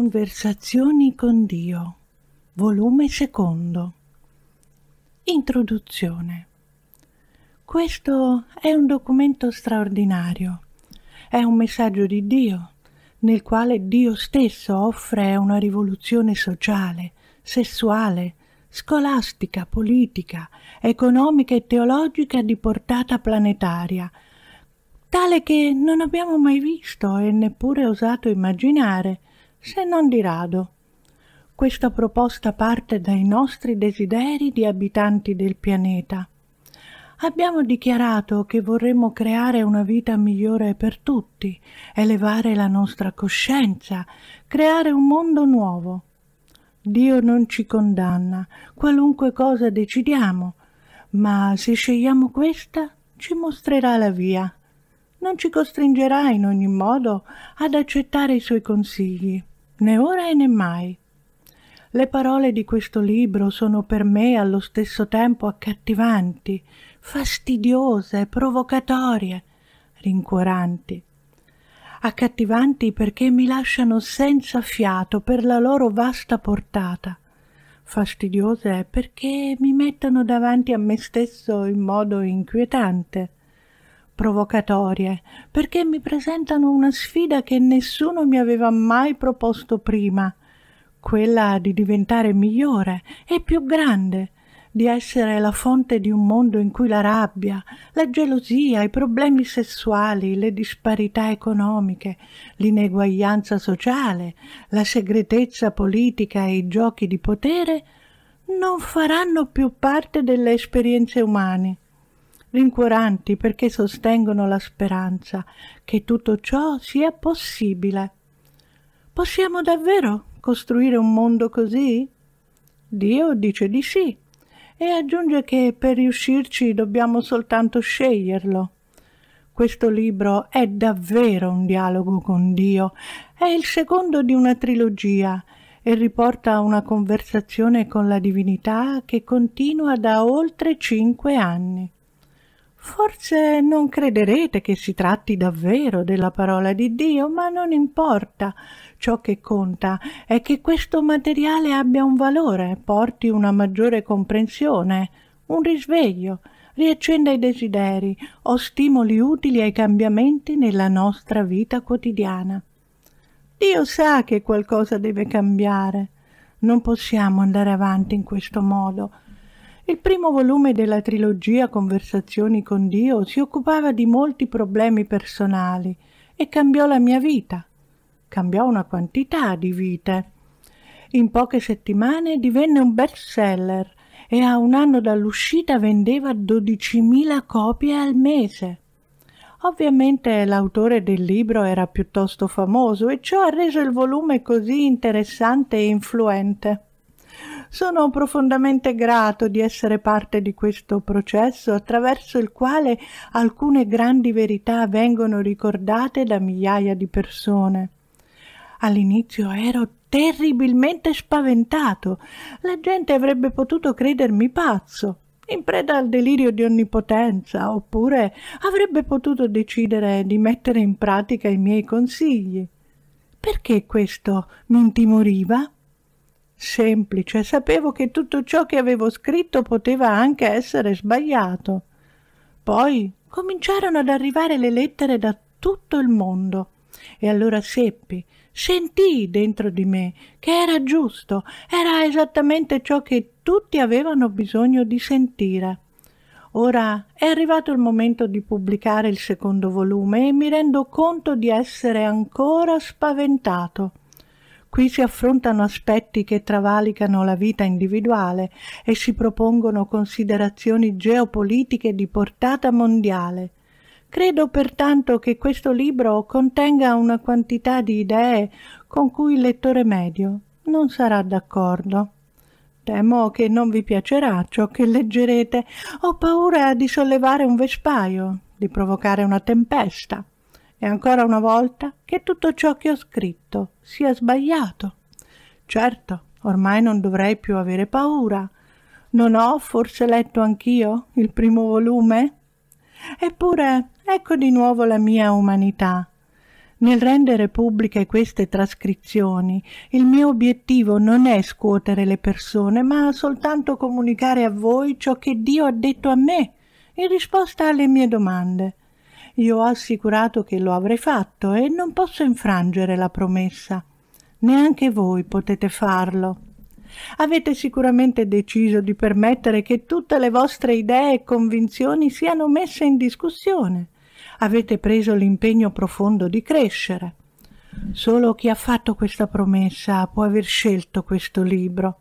Conversazioni con Dio, volume secondo. Introduzione. Questo è un documento straordinario. È un messaggio di Dio, nel quale Dio stesso offre una rivoluzione sociale, sessuale, scolastica, politica, economica e teologica di portata planetaria, tale che non abbiamo mai visto e neppure osato immaginare se non di rado. Questa proposta parte dai nostri desideri di abitanti del pianeta. Abbiamo dichiarato che vorremmo creare una vita migliore per tutti, elevare la nostra coscienza, creare un mondo nuovo. Dio non ci condanna, qualunque cosa decidiamo, ma se scegliamo questa ci mostrerà la via. Non ci costringerà in ogni modo ad accettare i suoi consigli né ora e né mai. Le parole di questo libro sono per me allo stesso tempo accattivanti, fastidiose, provocatorie, rincuoranti. Accattivanti perché mi lasciano senza fiato per la loro vasta portata. Fastidiose perché mi mettono davanti a me stesso in modo inquietante provocatorie, perché mi presentano una sfida che nessuno mi aveva mai proposto prima, quella di diventare migliore e più grande, di essere la fonte di un mondo in cui la rabbia, la gelosia, i problemi sessuali, le disparità economiche, l'ineguaglianza sociale, la segretezza politica e i giochi di potere non faranno più parte delle esperienze umane rincuoranti perché sostengono la speranza che tutto ciò sia possibile. Possiamo davvero costruire un mondo così? Dio dice di sì e aggiunge che per riuscirci dobbiamo soltanto sceglierlo. Questo libro è davvero un dialogo con Dio, è il secondo di una trilogia e riporta una conversazione con la divinità che continua da oltre cinque anni. Forse non crederete che si tratti davvero della parola di Dio, ma non importa. Ciò che conta è che questo materiale abbia un valore, porti una maggiore comprensione, un risveglio, riaccenda i desideri o stimoli utili ai cambiamenti nella nostra vita quotidiana. Dio sa che qualcosa deve cambiare. Non possiamo andare avanti in questo modo il primo volume della trilogia Conversazioni con Dio si occupava di molti problemi personali e cambiò la mia vita. Cambiò una quantità di vite. In poche settimane divenne un best seller e a un anno dall'uscita vendeva 12.000 copie al mese. Ovviamente l'autore del libro era piuttosto famoso e ciò ha reso il volume così interessante e influente. Sono profondamente grato di essere parte di questo processo attraverso il quale alcune grandi verità vengono ricordate da migliaia di persone. All'inizio ero terribilmente spaventato. La gente avrebbe potuto credermi pazzo, in preda al delirio di onnipotenza, oppure avrebbe potuto decidere di mettere in pratica i miei consigli. Perché questo mi intimoriva? semplice, sapevo che tutto ciò che avevo scritto poteva anche essere sbagliato. Poi cominciarono ad arrivare le lettere da tutto il mondo e allora seppi, sentii dentro di me che era giusto, era esattamente ciò che tutti avevano bisogno di sentire. Ora è arrivato il momento di pubblicare il secondo volume e mi rendo conto di essere ancora spaventato. Qui si affrontano aspetti che travalicano la vita individuale e si propongono considerazioni geopolitiche di portata mondiale. Credo pertanto che questo libro contenga una quantità di idee con cui il lettore medio non sarà d'accordo. Temo che non vi piacerà ciò che leggerete. Ho paura di sollevare un vespaio, di provocare una tempesta e ancora una volta che tutto ciò che ho scritto sia sbagliato. Certo, ormai non dovrei più avere paura. Non ho forse letto anch'io il primo volume? Eppure ecco di nuovo la mia umanità. Nel rendere pubbliche queste trascrizioni, il mio obiettivo non è scuotere le persone, ma soltanto comunicare a voi ciò che Dio ha detto a me in risposta alle mie domande. Io ho assicurato che lo avrei fatto e non posso infrangere la promessa. Neanche voi potete farlo. Avete sicuramente deciso di permettere che tutte le vostre idee e convinzioni siano messe in discussione. Avete preso l'impegno profondo di crescere. Solo chi ha fatto questa promessa può aver scelto questo libro.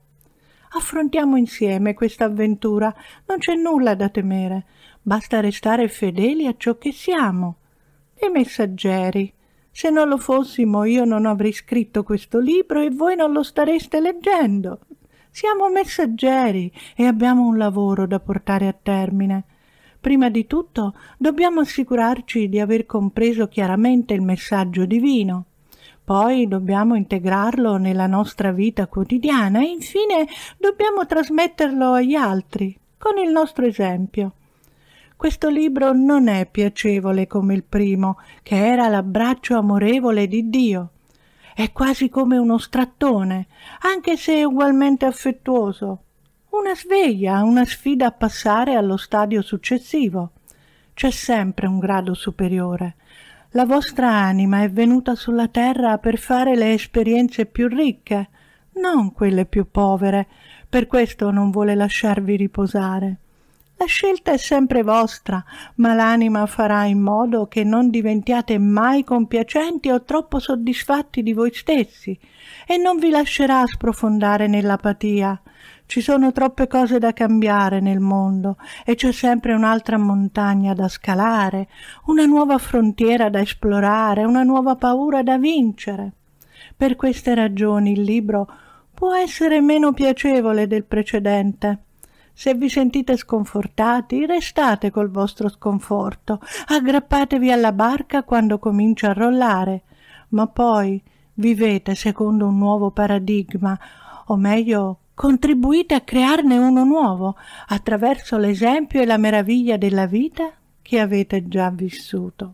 Affrontiamo insieme questa avventura, non c'è nulla da temere, Basta restare fedeli a ciò che siamo. E messaggeri, se non lo fossimo io non avrei scritto questo libro e voi non lo stareste leggendo. Siamo messaggeri e abbiamo un lavoro da portare a termine. Prima di tutto dobbiamo assicurarci di aver compreso chiaramente il messaggio divino. Poi dobbiamo integrarlo nella nostra vita quotidiana e infine dobbiamo trasmetterlo agli altri con il nostro esempio. Questo libro non è piacevole come il primo, che era l'abbraccio amorevole di Dio. È quasi come uno strattone, anche se ugualmente affettuoso. Una sveglia, una sfida a passare allo stadio successivo. C'è sempre un grado superiore. La vostra anima è venuta sulla terra per fare le esperienze più ricche, non quelle più povere, per questo non vuole lasciarvi riposare. La scelta è sempre vostra, ma l'anima farà in modo che non diventiate mai compiacenti o troppo soddisfatti di voi stessi e non vi lascerà sprofondare nell'apatia. Ci sono troppe cose da cambiare nel mondo e c'è sempre un'altra montagna da scalare, una nuova frontiera da esplorare, una nuova paura da vincere. Per queste ragioni il libro può essere meno piacevole del precedente se vi sentite sconfortati, restate col vostro sconforto, aggrappatevi alla barca quando comincia a rollare, ma poi vivete secondo un nuovo paradigma, o meglio, contribuite a crearne uno nuovo attraverso l'esempio e la meraviglia della vita che avete già vissuto.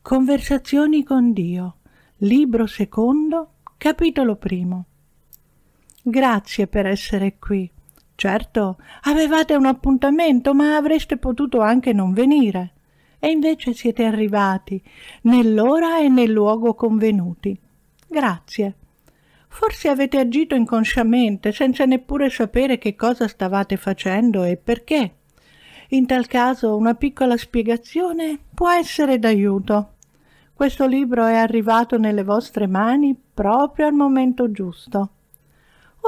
Conversazioni con Dio, libro secondo, capitolo primo. Grazie per essere qui. Certo, avevate un appuntamento, ma avreste potuto anche non venire. E invece siete arrivati, nell'ora e nel luogo convenuti. Grazie. Forse avete agito inconsciamente, senza neppure sapere che cosa stavate facendo e perché. In tal caso una piccola spiegazione può essere d'aiuto. Questo libro è arrivato nelle vostre mani proprio al momento giusto.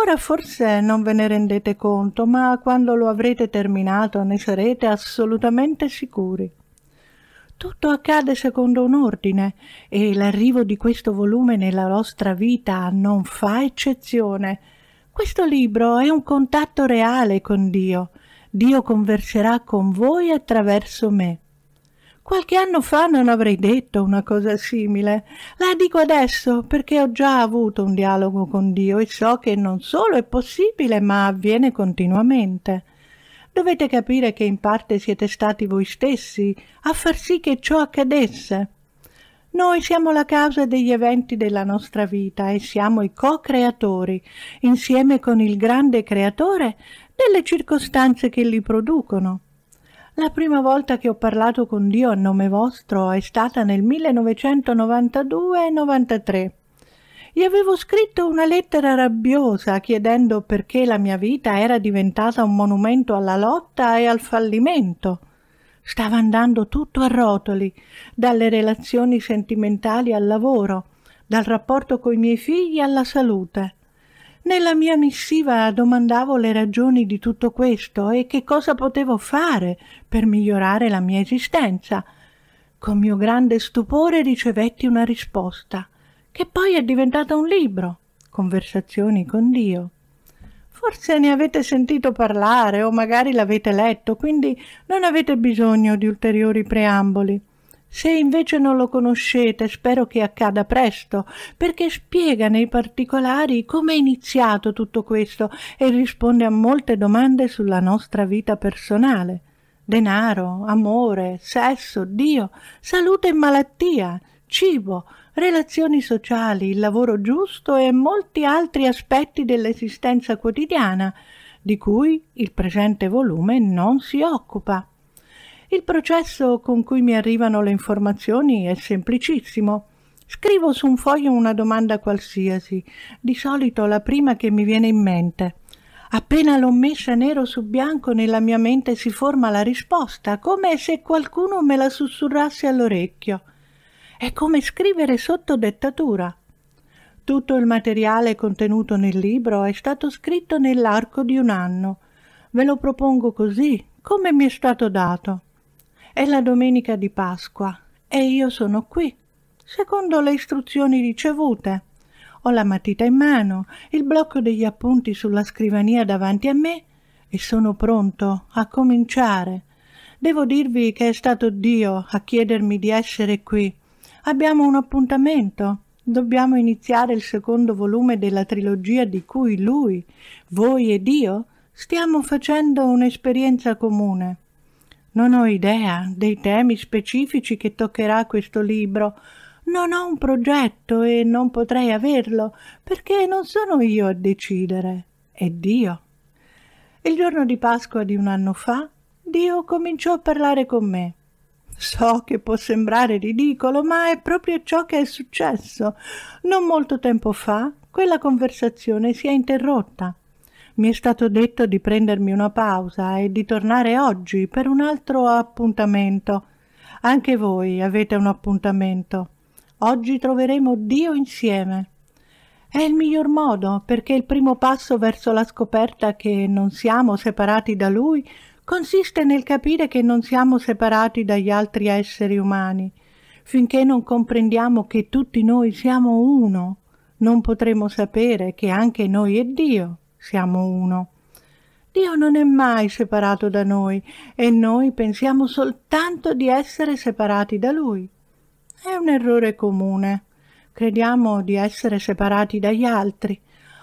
Ora forse non ve ne rendete conto, ma quando lo avrete terminato ne sarete assolutamente sicuri. Tutto accade secondo un ordine e l'arrivo di questo volume nella vostra vita non fa eccezione. Questo libro è un contatto reale con Dio. Dio converserà con voi attraverso me. Qualche anno fa non avrei detto una cosa simile. La dico adesso perché ho già avuto un dialogo con Dio e so che non solo è possibile, ma avviene continuamente. Dovete capire che in parte siete stati voi stessi a far sì che ciò accadesse. Noi siamo la causa degli eventi della nostra vita e siamo i co-creatori, insieme con il grande creatore, delle circostanze che li producono. La prima volta che ho parlato con Dio a nome vostro è stata nel 1992-93. Gli avevo scritto una lettera rabbiosa chiedendo perché la mia vita era diventata un monumento alla lotta e al fallimento. Stava andando tutto a rotoli, dalle relazioni sentimentali al lavoro, dal rapporto coi miei figli alla salute. Nella mia missiva domandavo le ragioni di tutto questo e che cosa potevo fare per migliorare la mia esistenza. Con mio grande stupore ricevetti una risposta, che poi è diventata un libro, Conversazioni con Dio. Forse ne avete sentito parlare o magari l'avete letto, quindi non avete bisogno di ulteriori preamboli. Se invece non lo conoscete, spero che accada presto, perché spiega nei particolari come è iniziato tutto questo e risponde a molte domande sulla nostra vita personale. Denaro, amore, sesso, Dio, salute e malattia, cibo, relazioni sociali, il lavoro giusto e molti altri aspetti dell'esistenza quotidiana, di cui il presente volume non si occupa. Il processo con cui mi arrivano le informazioni è semplicissimo. Scrivo su un foglio una domanda qualsiasi, di solito la prima che mi viene in mente. Appena l'ho messa nero su bianco nella mia mente si forma la risposta, come se qualcuno me la sussurrasse all'orecchio. È come scrivere sotto dettatura. Tutto il materiale contenuto nel libro è stato scritto nell'arco di un anno. Ve lo propongo così, come mi è stato dato. È la domenica di Pasqua e io sono qui, secondo le istruzioni ricevute. Ho la matita in mano, il blocco degli appunti sulla scrivania davanti a me e sono pronto a cominciare. Devo dirvi che è stato Dio a chiedermi di essere qui. Abbiamo un appuntamento. Dobbiamo iniziare il secondo volume della trilogia di cui Lui, voi ed io stiamo facendo un'esperienza comune. Non ho idea dei temi specifici che toccherà questo libro. Non ho un progetto e non potrei averlo, perché non sono io a decidere, è Dio. Il giorno di Pasqua di un anno fa, Dio cominciò a parlare con me. So che può sembrare ridicolo, ma è proprio ciò che è successo. Non molto tempo fa, quella conversazione si è interrotta. Mi è stato detto di prendermi una pausa e di tornare oggi per un altro appuntamento. Anche voi avete un appuntamento. Oggi troveremo Dio insieme. È il miglior modo perché il primo passo verso la scoperta che non siamo separati da Lui consiste nel capire che non siamo separati dagli altri esseri umani. Finché non comprendiamo che tutti noi siamo uno, non potremo sapere che anche noi è Dio siamo uno. Dio non è mai separato da noi e noi pensiamo soltanto di essere separati da Lui. È un errore comune. Crediamo di essere separati dagli altri.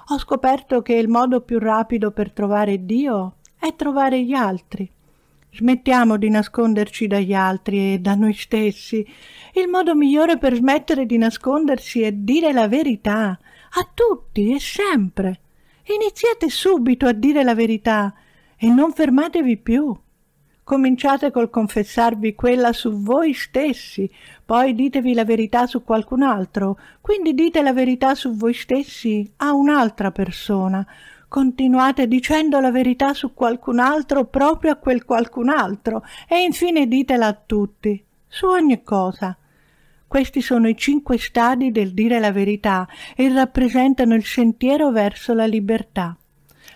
Ho scoperto che il modo più rapido per trovare Dio è trovare gli altri. Smettiamo di nasconderci dagli altri e da noi stessi. Il modo migliore per smettere di nascondersi è dire la verità a tutti e sempre. Iniziate subito a dire la verità e non fermatevi più. Cominciate col confessarvi quella su voi stessi, poi ditevi la verità su qualcun altro, quindi dite la verità su voi stessi a un'altra persona. Continuate dicendo la verità su qualcun altro proprio a quel qualcun altro e infine ditela a tutti, su ogni cosa. Questi sono i cinque stadi del dire la verità e rappresentano il sentiero verso la libertà.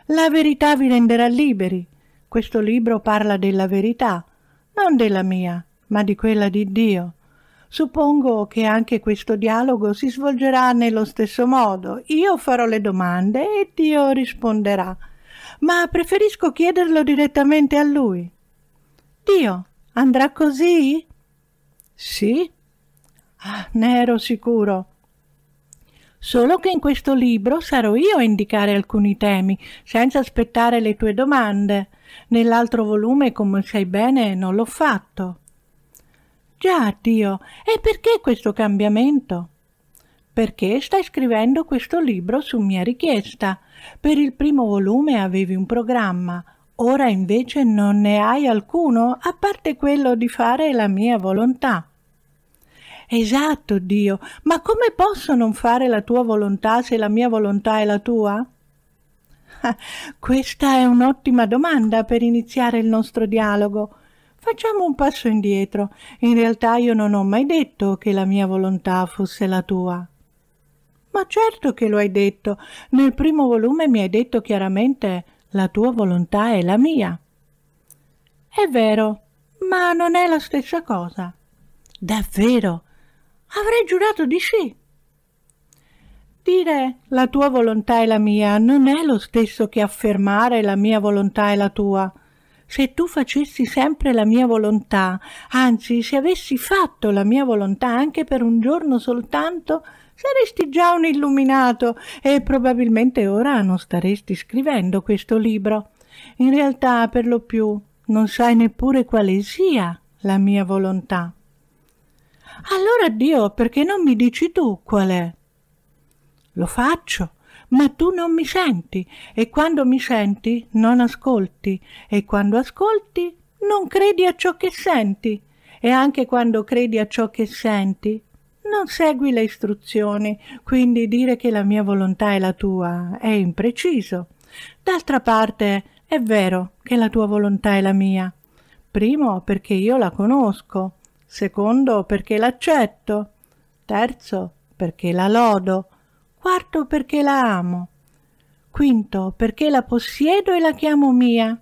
La verità vi renderà liberi. Questo libro parla della verità, non della mia, ma di quella di Dio. Suppongo che anche questo dialogo si svolgerà nello stesso modo. Io farò le domande e Dio risponderà. Ma preferisco chiederlo direttamente a Lui. Dio andrà così? Sì, Ah, ne ero sicuro. Solo che in questo libro sarò io a indicare alcuni temi, senza aspettare le tue domande. Nell'altro volume, come sai bene, non l'ho fatto. Già, Dio, e perché questo cambiamento? Perché stai scrivendo questo libro su mia richiesta. Per il primo volume avevi un programma, ora invece non ne hai alcuno, a parte quello di fare la mia volontà. Esatto, Dio, ma come posso non fare la tua volontà se la mia volontà è la tua? Questa è un'ottima domanda per iniziare il nostro dialogo. Facciamo un passo indietro. In realtà io non ho mai detto che la mia volontà fosse la tua. Ma certo che lo hai detto. Nel primo volume mi hai detto chiaramente la tua volontà è la mia. È vero, ma non è la stessa cosa. Davvero? Avrei giurato di sì. Dire la tua volontà è la mia non è lo stesso che affermare la mia volontà è la tua. Se tu facessi sempre la mia volontà, anzi se avessi fatto la mia volontà anche per un giorno soltanto, saresti già un illuminato e probabilmente ora non staresti scrivendo questo libro. In realtà, per lo più, non sai neppure quale sia la mia volontà. Allora, Dio, perché non mi dici tu qual è? Lo faccio, ma tu non mi senti, e quando mi senti non ascolti, e quando ascolti non credi a ciò che senti, e anche quando credi a ciò che senti non segui le istruzioni, quindi dire che la mia volontà è la tua è impreciso. D'altra parte è vero che la tua volontà è la mia. Primo perché io la conosco secondo perché l'accetto, terzo perché la lodo, quarto perché la amo, quinto perché la possiedo e la chiamo mia.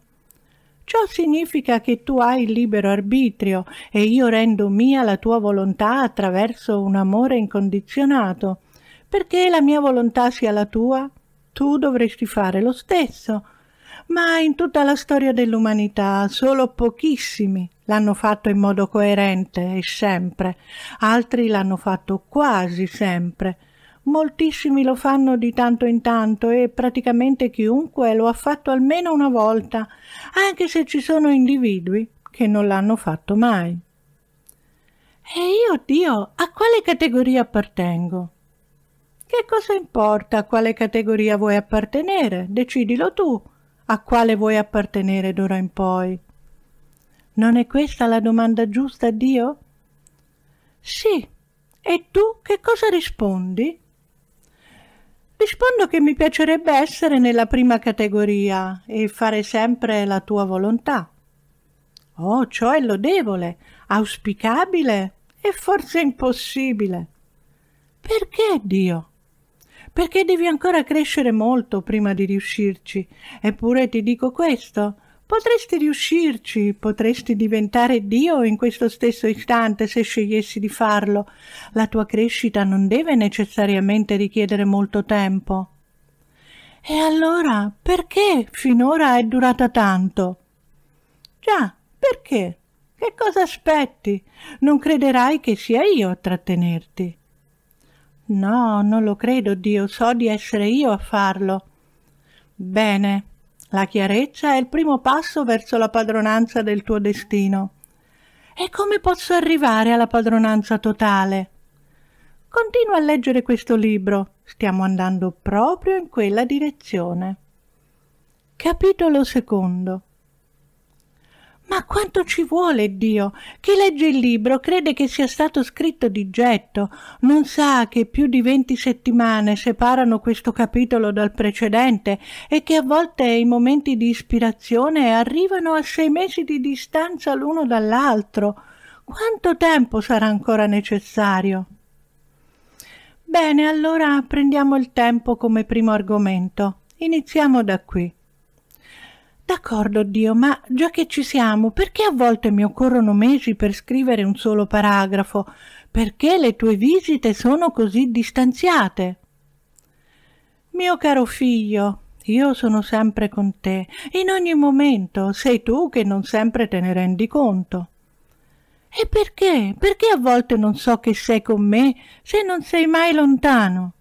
Ciò significa che tu hai il libero arbitrio e io rendo mia la tua volontà attraverso un amore incondizionato. Perché la mia volontà sia la tua, tu dovresti fare lo stesso. Ma in tutta la storia dell'umanità solo pochissimi l'hanno fatto in modo coerente e sempre, altri l'hanno fatto quasi sempre, moltissimi lo fanno di tanto in tanto e praticamente chiunque lo ha fatto almeno una volta, anche se ci sono individui che non l'hanno fatto mai. E io, Dio, a quale categoria appartengo? Che cosa importa a quale categoria vuoi appartenere? Decidilo tu a quale vuoi appartenere d'ora in poi. Non è questa la domanda giusta a Dio? Sì. E tu che cosa rispondi? Rispondo che mi piacerebbe essere nella prima categoria e fare sempre la tua volontà. Oh, ciò è lodevole, auspicabile e forse impossibile. Perché Dio? Perché devi ancora crescere molto prima di riuscirci. Eppure ti dico questo, Potresti riuscirci, potresti diventare Dio in questo stesso istante se scegliessi di farlo. La tua crescita non deve necessariamente richiedere molto tempo. E allora perché finora è durata tanto? Già, perché? Che cosa aspetti? Non crederai che sia io a trattenerti. No, non lo credo, Dio, so di essere io a farlo. Bene, la chiarezza è il primo passo verso la padronanza del tuo destino. E come posso arrivare alla padronanza totale? Continua a leggere questo libro, stiamo andando proprio in quella direzione. Capitolo secondo. Ma quanto ci vuole Dio? Chi legge il libro crede che sia stato scritto di getto, non sa che più di venti settimane separano questo capitolo dal precedente e che a volte i momenti di ispirazione arrivano a sei mesi di distanza l'uno dall'altro. Quanto tempo sarà ancora necessario? Bene, allora prendiamo il tempo come primo argomento. Iniziamo da qui. D'accordo, Dio, ma già che ci siamo, perché a volte mi occorrono mesi per scrivere un solo paragrafo? Perché le tue visite sono così distanziate? Mio caro figlio, io sono sempre con te, in ogni momento, sei tu che non sempre te ne rendi conto. E perché? Perché a volte non so che sei con me se non sei mai lontano?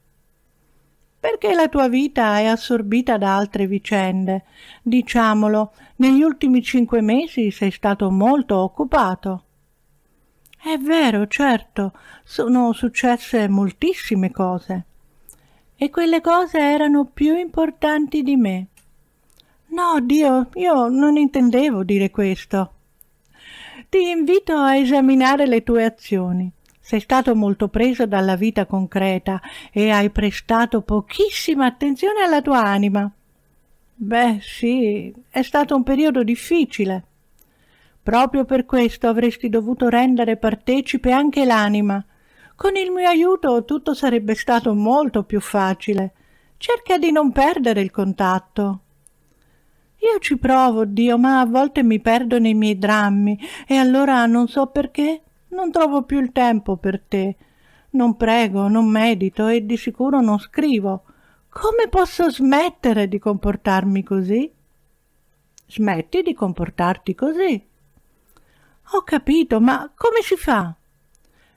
perché la tua vita è assorbita da altre vicende. Diciamolo, negli ultimi cinque mesi sei stato molto occupato. È vero, certo, sono successe moltissime cose. E quelle cose erano più importanti di me. No, Dio, io non intendevo dire questo. Ti invito a esaminare le tue azioni. Sei stato molto preso dalla vita concreta e hai prestato pochissima attenzione alla tua anima. Beh, sì, è stato un periodo difficile. Proprio per questo avresti dovuto rendere partecipe anche l'anima. Con il mio aiuto tutto sarebbe stato molto più facile. Cerca di non perdere il contatto. Io ci provo, Dio, ma a volte mi perdo nei miei drammi e allora non so perché non trovo più il tempo per te. Non prego, non medito e di sicuro non scrivo. Come posso smettere di comportarmi così? Smetti di comportarti così. Ho capito, ma come si fa?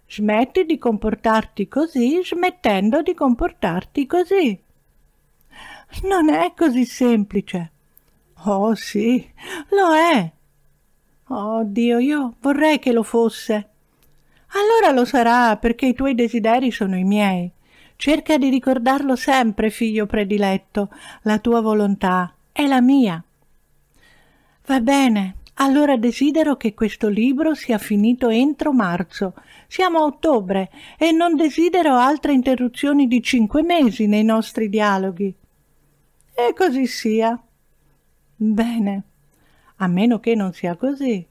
Smetti di comportarti così smettendo di comportarti così. Non è così semplice. Oh sì, lo è. Oh Dio, io vorrei che lo fosse. Allora lo sarà, perché i tuoi desideri sono i miei. Cerca di ricordarlo sempre, figlio prediletto, la tua volontà è la mia. Va bene, allora desidero che questo libro sia finito entro marzo. Siamo a ottobre e non desidero altre interruzioni di cinque mesi nei nostri dialoghi. E così sia. Bene, a meno che non sia così.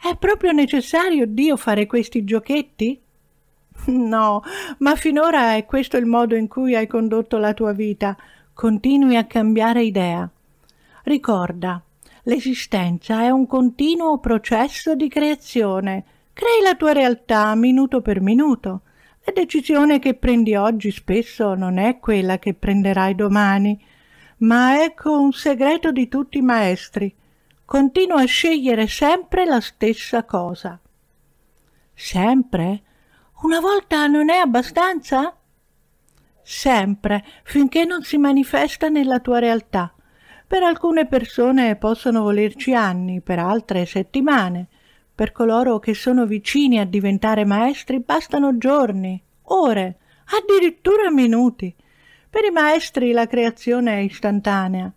È proprio necessario, Dio, fare questi giochetti? No, ma finora è questo il modo in cui hai condotto la tua vita. Continui a cambiare idea. Ricorda, l'esistenza è un continuo processo di creazione. Crei la tua realtà minuto per minuto. La decisione che prendi oggi spesso non è quella che prenderai domani, ma ecco un segreto di tutti i maestri continua a scegliere sempre la stessa cosa. Sempre? Una volta non è abbastanza? Sempre, finché non si manifesta nella tua realtà. Per alcune persone possono volerci anni, per altre settimane. Per coloro che sono vicini a diventare maestri bastano giorni, ore, addirittura minuti. Per i maestri la creazione è istantanea.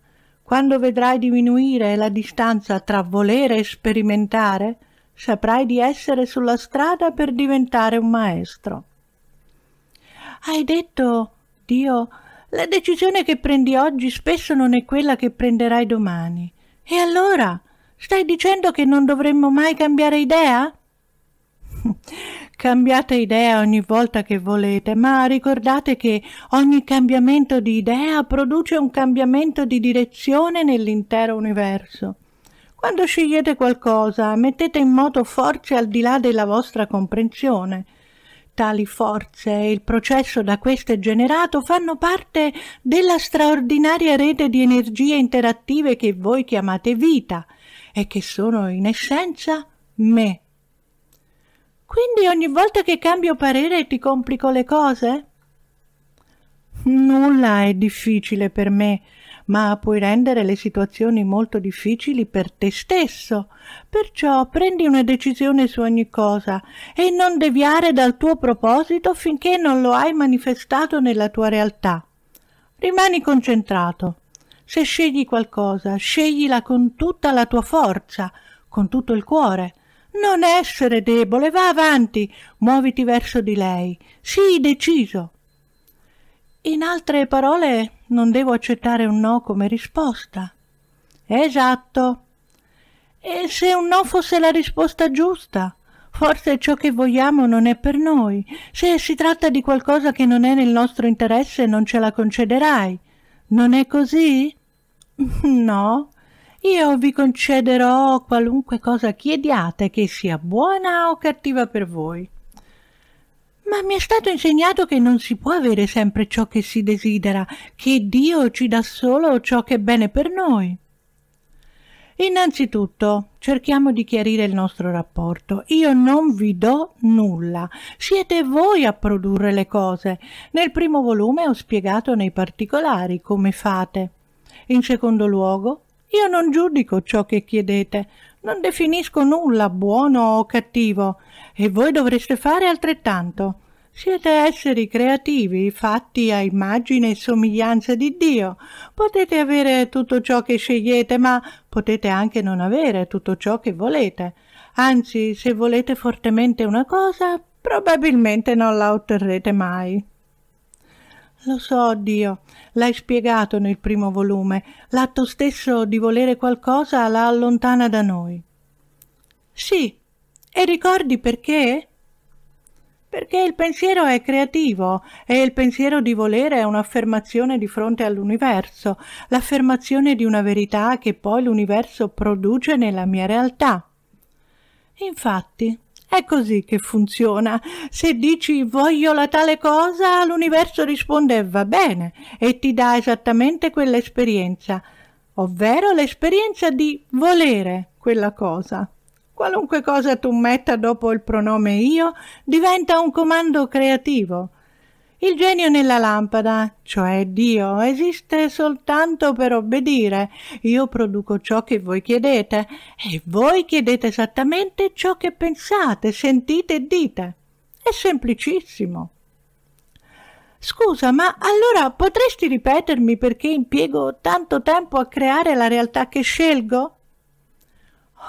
Quando vedrai diminuire la distanza tra volere e sperimentare, saprai di essere sulla strada per diventare un maestro. Hai detto, Dio, la decisione che prendi oggi spesso non è quella che prenderai domani. E allora? Stai dicendo che non dovremmo mai cambiare idea? Cambiate idea ogni volta che volete, ma ricordate che ogni cambiamento di idea produce un cambiamento di direzione nell'intero universo. Quando scegliete qualcosa, mettete in moto forze al di là della vostra comprensione. Tali forze e il processo da queste generato fanno parte della straordinaria rete di energie interattive che voi chiamate vita e che sono in essenza me quindi ogni volta che cambio parere ti complico le cose? Nulla è difficile per me, ma puoi rendere le situazioni molto difficili per te stesso. Perciò prendi una decisione su ogni cosa e non deviare dal tuo proposito finché non lo hai manifestato nella tua realtà. Rimani concentrato. Se scegli qualcosa, scegliela con tutta la tua forza, con tutto il cuore, non essere debole, va avanti, muoviti verso di lei. Sii deciso. In altre parole, non devo accettare un no come risposta. Esatto. E se un no fosse la risposta giusta? Forse ciò che vogliamo non è per noi. Se si tratta di qualcosa che non è nel nostro interesse, non ce la concederai. Non è così? No. Io vi concederò qualunque cosa chiediate, che sia buona o cattiva per voi. Ma mi è stato insegnato che non si può avere sempre ciò che si desidera, che Dio ci dà solo ciò che è bene per noi. Innanzitutto cerchiamo di chiarire il nostro rapporto. Io non vi do nulla, siete voi a produrre le cose. Nel primo volume ho spiegato nei particolari come fate. In secondo luogo, io non giudico ciò che chiedete, non definisco nulla buono o cattivo, e voi dovreste fare altrettanto. Siete esseri creativi, fatti a immagine e somiglianza di Dio. Potete avere tutto ciò che scegliete, ma potete anche non avere tutto ciò che volete. Anzi, se volete fortemente una cosa, probabilmente non la otterrete mai. Lo so, Dio, l'hai spiegato nel primo volume, l'atto stesso di volere qualcosa la allontana da noi. Sì, e ricordi perché? Perché il pensiero è creativo e il pensiero di volere è un'affermazione di fronte all'universo, l'affermazione di una verità che poi l'universo produce nella mia realtà. Infatti, è così che funziona. Se dici voglio la tale cosa, l'universo risponde va bene e ti dà esattamente quell'esperienza, ovvero l'esperienza di volere quella cosa. Qualunque cosa tu metta dopo il pronome io diventa un comando creativo. Il genio nella lampada, cioè Dio, esiste soltanto per obbedire. Io produco ciò che voi chiedete e voi chiedete esattamente ciò che pensate, sentite e dite. È semplicissimo. Scusa, ma allora potresti ripetermi perché impiego tanto tempo a creare la realtà che scelgo?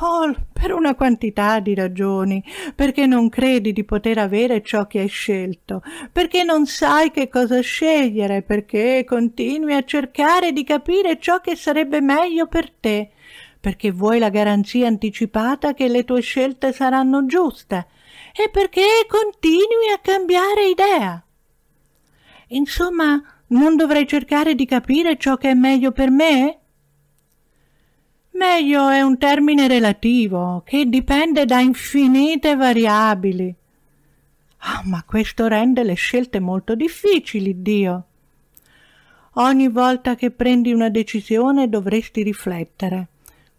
Oh, per una quantità di ragioni, perché non credi di poter avere ciò che hai scelto, perché non sai che cosa scegliere, perché continui a cercare di capire ciò che sarebbe meglio per te, perché vuoi la garanzia anticipata che le tue scelte saranno giuste e perché continui a cambiare idea. Insomma, non dovrei cercare di capire ciò che è meglio per me? Meglio è un termine relativo che dipende da infinite variabili. Ah, ma questo rende le scelte molto difficili, Dio. Ogni volta che prendi una decisione dovresti riflettere.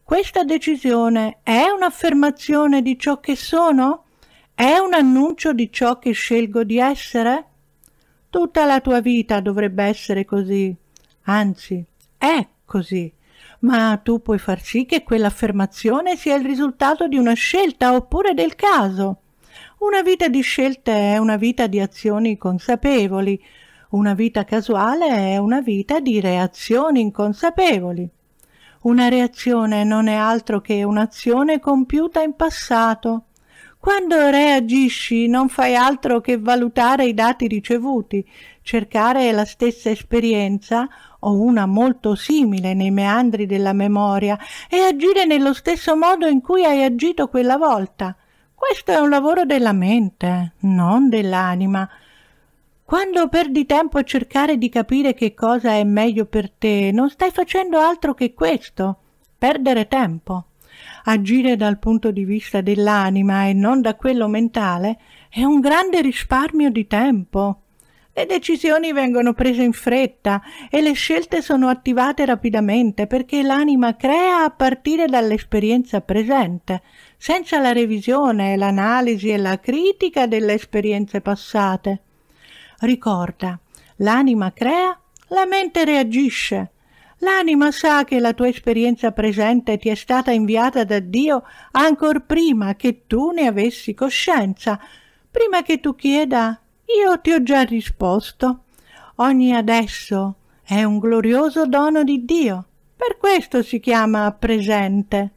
Questa decisione è un'affermazione di ciò che sono? È un annuncio di ciò che scelgo di essere? Tutta la tua vita dovrebbe essere così. Anzi, è così ma tu puoi far sì che quell'affermazione sia il risultato di una scelta oppure del caso. Una vita di scelte è una vita di azioni consapevoli, una vita casuale è una vita di reazioni inconsapevoli. Una reazione non è altro che un'azione compiuta in passato. Quando reagisci non fai altro che valutare i dati ricevuti, cercare la stessa esperienza o una molto simile nei meandri della memoria e agire nello stesso modo in cui hai agito quella volta. Questo è un lavoro della mente, non dell'anima. Quando perdi tempo a cercare di capire che cosa è meglio per te, non stai facendo altro che questo, perdere tempo. Agire dal punto di vista dell'anima e non da quello mentale è un grande risparmio di tempo. Le decisioni vengono prese in fretta e le scelte sono attivate rapidamente perché l'anima crea a partire dall'esperienza presente, senza la revisione, l'analisi e la critica delle esperienze passate. Ricorda, l'anima crea, la mente reagisce. L'anima sa che la tua esperienza presente ti è stata inviata da Dio ancor prima che tu ne avessi coscienza, prima che tu chieda io ti ho già risposto. Ogni adesso è un glorioso dono di Dio. Per questo si chiama presente.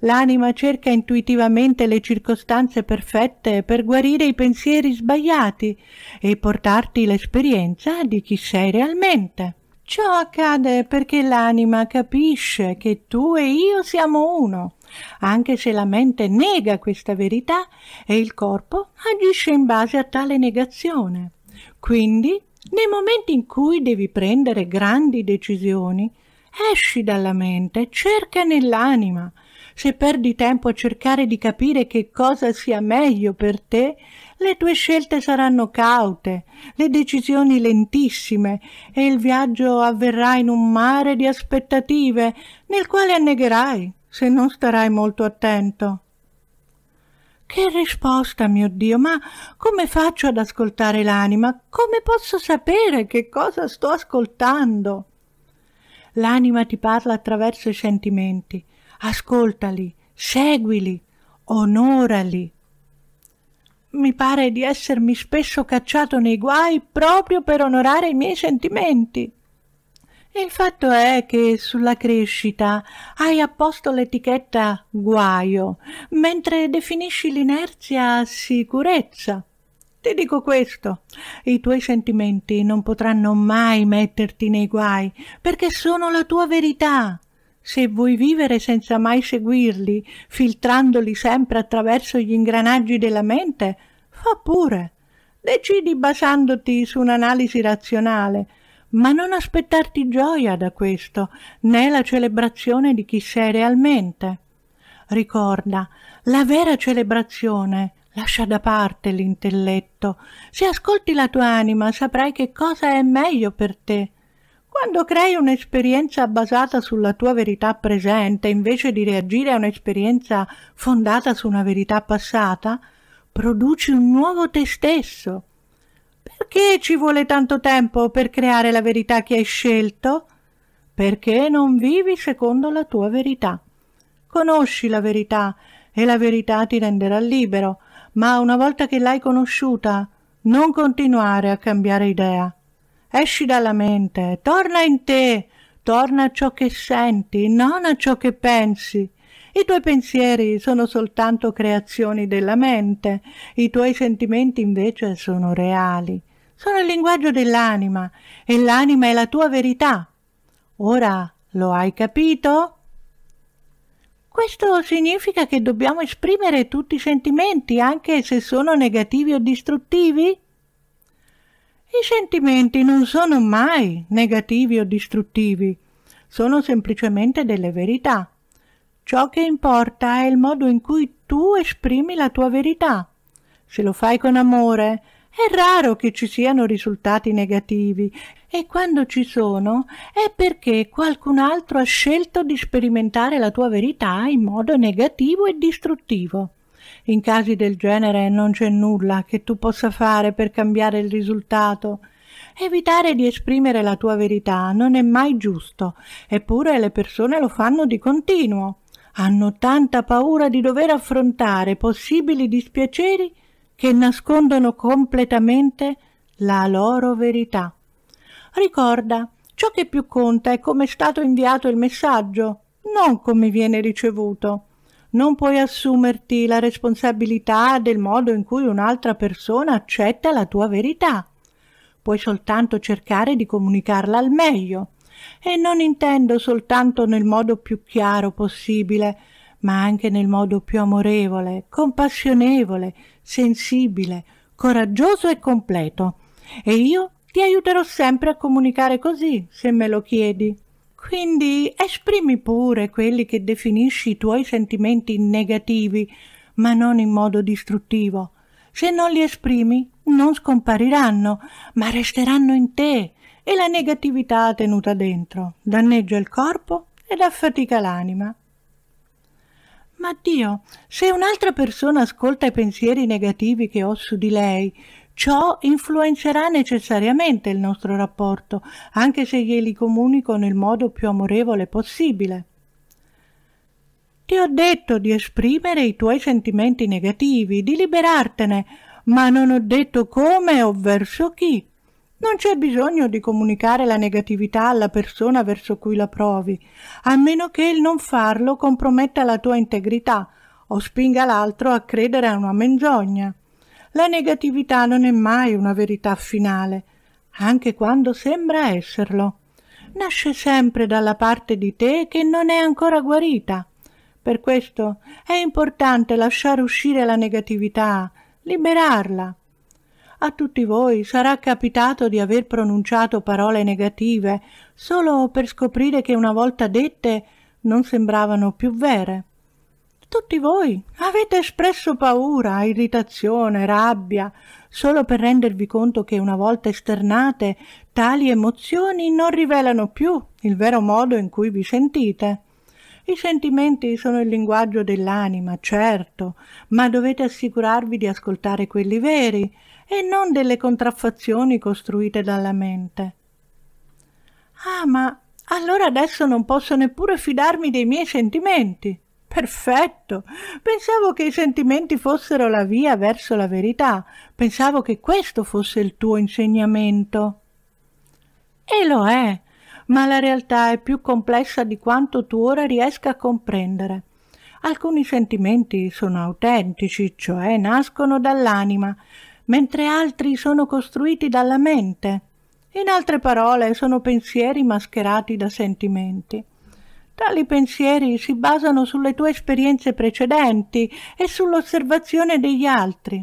L'anima cerca intuitivamente le circostanze perfette per guarire i pensieri sbagliati e portarti l'esperienza di chi sei realmente. Ciò accade perché l'anima capisce che tu e io siamo uno anche se la mente nega questa verità e il corpo agisce in base a tale negazione. Quindi, nei momenti in cui devi prendere grandi decisioni, esci dalla mente, cerca nell'anima. Se perdi tempo a cercare di capire che cosa sia meglio per te, le tue scelte saranno caute, le decisioni lentissime e il viaggio avverrà in un mare di aspettative nel quale annegherai se non starai molto attento. Che risposta, mio Dio, ma come faccio ad ascoltare l'anima? Come posso sapere che cosa sto ascoltando? L'anima ti parla attraverso i sentimenti. Ascoltali, seguili, onorali. Mi pare di essermi spesso cacciato nei guai proprio per onorare i miei sentimenti il fatto è che sulla crescita hai apposto l'etichetta guaio, mentre definisci l'inerzia sicurezza. Ti dico questo, i tuoi sentimenti non potranno mai metterti nei guai, perché sono la tua verità. Se vuoi vivere senza mai seguirli, filtrandoli sempre attraverso gli ingranaggi della mente, fa pure. Decidi basandoti su un'analisi razionale, ma non aspettarti gioia da questo, né la celebrazione di chi sei realmente. Ricorda, la vera celebrazione lascia da parte l'intelletto. Se ascolti la tua anima saprai che cosa è meglio per te. Quando crei un'esperienza basata sulla tua verità presente, invece di reagire a un'esperienza fondata su una verità passata, produci un nuovo te stesso perché ci vuole tanto tempo per creare la verità che hai scelto? Perché non vivi secondo la tua verità. Conosci la verità e la verità ti renderà libero, ma una volta che l'hai conosciuta, non continuare a cambiare idea. Esci dalla mente, torna in te, torna a ciò che senti, non a ciò che pensi. I tuoi pensieri sono soltanto creazioni della mente, i tuoi sentimenti invece sono reali sono il linguaggio dell'anima e l'anima è la tua verità. Ora lo hai capito? Questo significa che dobbiamo esprimere tutti i sentimenti, anche se sono negativi o distruttivi? I sentimenti non sono mai negativi o distruttivi, sono semplicemente delle verità. Ciò che importa è il modo in cui tu esprimi la tua verità. Se lo fai con amore, è raro che ci siano risultati negativi e quando ci sono è perché qualcun altro ha scelto di sperimentare la tua verità in modo negativo e distruttivo. In casi del genere non c'è nulla che tu possa fare per cambiare il risultato. Evitare di esprimere la tua verità non è mai giusto, eppure le persone lo fanno di continuo. Hanno tanta paura di dover affrontare possibili dispiaceri che nascondono completamente la loro verità. Ricorda, ciò che più conta è come è stato inviato il messaggio, non come viene ricevuto. Non puoi assumerti la responsabilità del modo in cui un'altra persona accetta la tua verità. Puoi soltanto cercare di comunicarla al meglio. E non intendo soltanto nel modo più chiaro possibile, ma anche nel modo più amorevole, compassionevole, sensibile, coraggioso e completo. E io ti aiuterò sempre a comunicare così, se me lo chiedi. Quindi esprimi pure quelli che definisci i tuoi sentimenti negativi, ma non in modo distruttivo. Se non li esprimi, non scompariranno, ma resteranno in te e la negatività tenuta dentro danneggia il corpo ed affatica l'anima. Ma Dio, se un'altra persona ascolta i pensieri negativi che ho su di lei, ciò influenzerà necessariamente il nostro rapporto, anche se glieli comunico nel modo più amorevole possibile. Ti ho detto di esprimere i tuoi sentimenti negativi, di liberartene, ma non ho detto come o verso chi. Non c'è bisogno di comunicare la negatività alla persona verso cui la provi, a meno che il non farlo comprometta la tua integrità o spinga l'altro a credere a una menzogna. La negatività non è mai una verità finale, anche quando sembra esserlo. Nasce sempre dalla parte di te che non è ancora guarita. Per questo è importante lasciare uscire la negatività, liberarla a tutti voi sarà capitato di aver pronunciato parole negative solo per scoprire che una volta dette non sembravano più vere. Tutti voi avete espresso paura, irritazione, rabbia, solo per rendervi conto che una volta esternate tali emozioni non rivelano più il vero modo in cui vi sentite. I sentimenti sono il linguaggio dell'anima, certo, ma dovete assicurarvi di ascoltare quelli veri, e non delle contraffazioni costruite dalla mente. Ah, ma allora adesso non posso neppure fidarmi dei miei sentimenti. Perfetto. Pensavo che i sentimenti fossero la via verso la verità. Pensavo che questo fosse il tuo insegnamento. E lo è, ma la realtà è più complessa di quanto tu ora riesca a comprendere. Alcuni sentimenti sono autentici, cioè nascono dall'anima, mentre altri sono costruiti dalla mente. In altre parole, sono pensieri mascherati da sentimenti. Tali pensieri si basano sulle tue esperienze precedenti e sull'osservazione degli altri.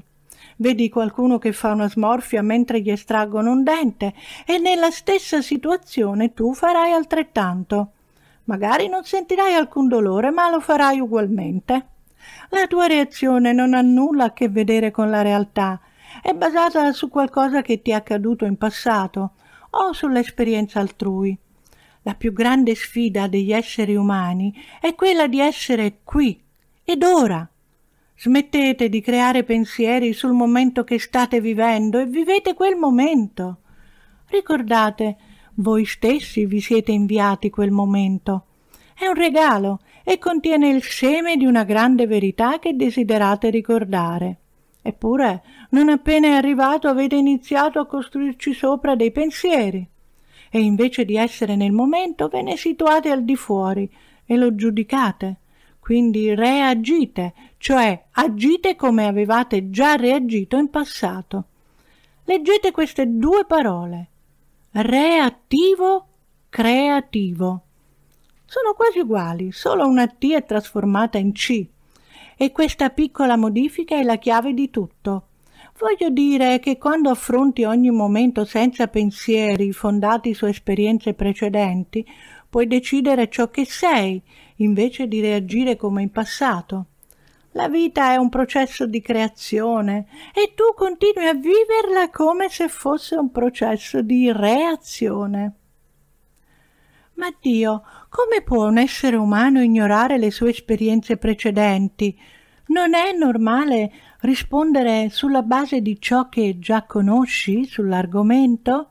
Vedi qualcuno che fa una smorfia mentre gli estraggono un dente e nella stessa situazione tu farai altrettanto. Magari non sentirai alcun dolore, ma lo farai ugualmente. La tua reazione non ha nulla a che vedere con la realtà, è basata su qualcosa che ti è accaduto in passato o sull'esperienza altrui. La più grande sfida degli esseri umani è quella di essere qui ed ora. Smettete di creare pensieri sul momento che state vivendo e vivete quel momento. Ricordate, voi stessi vi siete inviati quel momento. È un regalo e contiene il seme di una grande verità che desiderate ricordare. Eppure, non appena è arrivato, avete iniziato a costruirci sopra dei pensieri. E invece di essere nel momento, ve ne situate al di fuori e lo giudicate. Quindi reagite, cioè agite come avevate già reagito in passato. Leggete queste due parole. Reattivo, creativo. Sono quasi uguali, solo una T è trasformata in C e questa piccola modifica è la chiave di tutto. Voglio dire che quando affronti ogni momento senza pensieri fondati su esperienze precedenti, puoi decidere ciò che sei, invece di reagire come in passato. La vita è un processo di creazione e tu continui a viverla come se fosse un processo di reazione. Ma Dio, come può un essere umano ignorare le sue esperienze precedenti? Non è normale rispondere sulla base di ciò che già conosci sull'argomento?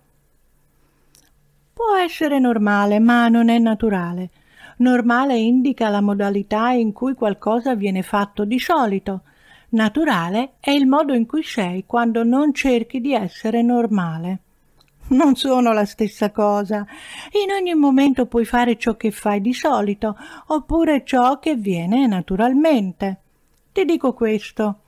Può essere normale, ma non è naturale. Normale indica la modalità in cui qualcosa viene fatto di solito. Naturale è il modo in cui sei quando non cerchi di essere normale non sono la stessa cosa. In ogni momento puoi fare ciò che fai di solito, oppure ciò che viene naturalmente. Ti dico questo.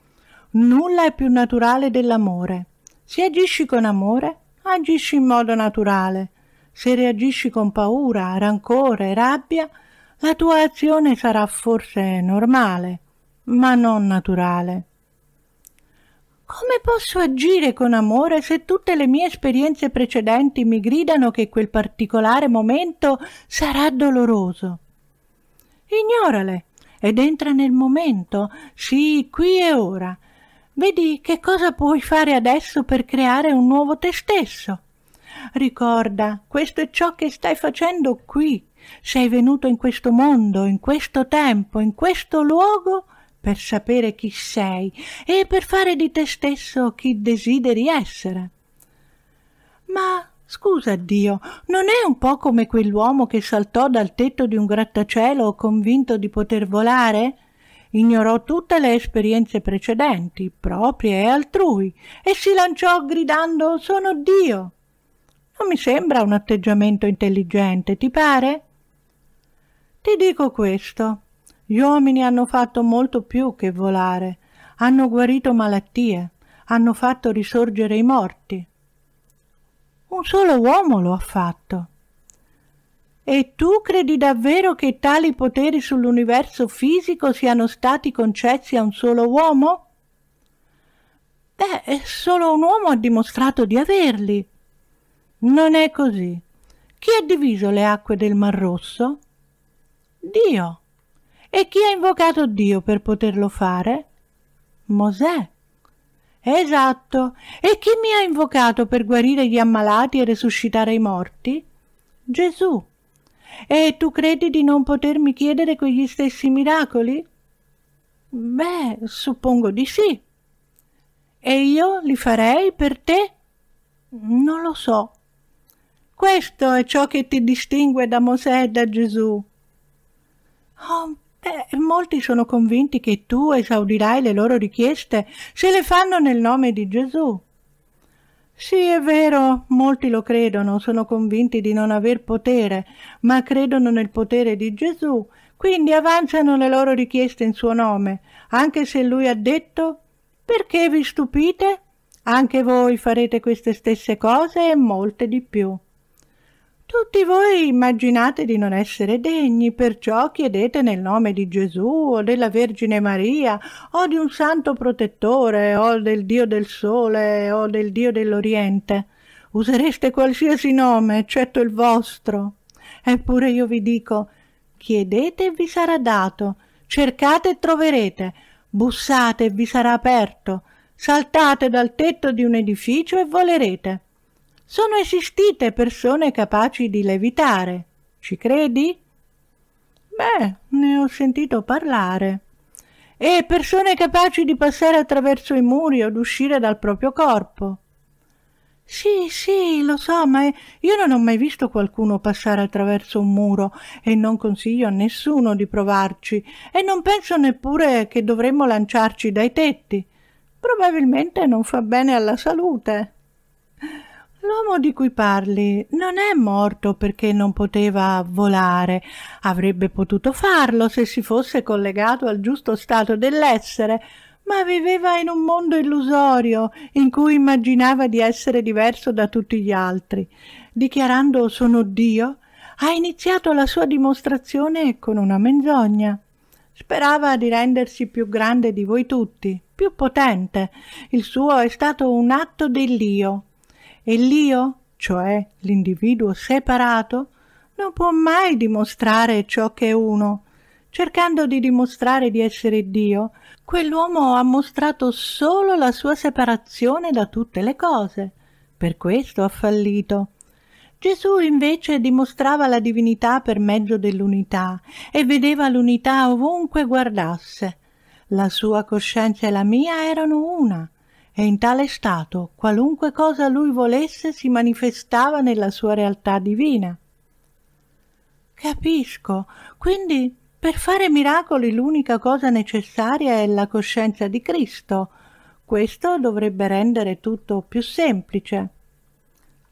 Nulla è più naturale dell'amore. Se agisci con amore, agisci in modo naturale. Se reagisci con paura, rancore, rabbia, la tua azione sarà forse normale, ma non naturale. Come posso agire con amore se tutte le mie esperienze precedenti mi gridano che quel particolare momento sarà doloroso? Ignorale ed entra nel momento, sì, qui e ora. Vedi che cosa puoi fare adesso per creare un nuovo te stesso. Ricorda, questo è ciò che stai facendo qui. Sei venuto in questo mondo, in questo tempo, in questo luogo per sapere chi sei e per fare di te stesso chi desideri essere. Ma scusa Dio, non è un po' come quell'uomo che saltò dal tetto di un grattacielo convinto di poter volare? Ignorò tutte le esperienze precedenti, proprie e altrui, e si lanciò gridando Sono Dio. Non mi sembra un atteggiamento intelligente, ti pare? Ti dico questo. Gli uomini hanno fatto molto più che volare, hanno guarito malattie, hanno fatto risorgere i morti. Un solo uomo lo ha fatto. E tu credi davvero che tali poteri sull'universo fisico siano stati concessi a un solo uomo? Beh, solo un uomo ha dimostrato di averli. Non è così. Chi ha diviso le acque del Mar Rosso? Dio. E chi ha invocato Dio per poterlo fare? Mosè. Esatto. E chi mi ha invocato per guarire gli ammalati e resuscitare i morti? Gesù. E tu credi di non potermi chiedere quegli stessi miracoli? Beh, suppongo di sì. E io li farei per te? Non lo so. Questo è ciò che ti distingue da Mosè e da Gesù. Oh, Beh, molti sono convinti che tu esaudirai le loro richieste se le fanno nel nome di Gesù. Sì, è vero, molti lo credono, sono convinti di non aver potere, ma credono nel potere di Gesù, quindi avanzano le loro richieste in suo nome, anche se lui ha detto perché vi stupite? Anche voi farete queste stesse cose e molte di più. Tutti voi immaginate di non essere degni, perciò chiedete nel nome di Gesù o della Vergine Maria o di un santo protettore o del Dio del Sole o del Dio dell'Oriente. Usereste qualsiasi nome, eccetto il vostro. Eppure io vi dico, chiedete e vi sarà dato, cercate e troverete, bussate e vi sarà aperto, saltate dal tetto di un edificio e volerete sono esistite persone capaci di levitare. Ci credi? Beh, ne ho sentito parlare. E persone capaci di passare attraverso i muri o di uscire dal proprio corpo. Sì, sì, lo so, ma io non ho mai visto qualcuno passare attraverso un muro e non consiglio a nessuno di provarci e non penso neppure che dovremmo lanciarci dai tetti. Probabilmente non fa bene alla salute. L'uomo di cui parli non è morto perché non poteva volare. Avrebbe potuto farlo se si fosse collegato al giusto stato dell'essere, ma viveva in un mondo illusorio in cui immaginava di essere diverso da tutti gli altri. Dichiarando sono Dio, ha iniziato la sua dimostrazione con una menzogna. Sperava di rendersi più grande di voi tutti, più potente. Il suo è stato un atto dell'io, e l'io, cioè l'individuo separato, non può mai dimostrare ciò che è uno. Cercando di dimostrare di essere Dio, quell'uomo ha mostrato solo la sua separazione da tutte le cose. Per questo ha fallito. Gesù invece dimostrava la divinità per mezzo dell'unità e vedeva l'unità ovunque guardasse. La sua coscienza e la mia erano una e in tale stato qualunque cosa lui volesse si manifestava nella sua realtà divina. Capisco. Quindi per fare miracoli l'unica cosa necessaria è la coscienza di Cristo. Questo dovrebbe rendere tutto più semplice.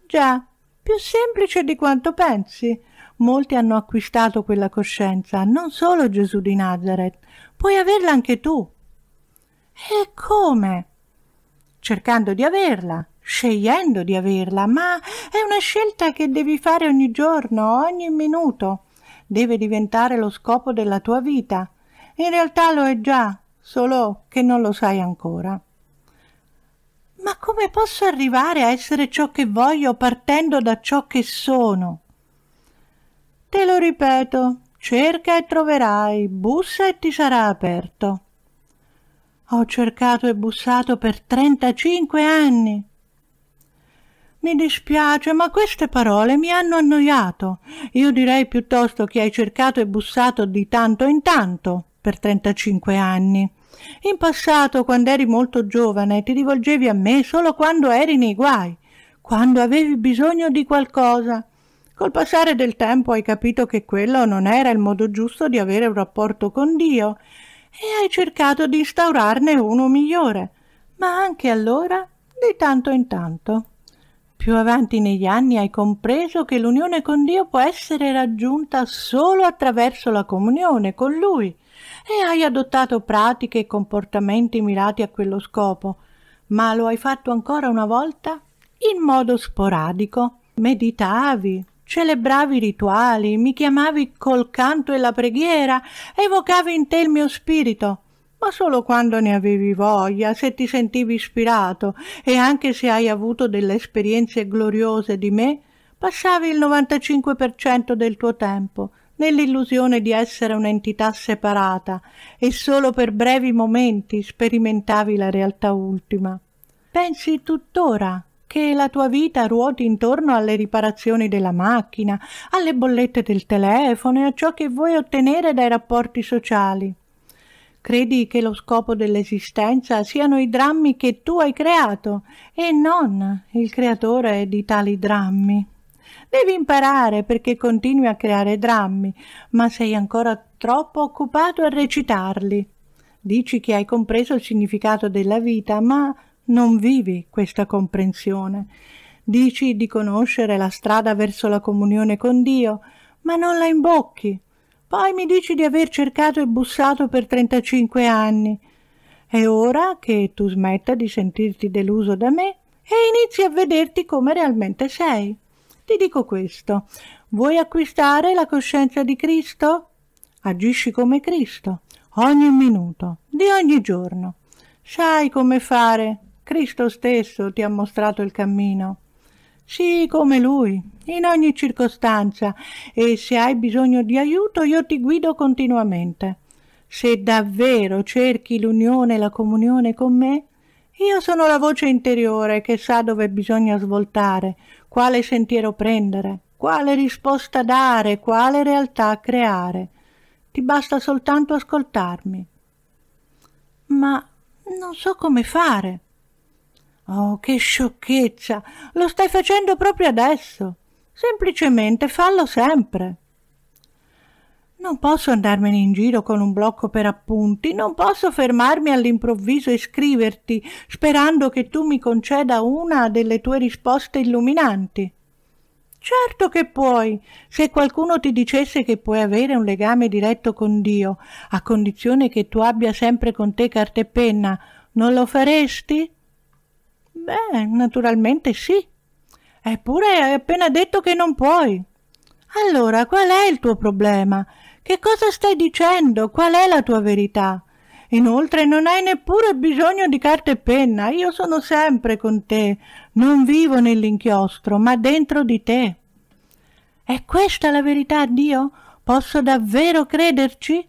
Già, più semplice di quanto pensi. Molti hanno acquistato quella coscienza, non solo Gesù di Nazareth. Puoi averla anche tu. E come? cercando di averla, scegliendo di averla, ma è una scelta che devi fare ogni giorno, ogni minuto. Deve diventare lo scopo della tua vita. In realtà lo è già, solo che non lo sai ancora. Ma come posso arrivare a essere ciò che voglio partendo da ciò che sono? Te lo ripeto, cerca e troverai, bussa e ti sarà aperto. Ho cercato e bussato per 35 anni. Mi dispiace, ma queste parole mi hanno annoiato. Io direi piuttosto che hai cercato e bussato di tanto in tanto per 35 anni. In passato, quando eri molto giovane, ti rivolgevi a me solo quando eri nei guai, quando avevi bisogno di qualcosa. Col passare del tempo hai capito che quello non era il modo giusto di avere un rapporto con Dio e hai cercato di instaurarne uno migliore, ma anche allora di tanto in tanto. Più avanti negli anni hai compreso che l'unione con Dio può essere raggiunta solo attraverso la comunione con Lui e hai adottato pratiche e comportamenti mirati a quello scopo, ma lo hai fatto ancora una volta in modo sporadico. Meditavi, celebravi i rituali, mi chiamavi col canto e la preghiera, evocavi in te il mio spirito, ma solo quando ne avevi voglia, se ti sentivi ispirato e anche se hai avuto delle esperienze gloriose di me, passavi il 95% del tuo tempo nell'illusione di essere un'entità separata e solo per brevi momenti sperimentavi la realtà ultima. Pensi tuttora che la tua vita ruoti intorno alle riparazioni della macchina, alle bollette del telefono e a ciò che vuoi ottenere dai rapporti sociali. Credi che lo scopo dell'esistenza siano i drammi che tu hai creato e non il creatore di tali drammi. Devi imparare perché continui a creare drammi, ma sei ancora troppo occupato a recitarli. Dici che hai compreso il significato della vita, ma non vivi questa comprensione. Dici di conoscere la strada verso la comunione con Dio, ma non la imbocchi. Poi mi dici di aver cercato e bussato per 35 anni. È ora che tu smetta di sentirti deluso da me e inizi a vederti come realmente sei. Ti dico questo. Vuoi acquistare la coscienza di Cristo? Agisci come Cristo, ogni minuto, di ogni giorno. Sai come fare, Cristo stesso ti ha mostrato il cammino. Sii come Lui, in ogni circostanza, e se hai bisogno di aiuto io ti guido continuamente. Se davvero cerchi l'unione e la comunione con me, io sono la voce interiore che sa dove bisogna svoltare, quale sentiero prendere, quale risposta dare, quale realtà creare. Ti basta soltanto ascoltarmi. Ma non so come fare. Oh, che sciocchezza! Lo stai facendo proprio adesso. Semplicemente fallo sempre. Non posso andarmene in giro con un blocco per appunti, non posso fermarmi all'improvviso e scriverti, sperando che tu mi conceda una delle tue risposte illuminanti. Certo che puoi, se qualcuno ti dicesse che puoi avere un legame diretto con Dio, a condizione che tu abbia sempre con te carta e penna, non lo faresti? Beh, naturalmente sì. Eppure hai appena detto che non puoi. Allora, qual è il tuo problema? Che cosa stai dicendo? Qual è la tua verità? Inoltre non hai neppure bisogno di carta e penna, io sono sempre con te, non vivo nell'inchiostro, ma dentro di te. È questa la verità, Dio? Posso davvero crederci?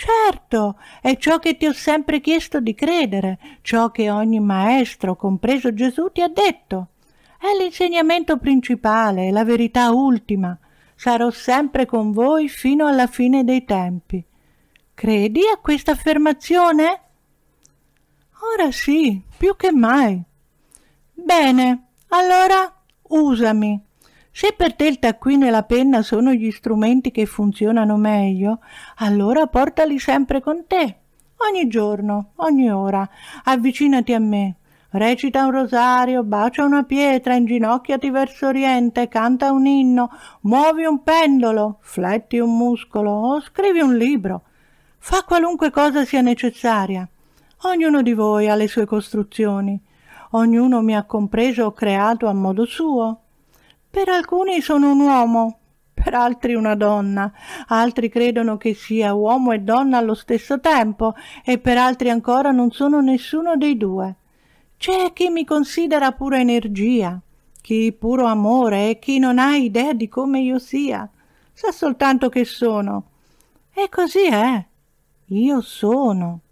Certo, è ciò che ti ho sempre chiesto di credere, ciò che ogni maestro, compreso Gesù, ti ha detto. È l'insegnamento principale, la verità ultima. Sarò sempre con voi fino alla fine dei tempi. Credi a questa affermazione? Ora sì, più che mai. Bene, allora usami. Se per te il taccuino e la penna sono gli strumenti che funzionano meglio, allora portali sempre con te. Ogni giorno, ogni ora, avvicinati a me. Recita un rosario, bacia una pietra, inginocchiati verso oriente, canta un inno, muovi un pendolo, fletti un muscolo o scrivi un libro. Fa qualunque cosa sia necessaria. Ognuno di voi ha le sue costruzioni. Ognuno mi ha compreso o creato a modo suo. Per alcuni sono un uomo, per altri una donna, altri credono che sia uomo e donna allo stesso tempo e per altri ancora non sono nessuno dei due. C'è chi mi considera pura energia, chi puro amore e chi non ha idea di come io sia, sa soltanto che sono. E così è. Io sono.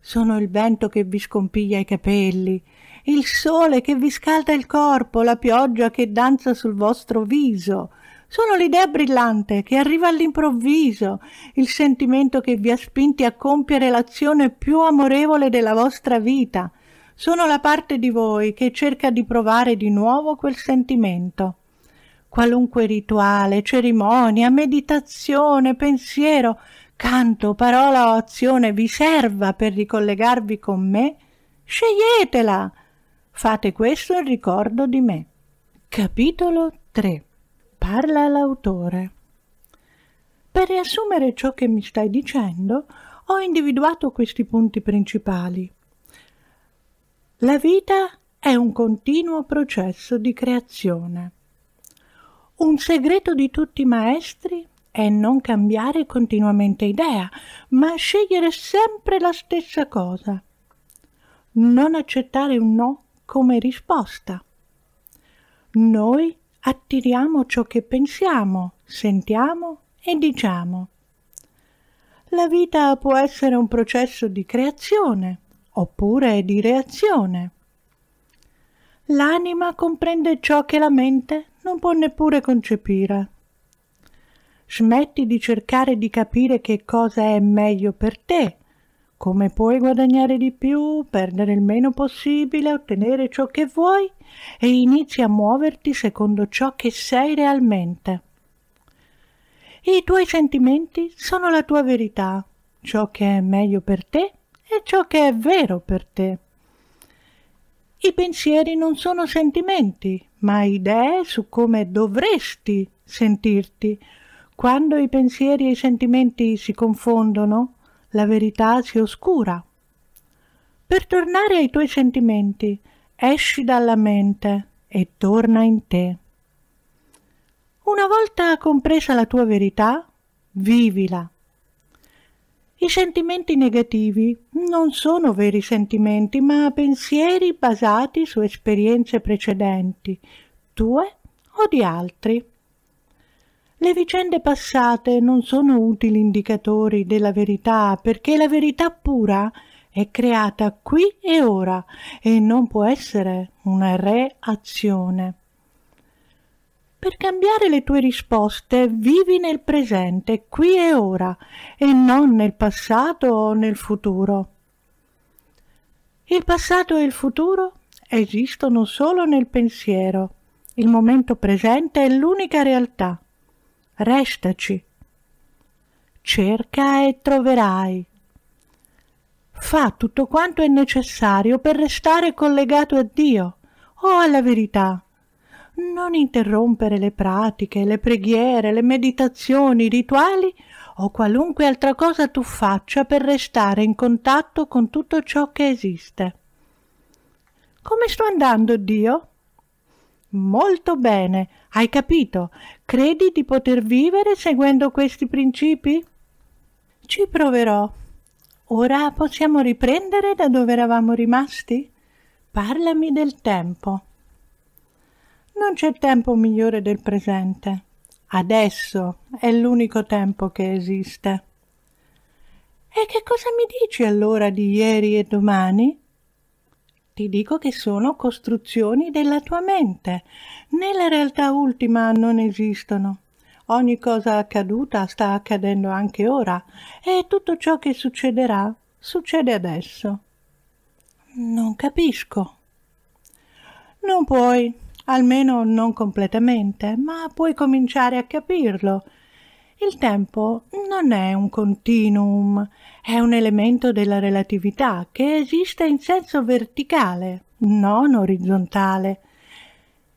Sono il vento che vi scompiglia i capelli, il sole che vi scalda il corpo, la pioggia che danza sul vostro viso. Sono l'idea brillante che arriva all'improvviso, il sentimento che vi ha spinti a compiere l'azione più amorevole della vostra vita. Sono la parte di voi che cerca di provare di nuovo quel sentimento. Qualunque rituale, cerimonia, meditazione, pensiero, canto, parola o azione vi serva per ricollegarvi con me, sceglietela Fate questo in ricordo di me. Capitolo 3. Parla l'autore. Per riassumere ciò che mi stai dicendo, ho individuato questi punti principali. La vita è un continuo processo di creazione. Un segreto di tutti i maestri è non cambiare continuamente idea, ma scegliere sempre la stessa cosa. Non accettare un no come risposta. Noi attiriamo ciò che pensiamo, sentiamo e diciamo. La vita può essere un processo di creazione oppure di reazione. L'anima comprende ciò che la mente non può neppure concepire. Smetti di cercare di capire che cosa è meglio per te come puoi guadagnare di più, perdere il meno possibile, ottenere ciò che vuoi e inizi a muoverti secondo ciò che sei realmente. I tuoi sentimenti sono la tua verità, ciò che è meglio per te e ciò che è vero per te. I pensieri non sono sentimenti, ma idee su come dovresti sentirti. Quando i pensieri e i sentimenti si confondono, la verità si oscura. Per tornare ai tuoi sentimenti, esci dalla mente e torna in te. Una volta compresa la tua verità, vivila. I sentimenti negativi non sono veri sentimenti, ma pensieri basati su esperienze precedenti, tue o di altri. Le vicende passate non sono utili indicatori della verità perché la verità pura è creata qui e ora e non può essere una reazione. Per cambiare le tue risposte vivi nel presente, qui e ora, e non nel passato o nel futuro. Il passato e il futuro esistono solo nel pensiero. Il momento presente è l'unica realtà restaci. Cerca e troverai. Fa tutto quanto è necessario per restare collegato a Dio o alla verità. Non interrompere le pratiche, le preghiere, le meditazioni, i rituali o qualunque altra cosa tu faccia per restare in contatto con tutto ciò che esiste. Come sto andando, Dio? Molto bene, hai capito. Credi di poter vivere seguendo questi principi? Ci proverò. Ora possiamo riprendere da dove eravamo rimasti? Parlami del tempo. Non c'è tempo migliore del presente. Adesso è l'unico tempo che esiste. E che cosa mi dici allora di ieri e domani? ti dico che sono costruzioni della tua mente. Nella realtà ultima non esistono. Ogni cosa accaduta sta accadendo anche ora e tutto ciò che succederà succede adesso. Non capisco. Non puoi, almeno non completamente, ma puoi cominciare a capirlo. Il tempo non è un continuum è un elemento della relatività che esiste in senso verticale, non orizzontale.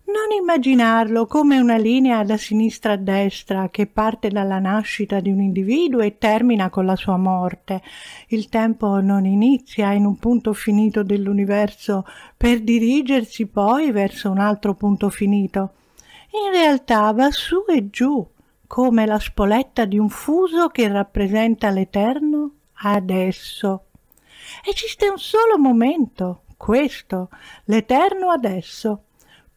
Non immaginarlo come una linea da sinistra a destra che parte dalla nascita di un individuo e termina con la sua morte. Il tempo non inizia in un punto finito dell'universo per dirigersi poi verso un altro punto finito. In realtà va su e giù, come la spoletta di un fuso che rappresenta l'eterno adesso. Esiste un solo momento, questo, l'eterno adesso.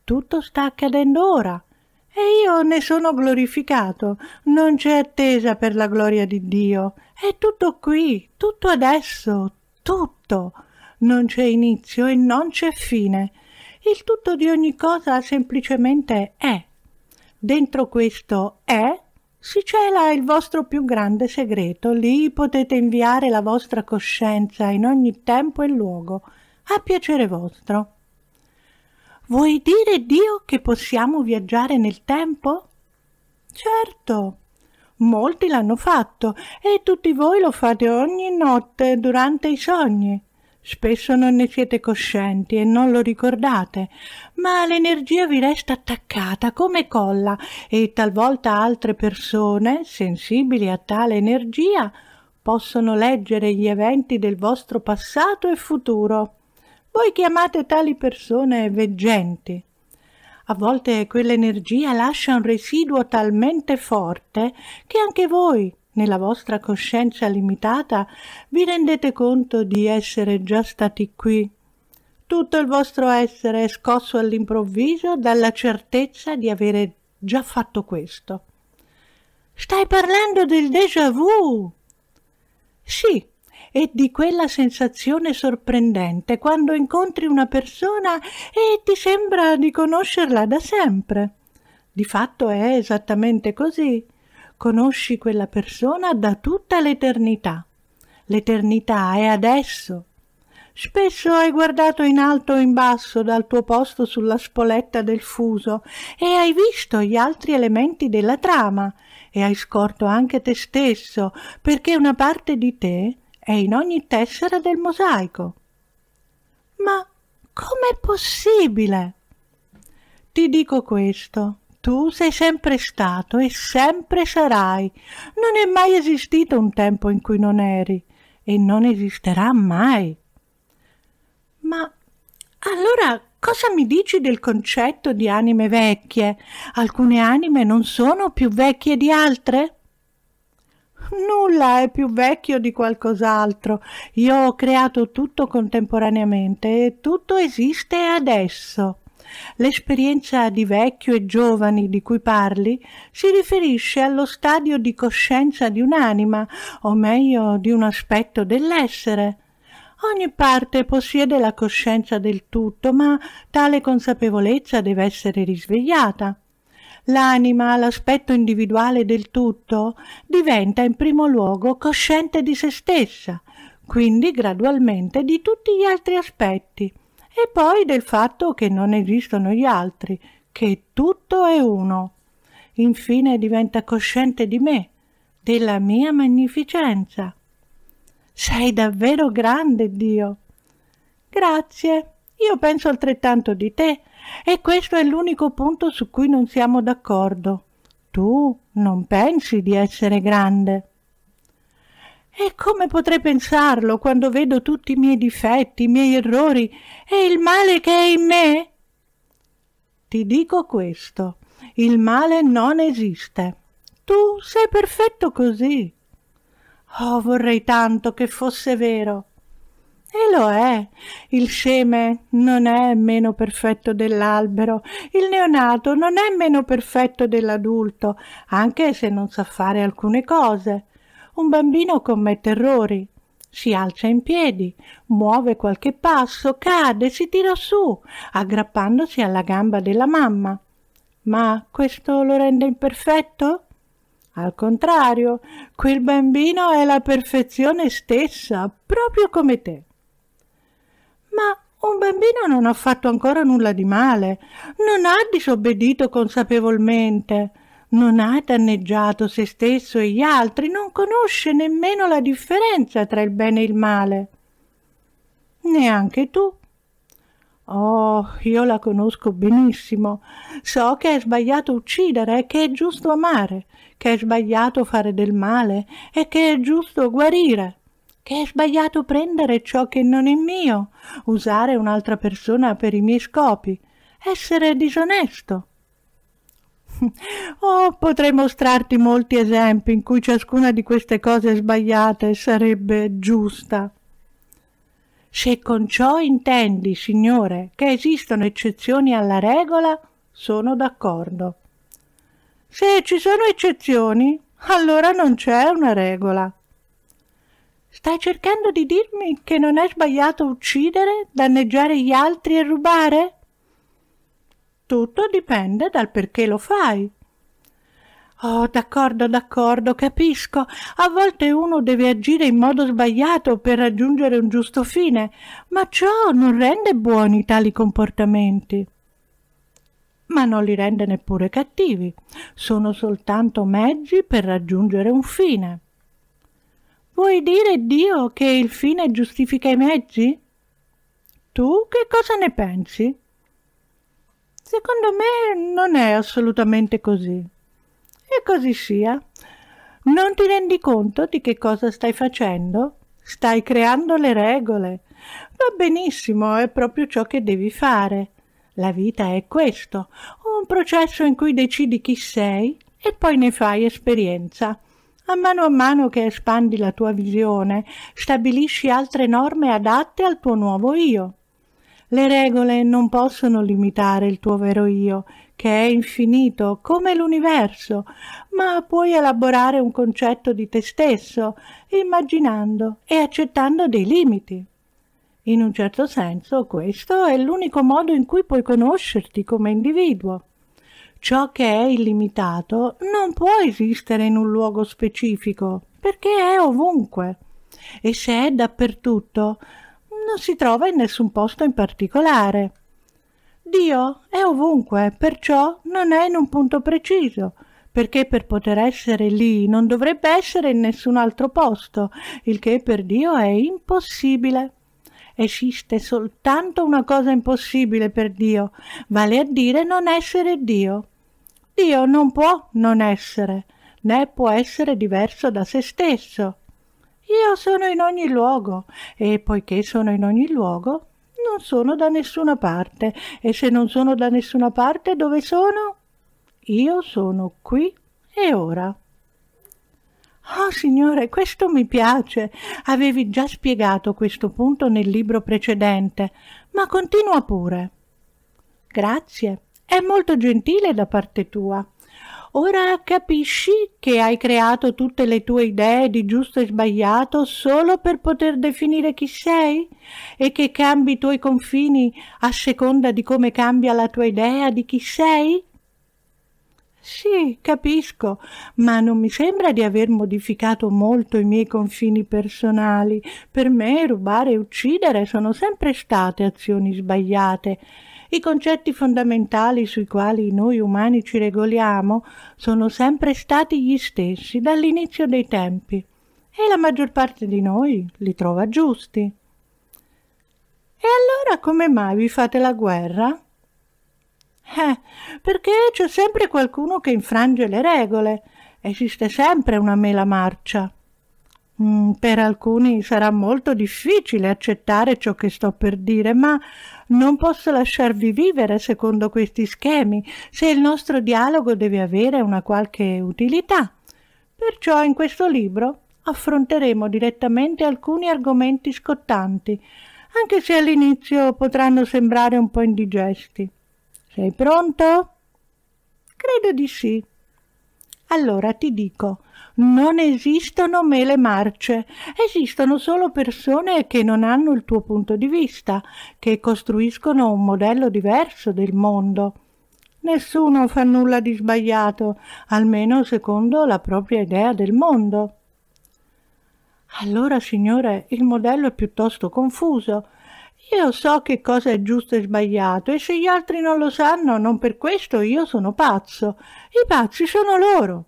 Tutto sta accadendo ora e io ne sono glorificato. Non c'è attesa per la gloria di Dio. È tutto qui, tutto adesso, tutto. Non c'è inizio e non c'è fine. Il tutto di ogni cosa semplicemente è. Dentro questo è si cela il vostro più grande segreto, lì potete inviare la vostra coscienza in ogni tempo e luogo, a piacere vostro. Vuoi dire, Dio, che possiamo viaggiare nel tempo? Certo, molti l'hanno fatto e tutti voi lo fate ogni notte durante i sogni. Spesso non ne siete coscienti e non lo ricordate, ma l'energia vi resta attaccata come colla e talvolta altre persone, sensibili a tale energia, possono leggere gli eventi del vostro passato e futuro. Voi chiamate tali persone veggenti. A volte quell'energia lascia un residuo talmente forte che anche voi nella vostra coscienza limitata, vi rendete conto di essere già stati qui. Tutto il vostro essere è scosso all'improvviso dalla certezza di avere già fatto questo. Stai parlando del déjà vu? Sì, e di quella sensazione sorprendente quando incontri una persona e ti sembra di conoscerla da sempre. Di fatto è esattamente così conosci quella persona da tutta l'eternità. L'eternità è adesso. Spesso hai guardato in alto o in basso dal tuo posto sulla spoletta del fuso e hai visto gli altri elementi della trama e hai scorto anche te stesso perché una parte di te è in ogni tessera del mosaico. Ma com'è possibile? Ti dico questo tu sei sempre stato e sempre sarai. Non è mai esistito un tempo in cui non eri e non esisterà mai. Ma allora cosa mi dici del concetto di anime vecchie? Alcune anime non sono più vecchie di altre? Nulla è più vecchio di qualcos'altro. Io ho creato tutto contemporaneamente e tutto esiste adesso. L'esperienza di vecchio e giovani di cui parli si riferisce allo stadio di coscienza di un'anima, o meglio di un aspetto dell'essere. Ogni parte possiede la coscienza del tutto, ma tale consapevolezza deve essere risvegliata. L'anima, l'aspetto individuale del tutto, diventa in primo luogo cosciente di se stessa, quindi gradualmente di tutti gli altri aspetti, e poi del fatto che non esistono gli altri, che tutto è uno. Infine diventa cosciente di me, della mia magnificenza. Sei davvero grande, Dio. Grazie, io penso altrettanto di te, e questo è l'unico punto su cui non siamo d'accordo. Tu non pensi di essere grande. E come potrei pensarlo quando vedo tutti i miei difetti, i miei errori e il male che è in me? Ti dico questo, il male non esiste. Tu sei perfetto così. Oh, vorrei tanto che fosse vero. E lo è. Il seme non è meno perfetto dell'albero, il neonato non è meno perfetto dell'adulto, anche se non sa fare alcune cose. Un bambino commette errori. Si alza in piedi, muove qualche passo, cade, si tira su, aggrappandosi alla gamba della mamma. Ma questo lo rende imperfetto? Al contrario, quel bambino è la perfezione stessa, proprio come te. Ma un bambino non ha fatto ancora nulla di male, non ha disobbedito consapevolmente, non ha danneggiato se stesso e gli altri, non conosce nemmeno la differenza tra il bene e il male. Neanche tu. Oh, io la conosco benissimo. So che è sbagliato uccidere e che è giusto amare, che è sbagliato fare del male e che è giusto guarire, che è sbagliato prendere ciò che non è mio, usare un'altra persona per i miei scopi, essere disonesto Oh, potrei mostrarti molti esempi in cui ciascuna di queste cose sbagliate sarebbe giusta. Se con ciò intendi, Signore, che esistono eccezioni alla regola, sono d'accordo. Se ci sono eccezioni, allora non c'è una regola. Stai cercando di dirmi che non è sbagliato uccidere, danneggiare gli altri e rubare? Tutto dipende dal perché lo fai. Oh, d'accordo, d'accordo, capisco. A volte uno deve agire in modo sbagliato per raggiungere un giusto fine, ma ciò non rende buoni tali comportamenti. Ma non li rende neppure cattivi. Sono soltanto mezzi per raggiungere un fine. Vuoi dire, Dio, che il fine giustifica i mezzi? Tu che cosa ne pensi? Secondo me non è assolutamente così. E così sia. Non ti rendi conto di che cosa stai facendo? Stai creando le regole. Va benissimo, è proprio ciò che devi fare. La vita è questo, un processo in cui decidi chi sei e poi ne fai esperienza. A mano a mano che espandi la tua visione, stabilisci altre norme adatte al tuo nuovo io. Le regole non possono limitare il tuo vero io, che è infinito come l'universo, ma puoi elaborare un concetto di te stesso, immaginando e accettando dei limiti. In un certo senso questo è l'unico modo in cui puoi conoscerti come individuo. Ciò che è illimitato non può esistere in un luogo specifico, perché è ovunque. E se è dappertutto, non si trova in nessun posto in particolare. Dio è ovunque, perciò non è in un punto preciso, perché per poter essere lì non dovrebbe essere in nessun altro posto, il che per Dio è impossibile. Esiste soltanto una cosa impossibile per Dio, vale a dire non essere Dio. Dio non può non essere, né può essere diverso da se stesso. Io sono in ogni luogo e poiché sono in ogni luogo non sono da nessuna parte e se non sono da nessuna parte dove sono? Io sono qui e ora. Oh signore, questo mi piace. Avevi già spiegato questo punto nel libro precedente, ma continua pure. Grazie, è molto gentile da parte tua. Ora capisci che hai creato tutte le tue idee di giusto e sbagliato solo per poter definire chi sei? E che cambi i tuoi confini a seconda di come cambia la tua idea di chi sei? Sì, capisco, ma non mi sembra di aver modificato molto i miei confini personali. Per me rubare e uccidere sono sempre state azioni sbagliate i concetti fondamentali sui quali noi umani ci regoliamo sono sempre stati gli stessi dall'inizio dei tempi e la maggior parte di noi li trova giusti. E allora come mai vi fate la guerra? Eh, perché c'è sempre qualcuno che infrange le regole, esiste sempre una mela marcia. Mm, per alcuni sarà molto difficile accettare ciò che sto per dire, ma non posso lasciarvi vivere secondo questi schemi, se il nostro dialogo deve avere una qualche utilità. Perciò in questo libro affronteremo direttamente alcuni argomenti scottanti, anche se all'inizio potranno sembrare un po' indigesti. Sei pronto? Credo di sì. Allora ti dico non esistono mele marce, esistono solo persone che non hanno il tuo punto di vista, che costruiscono un modello diverso del mondo. Nessuno fa nulla di sbagliato, almeno secondo la propria idea del mondo. Allora, signore, il modello è piuttosto confuso. Io so che cosa è giusto e sbagliato e se gli altri non lo sanno, non per questo io sono pazzo. I pazzi sono loro.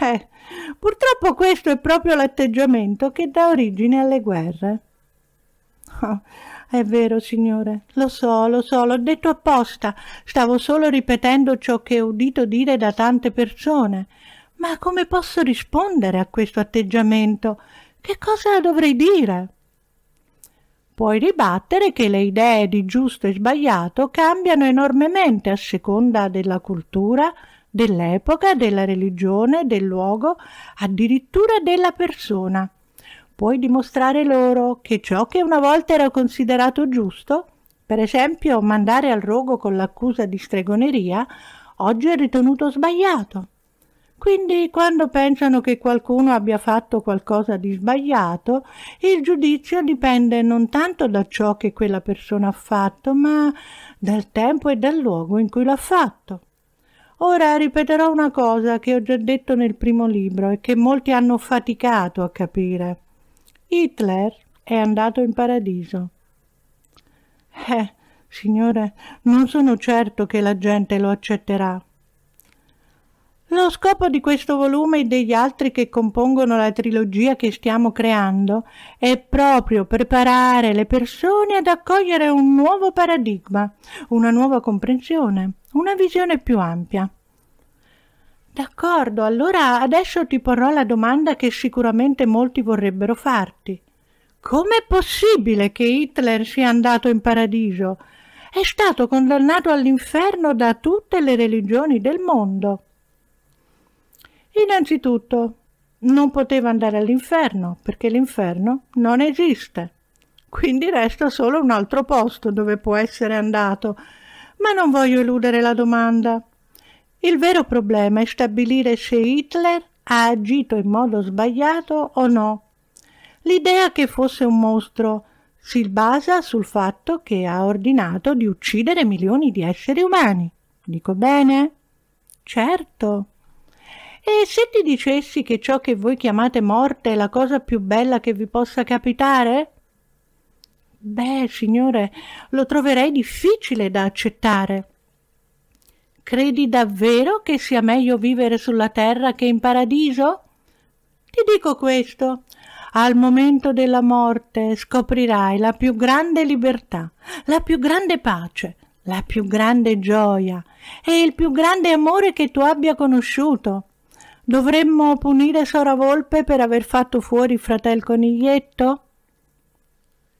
Eh, Purtroppo questo è proprio l'atteggiamento che dà origine alle guerre. Oh, è vero, signore, lo so, lo so, l'ho detto apposta, stavo solo ripetendo ciò che ho udito dire da tante persone. Ma come posso rispondere a questo atteggiamento? Che cosa dovrei dire? Puoi ribattere che le idee di giusto e sbagliato cambiano enormemente a seconda della cultura, dell'epoca, della religione, del luogo, addirittura della persona. Puoi dimostrare loro che ciò che una volta era considerato giusto, per esempio mandare al rogo con l'accusa di stregoneria, oggi è ritenuto sbagliato. Quindi quando pensano che qualcuno abbia fatto qualcosa di sbagliato, il giudizio dipende non tanto da ciò che quella persona ha fatto, ma dal tempo e dal luogo in cui l'ha fatto. Ora ripeterò una cosa che ho già detto nel primo libro e che molti hanno faticato a capire. Hitler è andato in paradiso. Eh, signore, non sono certo che la gente lo accetterà. Lo scopo di questo volume e degli altri che compongono la trilogia che stiamo creando è proprio preparare le persone ad accogliere un nuovo paradigma, una nuova comprensione, una visione più ampia. D'accordo, allora adesso ti porrò la domanda che sicuramente molti vorrebbero farti. Com'è possibile che Hitler sia andato in paradiso? È stato condannato all'inferno da tutte le religioni del mondo. Innanzitutto, non poteva andare all'inferno perché l'inferno non esiste. Quindi resta solo un altro posto dove può essere andato, ma non voglio eludere la domanda. Il vero problema è stabilire se Hitler ha agito in modo sbagliato o no. L'idea che fosse un mostro si basa sul fatto che ha ordinato di uccidere milioni di esseri umani. Dico bene? Certo. E se ti dicessi che ciò che voi chiamate morte è la cosa più bella che vi possa capitare? Beh, signore, lo troverei difficile da accettare. Credi davvero che sia meglio vivere sulla terra che in paradiso? Ti dico questo. Al momento della morte scoprirai la più grande libertà, la più grande pace, la più grande gioia e il più grande amore che tu abbia conosciuto. Dovremmo punire Sora Volpe per aver fatto fuori fratel Coniglietto?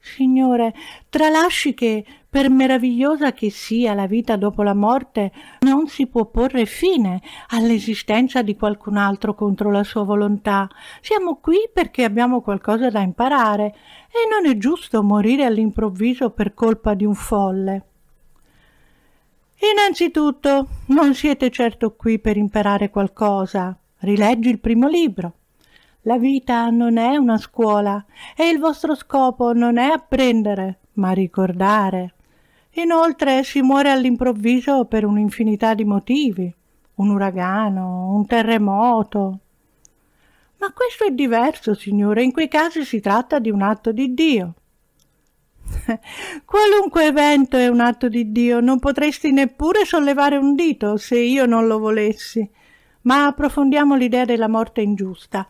Signore, tralasci che, per meravigliosa che sia la vita dopo la morte, non si può porre fine all'esistenza di qualcun altro contro la sua volontà. Siamo qui perché abbiamo qualcosa da imparare e non è giusto morire all'improvviso per colpa di un folle. Innanzitutto, non siete certo qui per imparare qualcosa. Rileggi il primo libro. La vita non è una scuola e il vostro scopo non è apprendere, ma ricordare. Inoltre si muore all'improvviso per un'infinità di motivi, un uragano, un terremoto. Ma questo è diverso, signore, in quei casi si tratta di un atto di Dio. Qualunque evento è un atto di Dio, non potresti neppure sollevare un dito se io non lo volessi. Ma approfondiamo l'idea della morte ingiusta.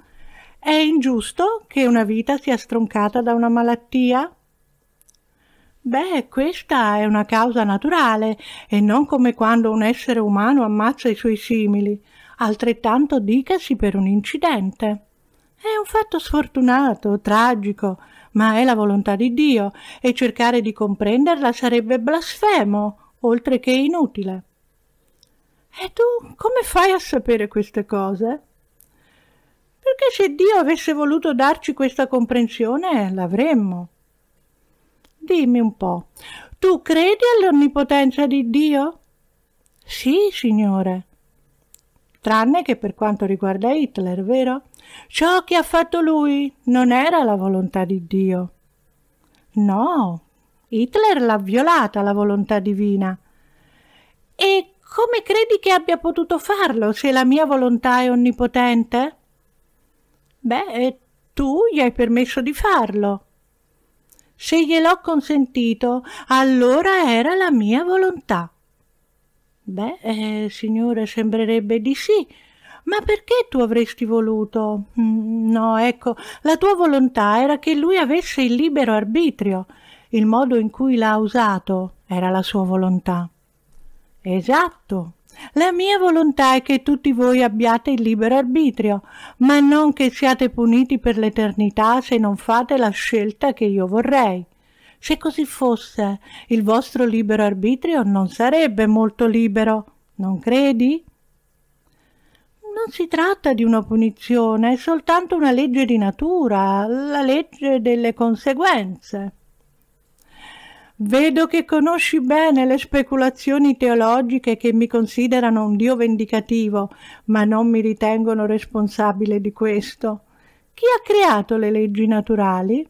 È ingiusto che una vita sia stroncata da una malattia? Beh, questa è una causa naturale e non come quando un essere umano ammazza i suoi simili. Altrettanto dicasi per un incidente. È un fatto sfortunato, tragico, ma è la volontà di Dio e cercare di comprenderla sarebbe blasfemo, oltre che inutile. E tu come fai a sapere queste cose? perché se Dio avesse voluto darci questa comprensione l'avremmo. Dimmi un po', tu credi all'onnipotenza di Dio? Sì, signore. Tranne che per quanto riguarda Hitler, vero? Ciò che ha fatto lui non era la volontà di Dio. No, Hitler l'ha violata la volontà divina. E come credi che abbia potuto farlo se la mia volontà è onnipotente? Beh, tu gli hai permesso di farlo. Se gliel'ho consentito, allora era la mia volontà. Beh, eh, signore, sembrerebbe di sì. Ma perché tu avresti voluto? Mm, no, ecco, la tua volontà era che lui avesse il libero arbitrio. Il modo in cui l'ha usato era la sua volontà. Esatto, la mia volontà è che tutti voi abbiate il libero arbitrio, ma non che siate puniti per l'eternità se non fate la scelta che io vorrei. Se così fosse, il vostro libero arbitrio non sarebbe molto libero, non credi? Non si tratta di una punizione, è soltanto una legge di natura, la legge delle conseguenze. Vedo che conosci bene le speculazioni teologiche che mi considerano un Dio vendicativo, ma non mi ritengono responsabile di questo. Chi ha creato le leggi naturali?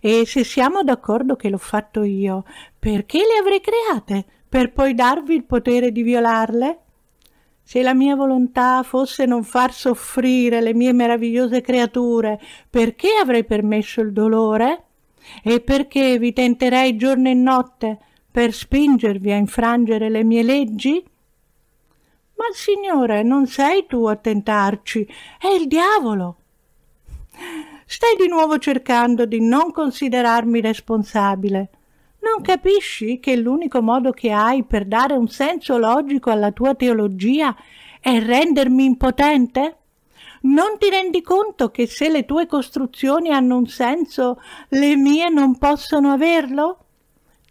E se siamo d'accordo che l'ho fatto io, perché le avrei create? Per poi darvi il potere di violarle? Se la mia volontà fosse non far soffrire le mie meravigliose creature, perché avrei permesso il dolore? e perché vi tenterei giorno e notte per spingervi a infrangere le mie leggi? Ma Signore, non sei tu a tentarci, è il diavolo. Stai di nuovo cercando di non considerarmi responsabile. Non capisci che l'unico modo che hai per dare un senso logico alla tua teologia è rendermi impotente? Non ti rendi conto che se le tue costruzioni hanno un senso, le mie non possono averlo?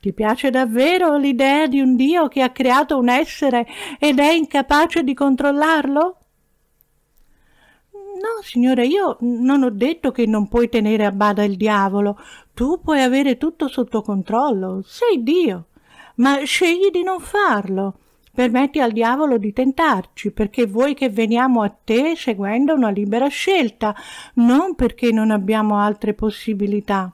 Ti piace davvero l'idea di un Dio che ha creato un essere ed è incapace di controllarlo? No, signore, io non ho detto che non puoi tenere a bada il diavolo. Tu puoi avere tutto sotto controllo, sei Dio, ma scegli di non farlo. Permetti al diavolo di tentarci perché vuoi che veniamo a te seguendo una libera scelta, non perché non abbiamo altre possibilità.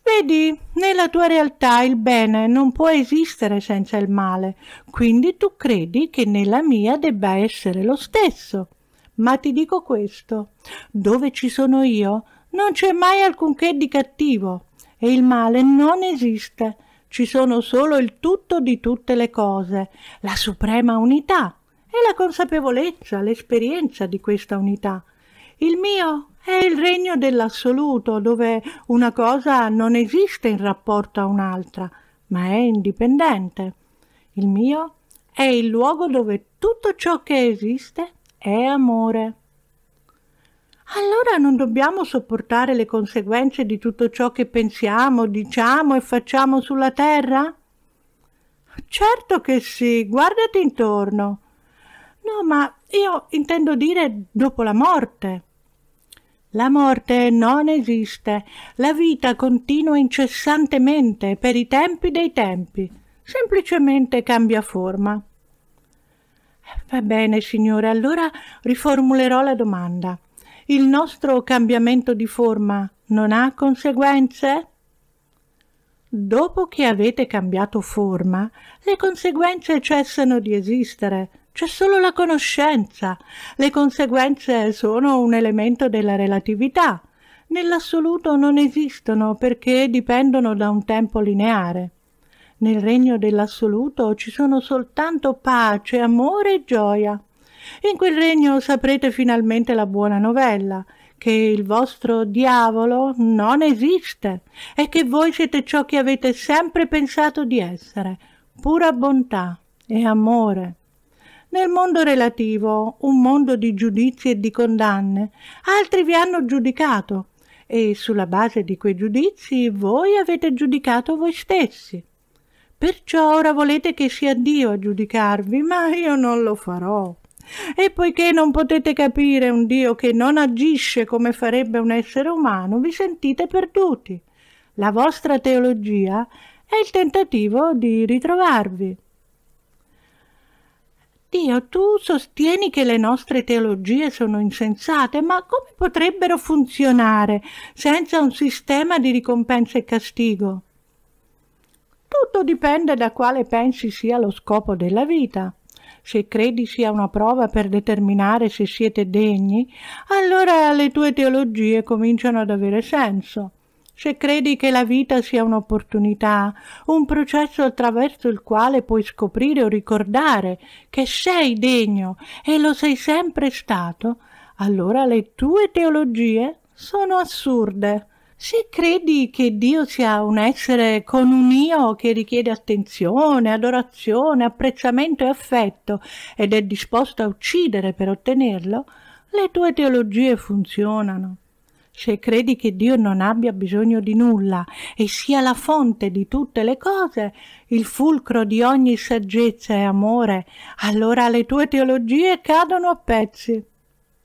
Vedi, nella tua realtà il bene non può esistere senza il male, quindi tu credi che nella mia debba essere lo stesso. Ma ti dico questo, dove ci sono io non c'è mai alcunché di cattivo e il male non esiste ci sono solo il tutto di tutte le cose, la suprema unità e la consapevolezza, l'esperienza di questa unità. Il mio è il regno dell'assoluto, dove una cosa non esiste in rapporto a un'altra, ma è indipendente. Il mio è il luogo dove tutto ciò che esiste è amore allora non dobbiamo sopportare le conseguenze di tutto ciò che pensiamo, diciamo e facciamo sulla terra? Certo che sì, guardati intorno. No, ma io intendo dire dopo la morte. La morte non esiste, la vita continua incessantemente per i tempi dei tempi, semplicemente cambia forma. Eh, va bene, signore, allora riformulerò la domanda il nostro cambiamento di forma non ha conseguenze? Dopo che avete cambiato forma, le conseguenze cessano di esistere, c'è solo la conoscenza. Le conseguenze sono un elemento della relatività. Nell'assoluto non esistono perché dipendono da un tempo lineare. Nel regno dell'assoluto ci sono soltanto pace, amore e gioia. In quel regno saprete finalmente la buona novella, che il vostro diavolo non esiste e che voi siete ciò che avete sempre pensato di essere, pura bontà e amore. Nel mondo relativo, un mondo di giudizi e di condanne, altri vi hanno giudicato e sulla base di quei giudizi voi avete giudicato voi stessi. Perciò ora volete che sia Dio a giudicarvi, ma io non lo farò. E poiché non potete capire un Dio che non agisce come farebbe un essere umano, vi sentite perduti. La vostra teologia è il tentativo di ritrovarvi. Dio, tu sostieni che le nostre teologie sono insensate, ma come potrebbero funzionare senza un sistema di ricompensa e castigo? Tutto dipende da quale pensi sia lo scopo della vita se credi sia una prova per determinare se siete degni, allora le tue teologie cominciano ad avere senso. Se credi che la vita sia un'opportunità, un processo attraverso il quale puoi scoprire o ricordare che sei degno e lo sei sempre stato, allora le tue teologie sono assurde. Se credi che Dio sia un essere con un io che richiede attenzione, adorazione, apprezzamento e affetto ed è disposto a uccidere per ottenerlo, le tue teologie funzionano. Se credi che Dio non abbia bisogno di nulla e sia la fonte di tutte le cose, il fulcro di ogni saggezza e amore, allora le tue teologie cadono a pezzi.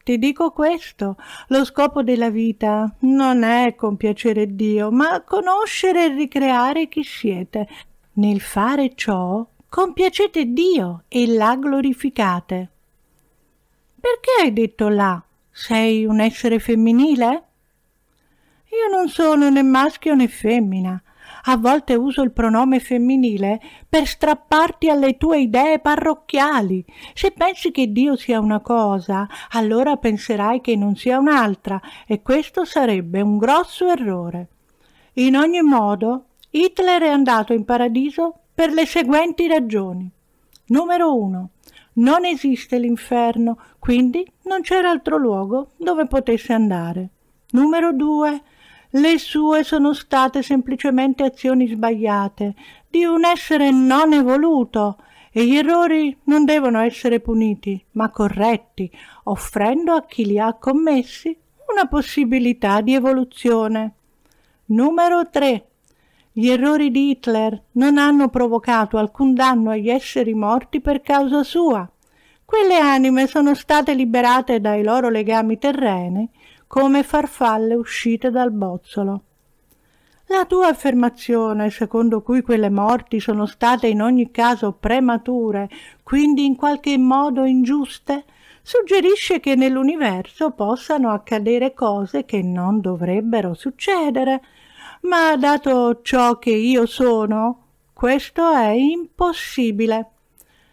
Ti dico questo, lo scopo della vita non è compiacere Dio, ma conoscere e ricreare chi siete. Nel fare ciò, compiacete Dio e la glorificate. Perché hai detto là? Sei un essere femminile? Io non sono né maschio né femmina a volte uso il pronome femminile, per strapparti alle tue idee parrocchiali. Se pensi che Dio sia una cosa, allora penserai che non sia un'altra, e questo sarebbe un grosso errore. In ogni modo, Hitler è andato in paradiso per le seguenti ragioni. Numero 1. Non esiste l'inferno, quindi non c'era altro luogo dove potesse andare. Numero 2. Le sue sono state semplicemente azioni sbagliate di un essere non evoluto e gli errori non devono essere puniti, ma corretti, offrendo a chi li ha commessi una possibilità di evoluzione. Numero 3. Gli errori di Hitler non hanno provocato alcun danno agli esseri morti per causa sua. Quelle anime sono state liberate dai loro legami terreni come farfalle uscite dal bozzolo. La tua affermazione, secondo cui quelle morti sono state in ogni caso premature, quindi in qualche modo ingiuste, suggerisce che nell'universo possano accadere cose che non dovrebbero succedere. Ma dato ciò che io sono, questo è impossibile.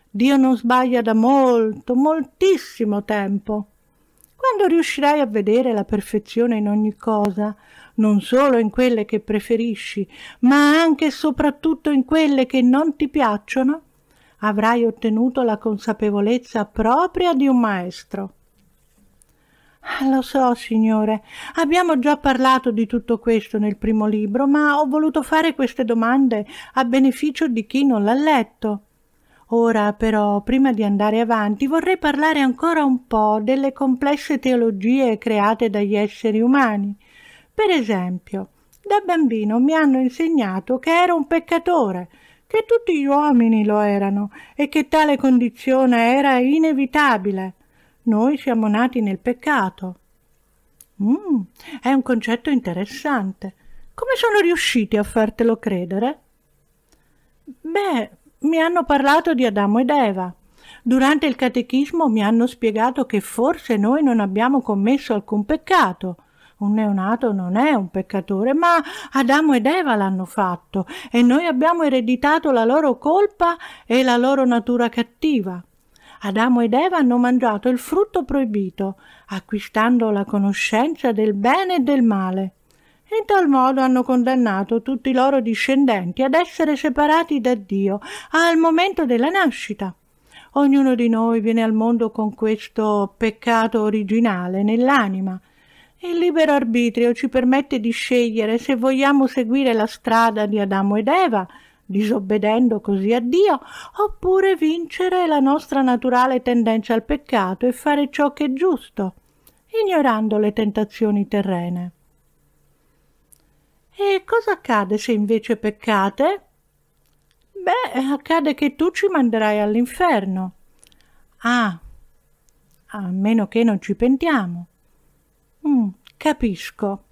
Dio non sbaglia da molto, moltissimo tempo quando riuscirai a vedere la perfezione in ogni cosa, non solo in quelle che preferisci, ma anche e soprattutto in quelle che non ti piacciono, avrai ottenuto la consapevolezza propria di un maestro. Ah, lo so, signore, abbiamo già parlato di tutto questo nel primo libro, ma ho voluto fare queste domande a beneficio di chi non l'ha letto. Ora però, prima di andare avanti, vorrei parlare ancora un po' delle complesse teologie create dagli esseri umani. Per esempio, da bambino mi hanno insegnato che ero un peccatore, che tutti gli uomini lo erano e che tale condizione era inevitabile. Noi siamo nati nel peccato. Mm, è un concetto interessante. Come sono riusciti a fartelo credere? Beh, mi hanno parlato di Adamo ed Eva. Durante il catechismo mi hanno spiegato che forse noi non abbiamo commesso alcun peccato. Un neonato non è un peccatore, ma Adamo ed Eva l'hanno fatto e noi abbiamo ereditato la loro colpa e la loro natura cattiva. Adamo ed Eva hanno mangiato il frutto proibito, acquistando la conoscenza del bene e del male e in tal modo hanno condannato tutti i loro discendenti ad essere separati da Dio al momento della nascita. Ognuno di noi viene al mondo con questo peccato originale nell'anima. Il libero arbitrio ci permette di scegliere se vogliamo seguire la strada di Adamo ed Eva, disobbedendo così a Dio, oppure vincere la nostra naturale tendenza al peccato e fare ciò che è giusto, ignorando le tentazioni terrene. E cosa accade se invece peccate? Beh, accade che tu ci manderai all'inferno. Ah, a meno che non ci pentiamo. Mm, capisco.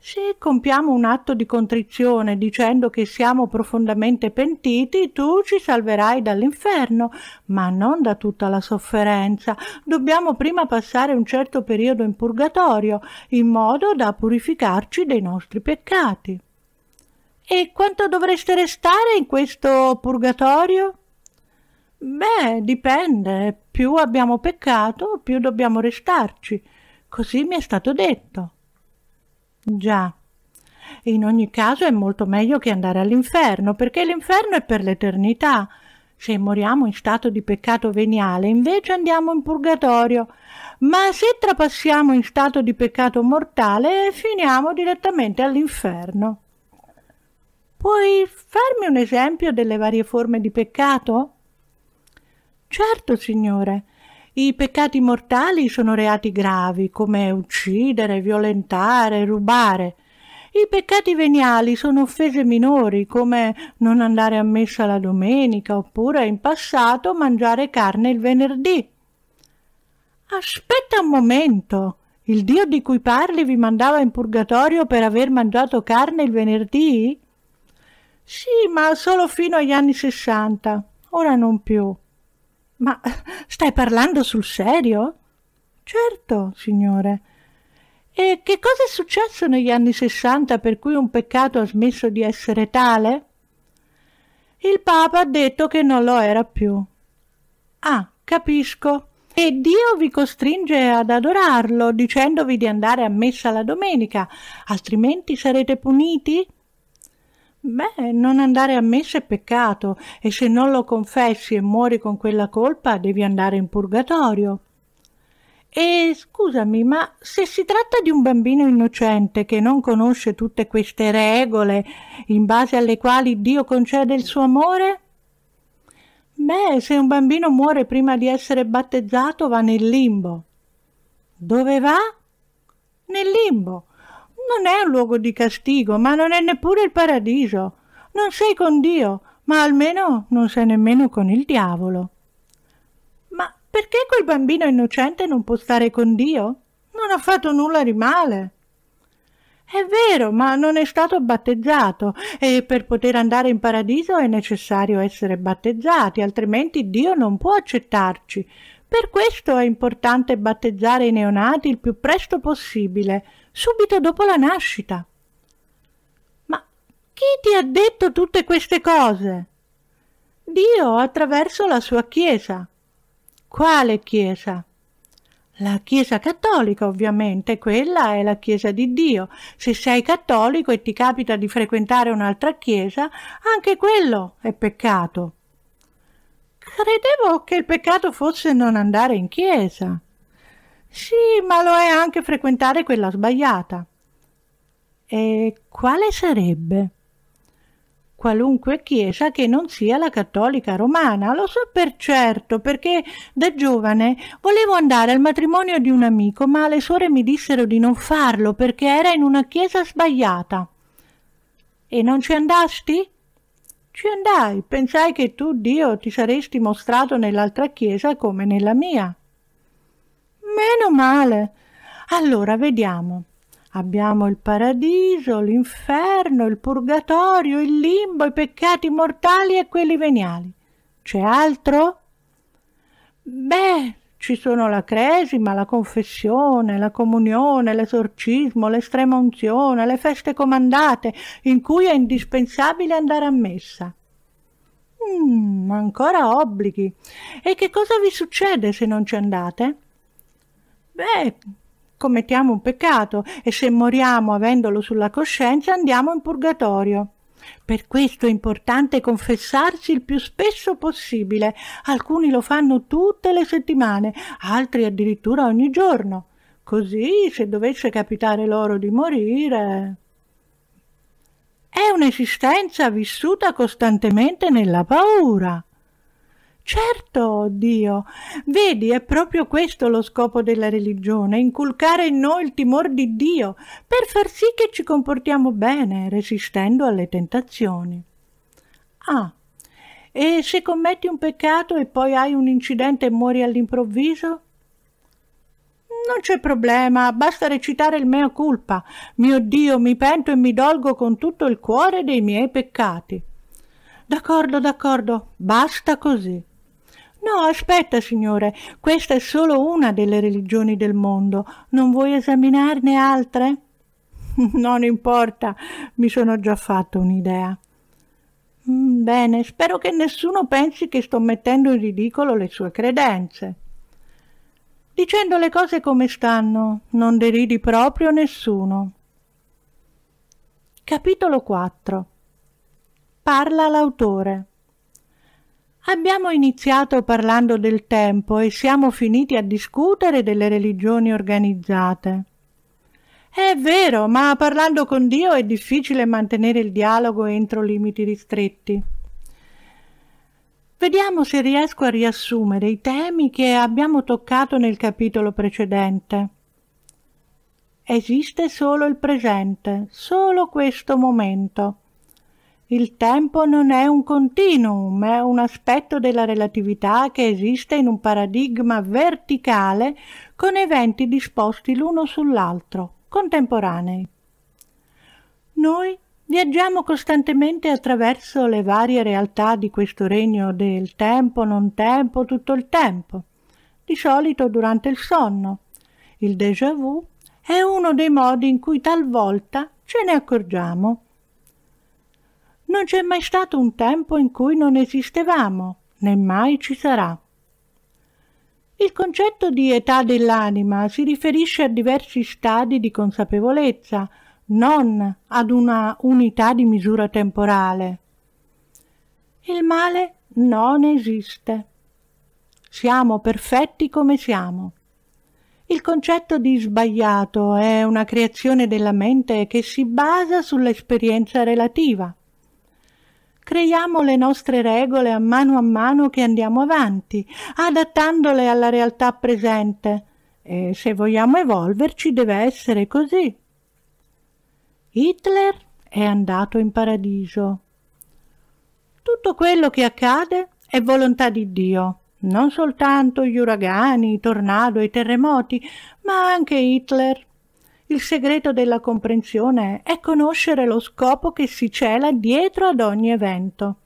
Se compiamo un atto di contrizione dicendo che siamo profondamente pentiti, tu ci salverai dall'inferno, ma non da tutta la sofferenza. Dobbiamo prima passare un certo periodo in purgatorio, in modo da purificarci dei nostri peccati. E quanto dovreste restare in questo purgatorio? Beh, dipende. Più abbiamo peccato, più dobbiamo restarci. Così mi è stato detto. Già. In ogni caso è molto meglio che andare all'inferno, perché l'inferno è per l'eternità. Se moriamo in stato di peccato veniale, invece andiamo in purgatorio. Ma se trapassiamo in stato di peccato mortale, finiamo direttamente all'inferno. Puoi farmi un esempio delle varie forme di peccato? Certo, signore. I peccati mortali sono reati gravi come uccidere, violentare, rubare. I peccati veniali sono offese minori come non andare a messa la domenica oppure in passato mangiare carne il venerdì. Aspetta un momento. Il Dio di cui parli vi mandava in purgatorio per aver mangiato carne il venerdì? Sì, ma solo fino agli anni sessanta. Ora non più. Ma stai parlando sul serio? Certo, signore. E che cosa è successo negli anni sessanta per cui un peccato ha smesso di essere tale? Il Papa ha detto che non lo era più. Ah, capisco. E Dio vi costringe ad adorarlo, dicendovi di andare a messa la domenica, altrimenti sarete puniti? Beh, non andare a messa è peccato e se non lo confessi e muori con quella colpa devi andare in purgatorio. E scusami, ma se si tratta di un bambino innocente che non conosce tutte queste regole in base alle quali Dio concede il suo amore? Beh, se un bambino muore prima di essere battezzato va nel limbo. Dove va? Nel limbo, non è un luogo di castigo, ma non è neppure il paradiso. Non sei con Dio, ma almeno non sei nemmeno con il diavolo. Ma perché quel bambino innocente non può stare con Dio? Non ha fatto nulla di male. È vero, ma non è stato battezzato e per poter andare in paradiso è necessario essere battezzati, altrimenti Dio non può accettarci. Per questo è importante battezzare i neonati il più presto possibile, subito dopo la nascita. Ma chi ti ha detto tutte queste cose? Dio attraverso la sua Chiesa. Quale Chiesa? La Chiesa cattolica, ovviamente, quella è la Chiesa di Dio. Se sei cattolico e ti capita di frequentare un'altra Chiesa, anche quello è peccato. Credevo che il peccato fosse non andare in Chiesa. Sì, ma lo è anche frequentare quella sbagliata. E quale sarebbe? Qualunque chiesa che non sia la cattolica romana, lo so per certo, perché da giovane volevo andare al matrimonio di un amico, ma le suore mi dissero di non farlo perché era in una chiesa sbagliata. E non ci andasti? Ci andai, pensai che tu, Dio, ti saresti mostrato nell'altra chiesa come nella mia. Meno male. Allora, vediamo. Abbiamo il paradiso, l'inferno, il purgatorio, il limbo, i peccati mortali e quelli veniali. C'è altro? Beh, ci sono la cresima, la confessione, la comunione, l'esorcismo, l'estrema unzione, le feste comandate, in cui è indispensabile andare a messa. Mm, ancora obblighi. E che cosa vi succede se non ci andate? beh, commettiamo un peccato e se moriamo avendolo sulla coscienza andiamo in purgatorio. Per questo è importante confessarsi il più spesso possibile. Alcuni lo fanno tutte le settimane, altri addirittura ogni giorno. Così, se dovesse capitare loro di morire. È un'esistenza vissuta costantemente nella paura. Certo, Dio. Vedi, è proprio questo lo scopo della religione, inculcare in noi il timor di Dio, per far sì che ci comportiamo bene, resistendo alle tentazioni. Ah, e se commetti un peccato e poi hai un incidente e muori all'improvviso? Non c'è problema, basta recitare il mea culpa. Mio Dio, mi pento e mi dolgo con tutto il cuore dei miei peccati. D'accordo, d'accordo, basta così. No, aspetta, signore, questa è solo una delle religioni del mondo. Non vuoi esaminarne altre? non importa, mi sono già fatto un'idea. Mm, bene, spero che nessuno pensi che sto mettendo in ridicolo le sue credenze. Dicendo le cose come stanno, non deridi proprio nessuno. Capitolo 4 Parla l'autore. Abbiamo iniziato parlando del tempo e siamo finiti a discutere delle religioni organizzate. È vero, ma parlando con Dio è difficile mantenere il dialogo entro limiti ristretti. Vediamo se riesco a riassumere i temi che abbiamo toccato nel capitolo precedente. Esiste solo il presente, solo questo momento. Il tempo non è un continuum, è un aspetto della relatività che esiste in un paradigma verticale con eventi disposti l'uno sull'altro, contemporanei. Noi Viaggiamo costantemente attraverso le varie realtà di questo regno del tempo, non tempo, tutto il tempo, di solito durante il sonno. Il déjà vu è uno dei modi in cui talvolta ce ne accorgiamo non c'è mai stato un tempo in cui non esistevamo, né mai ci sarà. Il concetto di età dell'anima si riferisce a diversi stadi di consapevolezza, non ad una unità di misura temporale. Il male non esiste. Siamo perfetti come siamo. Il concetto di sbagliato è una creazione della mente che si basa sull'esperienza relativa. Creiamo le nostre regole a mano a mano che andiamo avanti, adattandole alla realtà presente. E se vogliamo evolverci deve essere così. Hitler è andato in paradiso. Tutto quello che accade è volontà di Dio, non soltanto gli uragani, i tornado, i terremoti, ma anche Hitler. Il segreto della comprensione è conoscere lo scopo che si cela dietro ad ogni evento.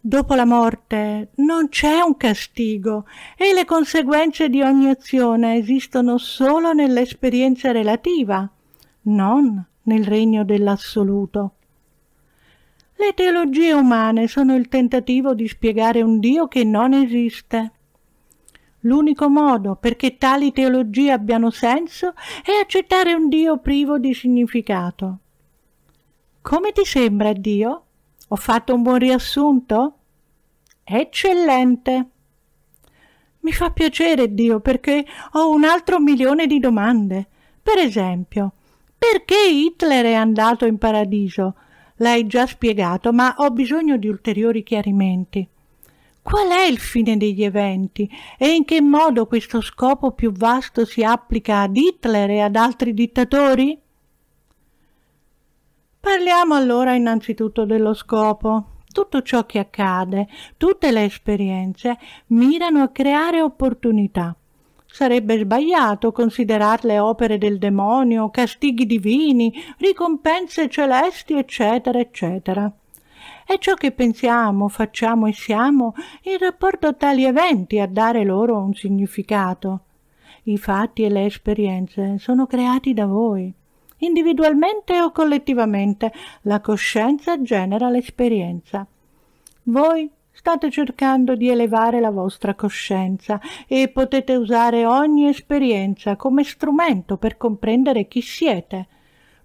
Dopo la morte non c'è un castigo e le conseguenze di ogni azione esistono solo nell'esperienza relativa, non nel regno dell'assoluto. Le teologie umane sono il tentativo di spiegare un Dio che non esiste. L'unico modo perché tali teologie abbiano senso è accettare un Dio privo di significato. Come ti sembra Dio? Ho fatto un buon riassunto? Eccellente! Mi fa piacere Dio perché ho un altro milione di domande. Per esempio, perché Hitler è andato in paradiso? L'hai già spiegato, ma ho bisogno di ulteriori chiarimenti. Qual è il fine degli eventi e in che modo questo scopo più vasto si applica ad Hitler e ad altri dittatori? Parliamo allora innanzitutto dello scopo. Tutto ciò che accade, tutte le esperienze mirano a creare opportunità. Sarebbe sbagliato considerarle opere del demonio, castighi divini, ricompense celesti, eccetera, eccetera. È ciò che pensiamo, facciamo e siamo in rapporto a tali eventi a dare loro un significato. I fatti e le esperienze sono creati da voi. Individualmente o collettivamente, la coscienza genera l'esperienza. Voi state cercando di elevare la vostra coscienza e potete usare ogni esperienza come strumento per comprendere chi siete,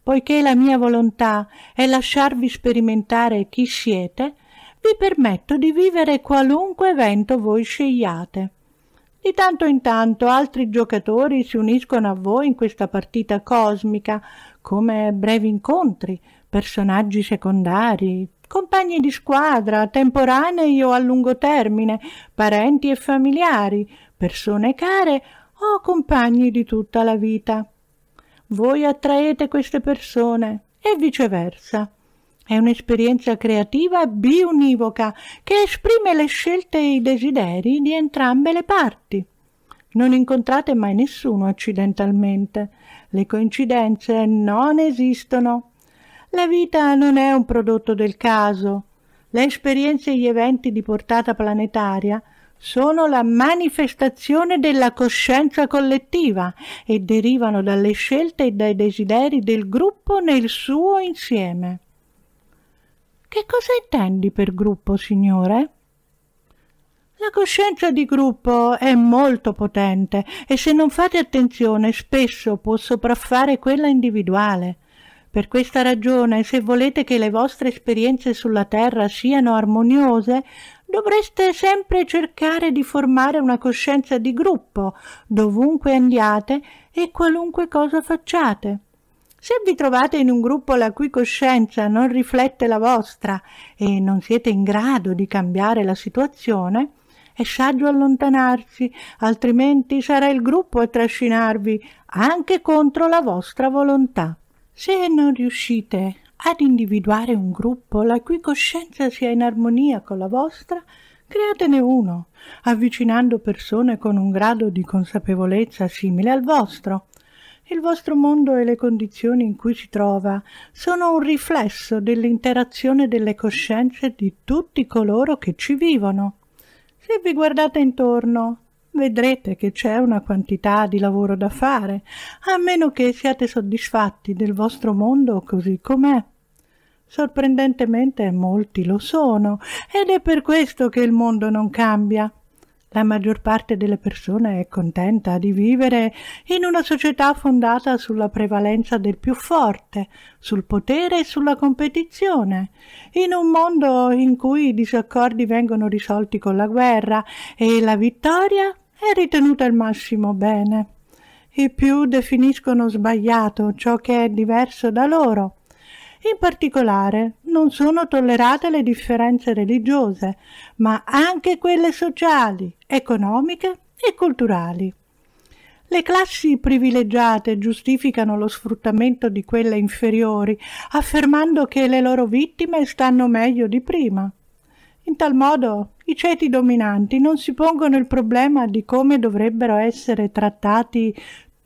poiché la mia volontà è lasciarvi sperimentare chi siete, vi permetto di vivere qualunque evento voi scegliate. Di tanto in tanto altri giocatori si uniscono a voi in questa partita cosmica, come brevi incontri, personaggi secondari, compagni di squadra, temporanei o a lungo termine, parenti e familiari, persone care o compagni di tutta la vita voi attraete queste persone e viceversa. È un'esperienza creativa bionivoca che esprime le scelte e i desideri di entrambe le parti. Non incontrate mai nessuno accidentalmente. Le coincidenze non esistono. La vita non è un prodotto del caso. Le esperienze e gli eventi di portata planetaria sono la manifestazione della coscienza collettiva e derivano dalle scelte e dai desideri del gruppo nel suo insieme. Che cosa intendi per gruppo, signore? La coscienza di gruppo è molto potente e se non fate attenzione spesso può sopraffare quella individuale. Per questa ragione, se volete che le vostre esperienze sulla Terra siano armoniose, Dovreste sempre cercare di formare una coscienza di gruppo, dovunque andiate e qualunque cosa facciate. Se vi trovate in un gruppo la cui coscienza non riflette la vostra e non siete in grado di cambiare la situazione, è saggio allontanarsi, altrimenti sarà il gruppo a trascinarvi anche contro la vostra volontà. Se non riuscite ad individuare un gruppo la cui coscienza sia in armonia con la vostra, createne uno, avvicinando persone con un grado di consapevolezza simile al vostro. Il vostro mondo e le condizioni in cui si trova sono un riflesso dell'interazione delle coscienze di tutti coloro che ci vivono. Se vi guardate intorno, vedrete che c'è una quantità di lavoro da fare, a meno che siate soddisfatti del vostro mondo così com'è. Sorprendentemente molti lo sono, ed è per questo che il mondo non cambia. La maggior parte delle persone è contenta di vivere in una società fondata sulla prevalenza del più forte, sul potere e sulla competizione, in un mondo in cui i disaccordi vengono risolti con la guerra e la vittoria è ritenuta il massimo bene. I più definiscono sbagliato ciò che è diverso da loro, in particolare non sono tollerate le differenze religiose, ma anche quelle sociali, economiche e culturali. Le classi privilegiate giustificano lo sfruttamento di quelle inferiori, affermando che le loro vittime stanno meglio di prima. In tal modo i ceti dominanti non si pongono il problema di come dovrebbero essere trattati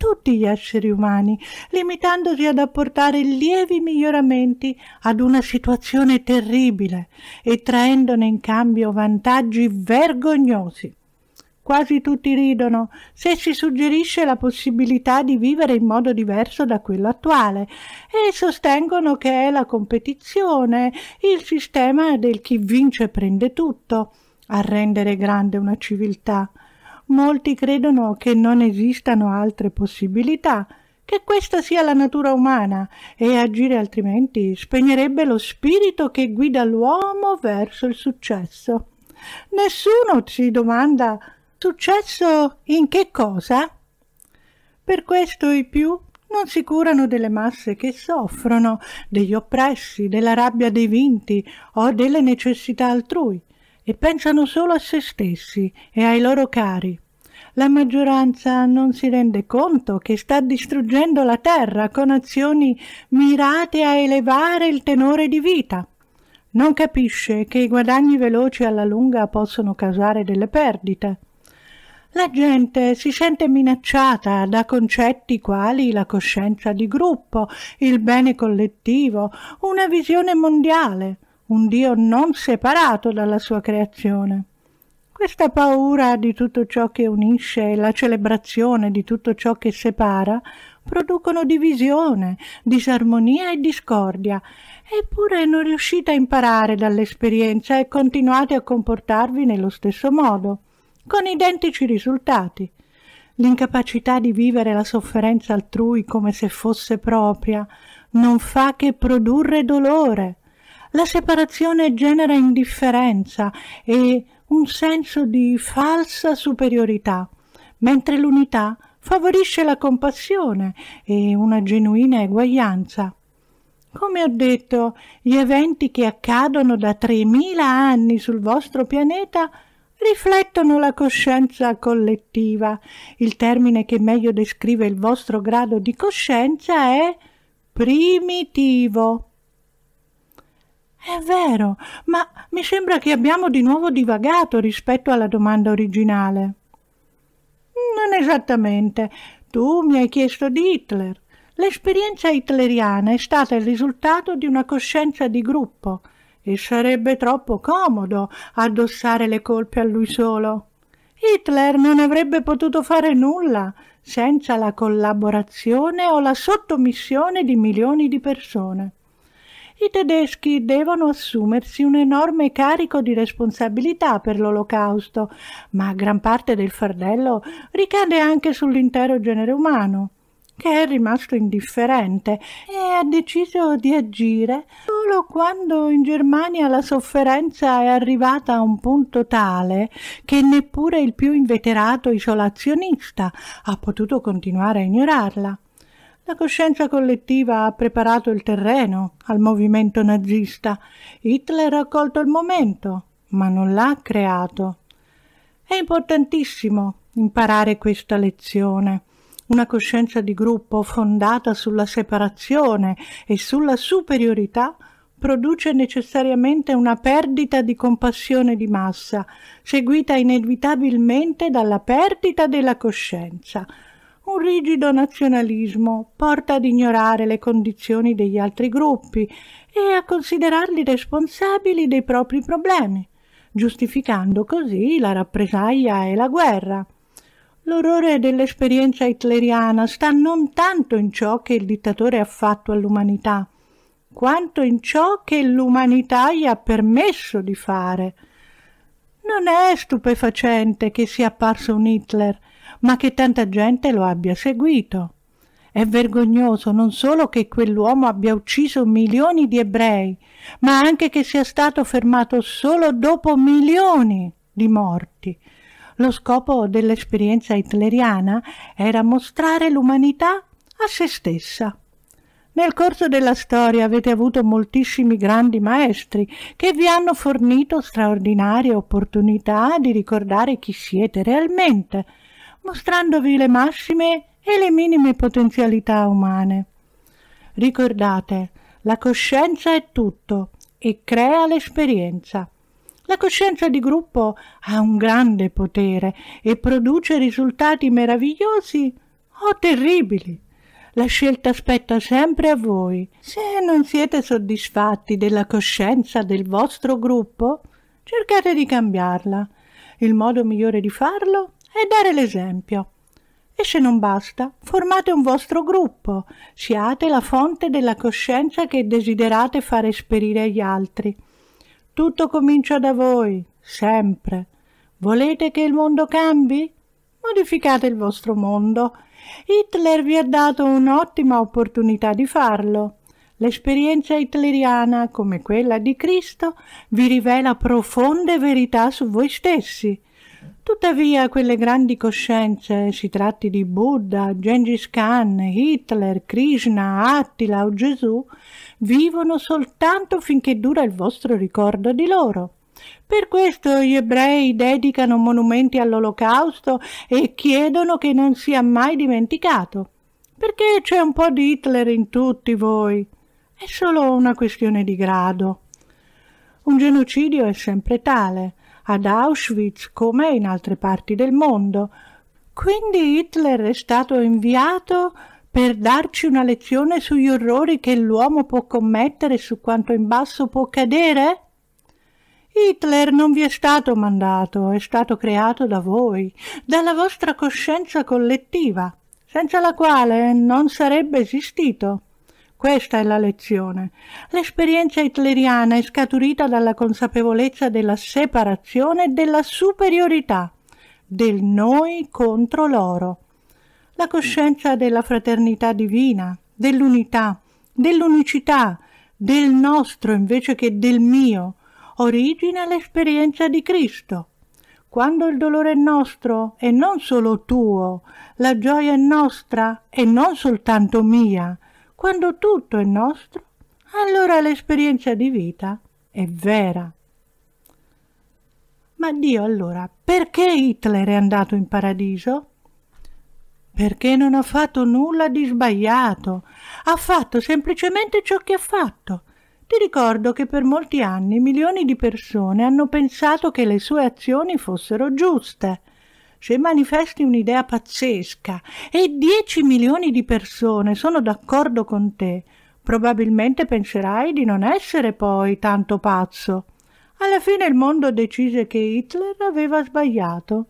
tutti gli esseri umani, limitandosi ad apportare lievi miglioramenti ad una situazione terribile e traendone in cambio vantaggi vergognosi. Quasi tutti ridono se si suggerisce la possibilità di vivere in modo diverso da quello attuale e sostengono che è la competizione, il sistema del chi vince prende tutto a rendere grande una civiltà. Molti credono che non esistano altre possibilità, che questa sia la natura umana e agire altrimenti spegnerebbe lo spirito che guida l'uomo verso il successo. Nessuno si domanda successo in che cosa? Per questo i più non si curano delle masse che soffrono, degli oppressi, della rabbia dei vinti o delle necessità altrui e pensano solo a se stessi e ai loro cari. La maggioranza non si rende conto che sta distruggendo la terra con azioni mirate a elevare il tenore di vita. Non capisce che i guadagni veloci alla lunga possono causare delle perdite. La gente si sente minacciata da concetti quali la coscienza di gruppo, il bene collettivo, una visione mondiale un Dio non separato dalla sua creazione. Questa paura di tutto ciò che unisce e la celebrazione di tutto ciò che separa producono divisione, disarmonia e discordia, eppure non riuscite a imparare dall'esperienza e continuate a comportarvi nello stesso modo, con identici risultati. L'incapacità di vivere la sofferenza altrui come se fosse propria non fa che produrre dolore la separazione genera indifferenza e un senso di falsa superiorità, mentre l'unità favorisce la compassione e una genuina eguaglianza. Come ho detto, gli eventi che accadono da 3.000 anni sul vostro pianeta riflettono la coscienza collettiva. Il termine che meglio descrive il vostro grado di coscienza è primitivo. È vero, ma mi sembra che abbiamo di nuovo divagato rispetto alla domanda originale. Non esattamente. Tu mi hai chiesto di Hitler. L'esperienza hitleriana è stata il risultato di una coscienza di gruppo e sarebbe troppo comodo addossare le colpe a lui solo. Hitler non avrebbe potuto fare nulla senza la collaborazione o la sottomissione di milioni di persone i tedeschi devono assumersi un enorme carico di responsabilità per l'olocausto, ma gran parte del fardello ricade anche sull'intero genere umano, che è rimasto indifferente e ha deciso di agire solo quando in Germania la sofferenza è arrivata a un punto tale che neppure il più inveterato isolazionista ha potuto continuare a ignorarla. La coscienza collettiva ha preparato il terreno al movimento nazista. Hitler ha colto il momento, ma non l'ha creato. È importantissimo imparare questa lezione. Una coscienza di gruppo fondata sulla separazione e sulla superiorità produce necessariamente una perdita di compassione di massa, seguita inevitabilmente dalla perdita della coscienza, un rigido nazionalismo porta ad ignorare le condizioni degli altri gruppi e a considerarli responsabili dei propri problemi, giustificando così la rappresaglia e la guerra. L'orrore dell'esperienza hitleriana sta non tanto in ciò che il dittatore ha fatto all'umanità, quanto in ciò che l'umanità gli ha permesso di fare. Non è stupefacente che sia apparso un Hitler ma che tanta gente lo abbia seguito. È vergognoso non solo che quell'uomo abbia ucciso milioni di ebrei, ma anche che sia stato fermato solo dopo milioni di morti. Lo scopo dell'esperienza hitleriana era mostrare l'umanità a se stessa. Nel corso della storia avete avuto moltissimi grandi maestri che vi hanno fornito straordinarie opportunità di ricordare chi siete realmente, mostrandovi le massime e le minime potenzialità umane. Ricordate, la coscienza è tutto e crea l'esperienza. La coscienza di gruppo ha un grande potere e produce risultati meravigliosi o terribili. La scelta spetta sempre a voi. Se non siete soddisfatti della coscienza del vostro gruppo, cercate di cambiarla. Il modo migliore di farlo è e dare l'esempio. E se non basta, formate un vostro gruppo, siate la fonte della coscienza che desiderate far esperire agli altri. Tutto comincia da voi, sempre. Volete che il mondo cambi? Modificate il vostro mondo. Hitler vi ha dato un'ottima opportunità di farlo. L'esperienza hitleriana, come quella di Cristo, vi rivela profonde verità su voi stessi. Tuttavia quelle grandi coscienze, si tratti di Buddha, Gengis Khan, Hitler, Krishna, Attila o Gesù, vivono soltanto finché dura il vostro ricordo di loro. Per questo gli ebrei dedicano monumenti all'olocausto e chiedono che non sia mai dimenticato. Perché c'è un po' di Hitler in tutti voi. È solo una questione di grado. Un genocidio è sempre tale ad Auschwitz come in altre parti del mondo. Quindi Hitler è stato inviato per darci una lezione sugli orrori che l'uomo può commettere e su quanto in basso può cadere? Hitler non vi è stato mandato, è stato creato da voi, dalla vostra coscienza collettiva, senza la quale non sarebbe esistito. Questa è la lezione. L'esperienza hitleriana è scaturita dalla consapevolezza della separazione e della superiorità, del noi contro loro. La coscienza della fraternità divina, dell'unità, dell'unicità, del nostro invece che del mio, origina l'esperienza di Cristo. Quando il dolore è nostro e non solo tuo, la gioia è nostra e non soltanto mia, quando tutto è nostro, allora l'esperienza di vita è vera. Ma Dio allora, perché Hitler è andato in paradiso? Perché non ha fatto nulla di sbagliato, ha fatto semplicemente ciò che ha fatto. Ti ricordo che per molti anni milioni di persone hanno pensato che le sue azioni fossero giuste se manifesti un'idea pazzesca e 10 milioni di persone sono d'accordo con te, probabilmente penserai di non essere poi tanto pazzo. Alla fine il mondo decise che Hitler aveva sbagliato.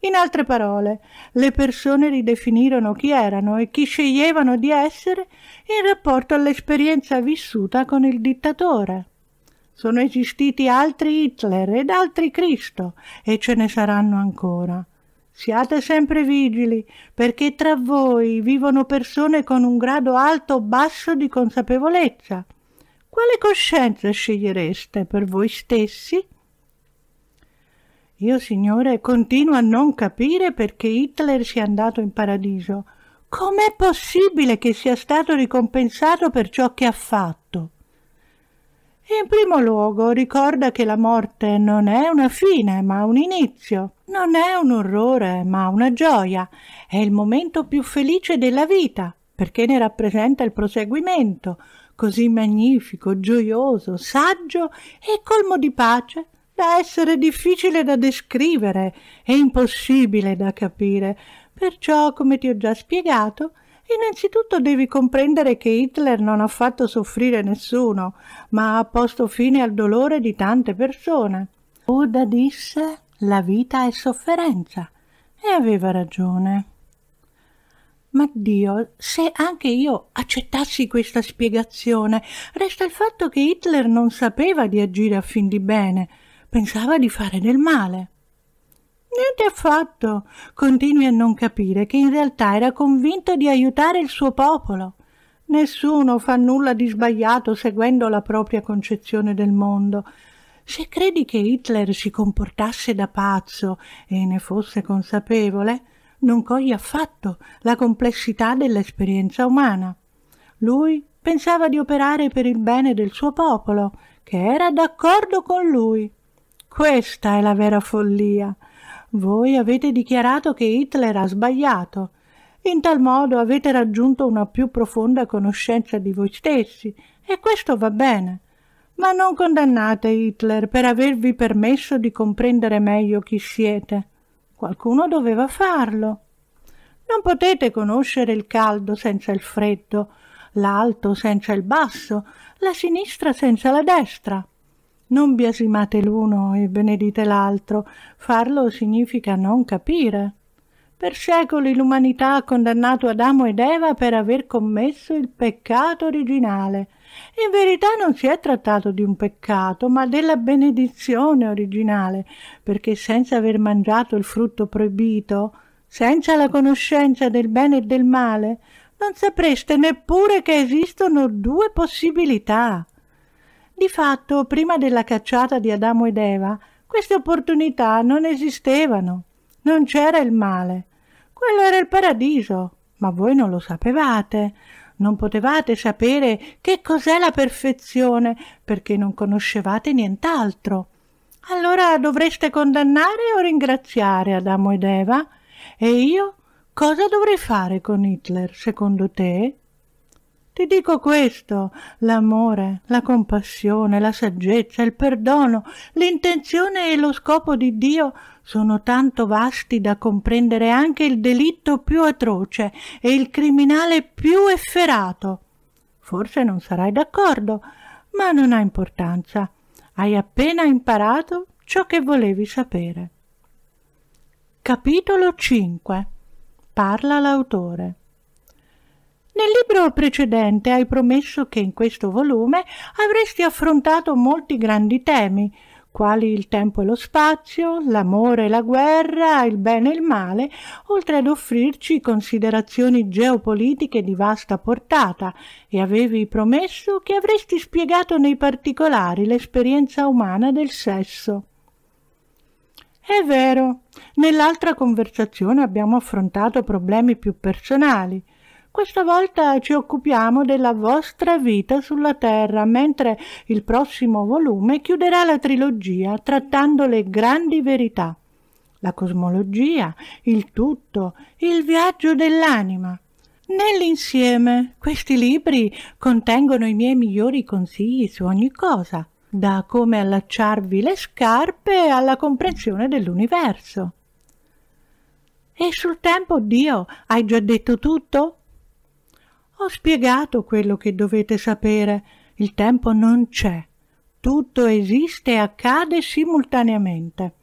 In altre parole, le persone ridefinirono chi erano e chi sceglievano di essere in rapporto all'esperienza vissuta con il dittatore sono esistiti altri Hitler ed altri Cristo e ce ne saranno ancora. Siate sempre vigili, perché tra voi vivono persone con un grado alto o basso di consapevolezza. Quale coscienza scegliereste per voi stessi? Io, signore, continuo a non capire perché Hitler sia andato in paradiso. Com'è possibile che sia stato ricompensato per ciò che ha fatto? In primo luogo, ricorda che la morte non è una fine, ma un inizio. Non è un orrore, ma una gioia. È il momento più felice della vita, perché ne rappresenta il proseguimento, così magnifico, gioioso, saggio e colmo di pace da essere difficile da descrivere e impossibile da capire. Perciò, come ti ho già spiegato, Innanzitutto devi comprendere che Hitler non ha fatto soffrire nessuno, ma ha posto fine al dolore di tante persone. Oda disse la vita è sofferenza e aveva ragione. Ma Dio, se anche io accettassi questa spiegazione, resta il fatto che Hitler non sapeva di agire a fin di bene, pensava di fare del male. Niente affatto. Continui a non capire che in realtà era convinto di aiutare il suo popolo. Nessuno fa nulla di sbagliato seguendo la propria concezione del mondo, se credi che Hitler si comportasse da pazzo e ne fosse consapevole, non cogli affatto la complessità dell'esperienza umana. Lui pensava di operare per il bene del suo popolo, che era d'accordo con lui. Questa è la vera follia. Voi avete dichiarato che Hitler ha sbagliato. In tal modo avete raggiunto una più profonda conoscenza di voi stessi, e questo va bene ma non condannate Hitler per avervi permesso di comprendere meglio chi siete. Qualcuno doveva farlo. Non potete conoscere il caldo senza il freddo, l'alto senza il basso, la sinistra senza la destra. Non biasimate l'uno e benedite l'altro, farlo significa non capire. Per secoli l'umanità ha condannato Adamo ed Eva per aver commesso il peccato originale, in verità non si è trattato di un peccato, ma della benedizione originale, perché senza aver mangiato il frutto proibito, senza la conoscenza del bene e del male, non sapreste neppure che esistono due possibilità. Di fatto, prima della cacciata di Adamo ed Eva, queste opportunità non esistevano. Non c'era il male. Quello era il paradiso, ma voi non lo sapevate. Non potevate sapere che cos'è la perfezione, perché non conoscevate nient'altro. Allora dovreste condannare o ringraziare Adamo ed Eva? E io cosa dovrei fare con Hitler, secondo te? Ti dico questo, l'amore, la compassione, la saggezza, il perdono, l'intenzione e lo scopo di Dio sono tanto vasti da comprendere anche il delitto più atroce e il criminale più efferato. Forse non sarai d'accordo, ma non ha importanza. Hai appena imparato ciò che volevi sapere. Capitolo 5 Parla l'autore nel libro precedente hai promesso che in questo volume avresti affrontato molti grandi temi, quali il tempo e lo spazio, l'amore e la guerra, il bene e il male, oltre ad offrirci considerazioni geopolitiche di vasta portata, e avevi promesso che avresti spiegato nei particolari l'esperienza umana del sesso. È vero, nell'altra conversazione abbiamo affrontato problemi più personali, questa volta ci occupiamo della vostra vita sulla Terra, mentre il prossimo volume chiuderà la trilogia trattando le grandi verità. La cosmologia, il tutto, il viaggio dell'anima. Nell'insieme, questi libri contengono i miei migliori consigli su ogni cosa, da come allacciarvi le scarpe alla comprensione dell'universo. E sul tempo, Dio, hai già detto tutto? Ho spiegato quello che dovete sapere. Il tempo non c'è. Tutto esiste e accade simultaneamente.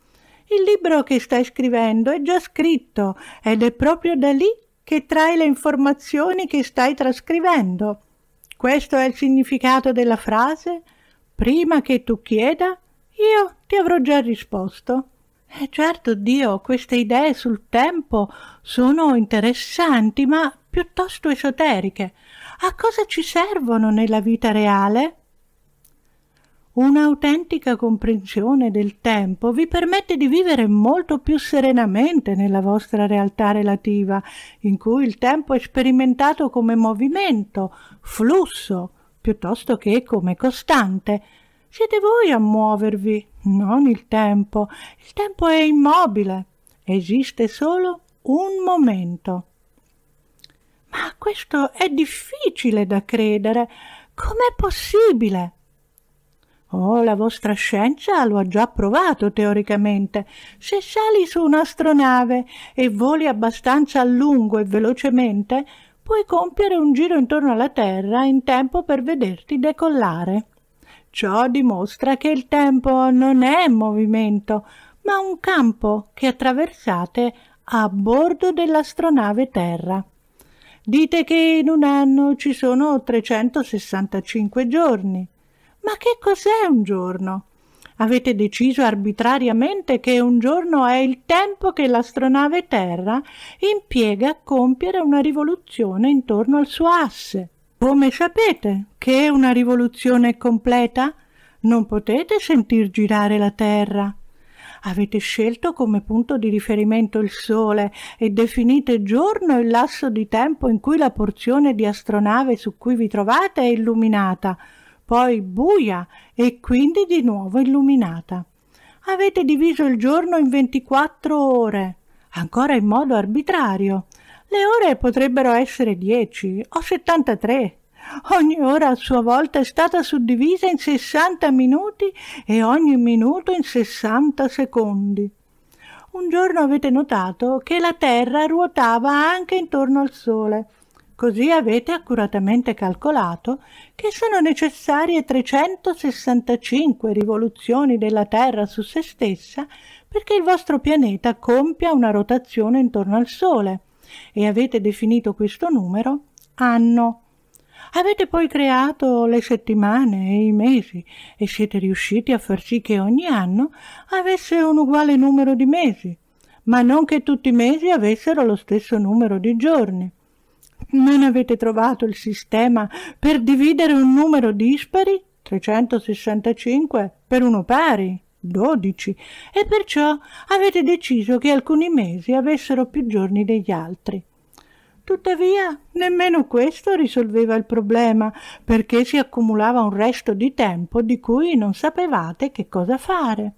Il libro che stai scrivendo è già scritto ed è proprio da lì che trai le informazioni che stai trascrivendo. Questo è il significato della frase prima che tu chieda, io ti avrò già risposto. E eh, certo, Dio, queste idee sul tempo sono interessanti, ma piuttosto esoteriche. A cosa ci servono nella vita reale? Un'autentica comprensione del tempo vi permette di vivere molto più serenamente nella vostra realtà relativa, in cui il tempo è sperimentato come movimento, flusso, piuttosto che come costante. Siete voi a muovervi, non il tempo. Il tempo è immobile, esiste solo un momento. Ma questo è difficile da credere. Com'è possibile? Oh, la vostra scienza lo ha già provato teoricamente. Se sali su un'astronave e voli abbastanza a lungo e velocemente, puoi compiere un giro intorno alla Terra in tempo per vederti decollare. Ciò dimostra che il tempo non è movimento, ma un campo che attraversate a bordo dell'astronave Terra. Dite che in un anno ci sono 365 giorni. Ma che cos'è un giorno? Avete deciso arbitrariamente che un giorno è il tempo che l'astronave Terra impiega a compiere una rivoluzione intorno al suo asse. Come sapete che una rivoluzione è completa? Non potete sentir girare la Terra. Avete scelto come punto di riferimento il Sole e definite giorno il lasso di tempo in cui la porzione di astronave su cui vi trovate è illuminata, poi buia e quindi di nuovo illuminata. Avete diviso il giorno in 24 ore, ancora in modo arbitrario. Le ore potrebbero essere 10 o 73 Ogni ora a sua volta è stata suddivisa in 60 minuti e ogni minuto in 60 secondi. Un giorno avete notato che la Terra ruotava anche intorno al Sole. Così avete accuratamente calcolato che sono necessarie 365 rivoluzioni della Terra su se stessa perché il vostro pianeta compia una rotazione intorno al Sole e avete definito questo numero anno. Avete poi creato le settimane e i mesi e siete riusciti a far sì che ogni anno avesse un uguale numero di mesi, ma non che tutti i mesi avessero lo stesso numero di giorni. Non avete trovato il sistema per dividere un numero dispari, 365, per uno pari, 12, e perciò avete deciso che alcuni mesi avessero più giorni degli altri. Tuttavia, nemmeno questo risolveva il problema, perché si accumulava un resto di tempo di cui non sapevate che cosa fare.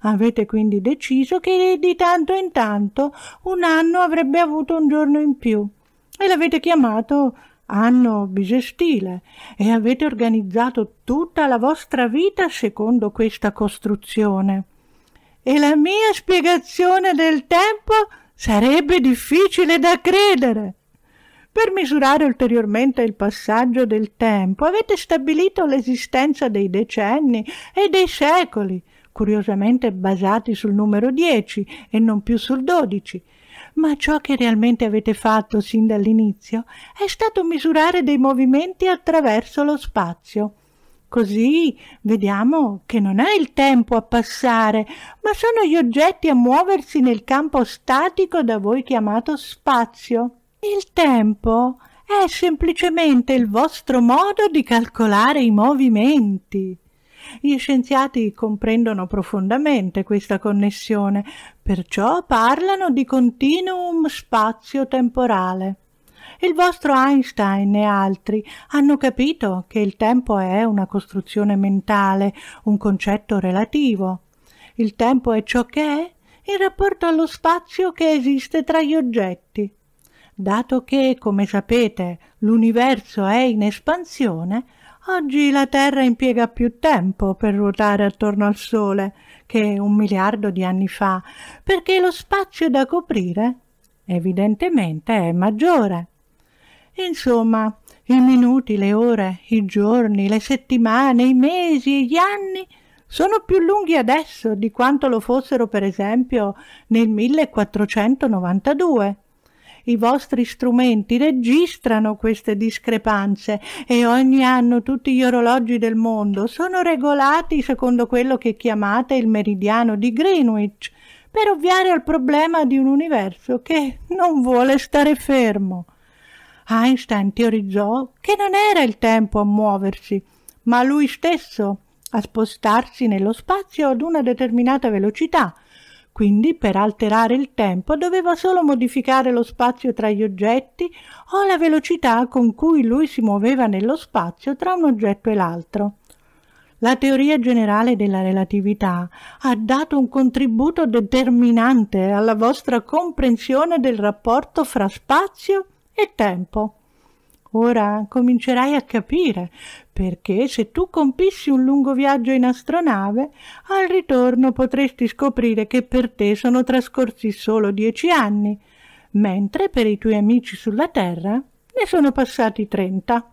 Avete quindi deciso che di tanto in tanto un anno avrebbe avuto un giorno in più e l'avete chiamato anno bisestile e avete organizzato tutta la vostra vita secondo questa costruzione. E la mia spiegazione del tempo Sarebbe difficile da credere. Per misurare ulteriormente il passaggio del tempo avete stabilito l'esistenza dei decenni e dei secoli, curiosamente basati sul numero 10 e non più sul 12. Ma ciò che realmente avete fatto sin dall'inizio è stato misurare dei movimenti attraverso lo spazio. Così vediamo che non è il tempo a passare, ma sono gli oggetti a muoversi nel campo statico da voi chiamato spazio. Il tempo è semplicemente il vostro modo di calcolare i movimenti. Gli scienziati comprendono profondamente questa connessione, perciò parlano di continuum spazio-temporale. Il vostro Einstein e altri hanno capito che il tempo è una costruzione mentale, un concetto relativo. Il tempo è ciò che è in rapporto allo spazio che esiste tra gli oggetti. Dato che, come sapete, l'universo è in espansione, oggi la Terra impiega più tempo per ruotare attorno al Sole che un miliardo di anni fa, perché lo spazio da coprire evidentemente è maggiore. Insomma, i minuti, le ore, i giorni, le settimane, i mesi e gli anni sono più lunghi adesso di quanto lo fossero per esempio nel 1492. I vostri strumenti registrano queste discrepanze e ogni anno tutti gli orologi del mondo sono regolati secondo quello che chiamate il meridiano di Greenwich, per ovviare al problema di un universo che non vuole stare fermo. Einstein teorizzò che non era il tempo a muoversi, ma lui stesso a spostarsi nello spazio ad una determinata velocità. Quindi per alterare il tempo doveva solo modificare lo spazio tra gli oggetti o la velocità con cui lui si muoveva nello spazio tra un oggetto e l'altro. La teoria generale della relatività ha dato un contributo determinante alla vostra comprensione del rapporto fra spazio e e tempo. Ora comincerai a capire perché se tu compissi un lungo viaggio in astronave, al ritorno potresti scoprire che per te sono trascorsi solo dieci anni, mentre per i tuoi amici sulla Terra ne sono passati trenta.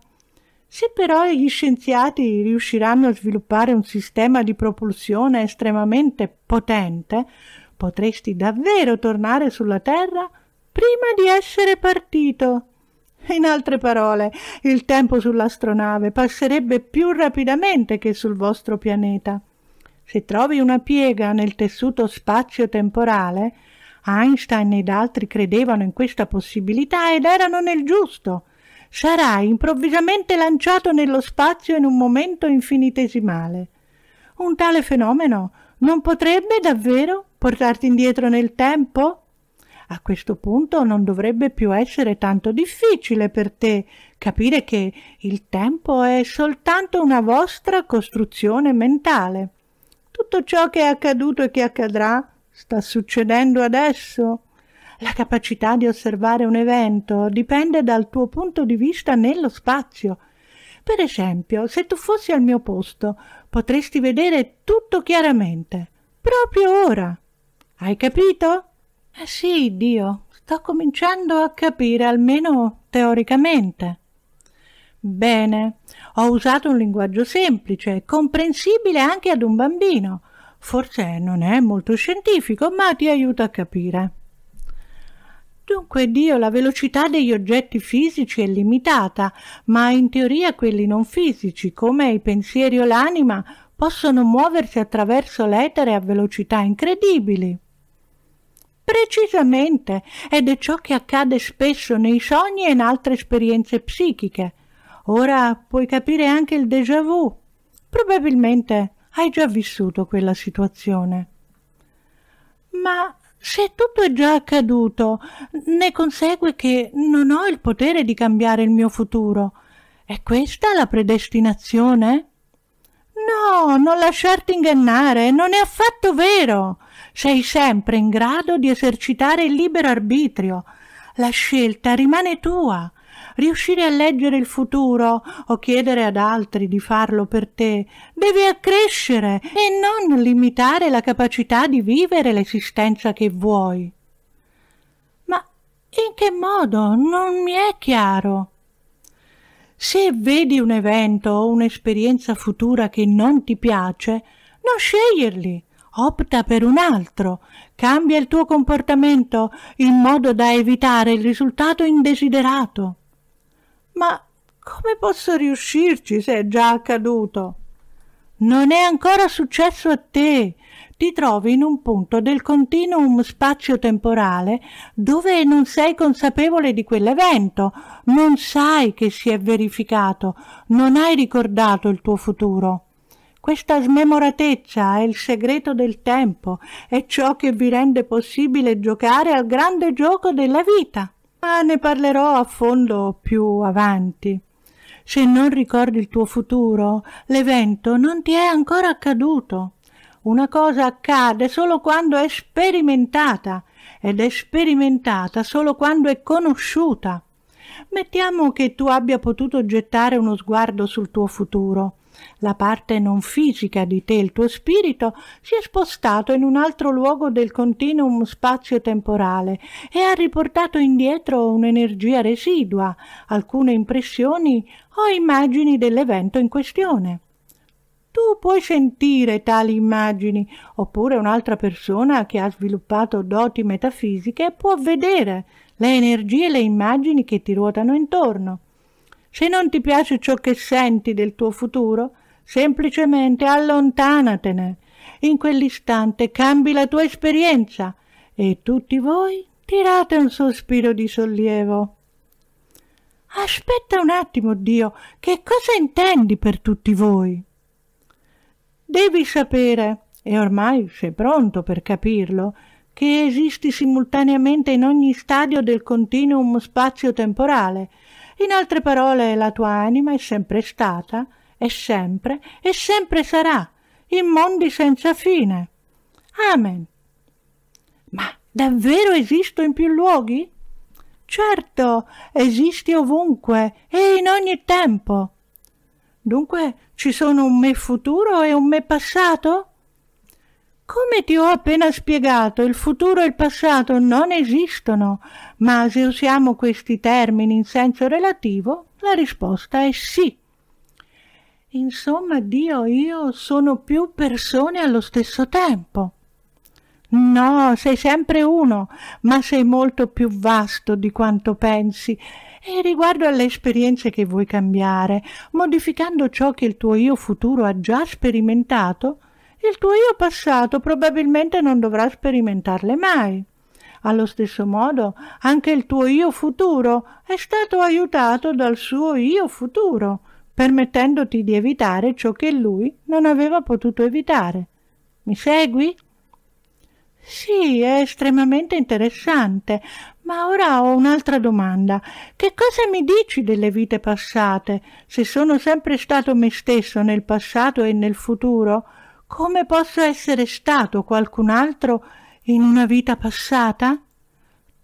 Se però gli scienziati riusciranno a sviluppare un sistema di propulsione estremamente potente, potresti davvero tornare sulla Terra prima di essere partito. In altre parole, il tempo sull'astronave passerebbe più rapidamente che sul vostro pianeta. Se trovi una piega nel tessuto spazio-temporale, Einstein ed altri credevano in questa possibilità ed erano nel giusto. Sarai improvvisamente lanciato nello spazio in un momento infinitesimale. Un tale fenomeno non potrebbe davvero portarti indietro nel tempo? A questo punto non dovrebbe più essere tanto difficile per te capire che il tempo è soltanto una vostra costruzione mentale. Tutto ciò che è accaduto e che accadrà sta succedendo adesso. La capacità di osservare un evento dipende dal tuo punto di vista nello spazio. Per esempio, se tu fossi al mio posto, potresti vedere tutto chiaramente, proprio ora. Hai capito? Eh sì, Dio, sto cominciando a capire, almeno teoricamente. Bene, ho usato un linguaggio semplice, comprensibile anche ad un bambino. Forse non è molto scientifico, ma ti aiuta a capire. Dunque, Dio, la velocità degli oggetti fisici è limitata, ma in teoria quelli non fisici, come i pensieri o l'anima, possono muoversi attraverso l'etere a velocità incredibili. Precisamente, ed è ciò che accade spesso nei sogni e in altre esperienze psichiche. Ora puoi capire anche il déjà vu. Probabilmente hai già vissuto quella situazione. Ma se tutto è già accaduto, ne consegue che non ho il potere di cambiare il mio futuro. È questa la predestinazione? No, non lasciarti ingannare, non è affatto vero sei sempre in grado di esercitare il libero arbitrio. La scelta rimane tua. Riuscire a leggere il futuro o chiedere ad altri di farlo per te devi accrescere e non limitare la capacità di vivere l'esistenza che vuoi. Ma in che modo? Non mi è chiaro. Se vedi un evento o un'esperienza futura che non ti piace, non sceglierli opta per un altro, cambia il tuo comportamento in modo da evitare il risultato indesiderato. Ma come posso riuscirci se è già accaduto? Non è ancora successo a te. Ti trovi in un punto del continuum spazio-temporale dove non sei consapevole di quell'evento, non sai che si è verificato, non hai ricordato il tuo futuro. Questa smemoratezza è il segreto del tempo, è ciò che vi rende possibile giocare al grande gioco della vita. Ma ne parlerò a fondo più avanti. Se non ricordi il tuo futuro, l'evento non ti è ancora accaduto. Una cosa accade solo quando è sperimentata ed è sperimentata solo quando è conosciuta. Mettiamo che tu abbia potuto gettare uno sguardo sul tuo futuro la parte non fisica di te, il tuo spirito, si è spostato in un altro luogo del continuum spazio-temporale e ha riportato indietro un'energia residua, alcune impressioni o immagini dell'evento in questione. Tu puoi sentire tali immagini, oppure un'altra persona che ha sviluppato doti metafisiche può vedere le energie e le immagini che ti ruotano intorno. Se non ti piace ciò che senti del tuo futuro, semplicemente allontanatene. In quell'istante cambi la tua esperienza e tutti voi tirate un sospiro di sollievo. Aspetta un attimo, Dio, che cosa intendi per tutti voi? Devi sapere, e ormai sei pronto per capirlo, che esisti simultaneamente in ogni stadio del continuum spazio-temporale. In altre parole, la tua anima è sempre stata è sempre e sempre sarà, in mondi senza fine. Amen. Ma davvero esisto in più luoghi? Certo, esisti ovunque e in ogni tempo. Dunque ci sono un me futuro e un me passato? Come ti ho appena spiegato, il futuro e il passato non esistono, ma se usiamo questi termini in senso relativo, la risposta è sì. Insomma, Dio e io sono più persone allo stesso tempo. No, sei sempre uno, ma sei molto più vasto di quanto pensi. E riguardo alle esperienze che vuoi cambiare, modificando ciò che il tuo io futuro ha già sperimentato, il tuo io passato probabilmente non dovrà sperimentarle mai. Allo stesso modo, anche il tuo io futuro è stato aiutato dal suo io futuro, permettendoti di evitare ciò che lui non aveva potuto evitare. Mi segui? Sì, è estremamente interessante, ma ora ho un'altra domanda. Che cosa mi dici delle vite passate, se sono sempre stato me stesso nel passato e nel futuro? Come posso essere stato qualcun altro in una vita passata?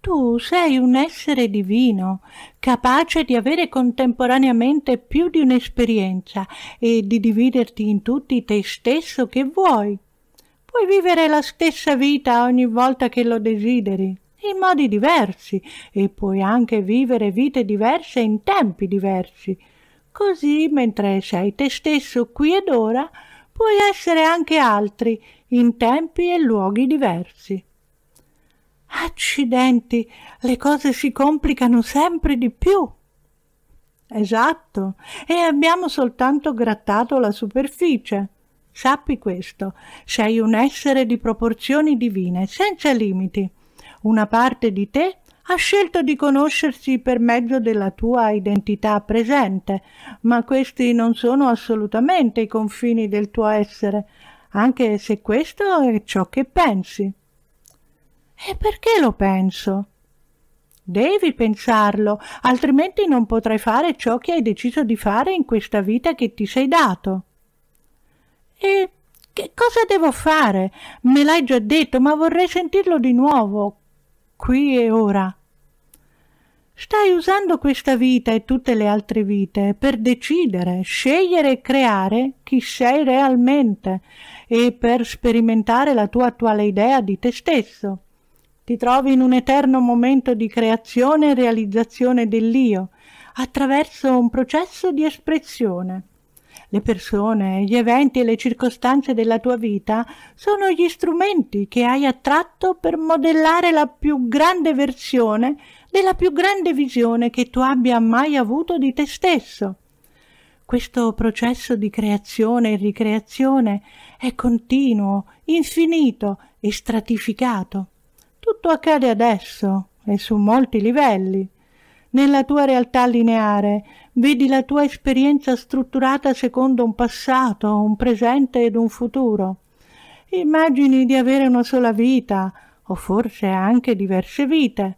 tu sei un essere divino, capace di avere contemporaneamente più di un'esperienza e di dividerti in tutti te stesso che vuoi. Puoi vivere la stessa vita ogni volta che lo desideri, in modi diversi, e puoi anche vivere vite diverse in tempi diversi. Così, mentre sei te stesso qui ed ora, puoi essere anche altri, in tempi e luoghi diversi. Accidenti, le cose si complicano sempre di più. Esatto, e abbiamo soltanto grattato la superficie. Sappi questo, sei un essere di proporzioni divine, senza limiti. Una parte di te ha scelto di conoscersi per mezzo della tua identità presente, ma questi non sono assolutamente i confini del tuo essere, anche se questo è ciò che pensi. E perché lo penso? Devi pensarlo, altrimenti non potrai fare ciò che hai deciso di fare in questa vita che ti sei dato. E che cosa devo fare? Me l'hai già detto, ma vorrei sentirlo di nuovo, qui e ora. Stai usando questa vita e tutte le altre vite per decidere, scegliere e creare chi sei realmente e per sperimentare la tua attuale idea di te stesso. Ti trovi in un eterno momento di creazione e realizzazione dell'io, attraverso un processo di espressione. Le persone, gli eventi e le circostanze della tua vita sono gli strumenti che hai attratto per modellare la più grande versione della più grande visione che tu abbia mai avuto di te stesso. Questo processo di creazione e ricreazione è continuo, infinito e stratificato. Tutto accade adesso e su molti livelli. Nella tua realtà lineare vedi la tua esperienza strutturata secondo un passato, un presente ed un futuro. Immagini di avere una sola vita, o forse anche diverse vite,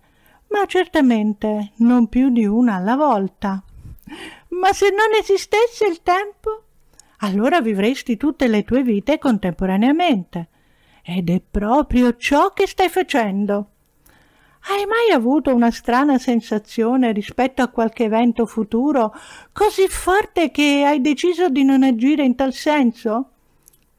ma certamente non più di una alla volta. Ma se non esistesse il tempo, allora vivresti tutte le tue vite contemporaneamente, ed è proprio ciò che stai facendo. Hai mai avuto una strana sensazione rispetto a qualche evento futuro così forte che hai deciso di non agire in tal senso?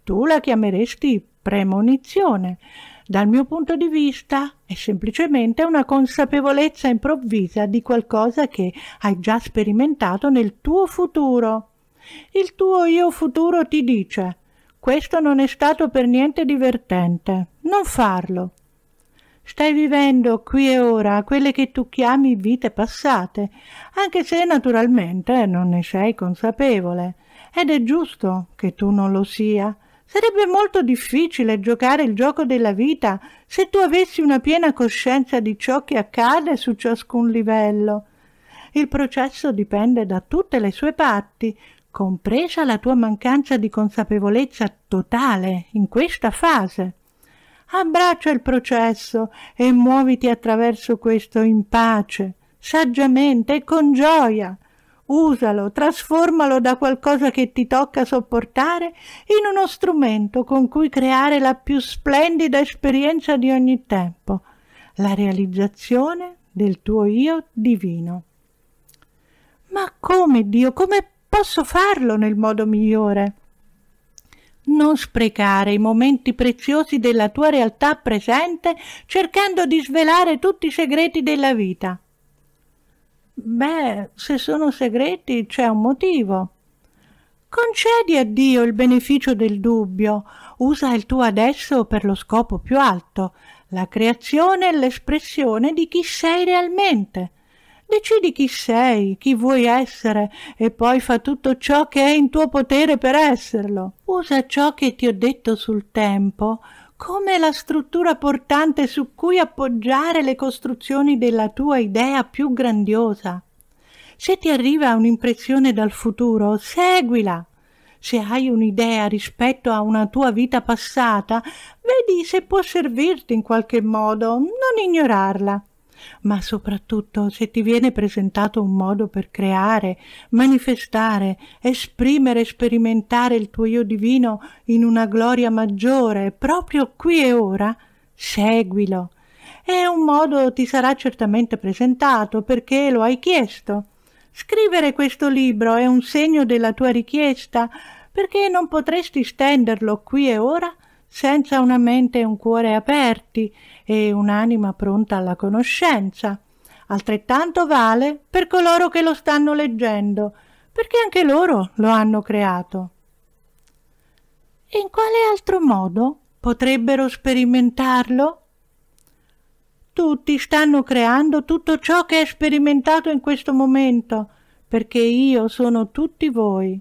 Tu la chiameresti premonizione. Dal mio punto di vista è semplicemente una consapevolezza improvvisa di qualcosa che hai già sperimentato nel tuo futuro. Il tuo io futuro ti dice questo non è stato per niente divertente. Non farlo. Stai vivendo qui e ora quelle che tu chiami vite passate, anche se naturalmente non ne sei consapevole. Ed è giusto che tu non lo sia. Sarebbe molto difficile giocare il gioco della vita se tu avessi una piena coscienza di ciò che accade su ciascun livello. Il processo dipende da tutte le sue parti, compresa la tua mancanza di consapevolezza totale in questa fase. Abbraccia il processo e muoviti attraverso questo in pace, saggiamente e con gioia. Usalo, trasformalo da qualcosa che ti tocca sopportare in uno strumento con cui creare la più splendida esperienza di ogni tempo, la realizzazione del tuo io divino. Ma come Dio, come Posso farlo nel modo migliore. Non sprecare i momenti preziosi della tua realtà presente cercando di svelare tutti i segreti della vita. Beh, se sono segreti c'è un motivo. Concedi a Dio il beneficio del dubbio, usa il tuo adesso per lo scopo più alto, la creazione e l'espressione di chi sei realmente, Decidi chi sei, chi vuoi essere e poi fa tutto ciò che è in tuo potere per esserlo. Usa ciò che ti ho detto sul tempo come la struttura portante su cui appoggiare le costruzioni della tua idea più grandiosa. Se ti arriva un'impressione dal futuro, seguila. Se hai un'idea rispetto a una tua vita passata, vedi se può servirti in qualche modo, non ignorarla ma soprattutto se ti viene presentato un modo per creare, manifestare, esprimere sperimentare il tuo io divino in una gloria maggiore, proprio qui e ora, seguilo. E un modo ti sarà certamente presentato perché lo hai chiesto. Scrivere questo libro è un segno della tua richiesta, perché non potresti stenderlo qui e ora senza una mente e un cuore aperti e un'anima pronta alla conoscenza. Altrettanto vale per coloro che lo stanno leggendo, perché anche loro lo hanno creato. In quale altro modo potrebbero sperimentarlo? Tutti stanno creando tutto ciò che è sperimentato in questo momento, perché io sono tutti voi.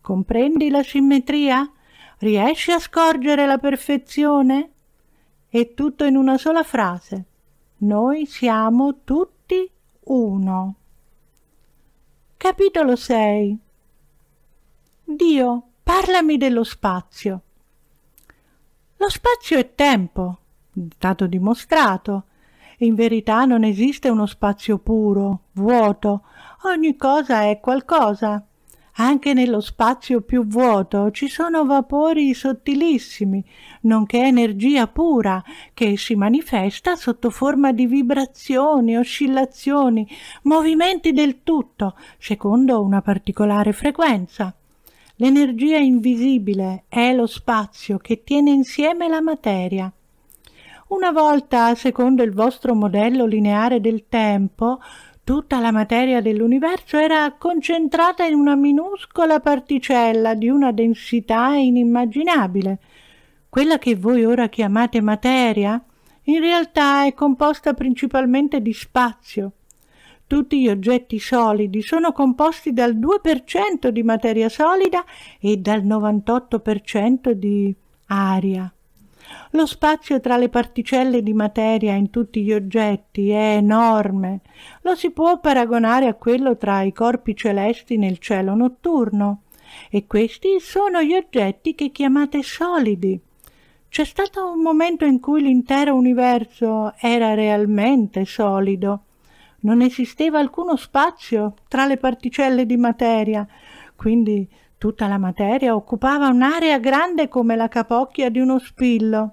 Comprendi la simmetria? Riesci a scorgere la perfezione? È tutto in una sola frase. Noi siamo tutti uno. Capitolo 6 Dio, parlami dello spazio. Lo spazio è tempo, è stato dimostrato. In verità non esiste uno spazio puro, vuoto, ogni cosa è qualcosa. Anche nello spazio più vuoto ci sono vapori sottilissimi, nonché energia pura, che si manifesta sotto forma di vibrazioni, oscillazioni, movimenti del tutto, secondo una particolare frequenza. L'energia invisibile è lo spazio che tiene insieme la materia. Una volta, secondo il vostro modello lineare del tempo, Tutta la materia dell'universo era concentrata in una minuscola particella di una densità inimmaginabile. Quella che voi ora chiamate materia in realtà è composta principalmente di spazio. Tutti gli oggetti solidi sono composti dal 2% di materia solida e dal 98% di aria. Lo spazio tra le particelle di materia in tutti gli oggetti è enorme. Lo si può paragonare a quello tra i corpi celesti nel cielo notturno. E questi sono gli oggetti che chiamate solidi. C'è stato un momento in cui l'intero universo era realmente solido. Non esisteva alcuno spazio tra le particelle di materia, quindi Tutta la materia occupava un'area grande come la capocchia di uno spillo.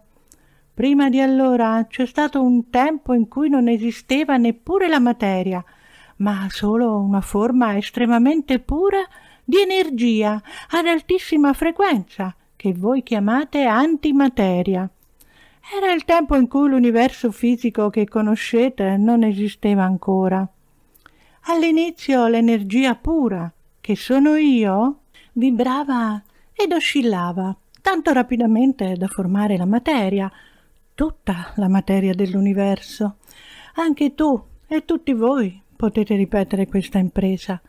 Prima di allora c'è stato un tempo in cui non esisteva neppure la materia, ma solo una forma estremamente pura di energia ad altissima frequenza, che voi chiamate antimateria. Era il tempo in cui l'universo fisico che conoscete non esisteva ancora. All'inizio l'energia pura, che sono io, vibrava ed oscillava tanto rapidamente da formare la materia, tutta la materia dell'universo. Anche tu e tutti voi potete ripetere questa impresa.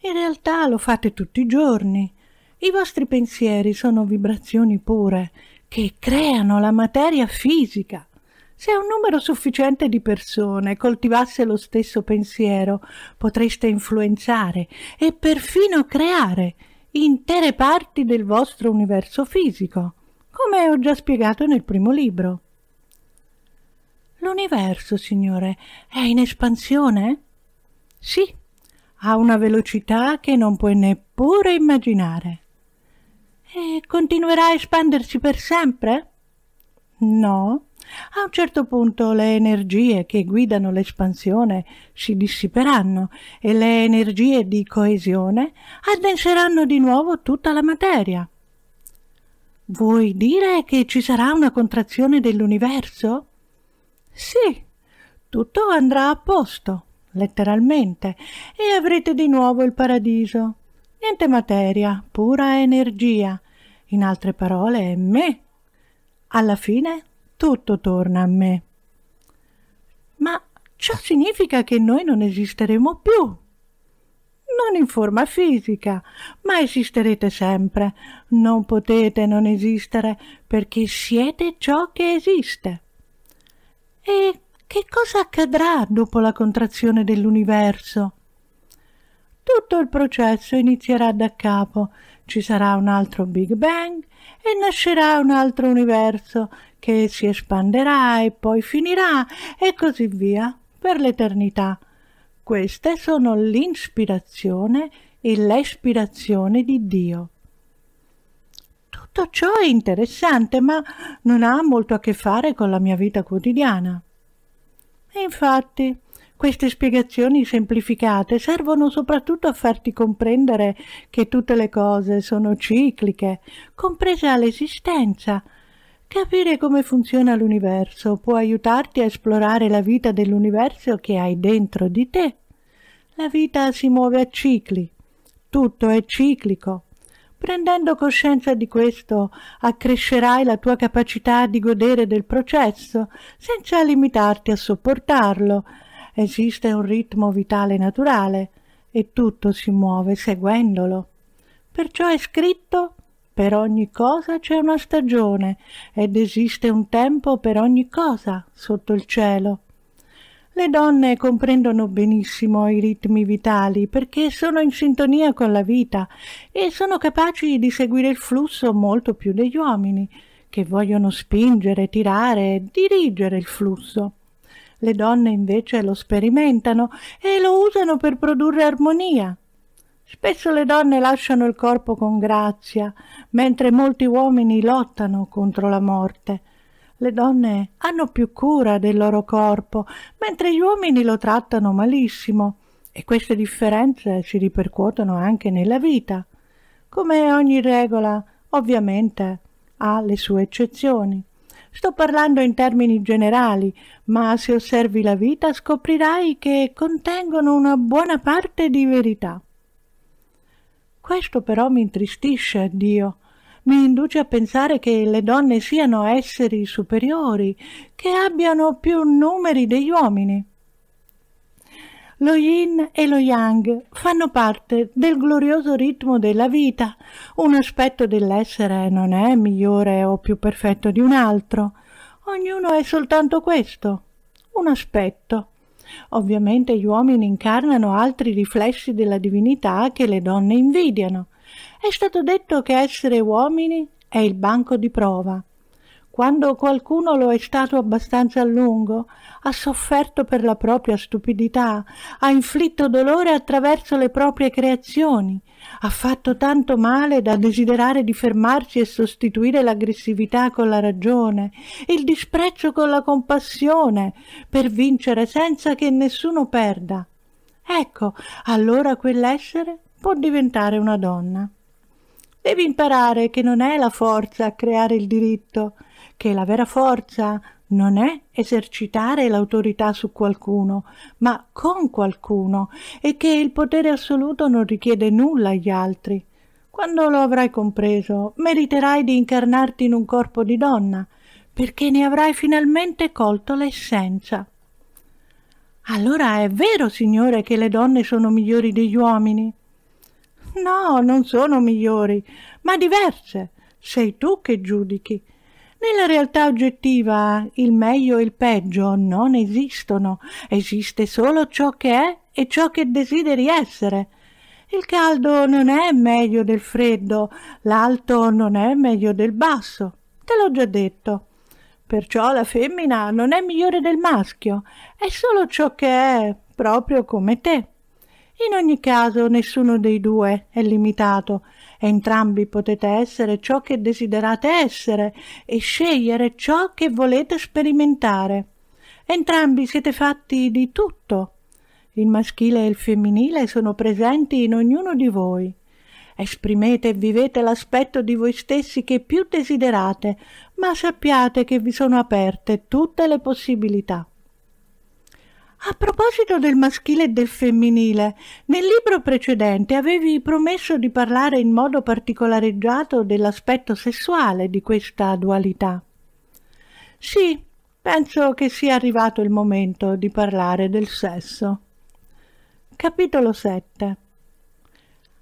In realtà lo fate tutti i giorni. I vostri pensieri sono vibrazioni pure che creano la materia fisica. Se un numero sufficiente di persone coltivasse lo stesso pensiero, potreste influenzare e perfino creare intere parti del vostro universo fisico, come ho già spiegato nel primo libro. L'universo, signore, è in espansione? Sì, a una velocità che non puoi neppure immaginare. E continuerà a espandersi per sempre? No, a un certo punto le energie che guidano l'espansione si dissiperanno e le energie di coesione addenseranno di nuovo tutta la materia. Vuoi dire che ci sarà una contrazione dell'universo? Sì, tutto andrà a posto, letteralmente, e avrete di nuovo il paradiso. Niente materia, pura energia. In altre parole, me. Alla fine tutto torna a me. Ma ciò significa che noi non esisteremo più. Non in forma fisica, ma esisterete sempre. Non potete non esistere perché siete ciò che esiste. E che cosa accadrà dopo la contrazione dell'universo? Tutto il processo inizierà da capo, ci sarà un altro Big Bang e nascerà un altro universo che si espanderà e poi finirà e così via per l'eternità. Queste sono l'inspirazione e l'espirazione di Dio. Tutto ciò è interessante, ma non ha molto a che fare con la mia vita quotidiana. E infatti, queste spiegazioni semplificate servono soprattutto a farti comprendere che tutte le cose sono cicliche, compresa l'esistenza, Capire come funziona l'universo può aiutarti a esplorare la vita dell'universo che hai dentro di te. La vita si muove a cicli, tutto è ciclico. Prendendo coscienza di questo, accrescerai la tua capacità di godere del processo senza limitarti a sopportarlo. Esiste un ritmo vitale naturale e tutto si muove seguendolo. Perciò è scritto per ogni cosa c'è una stagione ed esiste un tempo per ogni cosa sotto il cielo. Le donne comprendono benissimo i ritmi vitali perché sono in sintonia con la vita e sono capaci di seguire il flusso molto più degli uomini, che vogliono spingere, tirare, dirigere il flusso. Le donne invece lo sperimentano e lo usano per produrre armonia, Spesso le donne lasciano il corpo con grazia, mentre molti uomini lottano contro la morte. Le donne hanno più cura del loro corpo, mentre gli uomini lo trattano malissimo, e queste differenze si ripercuotono anche nella vita. Come ogni regola, ovviamente, ha le sue eccezioni. Sto parlando in termini generali, ma se osservi la vita scoprirai che contengono una buona parte di verità. Questo però mi intristisce a Dio, mi induce a pensare che le donne siano esseri superiori, che abbiano più numeri degli uomini. Lo yin e lo yang fanno parte del glorioso ritmo della vita. Un aspetto dell'essere non è migliore o più perfetto di un altro. Ognuno è soltanto questo, un aspetto, Ovviamente gli uomini incarnano altri riflessi della divinità che le donne invidiano. È stato detto che essere uomini è il banco di prova. Quando qualcuno lo è stato abbastanza a lungo, ha sofferto per la propria stupidità, ha inflitto dolore attraverso le proprie creazioni, ha fatto tanto male da desiderare di fermarsi e sostituire l'aggressività con la ragione, il disprezzo con la compassione, per vincere senza che nessuno perda. Ecco, allora quell'essere può diventare una donna. Devi imparare che non è la forza a creare il diritto, che la vera forza non è esercitare l'autorità su qualcuno, ma con qualcuno, e che il potere assoluto non richiede nulla agli altri. Quando lo avrai compreso, meriterai di incarnarti in un corpo di donna, perché ne avrai finalmente colto l'essenza. Allora è vero, signore, che le donne sono migliori degli uomini? No, non sono migliori, ma diverse. Sei tu che giudichi nella realtà oggettiva il meglio e il peggio non esistono, esiste solo ciò che è e ciò che desideri essere. Il caldo non è meglio del freddo, l'alto non è meglio del basso, te l'ho già detto. Perciò la femmina non è migliore del maschio, è solo ciò che è, proprio come te. In ogni caso nessuno dei due è limitato, Entrambi potete essere ciò che desiderate essere e scegliere ciò che volete sperimentare. Entrambi siete fatti di tutto. Il maschile e il femminile sono presenti in ognuno di voi. Esprimete e vivete l'aspetto di voi stessi che più desiderate, ma sappiate che vi sono aperte tutte le possibilità. A proposito del maschile e del femminile, nel libro precedente avevi promesso di parlare in modo particolareggiato dell'aspetto sessuale di questa dualità. Sì, penso che sia arrivato il momento di parlare del sesso. Capitolo 7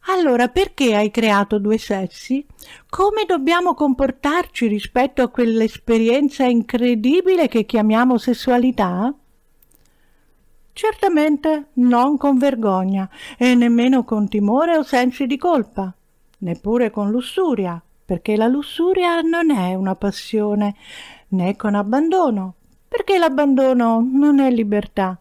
allora, perché hai creato due sessi? Come dobbiamo comportarci rispetto a quell'esperienza incredibile che chiamiamo sessualità? Certamente non con vergogna e nemmeno con timore o sensi di colpa, neppure con lussuria, perché la lussuria non è una passione, né con abbandono, perché l'abbandono non è libertà,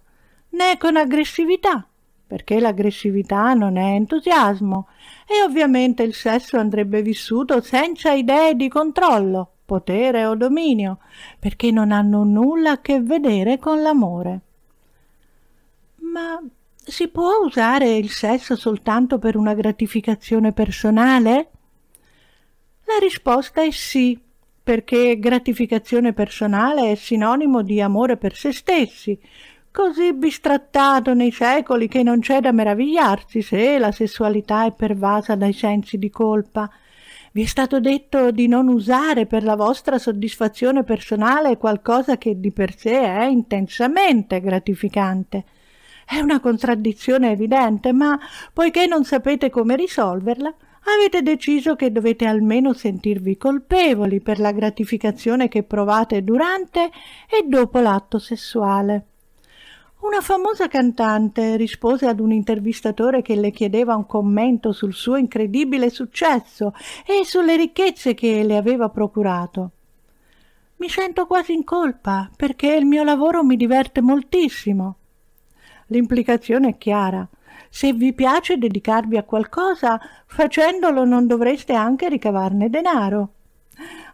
né con aggressività, perché l'aggressività non è entusiasmo e ovviamente il sesso andrebbe vissuto senza idee di controllo, potere o dominio, perché non hanno nulla a che vedere con l'amore. Ma si può usare il sesso soltanto per una gratificazione personale? La risposta è sì, perché gratificazione personale è sinonimo di amore per se stessi, così bistrattato nei secoli che non c'è da meravigliarsi se la sessualità è pervasa dai sensi di colpa. Vi è stato detto di non usare per la vostra soddisfazione personale qualcosa che di per sé è intensamente gratificante. È una contraddizione evidente, ma poiché non sapete come risolverla, avete deciso che dovete almeno sentirvi colpevoli per la gratificazione che provate durante e dopo l'atto sessuale. Una famosa cantante rispose ad un intervistatore che le chiedeva un commento sul suo incredibile successo e sulle ricchezze che le aveva procurato. Mi sento quasi in colpa perché il mio lavoro mi diverte moltissimo. L'implicazione è chiara. Se vi piace dedicarvi a qualcosa, facendolo non dovreste anche ricavarne denaro.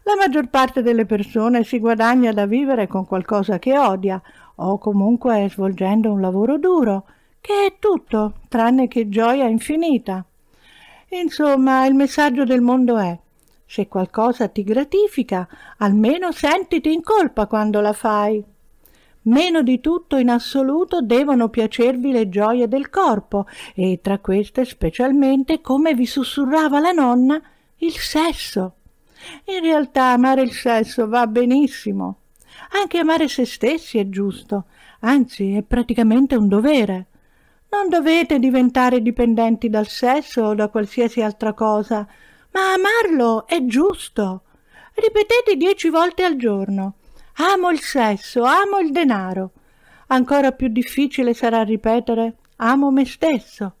La maggior parte delle persone si guadagna da vivere con qualcosa che odia o comunque svolgendo un lavoro duro, che è tutto tranne che gioia infinita. Insomma, il messaggio del mondo è se qualcosa ti gratifica, almeno sentiti in colpa quando la fai. Meno di tutto in assoluto devono piacervi le gioie del corpo e tra queste specialmente, come vi sussurrava la nonna, il sesso. In realtà amare il sesso va benissimo. Anche amare se stessi è giusto, anzi è praticamente un dovere. Non dovete diventare dipendenti dal sesso o da qualsiasi altra cosa, ma amarlo è giusto. Ripetete dieci volte al giorno. Amo il sesso, amo il denaro. Ancora più difficile sarà ripetere amo me stesso.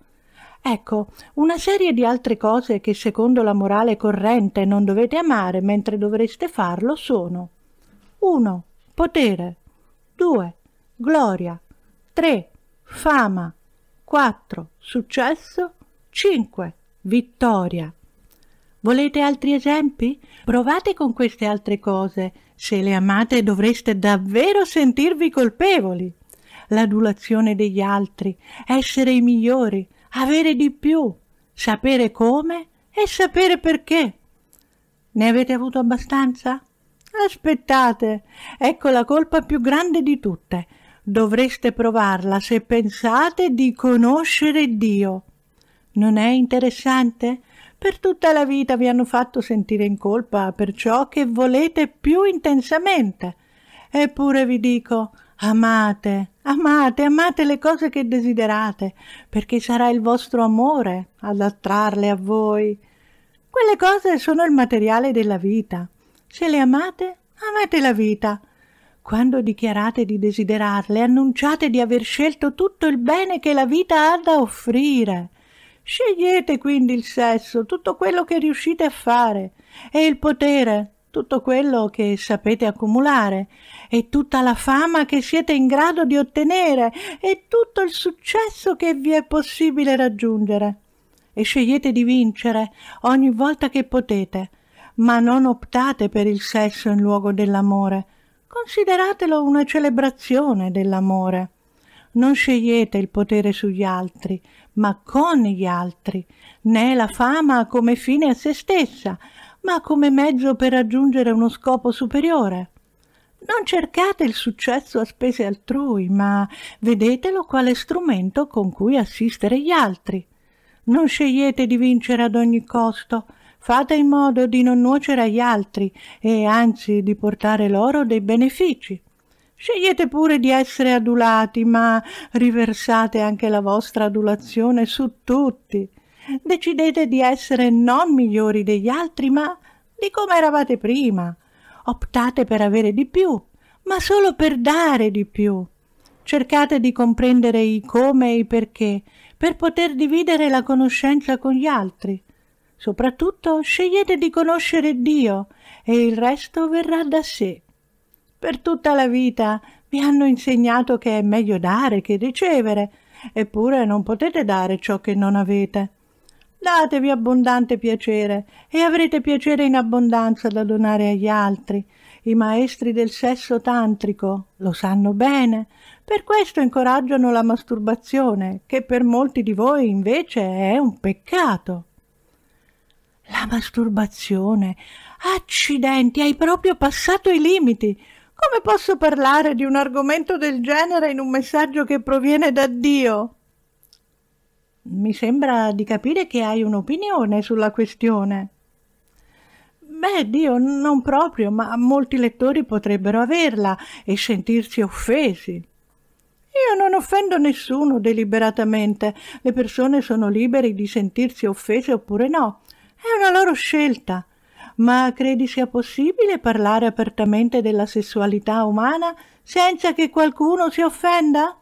Ecco, una serie di altre cose che secondo la morale corrente non dovete amare mentre dovreste farlo sono 1. Potere 2. Gloria 3. Fama 4. Successo 5. Vittoria Volete altri esempi? Provate con queste altre cose. Se le amate dovreste davvero sentirvi colpevoli. L'adulazione degli altri, essere i migliori, avere di più, sapere come e sapere perché. Ne avete avuto abbastanza? Aspettate, ecco la colpa più grande di tutte. Dovreste provarla se pensate di conoscere Dio. Non è interessante? Per tutta la vita vi hanno fatto sentire in colpa per ciò che volete più intensamente. Eppure vi dico, amate, amate, amate le cose che desiderate, perché sarà il vostro amore ad attrarle a voi. Quelle cose sono il materiale della vita. Se le amate, amate la vita. Quando dichiarate di desiderarle, annunciate di aver scelto tutto il bene che la vita ha da offrire. Scegliete quindi il sesso, tutto quello che riuscite a fare, e il potere, tutto quello che sapete accumulare, e tutta la fama che siete in grado di ottenere, e tutto il successo che vi è possibile raggiungere. E scegliete di vincere ogni volta che potete, ma non optate per il sesso in luogo dell'amore. Consideratelo una celebrazione dell'amore. Non scegliete il potere sugli altri, ma con gli altri, né la fama come fine a se stessa, ma come mezzo per raggiungere uno scopo superiore. Non cercate il successo a spese altrui, ma vedetelo quale strumento con cui assistere gli altri. Non scegliete di vincere ad ogni costo, fate in modo di non nuocere agli altri e anzi di portare loro dei benefici. Scegliete pure di essere adulati, ma riversate anche la vostra adulazione su tutti. Decidete di essere non migliori degli altri, ma di come eravate prima. Optate per avere di più, ma solo per dare di più. Cercate di comprendere i come e i perché, per poter dividere la conoscenza con gli altri. Soprattutto scegliete di conoscere Dio e il resto verrà da sé. Per tutta la vita vi hanno insegnato che è meglio dare che ricevere, eppure non potete dare ciò che non avete. Datevi abbondante piacere e avrete piacere in abbondanza da donare agli altri. I maestri del sesso tantrico lo sanno bene, per questo incoraggiano la masturbazione, che per molti di voi invece è un peccato. La masturbazione. Accidenti, hai proprio passato i limiti. Come posso parlare di un argomento del genere in un messaggio che proviene da Dio? Mi sembra di capire che hai un'opinione sulla questione. Beh, Dio, non proprio, ma molti lettori potrebbero averla e sentirsi offesi. Io non offendo nessuno deliberatamente, le persone sono libere di sentirsi offese oppure no, è una loro scelta. Ma credi sia possibile parlare apertamente della sessualità umana senza che qualcuno si offenda?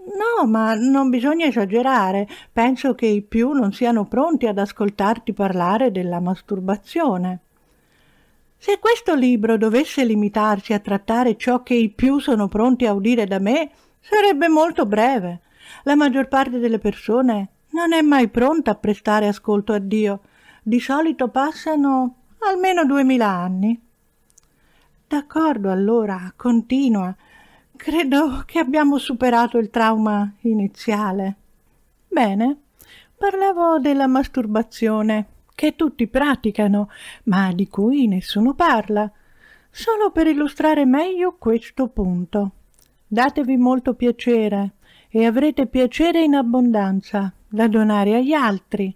No, ma non bisogna esagerare. Penso che i più non siano pronti ad ascoltarti parlare della masturbazione. Se questo libro dovesse limitarsi a trattare ciò che i più sono pronti a udire da me, sarebbe molto breve. La maggior parte delle persone non è mai pronta a prestare ascolto a Dio, di solito passano almeno duemila anni. D'accordo allora, continua. Credo che abbiamo superato il trauma iniziale. Bene, parlavo della masturbazione, che tutti praticano, ma di cui nessuno parla, solo per illustrare meglio questo punto. Datevi molto piacere e avrete piacere in abbondanza da donare agli altri.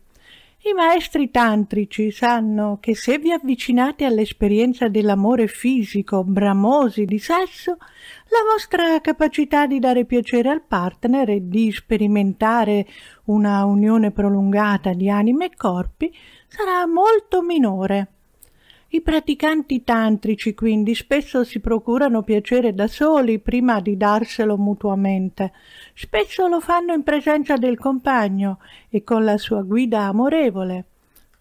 I maestri tantrici sanno che se vi avvicinate all'esperienza dell'amore fisico, bramosi di sesso, la vostra capacità di dare piacere al partner e di sperimentare una unione prolungata di anime e corpi sarà molto minore. I praticanti tantrici quindi spesso si procurano piacere da soli prima di darselo mutuamente. Spesso lo fanno in presenza del compagno e con la sua guida amorevole.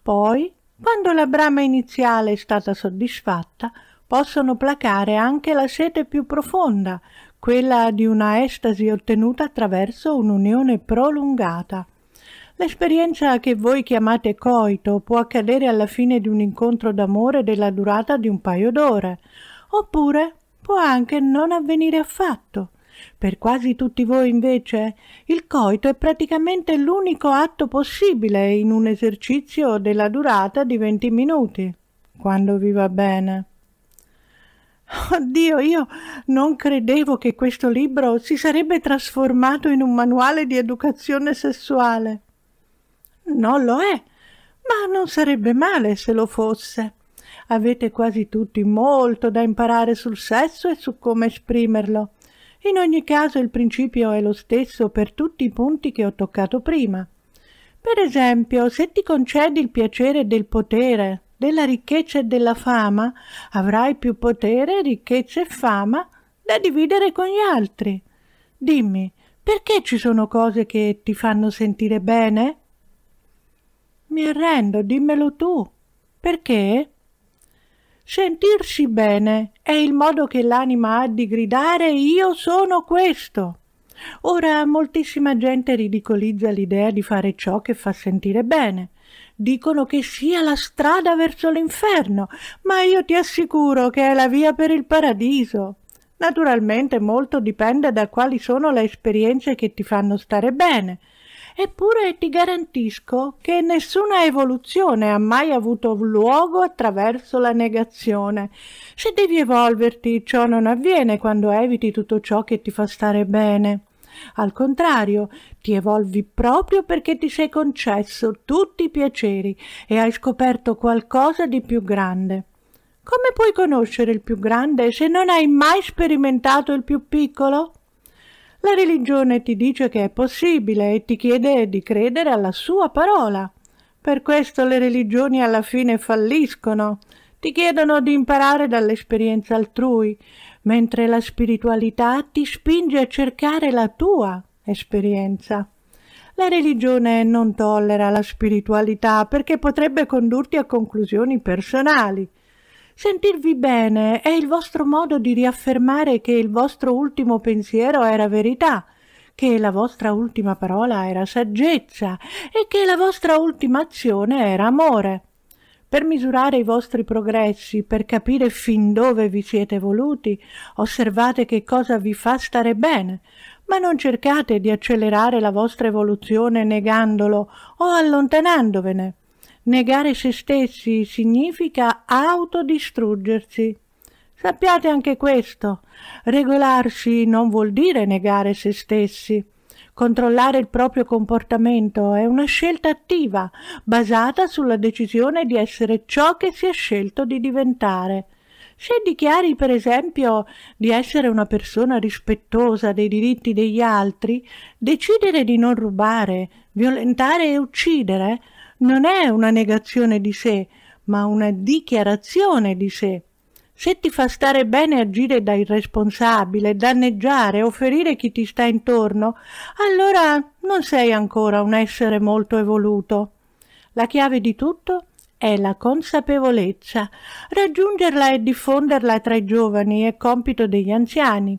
Poi, quando la brama iniziale è stata soddisfatta, possono placare anche la sete più profonda, quella di una estasi ottenuta attraverso un'unione prolungata. L'esperienza che voi chiamate coito può accadere alla fine di un incontro d'amore della durata di un paio d'ore, oppure può anche non avvenire affatto. Per quasi tutti voi invece il coito è praticamente l'unico atto possibile in un esercizio della durata di 20 minuti, quando vi va bene. Oddio, io non credevo che questo libro si sarebbe trasformato in un manuale di educazione sessuale. Non lo è, ma non sarebbe male se lo fosse. Avete quasi tutti molto da imparare sul sesso e su come esprimerlo. In ogni caso il principio è lo stesso per tutti i punti che ho toccato prima. Per esempio, se ti concedi il piacere del potere, della ricchezza e della fama, avrai più potere, ricchezza e fama da dividere con gli altri. Dimmi, perché ci sono cose che ti fanno sentire bene? Mi arrendo, dimmelo tu. Perché? Sentirsi bene è il modo che l'anima ha di gridare io sono questo. Ora moltissima gente ridicolizza l'idea di fare ciò che fa sentire bene. Dicono che sia la strada verso l'inferno, ma io ti assicuro che è la via per il paradiso. Naturalmente molto dipende da quali sono le esperienze che ti fanno stare bene Eppure ti garantisco che nessuna evoluzione ha mai avuto luogo attraverso la negazione. Se devi evolverti, ciò non avviene quando eviti tutto ciò che ti fa stare bene. Al contrario, ti evolvi proprio perché ti sei concesso tutti i piaceri e hai scoperto qualcosa di più grande. Come puoi conoscere il più grande se non hai mai sperimentato il più piccolo? La religione ti dice che è possibile e ti chiede di credere alla sua parola. Per questo le religioni alla fine falliscono. Ti chiedono di imparare dall'esperienza altrui, mentre la spiritualità ti spinge a cercare la tua esperienza. La religione non tollera la spiritualità perché potrebbe condurti a conclusioni personali Sentirvi bene è il vostro modo di riaffermare che il vostro ultimo pensiero era verità, che la vostra ultima parola era saggezza e che la vostra ultima azione era amore. Per misurare i vostri progressi, per capire fin dove vi siete voluti, osservate che cosa vi fa stare bene, ma non cercate di accelerare la vostra evoluzione negandolo o allontanandovene. Negare se stessi significa autodistruggersi. Sappiate anche questo. Regolarsi non vuol dire negare se stessi. Controllare il proprio comportamento è una scelta attiva, basata sulla decisione di essere ciò che si è scelto di diventare. Se dichiari, per esempio, di essere una persona rispettosa dei diritti degli altri, decidere di non rubare, violentare e uccidere non è una negazione di sé, ma una dichiarazione di sé. Se ti fa stare bene agire da irresponsabile, danneggiare o ferire chi ti sta intorno, allora non sei ancora un essere molto evoluto. La chiave di tutto è la consapevolezza. Raggiungerla e diffonderla tra i giovani è compito degli anziani.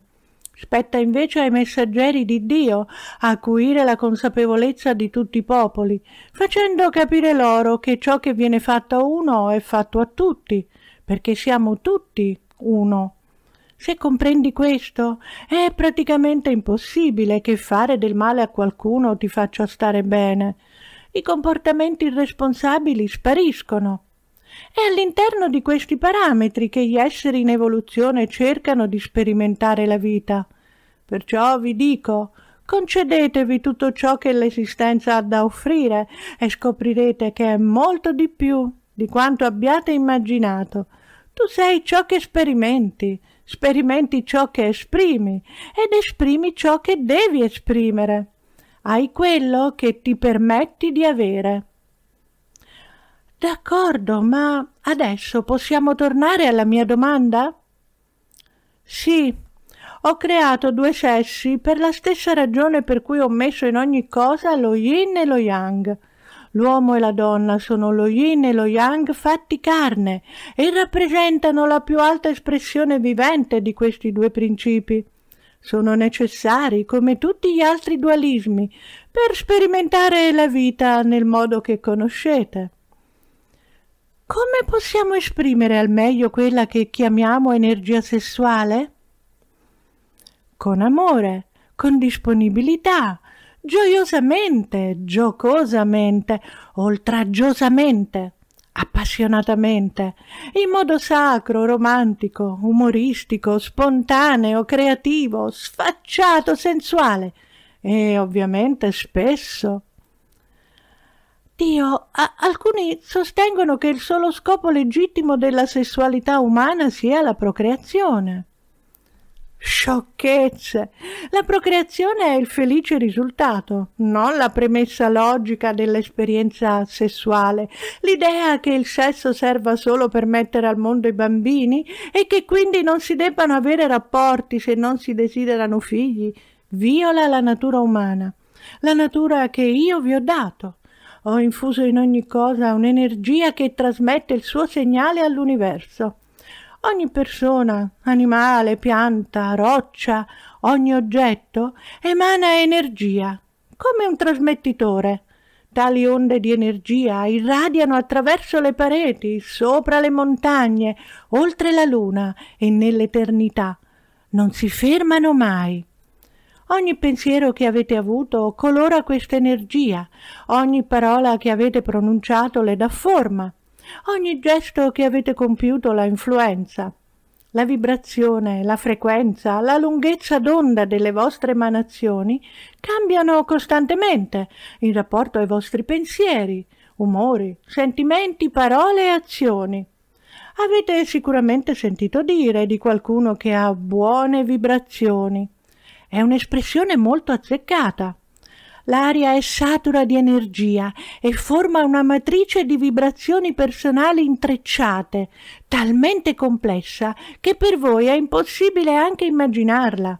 Spetta invece ai messaggeri di Dio acuire la consapevolezza di tutti i popoli, facendo capire loro che ciò che viene fatto a uno è fatto a tutti, perché siamo tutti uno. Se comprendi questo, è praticamente impossibile che fare del male a qualcuno ti faccia stare bene. I comportamenti irresponsabili spariscono. È all'interno di questi parametri che gli esseri in evoluzione cercano di sperimentare la vita. Perciò vi dico, concedetevi tutto ciò che l'esistenza ha da offrire e scoprirete che è molto di più di quanto abbiate immaginato. Tu sei ciò che sperimenti, sperimenti ciò che esprimi ed esprimi ciò che devi esprimere. Hai quello che ti permetti di avere. D'accordo, ma adesso possiamo tornare alla mia domanda? Sì, ho creato due sessi per la stessa ragione per cui ho messo in ogni cosa lo yin e lo yang. L'uomo e la donna sono lo yin e lo yang fatti carne e rappresentano la più alta espressione vivente di questi due principi. Sono necessari, come tutti gli altri dualismi, per sperimentare la vita nel modo che conoscete. Come possiamo esprimere al meglio quella che chiamiamo energia sessuale? con amore, con disponibilità, gioiosamente, giocosamente, oltraggiosamente, appassionatamente, in modo sacro, romantico, umoristico, spontaneo, creativo, sfacciato, sensuale e ovviamente spesso. Dio, alcuni sostengono che il solo scopo legittimo della sessualità umana sia la procreazione. Sciocchezze! La procreazione è il felice risultato, non la premessa logica dell'esperienza sessuale, l'idea che il sesso serva solo per mettere al mondo i bambini e che quindi non si debbano avere rapporti se non si desiderano figli, viola la natura umana, la natura che io vi ho dato. Ho infuso in ogni cosa un'energia che trasmette il suo segnale all'universo. Ogni persona, animale, pianta, roccia, ogni oggetto emana energia, come un trasmettitore. Tali onde di energia irradiano attraverso le pareti, sopra le montagne, oltre la luna e nell'eternità. Non si fermano mai. Ogni pensiero che avete avuto colora questa energia, ogni parola che avete pronunciato le dà forma. Ogni gesto che avete compiuto la influenza. La vibrazione, la frequenza, la lunghezza d'onda delle vostre emanazioni cambiano costantemente in rapporto ai vostri pensieri, umori, sentimenti, parole e azioni. Avete sicuramente sentito dire di qualcuno che ha buone vibrazioni. È un'espressione molto azzeccata. L'aria è satura di energia e forma una matrice di vibrazioni personali intrecciate, talmente complessa che per voi è impossibile anche immaginarla.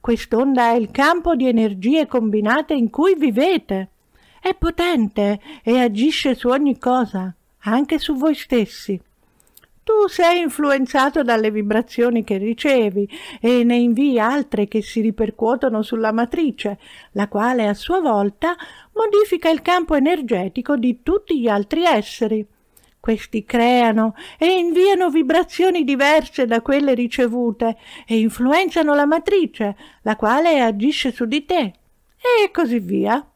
Quest'onda è il campo di energie combinate in cui vivete. È potente e agisce su ogni cosa, anche su voi stessi tu sei influenzato dalle vibrazioni che ricevi e ne invii altre che si ripercuotono sulla matrice, la quale a sua volta modifica il campo energetico di tutti gli altri esseri. Questi creano e inviano vibrazioni diverse da quelle ricevute e influenzano la matrice, la quale agisce su di te, e così via.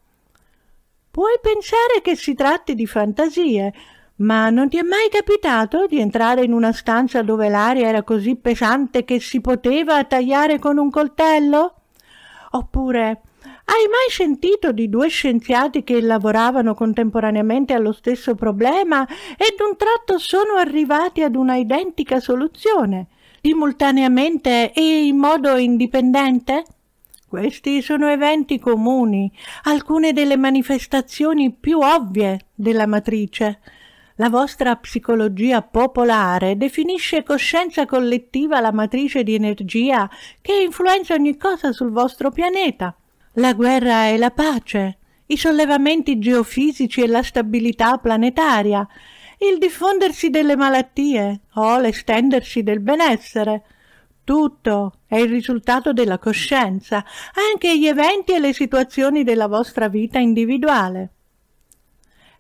Puoi pensare che si tratti di fantasie, ma non ti è mai capitato di entrare in una stanza dove l'aria era così pesante che si poteva tagliare con un coltello? Oppure hai mai sentito di due scienziati che lavoravano contemporaneamente allo stesso problema e d'un tratto sono arrivati ad una identica soluzione, simultaneamente e in modo indipendente? Questi sono eventi comuni, alcune delle manifestazioni più ovvie della matrice. La vostra psicologia popolare definisce coscienza collettiva la matrice di energia che influenza ogni cosa sul vostro pianeta. La guerra e la pace, i sollevamenti geofisici e la stabilità planetaria, il diffondersi delle malattie o l'estendersi del benessere. Tutto è il risultato della coscienza, anche gli eventi e le situazioni della vostra vita individuale.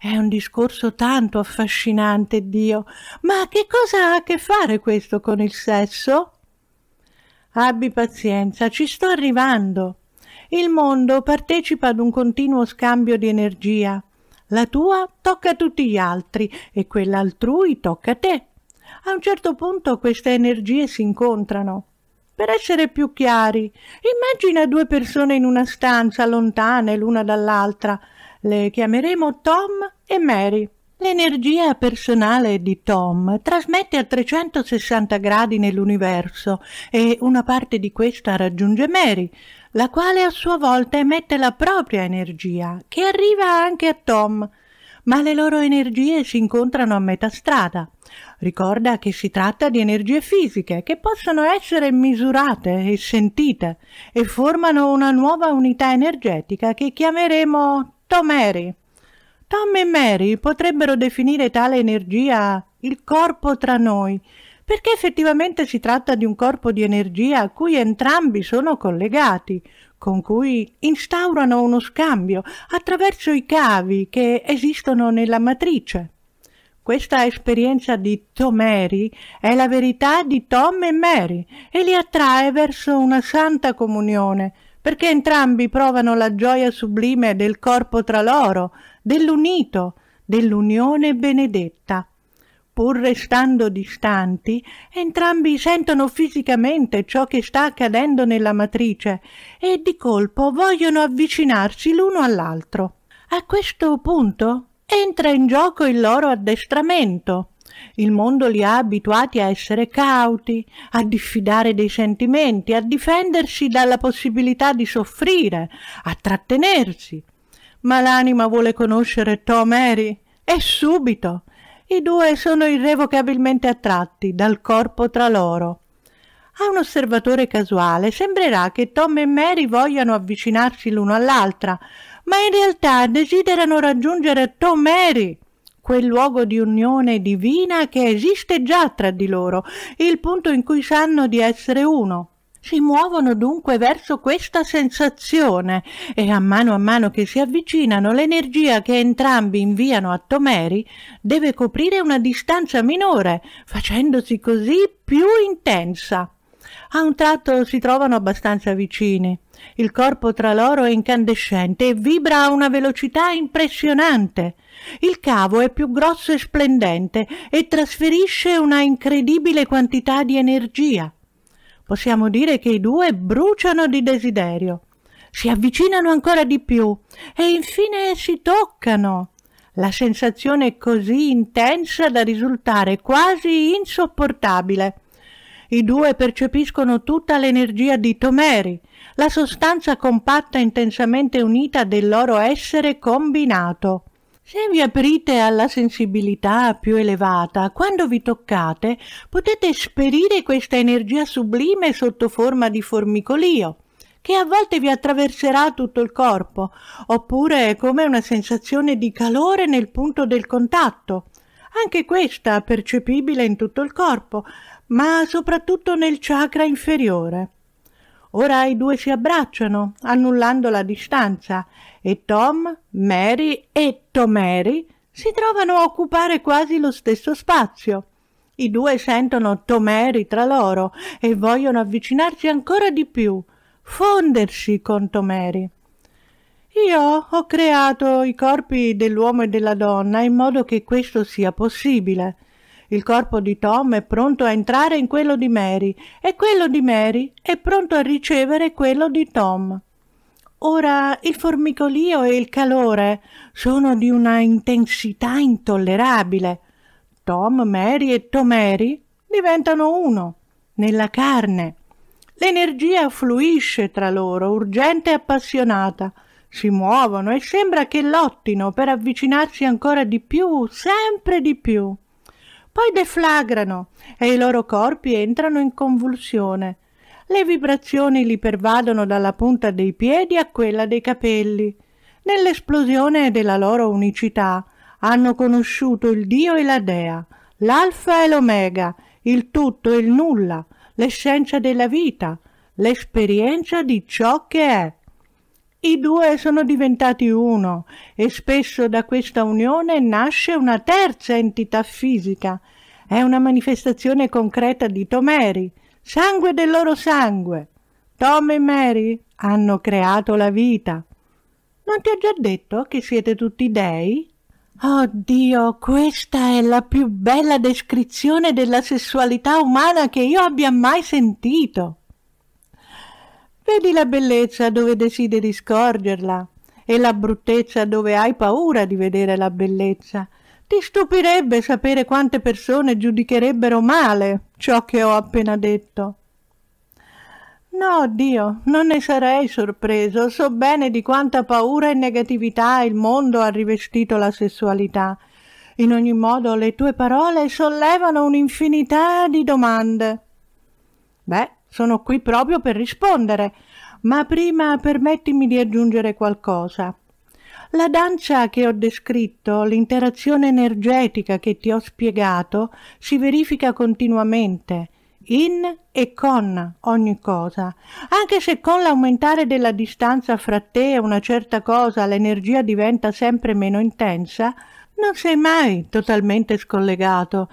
È un discorso tanto affascinante, Dio. Ma che cosa ha a che fare questo con il sesso? Abbi pazienza, ci sto arrivando. Il mondo partecipa ad un continuo scambio di energia. La tua tocca a tutti gli altri e quella altrui tocca a te. A un certo punto queste energie si incontrano. Per essere più chiari, immagina due persone in una stanza lontane l'una dall'altra le chiameremo Tom e Mary. L'energia personale di Tom trasmette a 360 gradi nell'universo e una parte di questa raggiunge Mary, la quale a sua volta emette la propria energia, che arriva anche a Tom, ma le loro energie si incontrano a metà strada. Ricorda che si tratta di energie fisiche che possono essere misurate e sentite e formano una nuova unità energetica che chiameremo Tom Mary. Tom e Mary potrebbero definire tale energia il corpo tra noi, perché effettivamente si tratta di un corpo di energia a cui entrambi sono collegati, con cui instaurano uno scambio attraverso i cavi che esistono nella matrice. Questa esperienza di Tomeri è la verità di Tom e Mary e li attrae verso una santa comunione, perché entrambi provano la gioia sublime del corpo tra loro, dell'unito, dell'unione benedetta. Pur restando distanti, entrambi sentono fisicamente ciò che sta accadendo nella matrice e di colpo vogliono avvicinarsi l'uno all'altro. A questo punto entra in gioco il loro addestramento il mondo li ha abituati a essere cauti, a diffidare dei sentimenti, a difendersi dalla possibilità di soffrire, a trattenersi. Ma l'anima vuole conoscere Tom Harry e subito. I due sono irrevocabilmente attratti dal corpo tra loro. A un osservatore casuale sembrerà che Tom e Mary vogliano avvicinarsi l'uno all'altra, ma in realtà desiderano raggiungere Tom Mary quel luogo di unione divina che esiste già tra di loro, il punto in cui sanno di essere uno. Si muovono dunque verso questa sensazione e a mano a mano che si avvicinano l'energia che entrambi inviano a Tomeri deve coprire una distanza minore, facendosi così più intensa. A un tratto si trovano abbastanza vicini. Il corpo tra loro è incandescente e vibra a una velocità impressionante. Il cavo è più grosso e splendente e trasferisce una incredibile quantità di energia. Possiamo dire che i due bruciano di desiderio. Si avvicinano ancora di più e infine si toccano. La sensazione è così intensa da risultare quasi insopportabile. I due percepiscono tutta l'energia di Tomeri, la sostanza compatta intensamente unita del loro essere combinato. Se vi aprite alla sensibilità più elevata, quando vi toccate, potete sperire questa energia sublime sotto forma di formicolio, che a volte vi attraverserà tutto il corpo, oppure come una sensazione di calore nel punto del contatto. Anche questa percepibile in tutto il corpo, ma soprattutto nel chakra inferiore. Ora i due si abbracciano, annullando la distanza, e Tom, Mary e Tomeri si trovano a occupare quasi lo stesso spazio. I due sentono Tomeri tra loro e vogliono avvicinarsi ancora di più, fondersi con Tomeri. Io ho creato i corpi dell'uomo e della donna in modo che questo sia possibile. Il corpo di Tom è pronto a entrare in quello di Mary e quello di Mary è pronto a ricevere quello di Tom. Ora il formicolio e il calore sono di una intensità intollerabile. Tom, Mary e Tomeri diventano uno, nella carne. L'energia fluisce tra loro, urgente e appassionata. Si muovono e sembra che lottino per avvicinarsi ancora di più, sempre di più poi deflagrano e i loro corpi entrano in convulsione. Le vibrazioni li pervadono dalla punta dei piedi a quella dei capelli. Nell'esplosione della loro unicità hanno conosciuto il Dio e la Dea, l'Alfa e l'Omega, il tutto e il nulla, l'essenza della vita, l'esperienza di ciò che è. I due sono diventati uno e spesso da questa unione nasce una terza entità fisica. È una manifestazione concreta di Tomeri, sangue del loro sangue. Tom e Mary hanno creato la vita. Non ti ho già detto che siete tutti dei? Oh Dio, questa è la più bella descrizione della sessualità umana che io abbia mai sentito. Vedi la bellezza dove desideri scorgerla e la bruttezza dove hai paura di vedere la bellezza. Ti stupirebbe sapere quante persone giudicherebbero male ciò che ho appena detto. No, Dio, non ne sarei sorpreso. So bene di quanta paura e negatività il mondo ha rivestito la sessualità. In ogni modo, le tue parole sollevano un'infinità di domande. Beh, sono qui proprio per rispondere, ma prima permettimi di aggiungere qualcosa. La danza che ho descritto, l'interazione energetica che ti ho spiegato, si verifica continuamente, in e con ogni cosa, anche se con l'aumentare della distanza fra te e una certa cosa l'energia diventa sempre meno intensa, non sei mai totalmente scollegato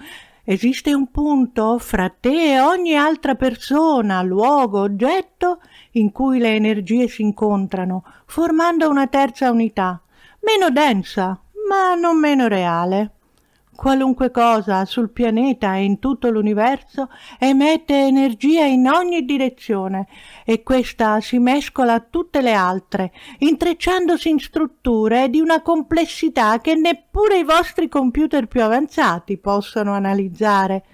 Esiste un punto fra te e ogni altra persona, luogo, oggetto in cui le energie si incontrano, formando una terza unità, meno densa, ma non meno reale. Qualunque cosa sul pianeta e in tutto l'universo emette energia in ogni direzione e questa si mescola a tutte le altre, intrecciandosi in strutture di una complessità che neppure i vostri computer più avanzati possono analizzare.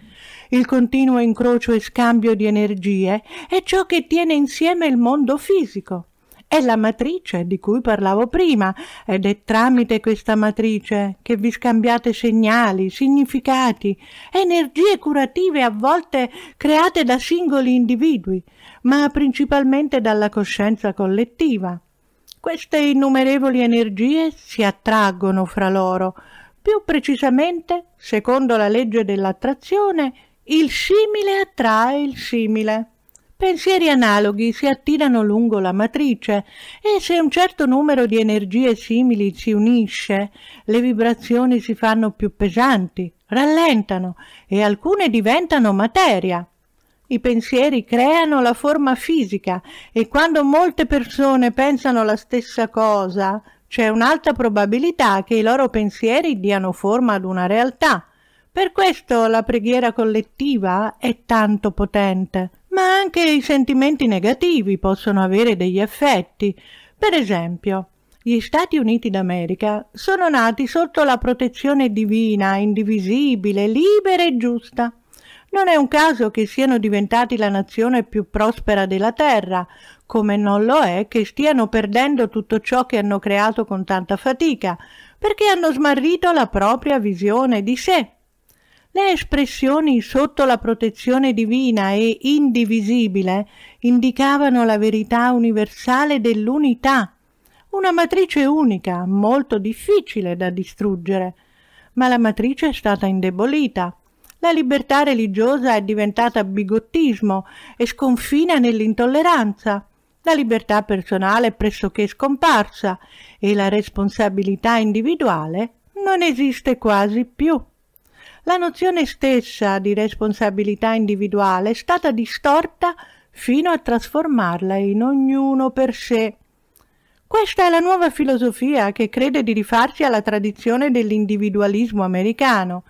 Il continuo incrocio e scambio di energie è ciò che tiene insieme il mondo fisico. È la matrice di cui parlavo prima ed è tramite questa matrice che vi scambiate segnali, significati, energie curative a volte create da singoli individui, ma principalmente dalla coscienza collettiva. Queste innumerevoli energie si attraggono fra loro, più precisamente, secondo la legge dell'attrazione, il simile attrae il simile. Pensieri analoghi si attirano lungo la matrice e se un certo numero di energie simili si unisce, le vibrazioni si fanno più pesanti, rallentano e alcune diventano materia. I pensieri creano la forma fisica e quando molte persone pensano la stessa cosa, c'è un'alta probabilità che i loro pensieri diano forma ad una realtà. Per questo la preghiera collettiva è tanto potente ma anche i sentimenti negativi possono avere degli effetti. Per esempio, gli Stati Uniti d'America sono nati sotto la protezione divina, indivisibile, libera e giusta. Non è un caso che siano diventati la nazione più prospera della Terra, come non lo è che stiano perdendo tutto ciò che hanno creato con tanta fatica, perché hanno smarrito la propria visione di sé. Le espressioni sotto la protezione divina e indivisibile indicavano la verità universale dell'unità, una matrice unica, molto difficile da distruggere, ma la matrice è stata indebolita. La libertà religiosa è diventata bigottismo e sconfina nell'intolleranza. La libertà personale è pressoché scomparsa e la responsabilità individuale non esiste quasi più la nozione stessa di responsabilità individuale è stata distorta fino a trasformarla in ognuno per sé. Questa è la nuova filosofia che crede di rifarsi alla tradizione dell'individualismo americano,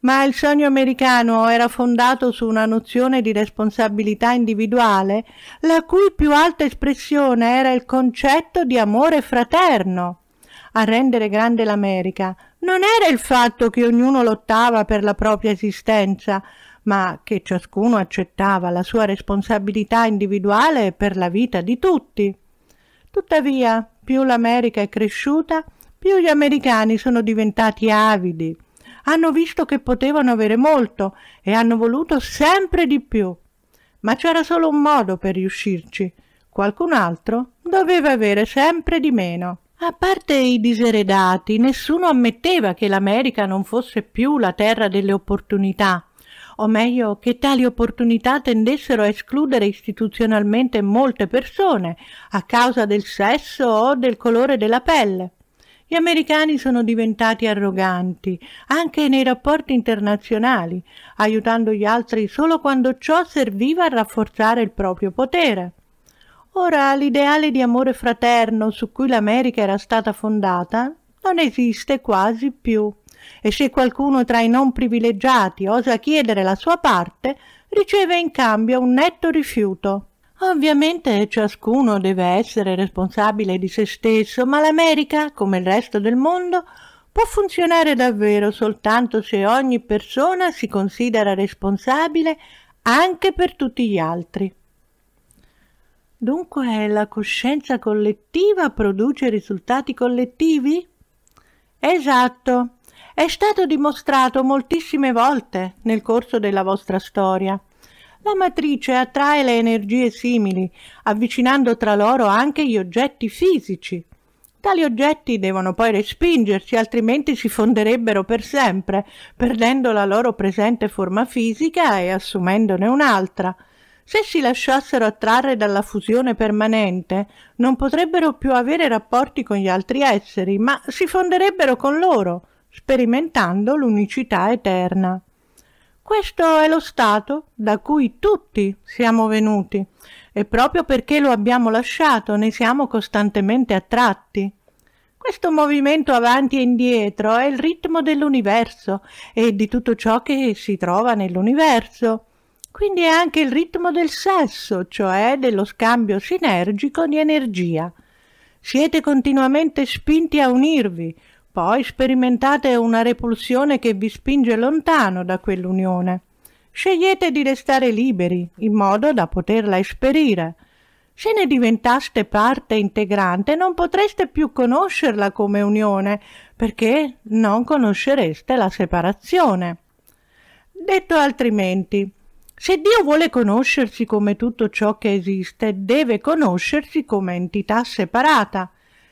ma il sogno americano era fondato su una nozione di responsabilità individuale, la cui più alta espressione era il concetto di amore fraterno. A rendere grande l'America non era il fatto che ognuno lottava per la propria esistenza, ma che ciascuno accettava la sua responsabilità individuale per la vita di tutti. Tuttavia, più l'America è cresciuta, più gli americani sono diventati avidi. Hanno visto che potevano avere molto e hanno voluto sempre di più. Ma c'era solo un modo per riuscirci. Qualcun altro doveva avere sempre di meno. A parte i diseredati, nessuno ammetteva che l'America non fosse più la terra delle opportunità, o meglio che tali opportunità tendessero a escludere istituzionalmente molte persone a causa del sesso o del colore della pelle. Gli americani sono diventati arroganti anche nei rapporti internazionali, aiutando gli altri solo quando ciò serviva a rafforzare il proprio potere. Ora l'ideale di amore fraterno su cui l'America era stata fondata non esiste quasi più e se qualcuno tra i non privilegiati osa chiedere la sua parte, riceve in cambio un netto rifiuto. Ovviamente ciascuno deve essere responsabile di se stesso, ma l'America, come il resto del mondo, può funzionare davvero soltanto se ogni persona si considera responsabile anche per tutti gli altri. Dunque la coscienza collettiva produce risultati collettivi? Esatto, è stato dimostrato moltissime volte nel corso della vostra storia. La matrice attrae le energie simili, avvicinando tra loro anche gli oggetti fisici. Tali oggetti devono poi respingersi, altrimenti si fonderebbero per sempre, perdendo la loro presente forma fisica e assumendone un'altra. Se si lasciassero attrarre dalla fusione permanente, non potrebbero più avere rapporti con gli altri esseri, ma si fonderebbero con loro, sperimentando l'unicità eterna. Questo è lo stato da cui tutti siamo venuti e proprio perché lo abbiamo lasciato ne siamo costantemente attratti. Questo movimento avanti e indietro è il ritmo dell'universo e di tutto ciò che si trova nell'universo. Quindi è anche il ritmo del sesso, cioè dello scambio sinergico di energia. Siete continuamente spinti a unirvi, poi sperimentate una repulsione che vi spinge lontano da quell'unione. Scegliete di restare liberi, in modo da poterla esperire. Se ne diventaste parte integrante non potreste più conoscerla come unione, perché non conoscereste la separazione. Detto altrimenti, se Dio vuole conoscersi come tutto ciò che esiste, deve conoscersi come entità separata.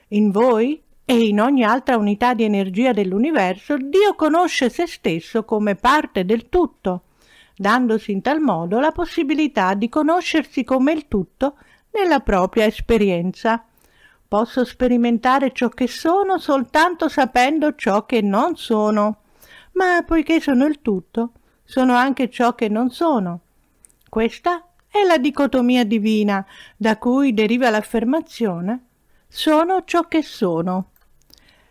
In voi e in ogni altra unità di energia dell'universo, Dio conosce se stesso come parte del tutto, dandosi in tal modo la possibilità di conoscersi come il tutto nella propria esperienza. Posso sperimentare ciò che sono soltanto sapendo ciò che non sono, ma poiché sono il tutto, sono anche ciò che non sono. Questa è la dicotomia divina da cui deriva l'affermazione sono ciò che sono.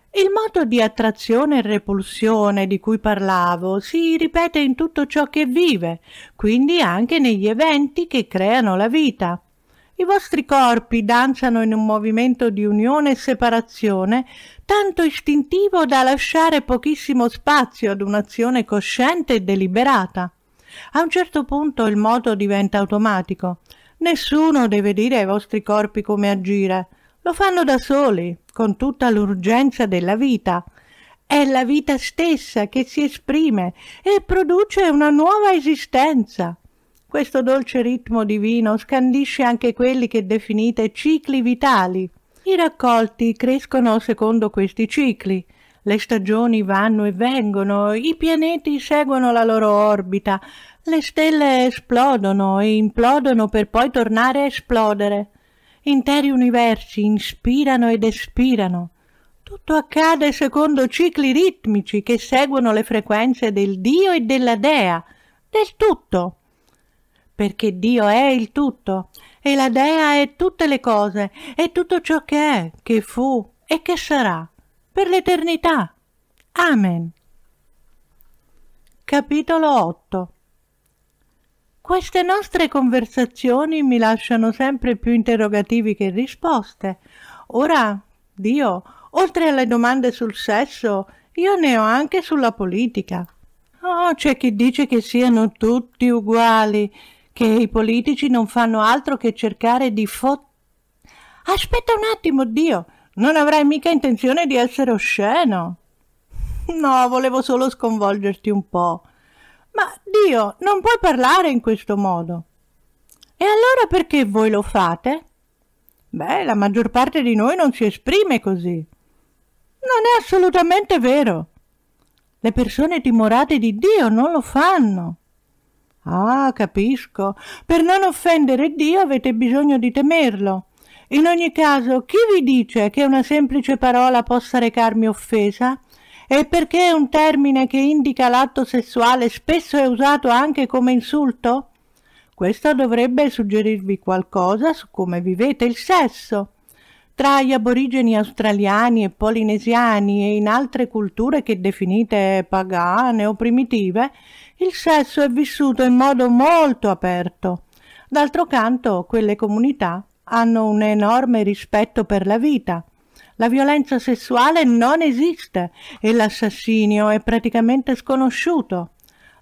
Il moto di attrazione e repulsione di cui parlavo si ripete in tutto ciò che vive, quindi anche negli eventi che creano la vita. I vostri corpi danzano in un movimento di unione e separazione tanto istintivo da lasciare pochissimo spazio ad un'azione cosciente e deliberata. A un certo punto il moto diventa automatico. Nessuno deve dire ai vostri corpi come agire. Lo fanno da soli, con tutta l'urgenza della vita. È la vita stessa che si esprime e produce una nuova esistenza. Questo dolce ritmo divino scandisce anche quelli che definite cicli vitali. I raccolti crescono secondo questi cicli. Le stagioni vanno e vengono, i pianeti seguono la loro orbita, le stelle esplodono e implodono per poi tornare a esplodere. Interi universi inspirano ed espirano. Tutto accade secondo cicli ritmici che seguono le frequenze del Dio e della Dea, del tutto. Perché Dio è il tutto e la dea è tutte le cose e tutto ciò che è, che fu e che sarà, per l'eternità. Amen. Capitolo 8 Queste nostre conversazioni mi lasciano sempre più interrogativi che risposte. Ora, Dio, oltre alle domande sul sesso, io ne ho anche sulla politica. Oh, c'è chi dice che siano tutti uguali che i politici non fanno altro che cercare di fo... Aspetta un attimo, Dio! Non avrai mica intenzione di essere osceno! No, volevo solo sconvolgerti un po'. Ma, Dio, non puoi parlare in questo modo. E allora perché voi lo fate? Beh, la maggior parte di noi non si esprime così. Non è assolutamente vero. Le persone timorate di Dio non lo fanno. Ah, capisco. Per non offendere Dio avete bisogno di temerlo. In ogni caso, chi vi dice che una semplice parola possa recarmi offesa? E perché un termine che indica l'atto sessuale spesso è usato anche come insulto? Questo dovrebbe suggerirvi qualcosa su come vivete il sesso. Tra gli aborigeni australiani e polinesiani e in altre culture che definite pagane o primitive, il sesso è vissuto in modo molto aperto. D'altro canto, quelle comunità hanno un enorme rispetto per la vita. La violenza sessuale non esiste e l'assassinio è praticamente sconosciuto.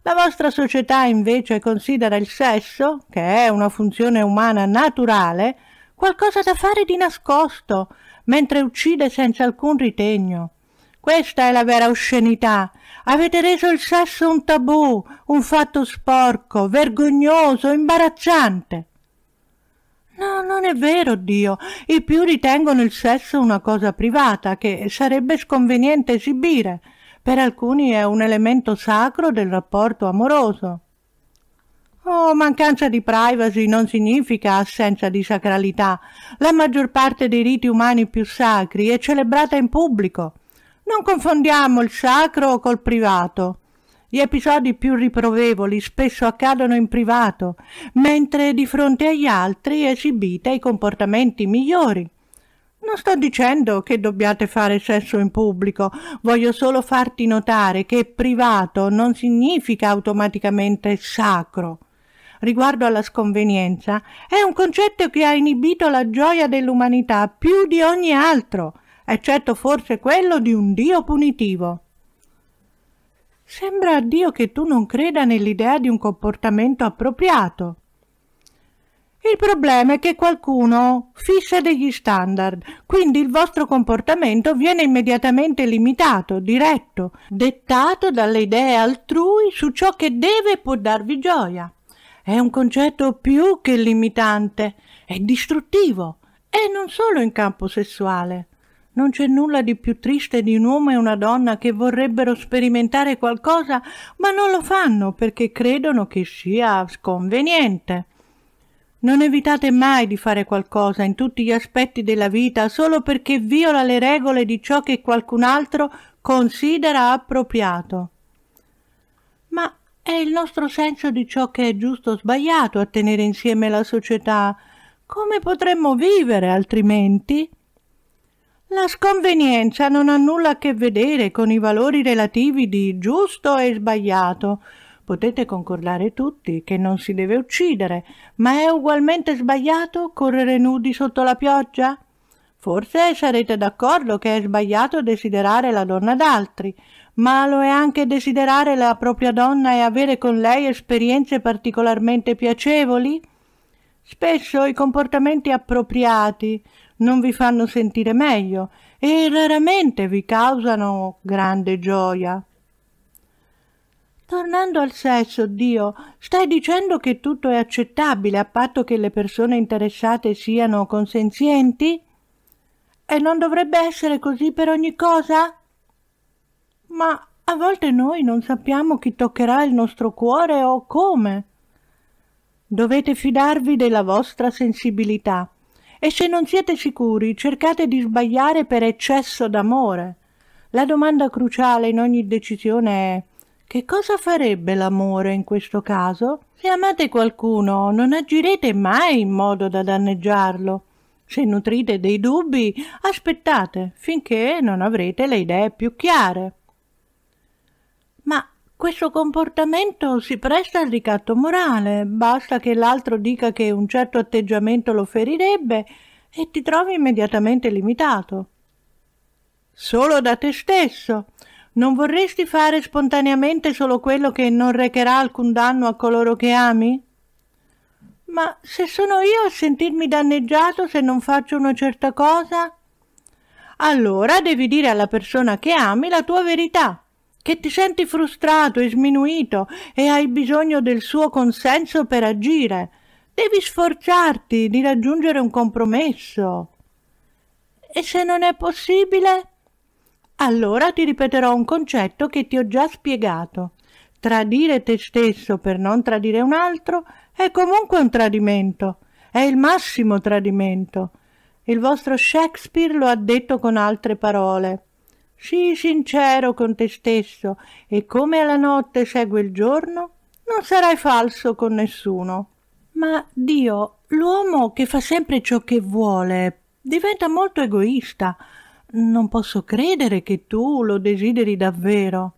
La vostra società invece considera il sesso, che è una funzione umana naturale, qualcosa da fare di nascosto, mentre uccide senza alcun ritegno. Questa è la vera oscenità. Avete reso il sesso un tabù, un fatto sporco, vergognoso, imbarazzante. No, non è vero, Dio. I più ritengono il sesso una cosa privata che sarebbe sconveniente esibire. Per alcuni è un elemento sacro del rapporto amoroso. Oh, mancanza di privacy non significa assenza di sacralità. La maggior parte dei riti umani più sacri è celebrata in pubblico. Non confondiamo il sacro col privato. Gli episodi più riprovevoli spesso accadono in privato, mentre di fronte agli altri esibite i comportamenti migliori. Non sto dicendo che dobbiate fare sesso in pubblico, voglio solo farti notare che privato non significa automaticamente sacro. Riguardo alla sconvenienza, è un concetto che ha inibito la gioia dell'umanità più di ogni altro eccetto forse quello di un Dio punitivo. Sembra a Dio che tu non creda nell'idea di un comportamento appropriato. Il problema è che qualcuno fissa degli standard, quindi il vostro comportamento viene immediatamente limitato, diretto, dettato dalle idee altrui su ciò che deve e può darvi gioia. È un concetto più che limitante, è distruttivo, e non solo in campo sessuale. Non c'è nulla di più triste di un uomo e una donna che vorrebbero sperimentare qualcosa, ma non lo fanno perché credono che sia sconveniente. Non evitate mai di fare qualcosa in tutti gli aspetti della vita solo perché viola le regole di ciò che qualcun altro considera appropriato. Ma è il nostro senso di ciò che è giusto o sbagliato a tenere insieme la società. Come potremmo vivere altrimenti? La sconvenienza non ha nulla a che vedere con i valori relativi di giusto e sbagliato. Potete concordare tutti che non si deve uccidere, ma è ugualmente sbagliato correre nudi sotto la pioggia? Forse sarete d'accordo che è sbagliato desiderare la donna d'altri, ma lo è anche desiderare la propria donna e avere con lei esperienze particolarmente piacevoli? Spesso i comportamenti appropriati non vi fanno sentire meglio e raramente vi causano grande gioia. Tornando al sesso, Dio, stai dicendo che tutto è accettabile a patto che le persone interessate siano consenzienti? E non dovrebbe essere così per ogni cosa? Ma a volte noi non sappiamo chi toccherà il nostro cuore o come. Dovete fidarvi della vostra sensibilità. E se non siete sicuri, cercate di sbagliare per eccesso d'amore. La domanda cruciale in ogni decisione è che cosa farebbe l'amore in questo caso? Se amate qualcuno, non agirete mai in modo da danneggiarlo. Se nutrite dei dubbi, aspettate finché non avrete le idee più chiare. Questo comportamento si presta al ricatto morale, basta che l'altro dica che un certo atteggiamento lo ferirebbe e ti trovi immediatamente limitato. Solo da te stesso. Non vorresti fare spontaneamente solo quello che non recherà alcun danno a coloro che ami? Ma se sono io a sentirmi danneggiato se non faccio una certa cosa? Allora devi dire alla persona che ami la tua verità che ti senti frustrato e sminuito e hai bisogno del suo consenso per agire. Devi sforzarti di raggiungere un compromesso. E se non è possibile? Allora ti ripeterò un concetto che ti ho già spiegato. Tradire te stesso per non tradire un altro è comunque un tradimento, è il massimo tradimento. Il vostro Shakespeare lo ha detto con altre parole. Sii sincero con te stesso e come alla notte segue il giorno, non sarai falso con nessuno. Ma Dio, l'uomo che fa sempre ciò che vuole, diventa molto egoista. Non posso credere che tu lo desideri davvero.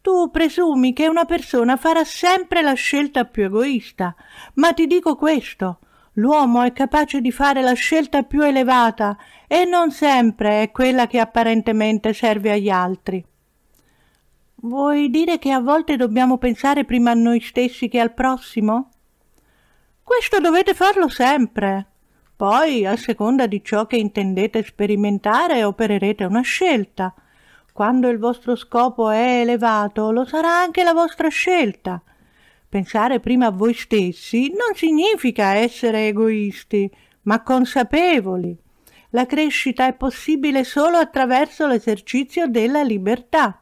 Tu presumi che una persona farà sempre la scelta più egoista, ma ti dico questo. L'uomo è capace di fare la scelta più elevata e non sempre è quella che apparentemente serve agli altri. Vuoi dire che a volte dobbiamo pensare prima a noi stessi che al prossimo? Questo dovete farlo sempre. Poi, a seconda di ciò che intendete sperimentare, opererete una scelta. Quando il vostro scopo è elevato, lo sarà anche la vostra scelta. Pensare prima a voi stessi non significa essere egoisti, ma consapevoli. La crescita è possibile solo attraverso l'esercizio della libertà.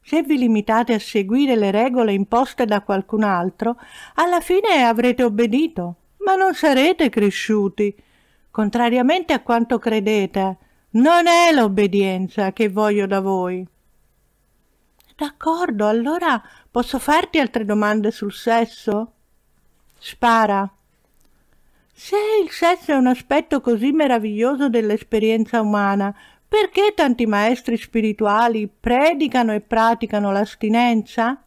Se vi limitate a seguire le regole imposte da qualcun altro, alla fine avrete obbedito, ma non sarete cresciuti. Contrariamente a quanto credete, non è l'obbedienza che voglio da voi. D'accordo, allora posso farti altre domande sul sesso? Spara. Se il sesso è un aspetto così meraviglioso dell'esperienza umana, perché tanti maestri spirituali predicano e praticano l'astinenza?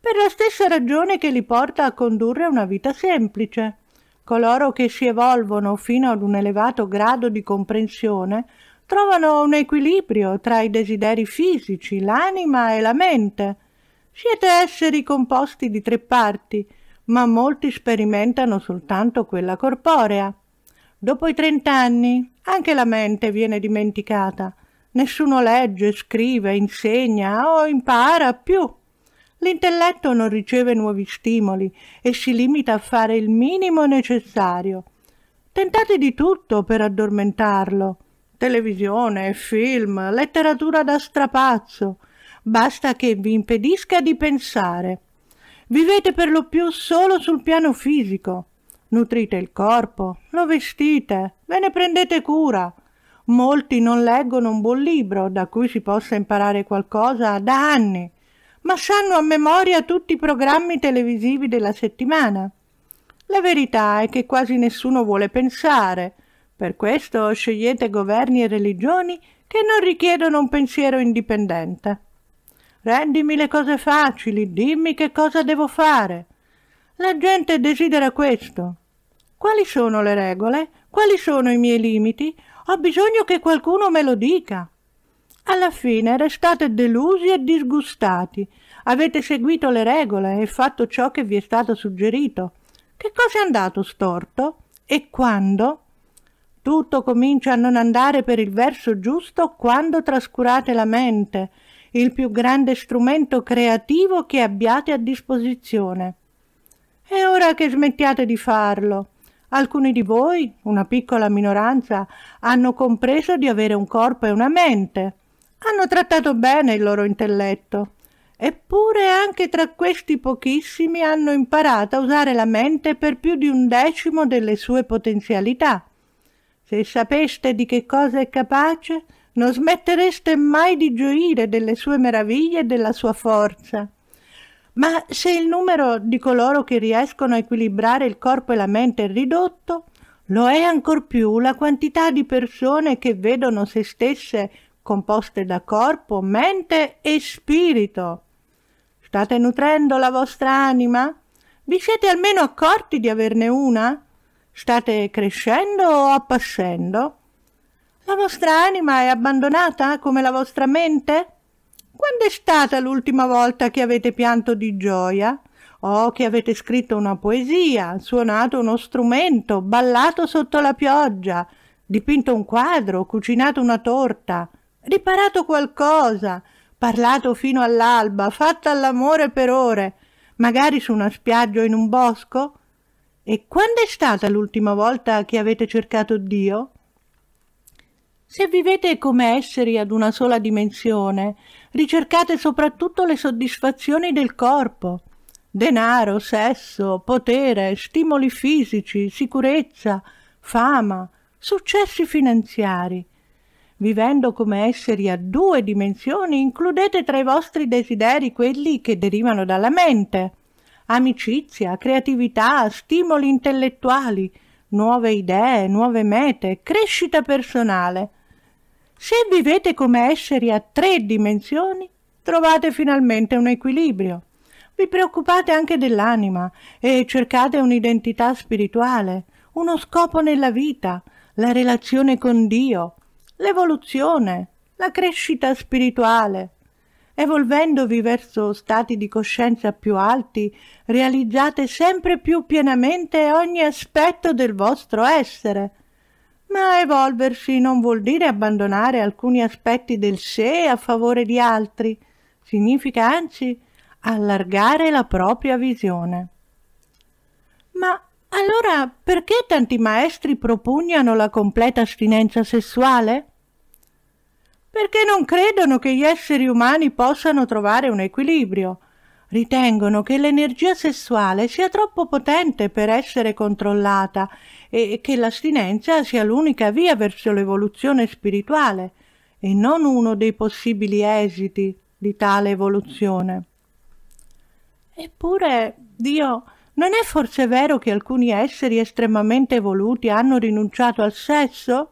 Per la stessa ragione che li porta a condurre una vita semplice. Coloro che si evolvono fino ad un elevato grado di comprensione trovano un equilibrio tra i desideri fisici, l'anima e la mente. Siete esseri composti di tre parti, ma molti sperimentano soltanto quella corporea. Dopo i trent'anni anche la mente viene dimenticata. Nessuno legge, scrive, insegna o impara più. L'intelletto non riceve nuovi stimoli e si limita a fare il minimo necessario. Tentate di tutto per addormentarlo. Televisione, film, letteratura da strapazzo. Basta che vi impedisca di pensare. Vivete per lo più solo sul piano fisico. Nutrite il corpo, lo vestite, ve ne prendete cura. Molti non leggono un buon libro da cui si possa imparare qualcosa da anni, ma sanno a memoria tutti i programmi televisivi della settimana. La verità è che quasi nessuno vuole pensare. Per questo scegliete governi e religioni che non richiedono un pensiero indipendente. Rendimi le cose facili, dimmi che cosa devo fare. La gente desidera questo. Quali sono le regole? Quali sono i miei limiti? Ho bisogno che qualcuno me lo dica. Alla fine restate delusi e disgustati. Avete seguito le regole e fatto ciò che vi è stato suggerito. Che cosa è andato storto? E quando? Tutto comincia a non andare per il verso giusto quando trascurate la mente, il più grande strumento creativo che abbiate a disposizione. È ora che smettiate di farlo. Alcuni di voi, una piccola minoranza, hanno compreso di avere un corpo e una mente. Hanno trattato bene il loro intelletto. Eppure anche tra questi pochissimi hanno imparato a usare la mente per più di un decimo delle sue potenzialità. Se sapeste di che cosa è capace, non smettereste mai di gioire delle sue meraviglie e della sua forza. Ma se il numero di coloro che riescono a equilibrare il corpo e la mente è ridotto, lo è ancor più la quantità di persone che vedono se stesse composte da corpo, mente e spirito. State nutrendo la vostra anima? Vi siete almeno accorti di averne una? State crescendo o appassendo? La vostra anima è abbandonata come la vostra mente? Quando è stata l'ultima volta che avete pianto di gioia? O che avete scritto una poesia, suonato uno strumento, ballato sotto la pioggia, dipinto un quadro, cucinato una torta, riparato qualcosa, parlato fino all'alba, fatto all'amore per ore, magari su una spiaggia o in un bosco? E quando è stata l'ultima volta che avete cercato Dio? Se vivete come esseri ad una sola dimensione, ricercate soprattutto le soddisfazioni del corpo. Denaro, sesso, potere, stimoli fisici, sicurezza, fama, successi finanziari. Vivendo come esseri a due dimensioni, includete tra i vostri desideri quelli che derivano dalla mente. Amicizia, creatività, stimoli intellettuali, nuove idee, nuove mete, crescita personale. Se vivete come esseri a tre dimensioni, trovate finalmente un equilibrio. Vi preoccupate anche dell'anima e cercate un'identità spirituale, uno scopo nella vita, la relazione con Dio, l'evoluzione, la crescita spirituale. Evolvendovi verso stati di coscienza più alti, realizzate sempre più pienamente ogni aspetto del vostro essere ma evolversi non vuol dire abbandonare alcuni aspetti del sé a favore di altri, significa anzi allargare la propria visione. Ma allora perché tanti maestri propugnano la completa astinenza sessuale? Perché non credono che gli esseri umani possano trovare un equilibrio ritengono che l'energia sessuale sia troppo potente per essere controllata e che l'astinenza sia l'unica via verso l'evoluzione spirituale e non uno dei possibili esiti di tale evoluzione. Eppure, Dio, non è forse vero che alcuni esseri estremamente evoluti hanno rinunciato al sesso?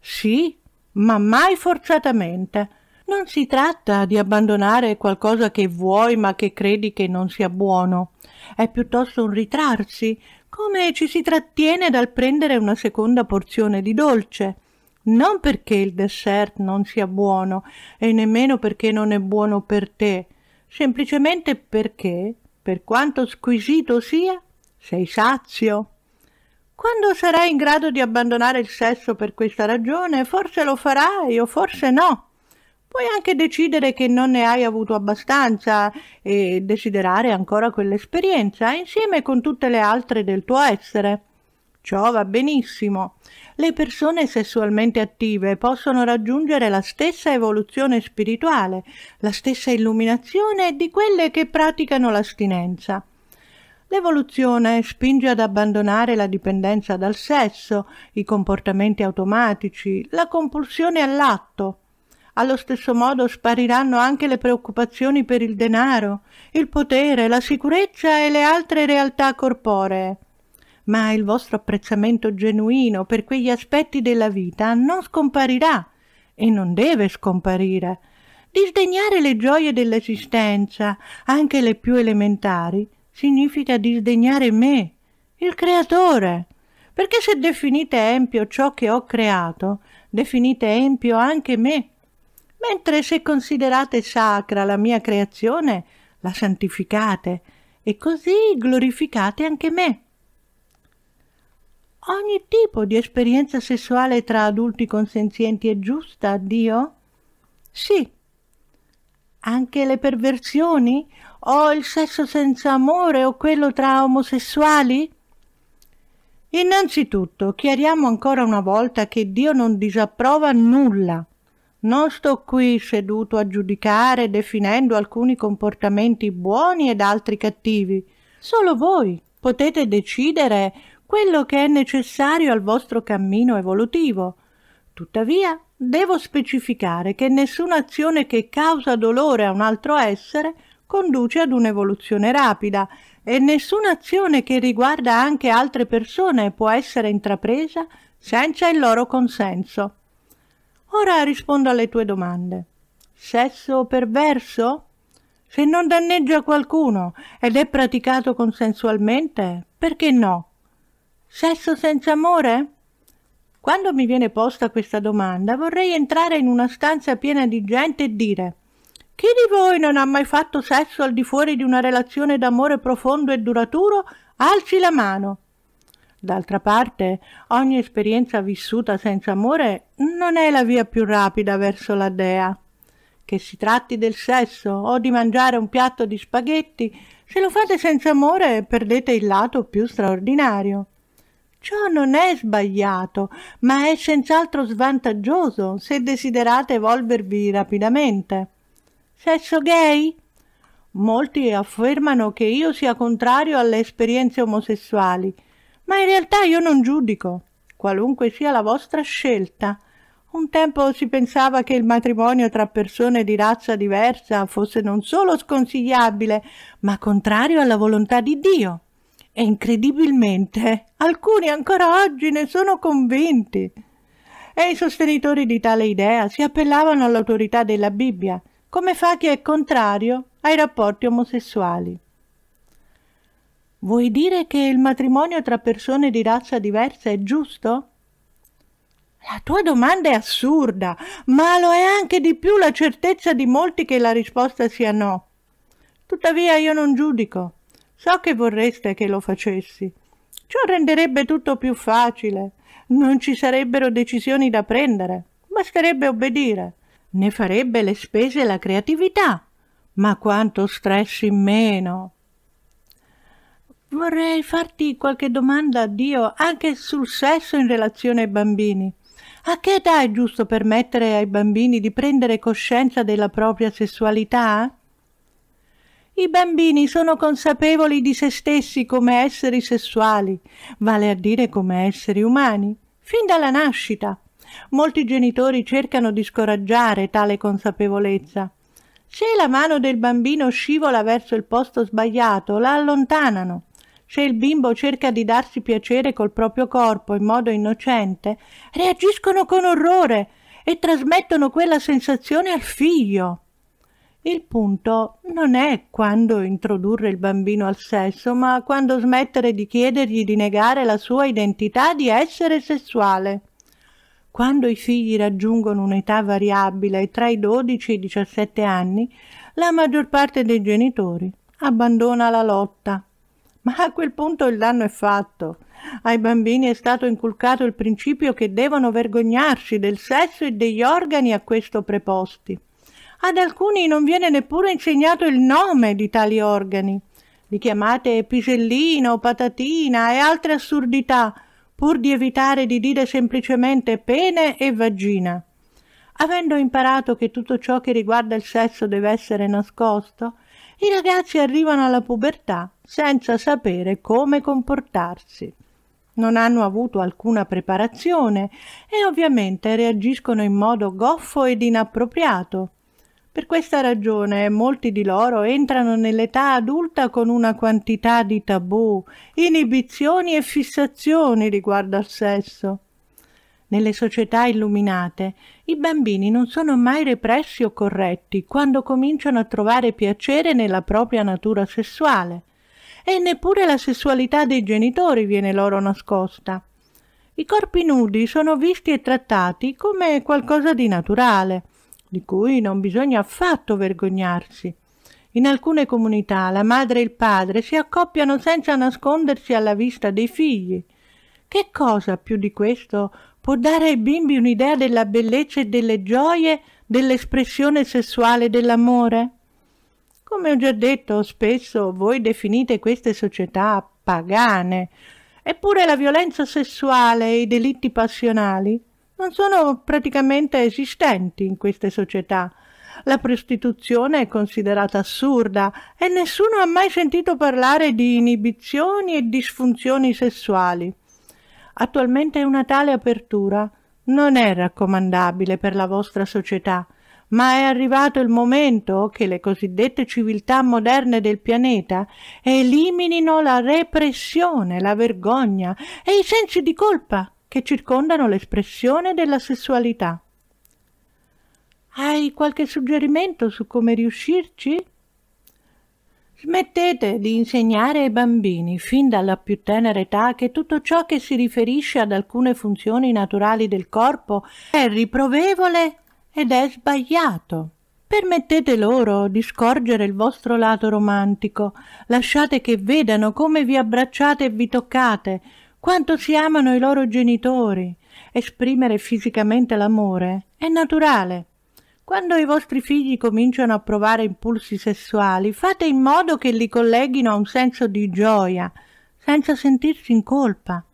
Sì, ma mai forzatamente non si tratta di abbandonare qualcosa che vuoi ma che credi che non sia buono. È piuttosto un ritrarsi, come ci si trattiene dal prendere una seconda porzione di dolce. Non perché il dessert non sia buono e nemmeno perché non è buono per te, semplicemente perché, per quanto squisito sia, sei sazio. Quando sarai in grado di abbandonare il sesso per questa ragione, forse lo farai o forse no puoi anche decidere che non ne hai avuto abbastanza e desiderare ancora quell'esperienza insieme con tutte le altre del tuo essere. Ciò va benissimo. Le persone sessualmente attive possono raggiungere la stessa evoluzione spirituale, la stessa illuminazione di quelle che praticano l'astinenza. L'evoluzione spinge ad abbandonare la dipendenza dal sesso, i comportamenti automatici, la compulsione all'atto, allo stesso modo spariranno anche le preoccupazioni per il denaro, il potere, la sicurezza e le altre realtà corporee. Ma il vostro apprezzamento genuino per quegli aspetti della vita non scomparirà e non deve scomparire. Disdegnare le gioie dell'esistenza, anche le più elementari, significa disdegnare me, il creatore. Perché se definite empio ciò che ho creato, definite empio anche me, mentre se considerate sacra la mia creazione, la santificate, e così glorificate anche me. Ogni tipo di esperienza sessuale tra adulti consenzienti è giusta a Dio? Sì. Anche le perversioni? O il sesso senza amore o quello tra omosessuali? Innanzitutto chiariamo ancora una volta che Dio non disapprova nulla non sto qui seduto a giudicare definendo alcuni comportamenti buoni ed altri cattivi. Solo voi potete decidere quello che è necessario al vostro cammino evolutivo. Tuttavia, devo specificare che nessuna azione che causa dolore a un altro essere conduce ad un'evoluzione rapida e nessuna azione che riguarda anche altre persone può essere intrapresa senza il loro consenso. Ora rispondo alle tue domande. Sesso perverso? Se non danneggia qualcuno ed è praticato consensualmente, perché no? Sesso senza amore? Quando mi viene posta questa domanda vorrei entrare in una stanza piena di gente e dire chi di voi non ha mai fatto sesso al di fuori di una relazione d'amore profondo e duraturo? Alzi la mano. D'altra parte, ogni esperienza vissuta senza amore non è la via più rapida verso la dea. Che si tratti del sesso o di mangiare un piatto di spaghetti, se lo fate senza amore perdete il lato più straordinario. Ciò non è sbagliato, ma è senz'altro svantaggioso se desiderate evolvervi rapidamente. Sesso gay? Molti affermano che io sia contrario alle esperienze omosessuali ma in realtà io non giudico, qualunque sia la vostra scelta. Un tempo si pensava che il matrimonio tra persone di razza diversa fosse non solo sconsigliabile, ma contrario alla volontà di Dio. E incredibilmente alcuni ancora oggi ne sono convinti. E i sostenitori di tale idea si appellavano all'autorità della Bibbia, come fa chi è contrario ai rapporti omosessuali. Vuoi dire che il matrimonio tra persone di razza diversa è giusto? La tua domanda è assurda, ma lo è anche di più la certezza di molti che la risposta sia no. Tuttavia io non giudico. So che vorreste che lo facessi. Ciò renderebbe tutto più facile. Non ci sarebbero decisioni da prendere. Basterebbe obbedire. Ne farebbe le spese la creatività. Ma quanto stress in meno. Vorrei farti qualche domanda a Dio anche sul sesso in relazione ai bambini. A che età è giusto permettere ai bambini di prendere coscienza della propria sessualità? I bambini sono consapevoli di se stessi come esseri sessuali, vale a dire come esseri umani, fin dalla nascita. Molti genitori cercano di scoraggiare tale consapevolezza. Se la mano del bambino scivola verso il posto sbagliato, la allontanano. Se il bimbo cerca di darsi piacere col proprio corpo in modo innocente, reagiscono con orrore e trasmettono quella sensazione al figlio. Il punto non è quando introdurre il bambino al sesso, ma quando smettere di chiedergli di negare la sua identità di essere sessuale. Quando i figli raggiungono un'età variabile tra i 12 e i 17 anni, la maggior parte dei genitori abbandona la lotta ma a quel punto il danno è fatto. Ai bambini è stato inculcato il principio che devono vergognarsi del sesso e degli organi a questo preposti. Ad alcuni non viene neppure insegnato il nome di tali organi. Li chiamate pisellino, patatina e altre assurdità, pur di evitare di dire semplicemente pene e vagina. Avendo imparato che tutto ciò che riguarda il sesso deve essere nascosto, i ragazzi arrivano alla pubertà senza sapere come comportarsi. Non hanno avuto alcuna preparazione e ovviamente reagiscono in modo goffo ed inappropriato. Per questa ragione molti di loro entrano nell'età adulta con una quantità di tabù, inibizioni e fissazioni riguardo al sesso nelle società illuminate i bambini non sono mai repressi o corretti quando cominciano a trovare piacere nella propria natura sessuale e neppure la sessualità dei genitori viene loro nascosta. I corpi nudi sono visti e trattati come qualcosa di naturale, di cui non bisogna affatto vergognarsi. In alcune comunità la madre e il padre si accoppiano senza nascondersi alla vista dei figli. Che cosa più di questo può dare ai bimbi un'idea della bellezza e delle gioie dell'espressione sessuale dell'amore? Come ho già detto, spesso voi definite queste società pagane, eppure la violenza sessuale e i delitti passionali non sono praticamente esistenti in queste società. La prostituzione è considerata assurda e nessuno ha mai sentito parlare di inibizioni e disfunzioni sessuali. Attualmente una tale apertura non è raccomandabile per la vostra società, ma è arrivato il momento che le cosiddette civiltà moderne del pianeta eliminino la repressione, la vergogna e i sensi di colpa che circondano l'espressione della sessualità. Hai qualche suggerimento su come riuscirci? Smettete di insegnare ai bambini, fin dalla più tenera età, che tutto ciò che si riferisce ad alcune funzioni naturali del corpo è riprovevole ed è sbagliato. Permettete loro di scorgere il vostro lato romantico, lasciate che vedano come vi abbracciate e vi toccate, quanto si amano i loro genitori. Esprimere fisicamente l'amore è naturale. Quando i vostri figli cominciano a provare impulsi sessuali, fate in modo che li colleghino a un senso di gioia, senza sentirsi in colpa.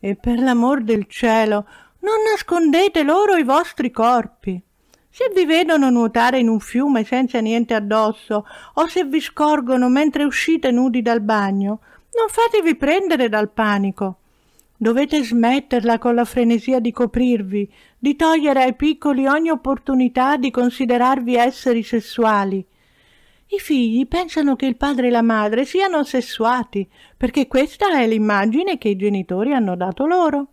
E per l'amor del cielo, non nascondete loro i vostri corpi. Se vi vedono nuotare in un fiume senza niente addosso, o se vi scorgono mentre uscite nudi dal bagno, non fatevi prendere dal panico. Dovete smetterla con la frenesia di coprirvi, di togliere ai piccoli ogni opportunità di considerarvi esseri sessuali. I figli pensano che il padre e la madre siano sessuati, perché questa è l'immagine che i genitori hanno dato loro.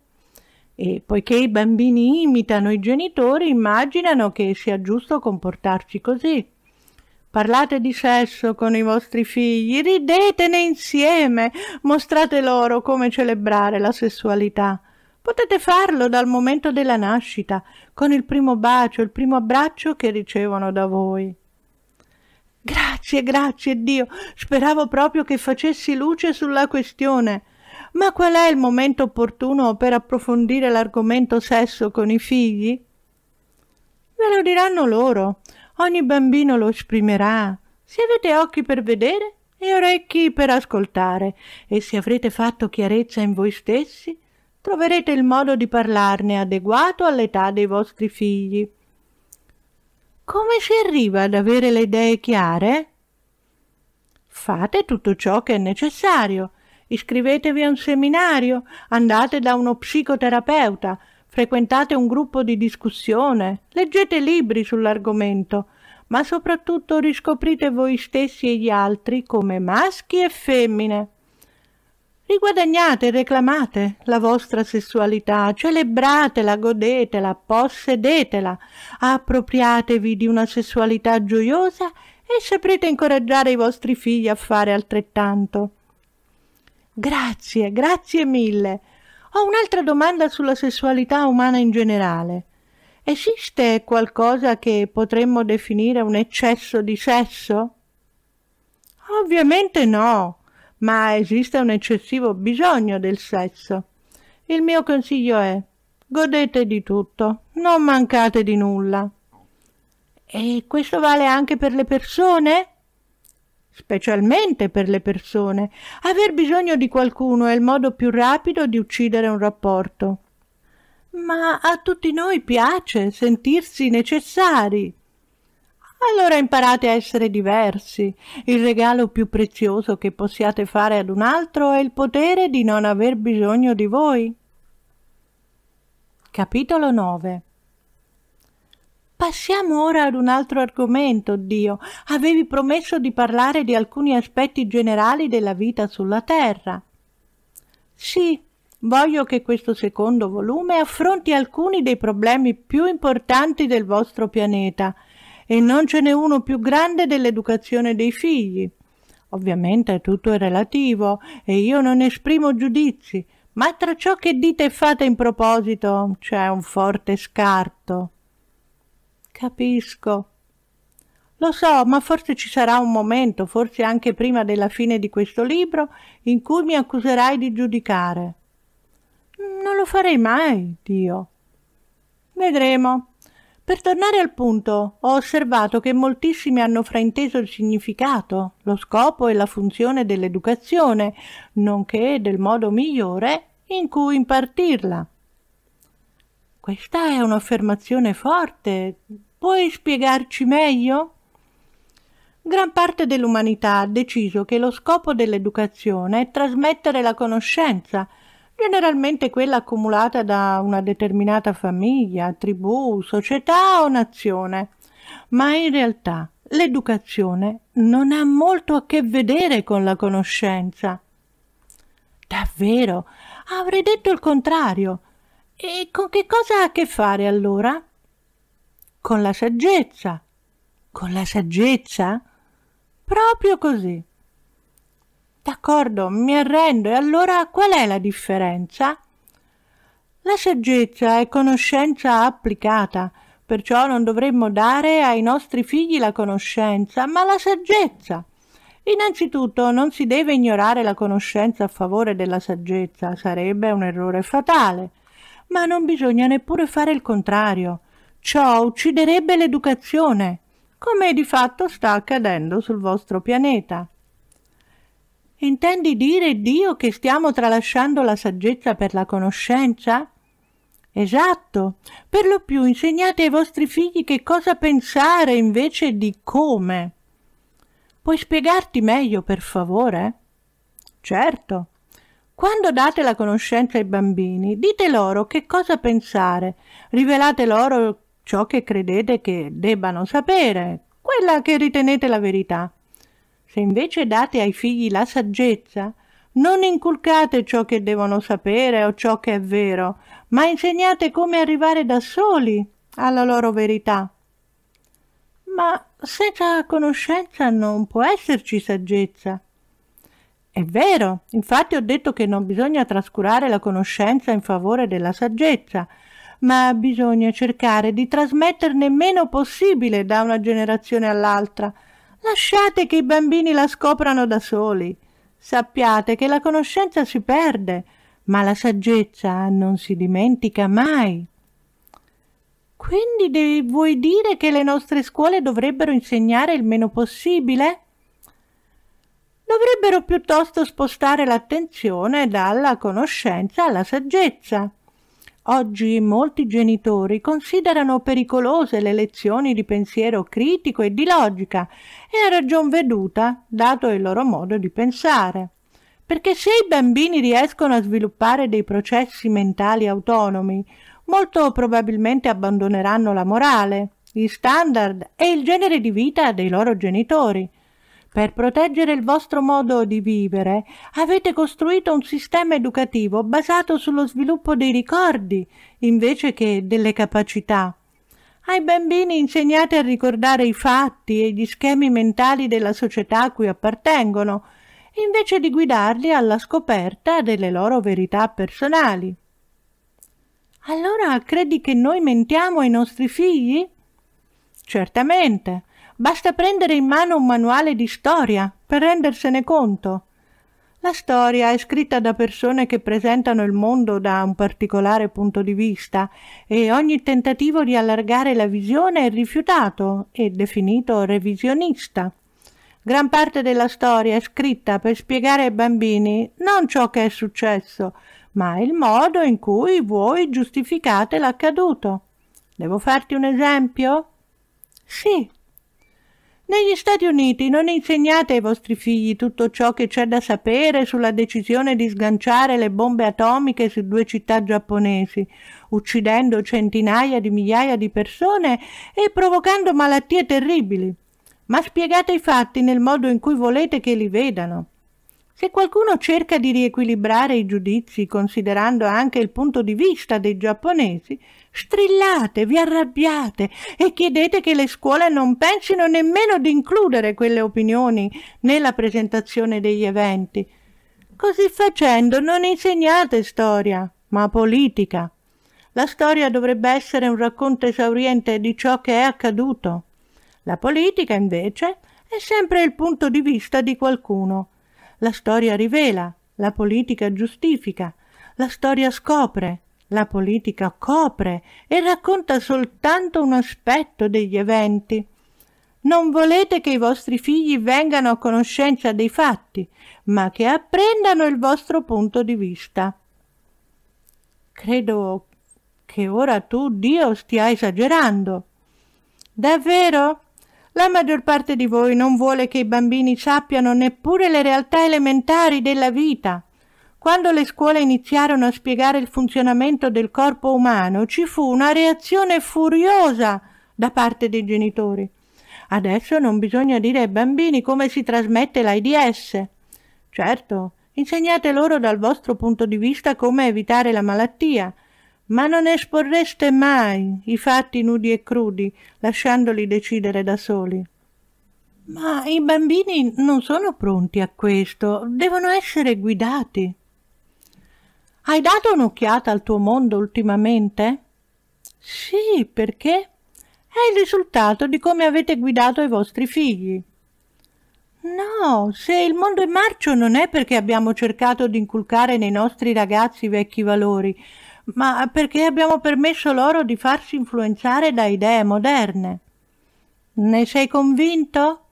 E poiché i bambini imitano i genitori, immaginano che sia giusto comportarci così. Parlate di sesso con i vostri figli, ridetene insieme, mostrate loro come celebrare la sessualità. Potete farlo dal momento della nascita, con il primo bacio, il primo abbraccio che ricevono da voi. Grazie, grazie Dio, speravo proprio che facessi luce sulla questione. Ma qual è il momento opportuno per approfondire l'argomento sesso con i figli? Ve lo diranno loro. Ogni bambino lo esprimerà. Se avete occhi per vedere e orecchi per ascoltare, e se avrete fatto chiarezza in voi stessi, troverete il modo di parlarne adeguato all'età dei vostri figli. Come si arriva ad avere le idee chiare? Fate tutto ciò che è necessario. Iscrivetevi a un seminario, andate da uno psicoterapeuta, frequentate un gruppo di discussione, leggete libri sull'argomento, ma soprattutto riscoprite voi stessi e gli altri come maschi e femmine. Riguadagnate, reclamate la vostra sessualità, celebratela, godetela, possedetela, appropriatevi di una sessualità gioiosa e saprete incoraggiare i vostri figli a fare altrettanto. Grazie, grazie mille. Ho un'altra domanda sulla sessualità umana in generale. Esiste qualcosa che potremmo definire un eccesso di sesso? Ovviamente no ma esiste un eccessivo bisogno del sesso. Il mio consiglio è godete di tutto, non mancate di nulla. E questo vale anche per le persone? Specialmente per le persone. Aver bisogno di qualcuno è il modo più rapido di uccidere un rapporto. Ma a tutti noi piace sentirsi necessari. Allora imparate a essere diversi. Il regalo più prezioso che possiate fare ad un altro è il potere di non aver bisogno di voi. Capitolo 9 Passiamo ora ad un altro argomento, Dio. Avevi promesso di parlare di alcuni aspetti generali della vita sulla Terra. Sì, voglio che questo secondo volume affronti alcuni dei problemi più importanti del vostro pianeta e non ce n'è uno più grande dell'educazione dei figli. Ovviamente tutto è relativo e io non esprimo giudizi, ma tra ciò che dite e fate in proposito c'è un forte scarto. Capisco. Lo so, ma forse ci sarà un momento, forse anche prima della fine di questo libro, in cui mi accuserai di giudicare. Non lo farei mai, Dio. Vedremo. Per tornare al punto, ho osservato che moltissimi hanno frainteso il significato, lo scopo e la funzione dell'educazione, nonché del modo migliore in cui impartirla. Questa è un'affermazione forte. Puoi spiegarci meglio? Gran parte dell'umanità ha deciso che lo scopo dell'educazione è trasmettere la conoscenza, generalmente quella accumulata da una determinata famiglia, tribù, società o nazione. Ma in realtà l'educazione non ha molto a che vedere con la conoscenza. Davvero? Avrei detto il contrario. E con che cosa ha a che fare allora? Con la saggezza. Con la saggezza? Proprio così. D'accordo, mi arrendo. E allora qual è la differenza? La saggezza è conoscenza applicata, perciò non dovremmo dare ai nostri figli la conoscenza, ma la saggezza. Innanzitutto non si deve ignorare la conoscenza a favore della saggezza, sarebbe un errore fatale, ma non bisogna neppure fare il contrario. Ciò ucciderebbe l'educazione, come di fatto sta accadendo sul vostro pianeta. Intendi dire, Dio, che stiamo tralasciando la saggezza per la conoscenza? Esatto. Per lo più insegnate ai vostri figli che cosa pensare invece di come. Puoi spiegarti meglio, per favore? Certo. Quando date la conoscenza ai bambini, dite loro che cosa pensare, rivelate loro ciò che credete che debbano sapere, quella che ritenete la verità. Se invece date ai figli la saggezza, non inculcate ciò che devono sapere o ciò che è vero, ma insegnate come arrivare da soli alla loro verità. Ma senza conoscenza non può esserci saggezza. È vero, infatti ho detto che non bisogna trascurare la conoscenza in favore della saggezza, ma bisogna cercare di trasmetterne meno possibile da una generazione all'altra, Lasciate che i bambini la scoprano da soli. Sappiate che la conoscenza si perde, ma la saggezza non si dimentica mai. Quindi devi, vuoi dire che le nostre scuole dovrebbero insegnare il meno possibile? Dovrebbero piuttosto spostare l'attenzione dalla conoscenza alla saggezza. Oggi molti genitori considerano pericolose le lezioni di pensiero critico e di logica e a ragion veduta, dato il loro modo di pensare. Perché se i bambini riescono a sviluppare dei processi mentali autonomi, molto probabilmente abbandoneranno la morale, gli standard e il genere di vita dei loro genitori per proteggere il vostro modo di vivere avete costruito un sistema educativo basato sullo sviluppo dei ricordi invece che delle capacità. Ai bambini insegnate a ricordare i fatti e gli schemi mentali della società a cui appartengono, invece di guidarli alla scoperta delle loro verità personali. Allora credi che noi mentiamo ai nostri figli? Certamente. Basta prendere in mano un manuale di storia per rendersene conto. La storia è scritta da persone che presentano il mondo da un particolare punto di vista e ogni tentativo di allargare la visione è rifiutato e definito revisionista. Gran parte della storia è scritta per spiegare ai bambini non ciò che è successo, ma il modo in cui voi giustificate l'accaduto. Devo farti un esempio? Sì, negli Stati Uniti non insegnate ai vostri figli tutto ciò che c'è da sapere sulla decisione di sganciare le bombe atomiche su due città giapponesi, uccidendo centinaia di migliaia di persone e provocando malattie terribili. Ma spiegate i fatti nel modo in cui volete che li vedano. Se qualcuno cerca di riequilibrare i giudizi considerando anche il punto di vista dei giapponesi, Strillate, vi arrabbiate e chiedete che le scuole non pensino nemmeno di includere quelle opinioni nella presentazione degli eventi. Così facendo non insegnate storia, ma politica. La storia dovrebbe essere un racconto esauriente di ciò che è accaduto. La politica, invece, è sempre il punto di vista di qualcuno. La storia rivela, la politica giustifica, la storia scopre, la politica copre e racconta soltanto un aspetto degli eventi. Non volete che i vostri figli vengano a conoscenza dei fatti, ma che apprendano il vostro punto di vista. Credo che ora tu, Dio, stia esagerando. Davvero? La maggior parte di voi non vuole che i bambini sappiano neppure le realtà elementari della vita. Quando le scuole iniziarono a spiegare il funzionamento del corpo umano, ci fu una reazione furiosa da parte dei genitori. Adesso non bisogna dire ai bambini come si trasmette l'AIDS. Certo, insegnate loro dal vostro punto di vista come evitare la malattia, ma non esporreste mai i fatti nudi e crudi, lasciandoli decidere da soli. Ma i bambini non sono pronti a questo, devono essere guidati. Hai dato un'occhiata al tuo mondo ultimamente? Sì, perché? È il risultato di come avete guidato i vostri figli. No, se il mondo è marcio non è perché abbiamo cercato di inculcare nei nostri ragazzi vecchi valori, ma perché abbiamo permesso loro di farsi influenzare da idee moderne. Ne sei convinto?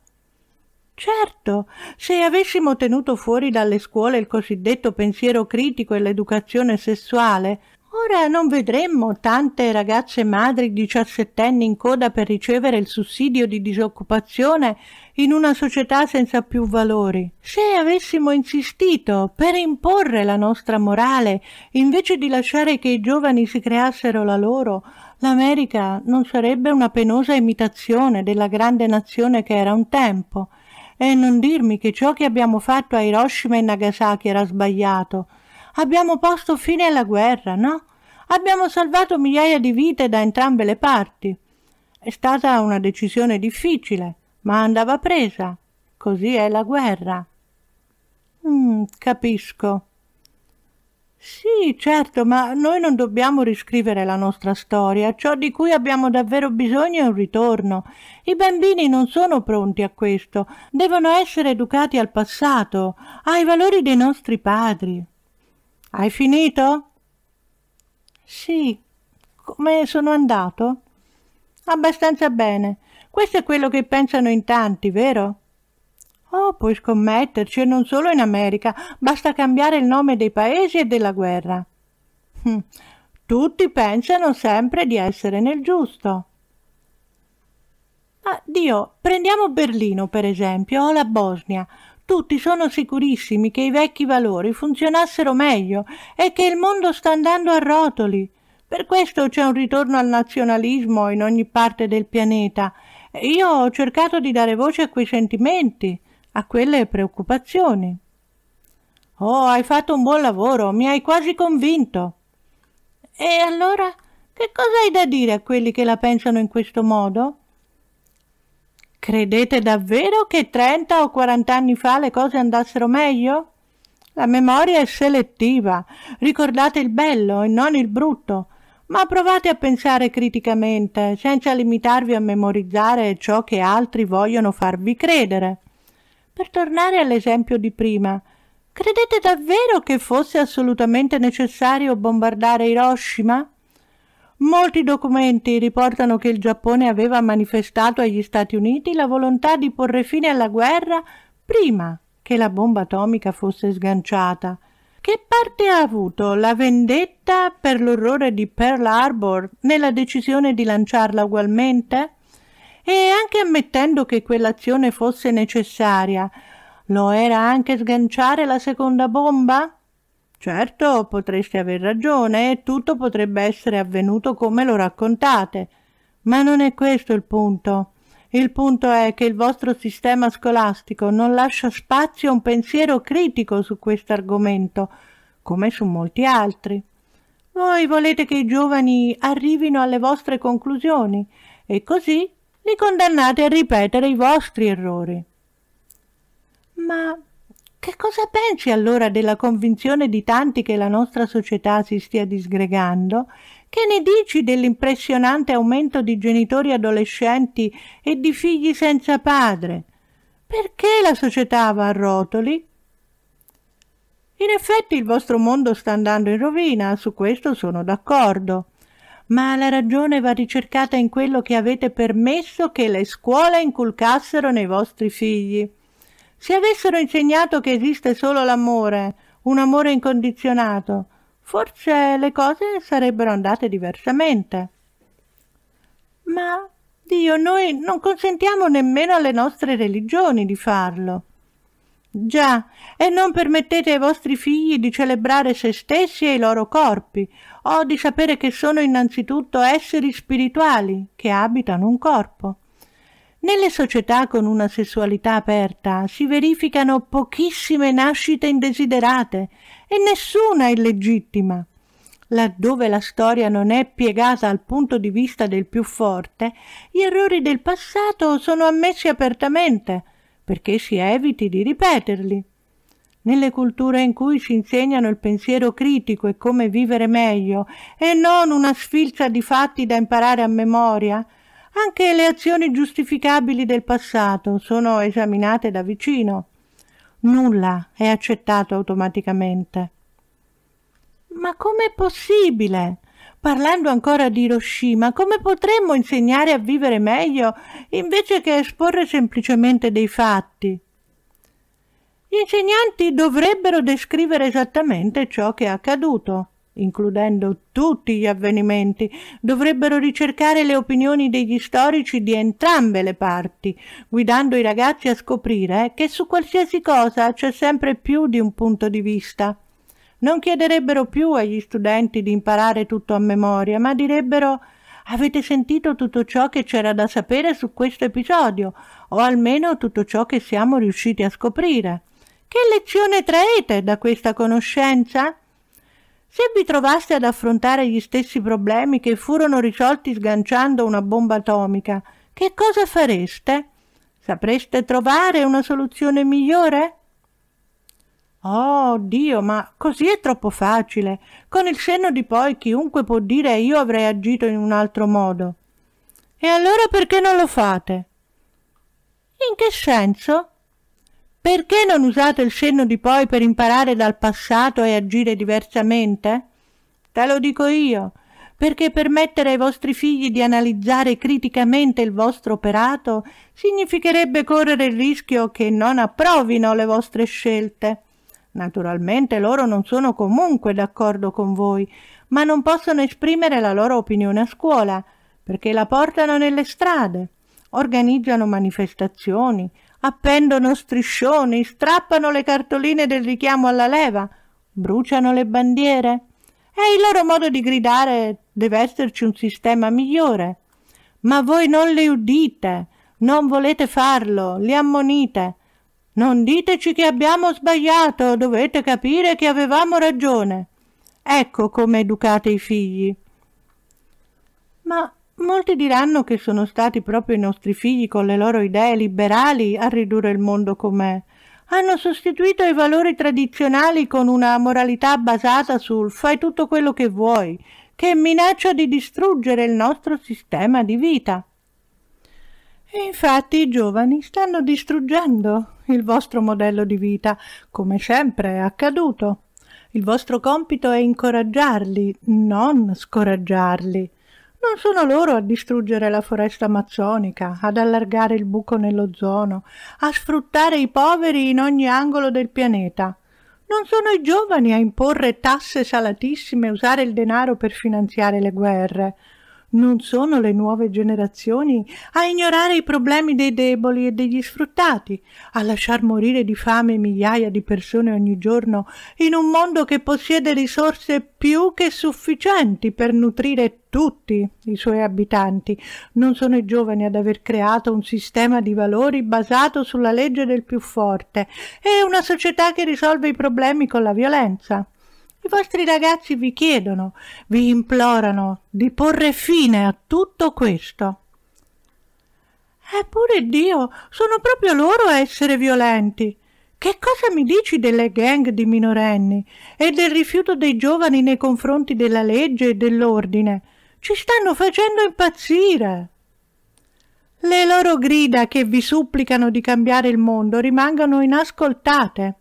Certo, se avessimo tenuto fuori dalle scuole il cosiddetto pensiero critico e l'educazione sessuale, ora non vedremmo tante ragazze madri diciassettenni in coda per ricevere il sussidio di disoccupazione in una società senza più valori. Se avessimo insistito per imporre la nostra morale, invece di lasciare che i giovani si creassero la loro, l'America non sarebbe una penosa imitazione della grande nazione che era un tempo e non dirmi che ciò che abbiamo fatto a Hiroshima e Nagasaki era sbagliato. Abbiamo posto fine alla guerra, no? Abbiamo salvato migliaia di vite da entrambe le parti. È stata una decisione difficile, ma andava presa. Così è la guerra. Mm, capisco. Sì, certo, ma noi non dobbiamo riscrivere la nostra storia. Ciò di cui abbiamo davvero bisogno è un ritorno. I bambini non sono pronti a questo. Devono essere educati al passato, ai valori dei nostri padri. Hai finito? Sì. Come sono andato? Abbastanza bene. Questo è quello che pensano in tanti, vero? Oh, puoi scommetterci e non solo in America, basta cambiare il nome dei paesi e della guerra. Hm. Tutti pensano sempre di essere nel giusto. Ah, Dio, prendiamo Berlino per esempio o la Bosnia. Tutti sono sicurissimi che i vecchi valori funzionassero meglio e che il mondo sta andando a rotoli. Per questo c'è un ritorno al nazionalismo in ogni parte del pianeta. Io ho cercato di dare voce a quei sentimenti a quelle preoccupazioni. Oh, hai fatto un buon lavoro, mi hai quasi convinto. E allora che cosa hai da dire a quelli che la pensano in questo modo? Credete davvero che 30 o 40 anni fa le cose andassero meglio? La memoria è selettiva, ricordate il bello e non il brutto, ma provate a pensare criticamente, senza limitarvi a memorizzare ciò che altri vogliono farvi credere. Per tornare all'esempio di prima, credete davvero che fosse assolutamente necessario bombardare Hiroshima? Molti documenti riportano che il Giappone aveva manifestato agli Stati Uniti la volontà di porre fine alla guerra prima che la bomba atomica fosse sganciata. Che parte ha avuto la vendetta per l'orrore di Pearl Harbor nella decisione di lanciarla ugualmente? e anche ammettendo che quell'azione fosse necessaria, lo era anche sganciare la seconda bomba? Certo, potreste aver ragione e tutto potrebbe essere avvenuto come lo raccontate, ma non è questo il punto. Il punto è che il vostro sistema scolastico non lascia spazio a un pensiero critico su questo argomento, come su molti altri. Voi volete che i giovani arrivino alle vostre conclusioni e così li condannate a ripetere i vostri errori. Ma che cosa pensi allora della convinzione di tanti che la nostra società si stia disgregando? Che ne dici dell'impressionante aumento di genitori adolescenti e di figli senza padre? Perché la società va a rotoli? In effetti il vostro mondo sta andando in rovina, su questo sono d'accordo ma la ragione va ricercata in quello che avete permesso che le scuole inculcassero nei vostri figli. Se avessero insegnato che esiste solo l'amore, un amore incondizionato, forse le cose sarebbero andate diversamente. Ma, Dio, noi non consentiamo nemmeno alle nostre religioni di farlo. Già, e non permettete ai vostri figli di celebrare se stessi e i loro corpi, ho di sapere che sono innanzitutto esseri spirituali che abitano un corpo. Nelle società con una sessualità aperta si verificano pochissime nascite indesiderate e nessuna illegittima. Laddove la storia non è piegata al punto di vista del più forte, gli errori del passato sono ammessi apertamente, perché si eviti di ripeterli nelle culture in cui si insegnano il pensiero critico e come vivere meglio, e non una sfilza di fatti da imparare a memoria, anche le azioni giustificabili del passato sono esaminate da vicino. Nulla è accettato automaticamente. Ma com'è possibile? Parlando ancora di Hiroshima, come potremmo insegnare a vivere meglio invece che esporre semplicemente dei fatti? Gli insegnanti dovrebbero descrivere esattamente ciò che è accaduto, includendo tutti gli avvenimenti, dovrebbero ricercare le opinioni degli storici di entrambe le parti, guidando i ragazzi a scoprire che su qualsiasi cosa c'è sempre più di un punto di vista. Non chiederebbero più agli studenti di imparare tutto a memoria, ma direbbero avete sentito tutto ciò che c'era da sapere su questo episodio, o almeno tutto ciò che siamo riusciti a scoprire. Che lezione traete da questa conoscenza? Se vi trovaste ad affrontare gli stessi problemi che furono risolti sganciando una bomba atomica, che cosa fareste? Sapreste trovare una soluzione migliore? Oh Dio, ma così è troppo facile. Con il senno di poi chiunque può dire io avrei agito in un altro modo. E allora perché non lo fate? In che senso? Perché non usate il senno di poi per imparare dal passato e agire diversamente? Te lo dico io, perché permettere ai vostri figli di analizzare criticamente il vostro operato significherebbe correre il rischio che non approvino le vostre scelte. Naturalmente loro non sono comunque d'accordo con voi, ma non possono esprimere la loro opinione a scuola, perché la portano nelle strade, organizzano manifestazioni, appendono striscioni, strappano le cartoline del richiamo alla leva, bruciano le bandiere. È il loro modo di gridare deve esserci un sistema migliore. Ma voi non li udite, non volete farlo, li ammonite. Non diteci che abbiamo sbagliato, dovete capire che avevamo ragione. Ecco come educate i figli. Ma Molti diranno che sono stati proprio i nostri figli con le loro idee liberali a ridurre il mondo com'è. Hanno sostituito i valori tradizionali con una moralità basata sul fai tutto quello che vuoi, che minaccia di distruggere il nostro sistema di vita. E infatti i giovani stanno distruggendo il vostro modello di vita, come sempre è accaduto. Il vostro compito è incoraggiarli, non scoraggiarli. Non sono loro a distruggere la foresta amazzonica, ad allargare il buco nell'ozono, a sfruttare i poveri in ogni angolo del pianeta. Non sono i giovani a imporre tasse salatissime e usare il denaro per finanziare le guerre. Non sono le nuove generazioni a ignorare i problemi dei deboli e degli sfruttati, a lasciar morire di fame migliaia di persone ogni giorno in un mondo che possiede risorse più che sufficienti per nutrire tutti i suoi abitanti. Non sono i giovani ad aver creato un sistema di valori basato sulla legge del più forte e una società che risolve i problemi con la violenza. I vostri ragazzi vi chiedono, vi implorano di porre fine a tutto questo. Eppure Dio, sono proprio loro a essere violenti. Che cosa mi dici delle gang di minorenni e del rifiuto dei giovani nei confronti della legge e dell'ordine? Ci stanno facendo impazzire. Le loro grida che vi supplicano di cambiare il mondo rimangono inascoltate.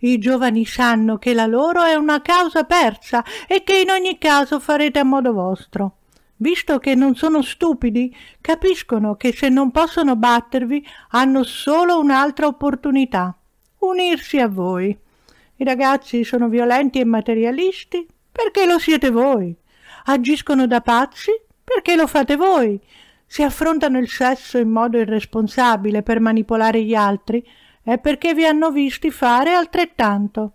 I giovani sanno che la loro è una causa persa e che in ogni caso farete a modo vostro. Visto che non sono stupidi, capiscono che se non possono battervi hanno solo un'altra opportunità, unirsi a voi. I ragazzi sono violenti e materialisti perché lo siete voi. Agiscono da pazzi perché lo fate voi. Si affrontano il sesso in modo irresponsabile per manipolare gli altri è perché vi hanno visti fare altrettanto.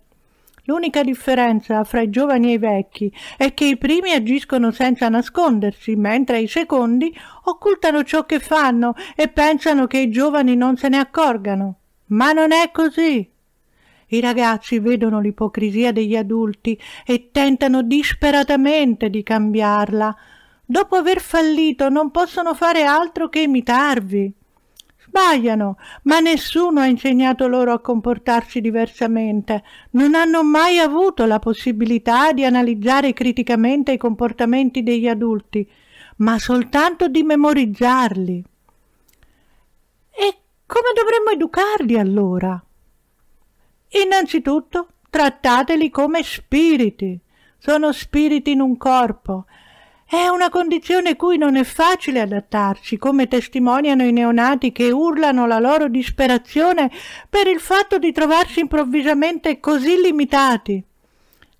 L'unica differenza fra i giovani e i vecchi è che i primi agiscono senza nascondersi, mentre i secondi occultano ciò che fanno e pensano che i giovani non se ne accorgano. Ma non è così. I ragazzi vedono l'ipocrisia degli adulti e tentano disperatamente di cambiarla. Dopo aver fallito non possono fare altro che imitarvi sbagliano, ma nessuno ha insegnato loro a comportarsi diversamente, non hanno mai avuto la possibilità di analizzare criticamente i comportamenti degli adulti, ma soltanto di memorizzarli. E come dovremmo educarli allora? Innanzitutto, trattateli come spiriti. Sono spiriti in un corpo è una condizione cui non è facile adattarsi, come testimoniano i neonati che urlano la loro disperazione per il fatto di trovarsi improvvisamente così limitati.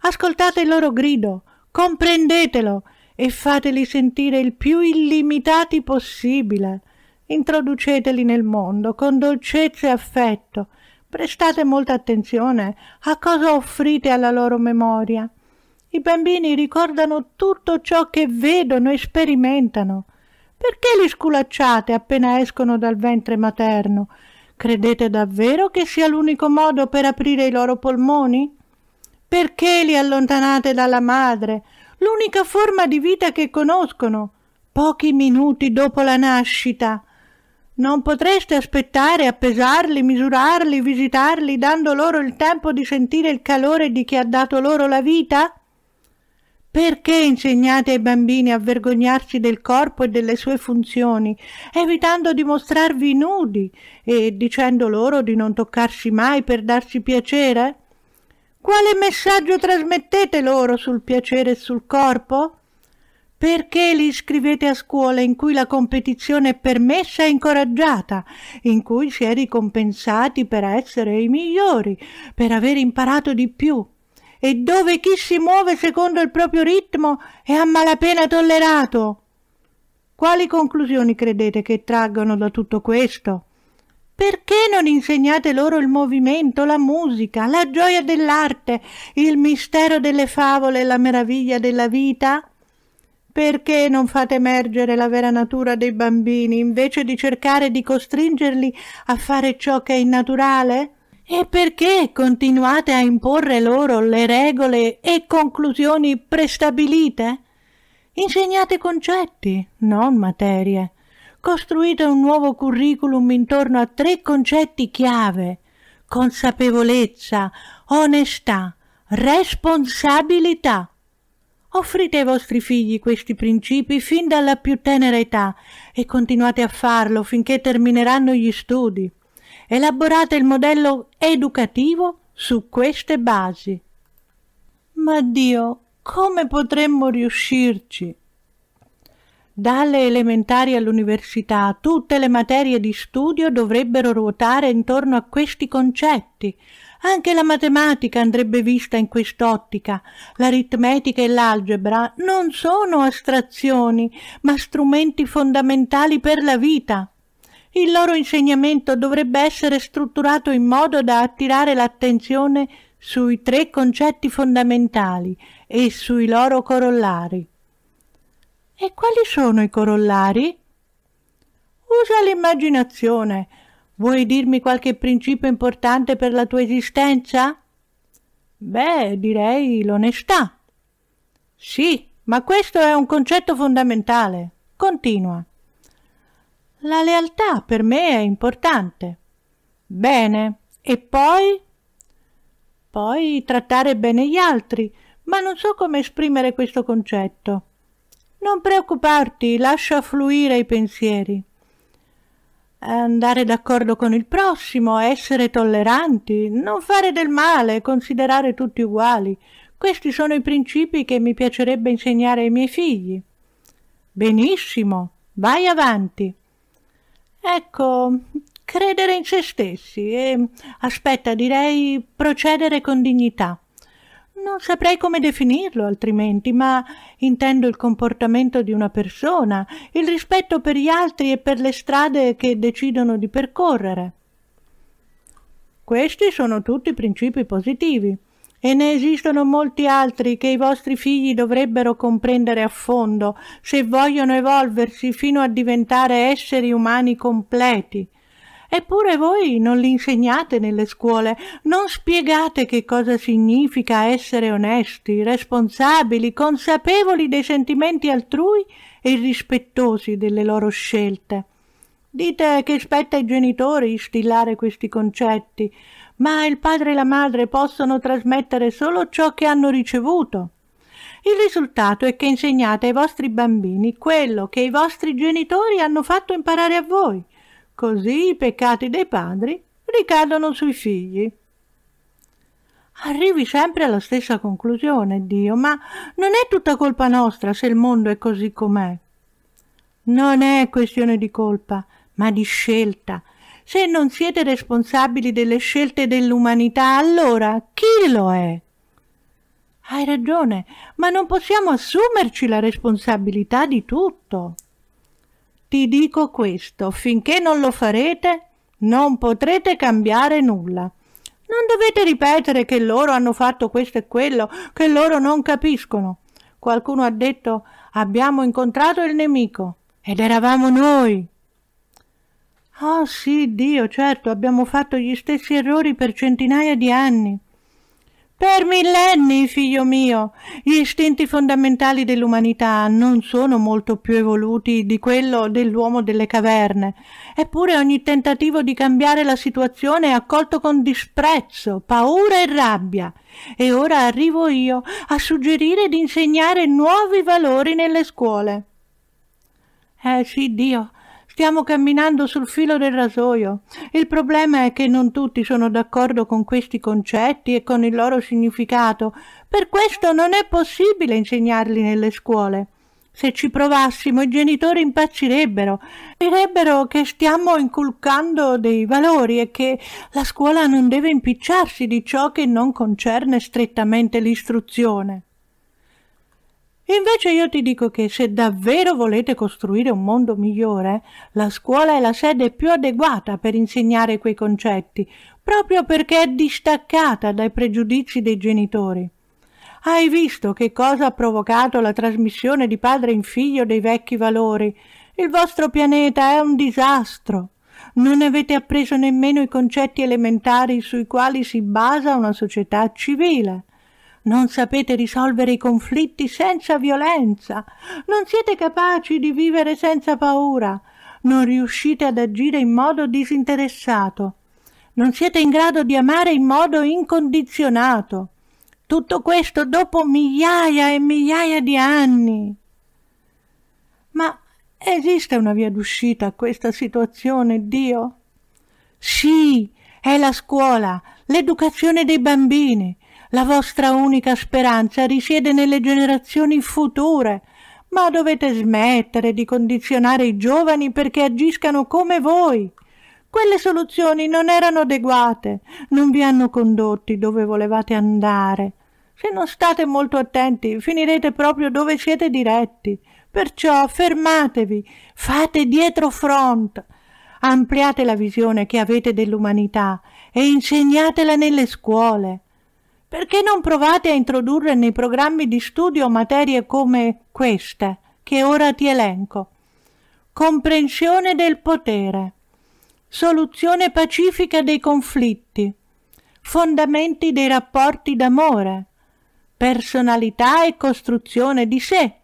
Ascoltate il loro grido, comprendetelo e fateli sentire il più illimitati possibile. Introduceteli nel mondo con dolcezza e affetto. Prestate molta attenzione a cosa offrite alla loro memoria. I bambini ricordano tutto ciò che vedono e sperimentano. Perché li sculacciate appena escono dal ventre materno? Credete davvero che sia l'unico modo per aprire i loro polmoni? Perché li allontanate dalla madre, l'unica forma di vita che conoscono, pochi minuti dopo la nascita? Non potreste aspettare a pesarli, misurarli, visitarli, dando loro il tempo di sentire il calore di chi ha dato loro la vita? Perché insegnate ai bambini a vergognarsi del corpo e delle sue funzioni, evitando di mostrarvi nudi e dicendo loro di non toccarsi mai per darci piacere? Quale messaggio trasmettete loro sul piacere e sul corpo? Perché li iscrivete a scuole in cui la competizione è permessa e incoraggiata, in cui si è ricompensati per essere i migliori, per aver imparato di più? e dove chi si muove secondo il proprio ritmo è a malapena tollerato. Quali conclusioni credete che traggono da tutto questo? Perché non insegnate loro il movimento, la musica, la gioia dell'arte, il mistero delle favole e la meraviglia della vita? Perché non fate emergere la vera natura dei bambini invece di cercare di costringerli a fare ciò che è innaturale? E perché continuate a imporre loro le regole e conclusioni prestabilite? Insegnate concetti, non materie. Costruite un nuovo curriculum intorno a tre concetti chiave consapevolezza, onestà, responsabilità. Offrite ai vostri figli questi principi fin dalla più tenera età e continuate a farlo finché termineranno gli studi. Elaborate il modello educativo su queste basi. Ma Dio, come potremmo riuscirci? Dalle elementari all'università tutte le materie di studio dovrebbero ruotare intorno a questi concetti. Anche la matematica andrebbe vista in quest'ottica. L'aritmetica e l'algebra non sono astrazioni, ma strumenti fondamentali per la vita. Il loro insegnamento dovrebbe essere strutturato in modo da attirare l'attenzione sui tre concetti fondamentali e sui loro corollari. E quali sono i corollari? Usa l'immaginazione. Vuoi dirmi qualche principio importante per la tua esistenza? Beh, direi l'onestà. Sì, ma questo è un concetto fondamentale. Continua. La lealtà per me è importante. Bene, e poi? Poi trattare bene gli altri, ma non so come esprimere questo concetto. Non preoccuparti, lascia fluire i pensieri. Andare d'accordo con il prossimo, essere tolleranti, non fare del male, considerare tutti uguali. Questi sono i principi che mi piacerebbe insegnare ai miei figli. Benissimo, vai avanti. Ecco, credere in se stessi e, aspetta, direi procedere con dignità. Non saprei come definirlo altrimenti, ma intendo il comportamento di una persona, il rispetto per gli altri e per le strade che decidono di percorrere. Questi sono tutti principi positivi e ne esistono molti altri che i vostri figli dovrebbero comprendere a fondo se vogliono evolversi fino a diventare esseri umani completi. Eppure voi non li insegnate nelle scuole, non spiegate che cosa significa essere onesti, responsabili, consapevoli dei sentimenti altrui e rispettosi delle loro scelte. Dite che spetta ai genitori instillare questi concetti, ma il padre e la madre possono trasmettere solo ciò che hanno ricevuto. Il risultato è che insegnate ai vostri bambini quello che i vostri genitori hanno fatto imparare a voi. Così i peccati dei padri ricadono sui figli. Arrivi sempre alla stessa conclusione, Dio, ma non è tutta colpa nostra se il mondo è così com'è. Non è questione di colpa, ma di scelta, se non siete responsabili delle scelte dell'umanità, allora chi lo è? Hai ragione, ma non possiamo assumerci la responsabilità di tutto. Ti dico questo, finché non lo farete, non potrete cambiare nulla. Non dovete ripetere che loro hanno fatto questo e quello, che loro non capiscono. Qualcuno ha detto abbiamo incontrato il nemico ed eravamo noi. Oh sì, Dio, certo, abbiamo fatto gli stessi errori per centinaia di anni. Per millenni, figlio mio, gli istinti fondamentali dell'umanità non sono molto più evoluti di quello dell'uomo delle caverne, eppure ogni tentativo di cambiare la situazione è accolto con disprezzo, paura e rabbia. E ora arrivo io a suggerire di insegnare nuovi valori nelle scuole. Eh sì, Dio, Stiamo camminando sul filo del rasoio. Il problema è che non tutti sono d'accordo con questi concetti e con il loro significato. Per questo non è possibile insegnarli nelle scuole. Se ci provassimo i genitori impazzirebbero, direbbero che stiamo inculcando dei valori e che la scuola non deve impicciarsi di ciò che non concerne strettamente l'istruzione invece io ti dico che se davvero volete costruire un mondo migliore, la scuola è la sede più adeguata per insegnare quei concetti, proprio perché è distaccata dai pregiudizi dei genitori. Hai visto che cosa ha provocato la trasmissione di padre in figlio dei vecchi valori? Il vostro pianeta è un disastro. Non avete appreso nemmeno i concetti elementari sui quali si basa una società civile. Non sapete risolvere i conflitti senza violenza. Non siete capaci di vivere senza paura. Non riuscite ad agire in modo disinteressato. Non siete in grado di amare in modo incondizionato. Tutto questo dopo migliaia e migliaia di anni. Ma esiste una via d'uscita a questa situazione, Dio? Sì, è la scuola, l'educazione dei bambini, la vostra unica speranza risiede nelle generazioni future. Ma dovete smettere di condizionare i giovani perché agiscano come voi. Quelle soluzioni non erano adeguate, non vi hanno condotti dove volevate andare. Se non state molto attenti, finirete proprio dove siete diretti. Perciò fermatevi, fate dietro front, ampliate la visione che avete dell'umanità e insegnatela nelle scuole. Perché non provate a introdurre nei programmi di studio materie come queste, che ora ti elenco? Comprensione del potere, soluzione pacifica dei conflitti, fondamenti dei rapporti d'amore, personalità e costruzione di sé,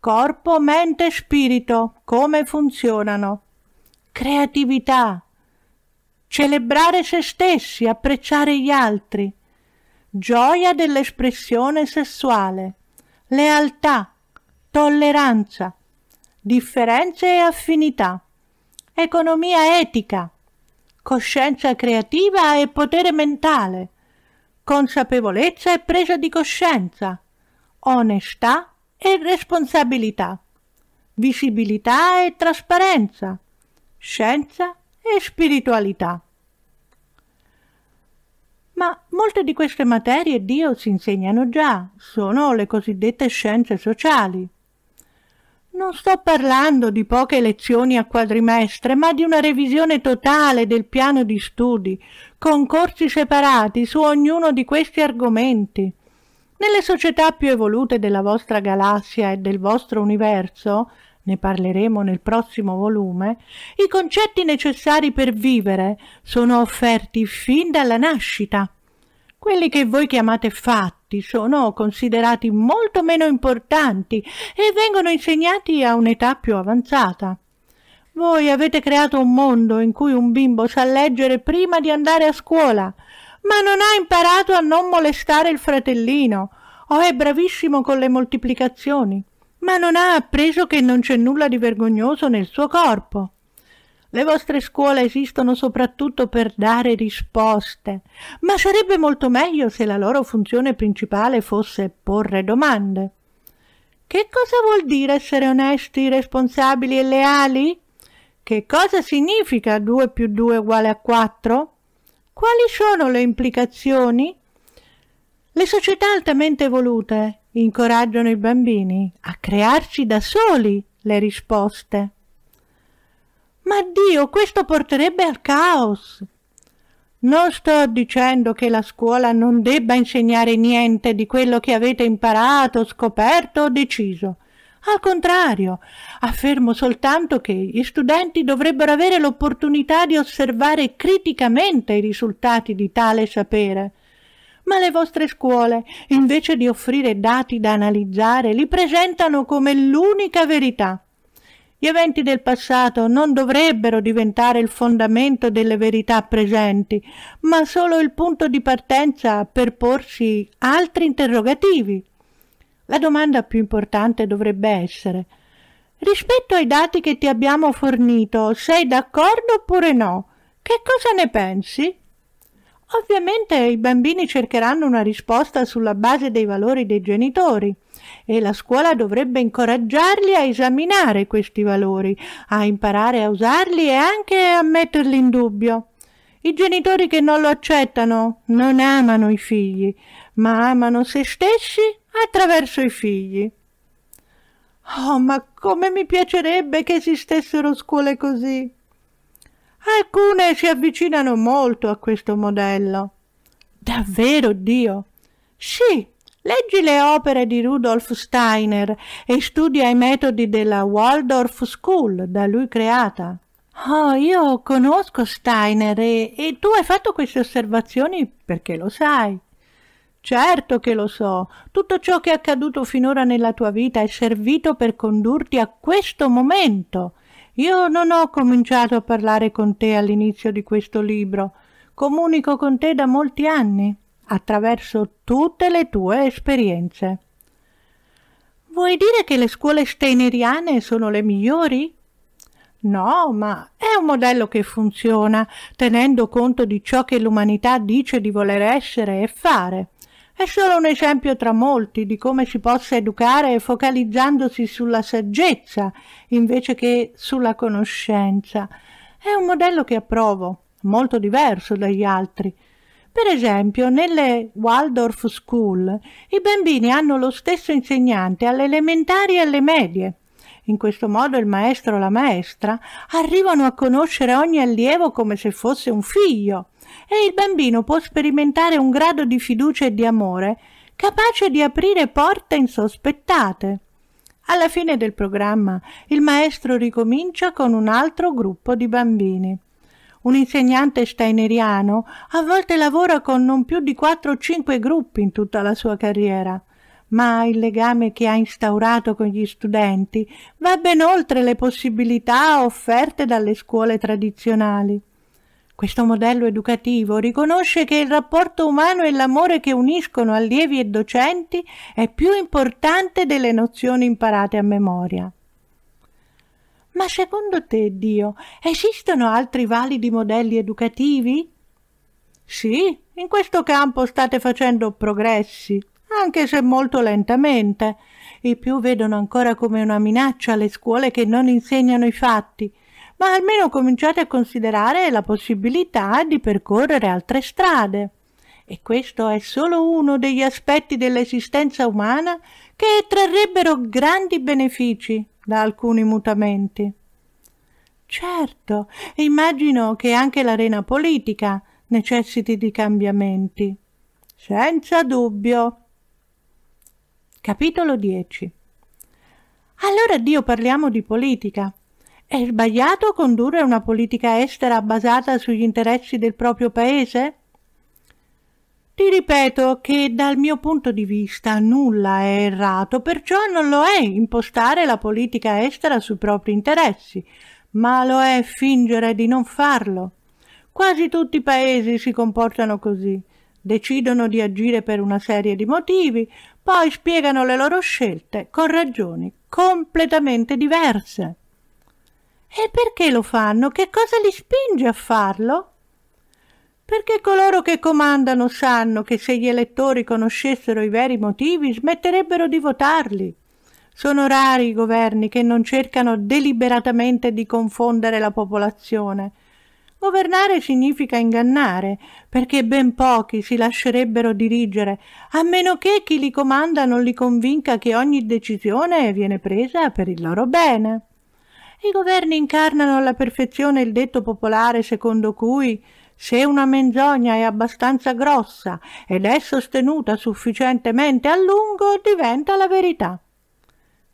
corpo, mente e spirito, come funzionano, creatività, celebrare se stessi, apprezzare gli altri, gioia dell'espressione sessuale, lealtà, tolleranza, differenze e affinità, economia etica, coscienza creativa e potere mentale, consapevolezza e presa di coscienza, onestà e responsabilità, visibilità e trasparenza, scienza e spiritualità. Ma molte di queste materie Dio si insegnano già, sono le cosiddette scienze sociali. Non sto parlando di poche lezioni a quadrimestre, ma di una revisione totale del piano di studi, con corsi separati su ognuno di questi argomenti. Nelle società più evolute della vostra galassia e del vostro universo, ne parleremo nel prossimo volume, i concetti necessari per vivere sono offerti fin dalla nascita. Quelli che voi chiamate fatti sono considerati molto meno importanti e vengono insegnati a un'età più avanzata. Voi avete creato un mondo in cui un bimbo sa leggere prima di andare a scuola, ma non ha imparato a non molestare il fratellino o è bravissimo con le moltiplicazioni ma non ha appreso che non c'è nulla di vergognoso nel suo corpo. Le vostre scuole esistono soprattutto per dare risposte, ma sarebbe molto meglio se la loro funzione principale fosse porre domande. Che cosa vuol dire essere onesti, responsabili e leali? Che cosa significa 2 più 2 uguale a 4? Quali sono le implicazioni? Le società altamente evolute incoraggiano i bambini a crearci da soli le risposte. Ma Dio, questo porterebbe al caos. Non sto dicendo che la scuola non debba insegnare niente di quello che avete imparato, scoperto o deciso. Al contrario, affermo soltanto che gli studenti dovrebbero avere l'opportunità di osservare criticamente i risultati di tale sapere ma le vostre scuole, invece di offrire dati da analizzare, li presentano come l'unica verità. Gli eventi del passato non dovrebbero diventare il fondamento delle verità presenti, ma solo il punto di partenza per porsi altri interrogativi. La domanda più importante dovrebbe essere Rispetto ai dati che ti abbiamo fornito, sei d'accordo oppure no? Che cosa ne pensi? Ovviamente i bambini cercheranno una risposta sulla base dei valori dei genitori e la scuola dovrebbe incoraggiarli a esaminare questi valori, a imparare a usarli e anche a metterli in dubbio. I genitori che non lo accettano non amano i figli, ma amano se stessi attraverso i figli. Oh, ma come mi piacerebbe che esistessero scuole così! Alcune si avvicinano molto a questo modello. Davvero, Dio? Sì, leggi le opere di Rudolf Steiner e studia i metodi della Waldorf School, da lui creata. Oh, io conosco Steiner e, e tu hai fatto queste osservazioni perché lo sai. Certo che lo so, tutto ciò che è accaduto finora nella tua vita è servito per condurti a questo momento, io non ho cominciato a parlare con te all'inizio di questo libro. Comunico con te da molti anni, attraverso tutte le tue esperienze. Vuoi dire che le scuole steineriane sono le migliori? No, ma è un modello che funziona, tenendo conto di ciò che l'umanità dice di voler essere e fare. È solo un esempio tra molti di come si possa educare focalizzandosi sulla saggezza invece che sulla conoscenza. È un modello che approvo, molto diverso dagli altri. Per esempio, nelle Waldorf School i bambini hanno lo stesso insegnante alle elementari e alle medie. In questo modo il maestro o la maestra arrivano a conoscere ogni allievo come se fosse un figlio e il bambino può sperimentare un grado di fiducia e di amore capace di aprire porte insospettate. Alla fine del programma il maestro ricomincia con un altro gruppo di bambini. Un insegnante steineriano a volte lavora con non più di 4 o 5 gruppi in tutta la sua carriera, ma il legame che ha instaurato con gli studenti va ben oltre le possibilità offerte dalle scuole tradizionali. Questo modello educativo riconosce che il rapporto umano e l'amore che uniscono allievi e docenti è più importante delle nozioni imparate a memoria. Ma secondo te, Dio, esistono altri validi modelli educativi? Sì, in questo campo state facendo progressi, anche se molto lentamente. I più vedono ancora come una minaccia le scuole che non insegnano i fatti ma almeno cominciate a considerare la possibilità di percorrere altre strade. E questo è solo uno degli aspetti dell'esistenza umana che trarrebbero grandi benefici da alcuni mutamenti. Certo, immagino che anche l'arena politica necessiti di cambiamenti. Senza dubbio. Capitolo 10 Allora Dio parliamo di politica, è sbagliato condurre una politica estera basata sugli interessi del proprio paese? Ti ripeto che dal mio punto di vista nulla è errato, perciò non lo è impostare la politica estera sui propri interessi, ma lo è fingere di non farlo. Quasi tutti i paesi si comportano così, decidono di agire per una serie di motivi, poi spiegano le loro scelte con ragioni completamente diverse. E perché lo fanno? Che cosa li spinge a farlo? Perché coloro che comandano sanno che se gli elettori conoscessero i veri motivi smetterebbero di votarli. Sono rari i governi che non cercano deliberatamente di confondere la popolazione. Governare significa ingannare, perché ben pochi si lascerebbero dirigere, a meno che chi li comanda non li convinca che ogni decisione viene presa per il loro bene. I governi incarnano alla perfezione il detto popolare secondo cui se una menzogna è abbastanza grossa ed è sostenuta sufficientemente a lungo, diventa la verità.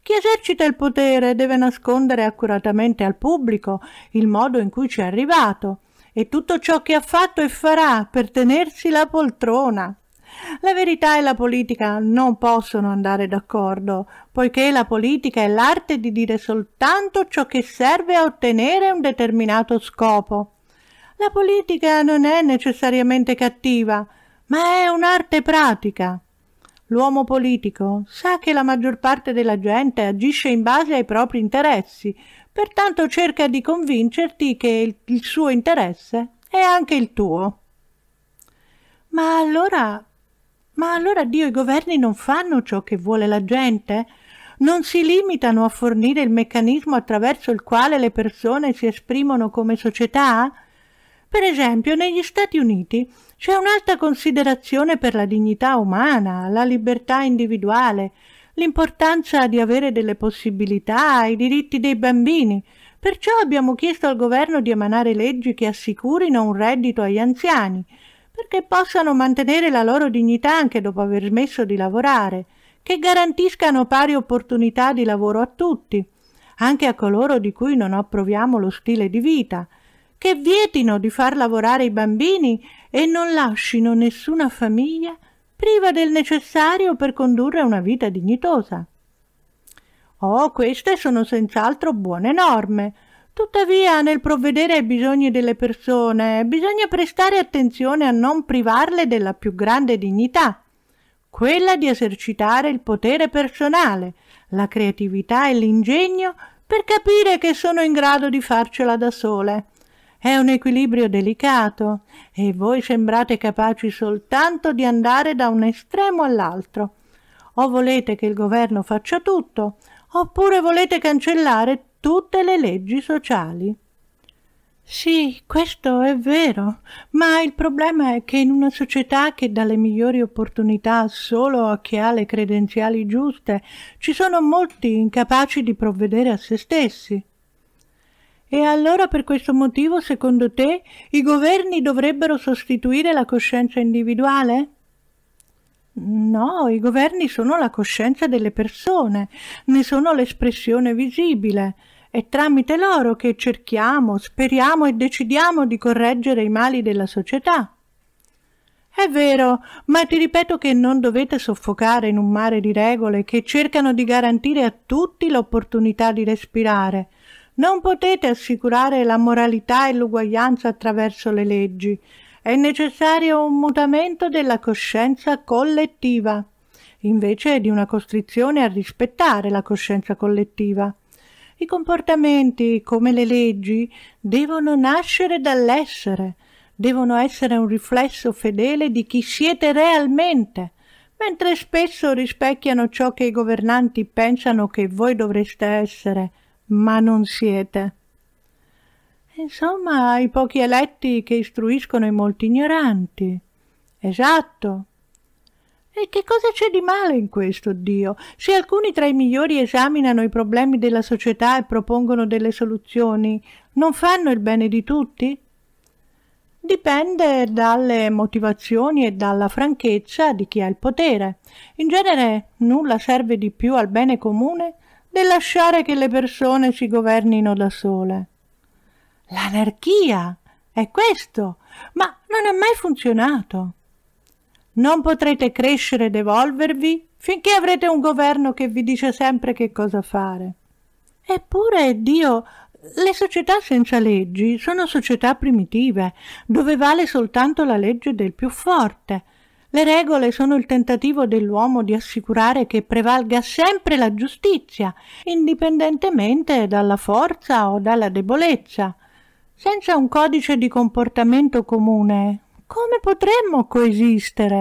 Chi esercita il potere deve nascondere accuratamente al pubblico il modo in cui ci è arrivato e tutto ciò che ha fatto e farà per tenersi la poltrona. La verità e la politica non possono andare d'accordo, poiché la politica è l'arte di dire soltanto ciò che serve a ottenere un determinato scopo. La politica non è necessariamente cattiva, ma è un'arte pratica. L'uomo politico sa che la maggior parte della gente agisce in base ai propri interessi, pertanto cerca di convincerti che il, suo interesse è anche il tuo. Ma allora ma allora Dio i governi non fanno ciò che vuole la gente? Non si limitano a fornire il meccanismo attraverso il quale le persone si esprimono come società? Per esempio, negli Stati Uniti c'è un'alta considerazione per la dignità umana, la libertà individuale, l'importanza di avere delle possibilità, i diritti dei bambini. Perciò abbiamo chiesto al governo di emanare leggi che assicurino un reddito agli anziani, perché possano mantenere la loro dignità anche dopo aver smesso di lavorare, che garantiscano pari opportunità di lavoro a tutti, anche a coloro di cui non approviamo lo stile di vita, che vietino di far lavorare i bambini e non lascino nessuna famiglia priva del necessario per condurre una vita dignitosa. Oh, queste sono senz'altro buone norme, Tuttavia, nel provvedere ai bisogni delle persone, bisogna prestare attenzione a non privarle della più grande dignità, quella di esercitare il potere personale, la creatività e l'ingegno per capire che sono in grado di farcela da sole. È un equilibrio delicato e voi sembrate capaci soltanto di andare da un estremo all'altro. O volete che il governo faccia tutto, oppure volete cancellare tutte le leggi sociali. Sì, questo è vero, ma il problema è che in una società che dà le migliori opportunità solo a chi ha le credenziali giuste, ci sono molti incapaci di provvedere a se stessi. E allora per questo motivo, secondo te, i governi dovrebbero sostituire la coscienza individuale? No, i governi sono la coscienza delle persone, ne sono l'espressione visibile. È tramite loro che cerchiamo, speriamo e decidiamo di correggere i mali della società. È vero, ma ti ripeto che non dovete soffocare in un mare di regole che cercano di garantire a tutti l'opportunità di respirare. Non potete assicurare la moralità e l'uguaglianza attraverso le leggi. È necessario un mutamento della coscienza collettiva, invece di una costrizione a rispettare la coscienza collettiva. I comportamenti, come le leggi, devono nascere dall'essere, devono essere un riflesso fedele di chi siete realmente, mentre spesso rispecchiano ciò che i governanti pensano che voi dovreste essere, ma non siete. Insomma, i pochi eletti che istruiscono i molti ignoranti. Esatto, e che cosa c'è di male in questo, Dio? Se alcuni tra i migliori esaminano i problemi della società e propongono delle soluzioni, non fanno il bene di tutti? Dipende dalle motivazioni e dalla franchezza di chi ha il potere. In genere nulla serve di più al bene comune del lasciare che le persone si governino da sole. L'anarchia è questo, ma non ha mai funzionato. Non potrete crescere ed evolvervi finché avrete un governo che vi dice sempre che cosa fare. Eppure, Dio, le società senza leggi sono società primitive, dove vale soltanto la legge del più forte. Le regole sono il tentativo dell'uomo di assicurare che prevalga sempre la giustizia, indipendentemente dalla forza o dalla debolezza. Senza un codice di comportamento comune come potremmo coesistere?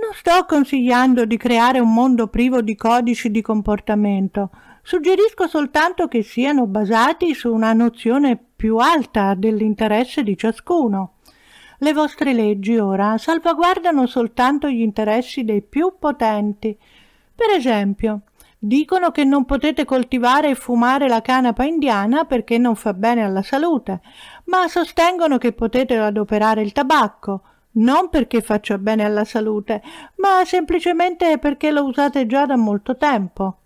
Non sto consigliando di creare un mondo privo di codici di comportamento, suggerisco soltanto che siano basati su una nozione più alta dell'interesse di ciascuno. Le vostre leggi ora salvaguardano soltanto gli interessi dei più potenti. Per esempio, dicono che non potete coltivare e fumare la canapa indiana perché non fa bene alla salute, ma sostengono che potete adoperare il tabacco, non perché faccia bene alla salute, ma semplicemente perché lo usate già da molto tempo.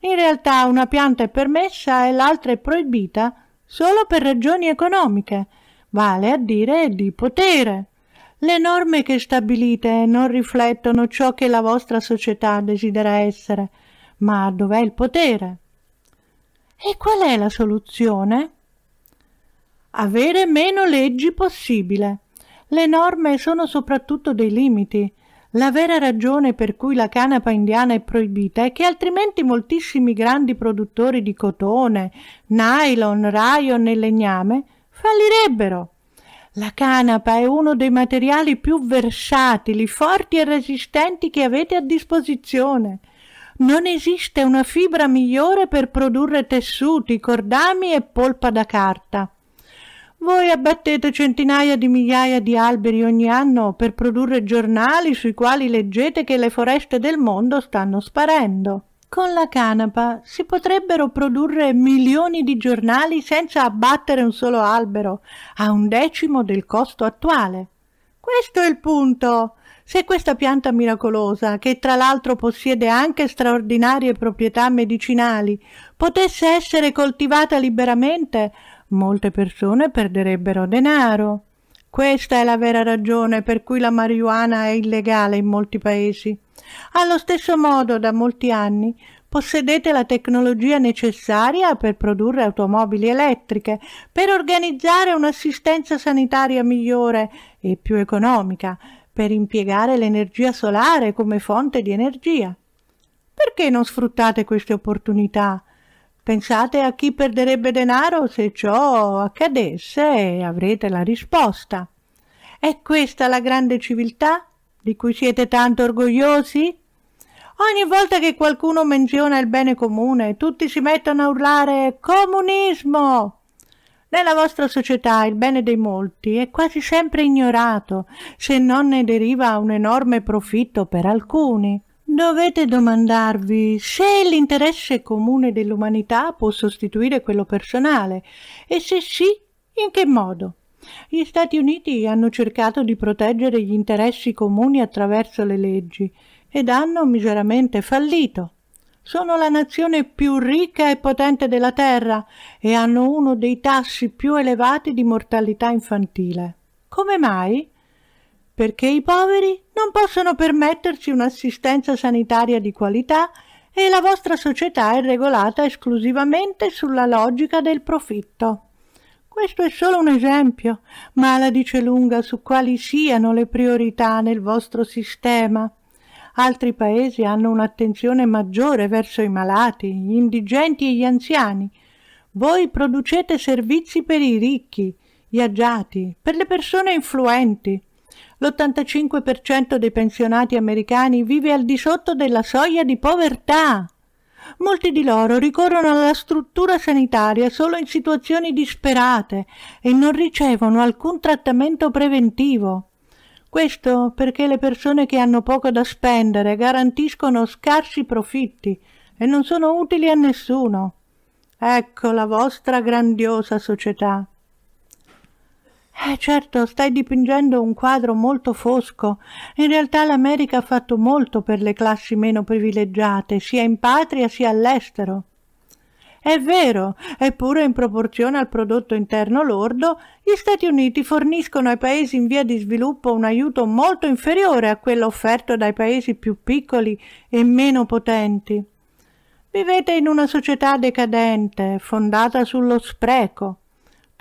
In realtà una pianta è permessa e l'altra è proibita solo per ragioni economiche, vale a dire di potere. Le norme che stabilite non riflettono ciò che la vostra società desidera essere, ma dov'è il potere? E qual è la soluzione? avere meno leggi possibile. Le norme sono soprattutto dei limiti. La vera ragione per cui la canapa indiana è proibita è che altrimenti moltissimi grandi produttori di cotone, nylon, rayon e legname fallirebbero. La canapa è uno dei materiali più versatili, forti e resistenti che avete a disposizione. Non esiste una fibra migliore per produrre tessuti, cordami e polpa da carta. Voi abbattete centinaia di migliaia di alberi ogni anno per produrre giornali sui quali leggete che le foreste del mondo stanno sparendo. Con la canapa si potrebbero produrre milioni di giornali senza abbattere un solo albero, a un decimo del costo attuale. Questo è il punto. Se questa pianta miracolosa, che tra l'altro possiede anche straordinarie proprietà medicinali, potesse essere coltivata liberamente, Molte persone perderebbero denaro. Questa è la vera ragione per cui la marijuana è illegale in molti paesi. Allo stesso modo, da molti anni possedete la tecnologia necessaria per produrre automobili elettriche, per organizzare un'assistenza sanitaria migliore e più economica, per impiegare l'energia solare come fonte di energia. Perché non sfruttate queste opportunità? Pensate a chi perderebbe denaro se ciò accadesse e avrete la risposta. È questa la grande civiltà di cui siete tanto orgogliosi? Ogni volta che qualcuno menziona il bene comune, tutti si mettono a urlare comunismo. Nella vostra società il bene dei molti è quasi sempre ignorato, se non ne deriva un enorme profitto per alcuni. Dovete domandarvi se l'interesse comune dell'umanità può sostituire quello personale e se sì, in che modo. Gli Stati Uniti hanno cercato di proteggere gli interessi comuni attraverso le leggi ed hanno miseramente fallito. Sono la nazione più ricca e potente della Terra e hanno uno dei tassi più elevati di mortalità infantile. Come mai? Perché i poveri non possono permetterci un'assistenza sanitaria di qualità e la vostra società è regolata esclusivamente sulla logica del profitto. Questo è solo un esempio, ma la dice lunga su quali siano le priorità nel vostro sistema. Altri paesi hanno un'attenzione maggiore verso i malati, gli indigenti e gli anziani. Voi producete servizi per i ricchi, gli agiati, per le persone influenti. L'85% dei pensionati americani vive al di sotto della soglia di povertà. Molti di loro ricorrono alla struttura sanitaria solo in situazioni disperate e non ricevono alcun trattamento preventivo. Questo perché le persone che hanno poco da spendere garantiscono scarsi profitti e non sono utili a nessuno. Ecco la vostra grandiosa società. Eh certo, stai dipingendo un quadro molto fosco. In realtà l'America ha fatto molto per le classi meno privilegiate, sia in patria sia all'estero. È vero, eppure in proporzione al prodotto interno lordo, gli Stati Uniti forniscono ai paesi in via di sviluppo un aiuto molto inferiore a quello offerto dai paesi più piccoli e meno potenti. Vivete in una società decadente, fondata sullo spreco.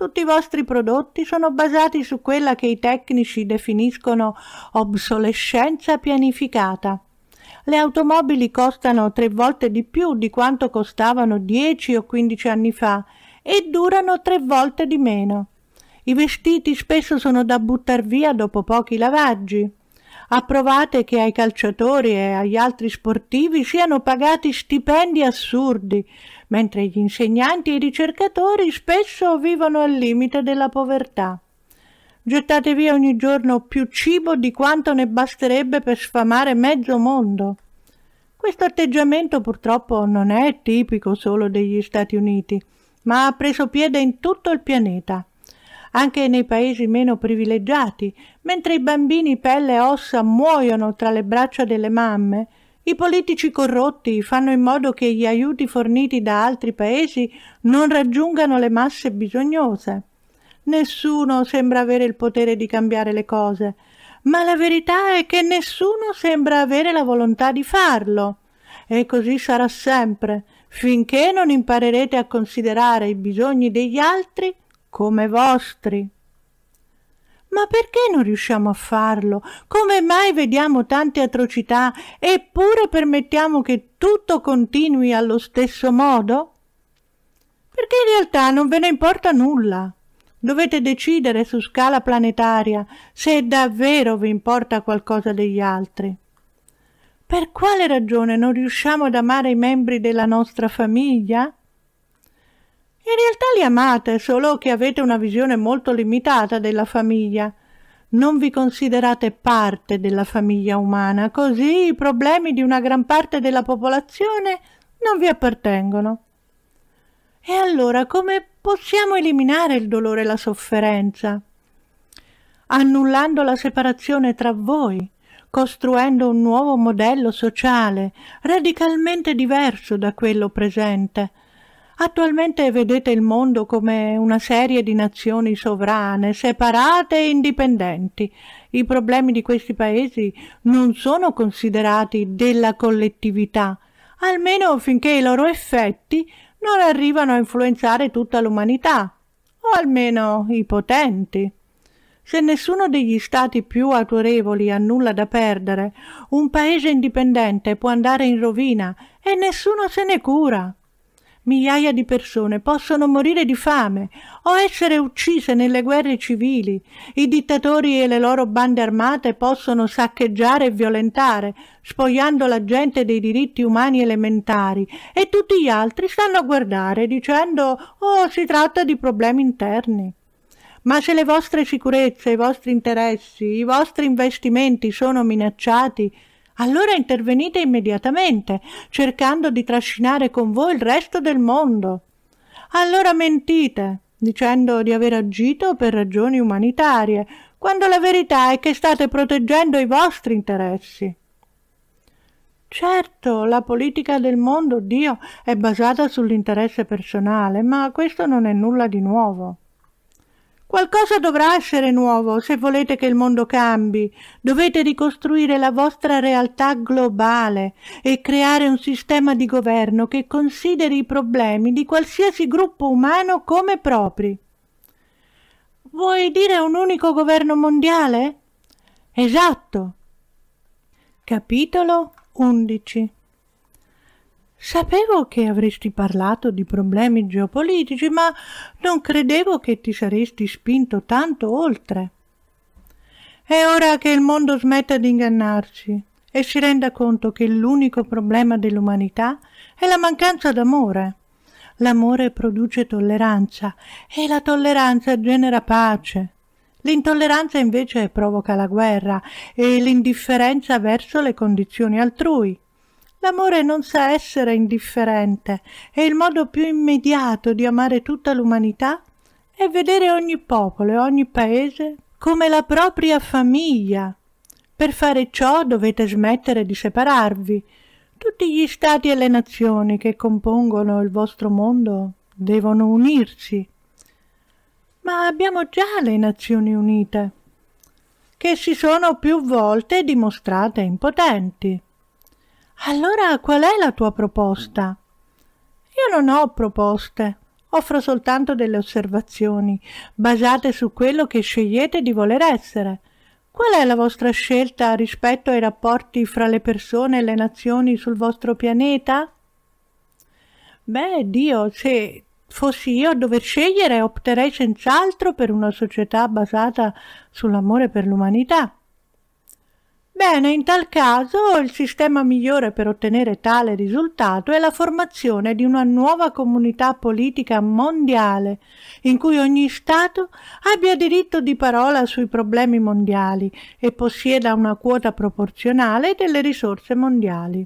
Tutti i vostri prodotti sono basati su quella che i tecnici definiscono obsolescenza pianificata. Le automobili costano tre volte di più di quanto costavano 10 o 15 anni fa e durano tre volte di meno. I vestiti spesso sono da buttare via dopo pochi lavaggi. Approvate che ai calciatori e agli altri sportivi siano pagati stipendi assurdi, mentre gli insegnanti e i ricercatori spesso vivono al limite della povertà. Gettate via ogni giorno più cibo di quanto ne basterebbe per sfamare mezzo mondo. Questo atteggiamento purtroppo non è tipico solo degli Stati Uniti, ma ha preso piede in tutto il pianeta anche nei paesi meno privilegiati, mentre i bambini pelle e ossa muoiono tra le braccia delle mamme, i politici corrotti fanno in modo che gli aiuti forniti da altri paesi non raggiungano le masse bisognose. Nessuno sembra avere il potere di cambiare le cose, ma la verità è che nessuno sembra avere la volontà di farlo. E così sarà sempre, finché non imparerete a considerare i bisogni degli altri come vostri. Ma perché non riusciamo a farlo? Come mai vediamo tante atrocità eppure permettiamo che tutto continui allo stesso modo? Perché in realtà non ve ne importa nulla. Dovete decidere su scala planetaria se davvero vi importa qualcosa degli altri. Per quale ragione non riusciamo ad amare i membri della nostra famiglia? In realtà li amate, solo che avete una visione molto limitata della famiglia. Non vi considerate parte della famiglia umana, così i problemi di una gran parte della popolazione non vi appartengono. E allora come possiamo eliminare il dolore e la sofferenza? Annullando la separazione tra voi, costruendo un nuovo modello sociale radicalmente diverso da quello presente, Attualmente vedete il mondo come una serie di nazioni sovrane, separate e indipendenti. I problemi di questi paesi non sono considerati della collettività, almeno finché i loro effetti non arrivano a influenzare tutta l'umanità, o almeno i potenti. Se nessuno degli stati più autorevoli ha nulla da perdere, un paese indipendente può andare in rovina e nessuno se ne cura migliaia di persone possono morire di fame o essere uccise nelle guerre civili, i dittatori e le loro bande armate possono saccheggiare e violentare, spogliando la gente dei diritti umani elementari e tutti gli altri stanno a guardare dicendo «Oh, si tratta di problemi interni». Ma se le vostre sicurezze, i vostri interessi, i vostri investimenti sono minacciati, allora intervenite immediatamente, cercando di trascinare con voi il resto del mondo. Allora mentite, dicendo di aver agito per ragioni umanitarie, quando la verità è che state proteggendo i vostri interessi. Certo, la politica del mondo, Dio, è basata sull'interesse personale, ma questo non è nulla di nuovo. Qualcosa dovrà essere nuovo se volete che il mondo cambi. Dovete ricostruire la vostra realtà globale e creare un sistema di governo che consideri i problemi di qualsiasi gruppo umano come propri. Vuoi dire un unico governo mondiale? Esatto. Capitolo 11 Sapevo che avresti parlato di problemi geopolitici, ma non credevo che ti saresti spinto tanto oltre. È ora che il mondo smetta di ingannarci e si renda conto che l'unico problema dell'umanità è la mancanza d'amore. L'amore produce tolleranza e la tolleranza genera pace. L'intolleranza invece provoca la guerra e l'indifferenza verso le condizioni altrui. L'amore non sa essere indifferente e il modo più immediato di amare tutta l'umanità è vedere ogni popolo e ogni paese come la propria famiglia. Per fare ciò dovete smettere di separarvi. Tutti gli stati e le nazioni che compongono il vostro mondo devono unirsi. Ma abbiamo già le Nazioni Unite, che si sono più volte dimostrate impotenti. Allora qual è la tua proposta? Io non ho proposte, offro soltanto delle osservazioni, basate su quello che scegliete di voler essere. Qual è la vostra scelta rispetto ai rapporti fra le persone e le nazioni sul vostro pianeta? Beh, Dio, se fossi io a dover scegliere, opterei senz'altro per una società basata sull'amore per l'umanità. Bene, in tal caso il sistema migliore per ottenere tale risultato è la formazione di una nuova comunità politica mondiale, in cui ogni Stato abbia diritto di parola sui problemi mondiali e possieda una quota proporzionale delle risorse mondiali.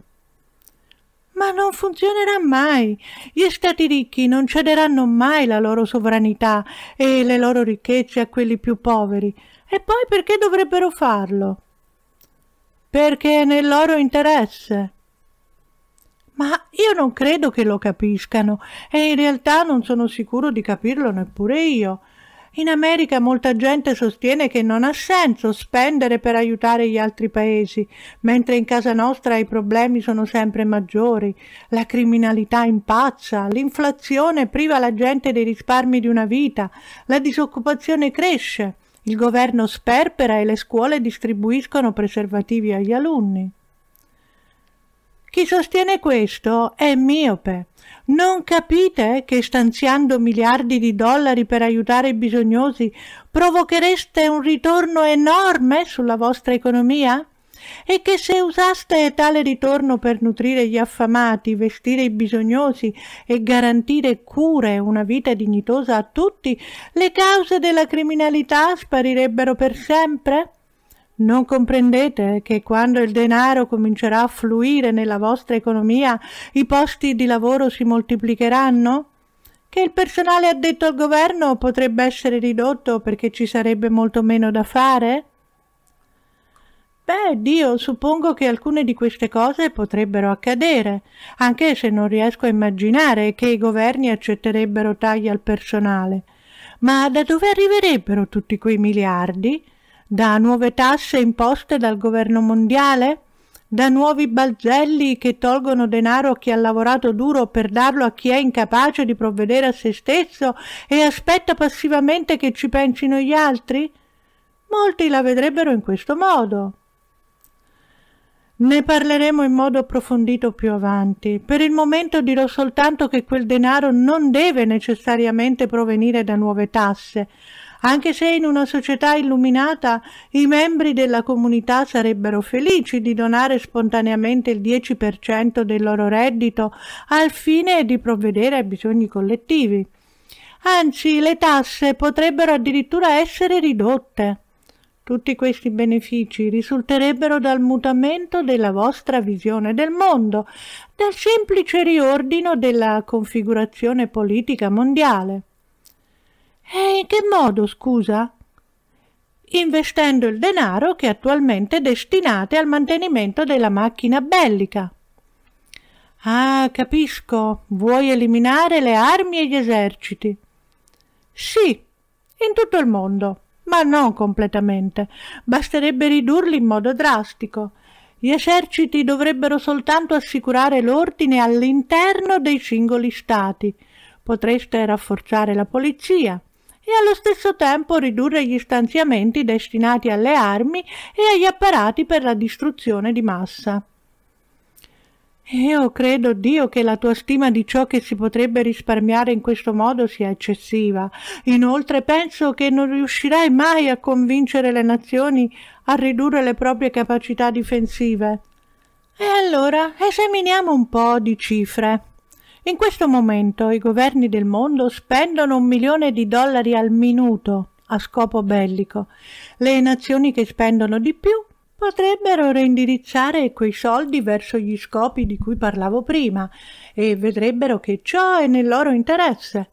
Ma non funzionerà mai. Gli stati ricchi non cederanno mai la loro sovranità e le loro ricchezze a quelli più poveri. E poi perché dovrebbero farlo? perché è nel loro interesse. Ma io non credo che lo capiscano e in realtà non sono sicuro di capirlo neppure io. In America molta gente sostiene che non ha senso spendere per aiutare gli altri paesi, mentre in casa nostra i problemi sono sempre maggiori, la criminalità impazza, l'inflazione priva la gente dei risparmi di una vita, la disoccupazione cresce. Il governo sperpera e le scuole distribuiscono preservativi agli alunni. Chi sostiene questo è miope. Non capite che stanziando miliardi di dollari per aiutare i bisognosi provochereste un ritorno enorme sulla vostra economia? e che se usaste tale ritorno per nutrire gli affamati, vestire i bisognosi e garantire cure e una vita dignitosa a tutti, le cause della criminalità sparirebbero per sempre? Non comprendete che quando il denaro comincerà a fluire nella vostra economia i posti di lavoro si moltiplicheranno? Che il personale addetto al governo potrebbe essere ridotto perché ci sarebbe molto meno da fare? Beh, Dio, suppongo che alcune di queste cose potrebbero accadere, anche se non riesco a immaginare che i governi accetterebbero tagli al personale. Ma da dove arriverebbero tutti quei miliardi? Da nuove tasse imposte dal governo mondiale? Da nuovi balzelli che tolgono denaro a chi ha lavorato duro per darlo a chi è incapace di provvedere a se stesso e aspetta passivamente che ci pensino gli altri? Molti la vedrebbero in questo modo. Ne parleremo in modo approfondito più avanti. Per il momento dirò soltanto che quel denaro non deve necessariamente provenire da nuove tasse, anche se in una società illuminata i membri della comunità sarebbero felici di donare spontaneamente il 10% del loro reddito al fine di provvedere ai bisogni collettivi. Anzi, le tasse potrebbero addirittura essere ridotte. Tutti questi benefici risulterebbero dal mutamento della vostra visione del mondo, dal semplice riordino della configurazione politica mondiale. E in che modo, scusa? Investendo il denaro che attualmente destinate al mantenimento della macchina bellica. Ah, capisco, vuoi eliminare le armi e gli eserciti. Sì, in tutto il mondo ma non completamente. Basterebbe ridurli in modo drastico. Gli eserciti dovrebbero soltanto assicurare l'ordine all'interno dei singoli stati. Potreste rafforzare la polizia e allo stesso tempo ridurre gli stanziamenti destinati alle armi e agli apparati per la distruzione di massa. Eh, io credo, Dio, che la tua stima di ciò che si potrebbe risparmiare in questo modo sia eccessiva. Inoltre penso che non riuscirai mai a convincere le nazioni a ridurre le proprie capacità difensive. E allora esaminiamo un po' di cifre. In questo momento i governi del mondo spendono un milione di dollari al minuto a scopo bellico. Le nazioni che spendono di più potrebbero reindirizzare quei soldi verso gli scopi di cui parlavo prima e vedrebbero che ciò è nel loro interesse.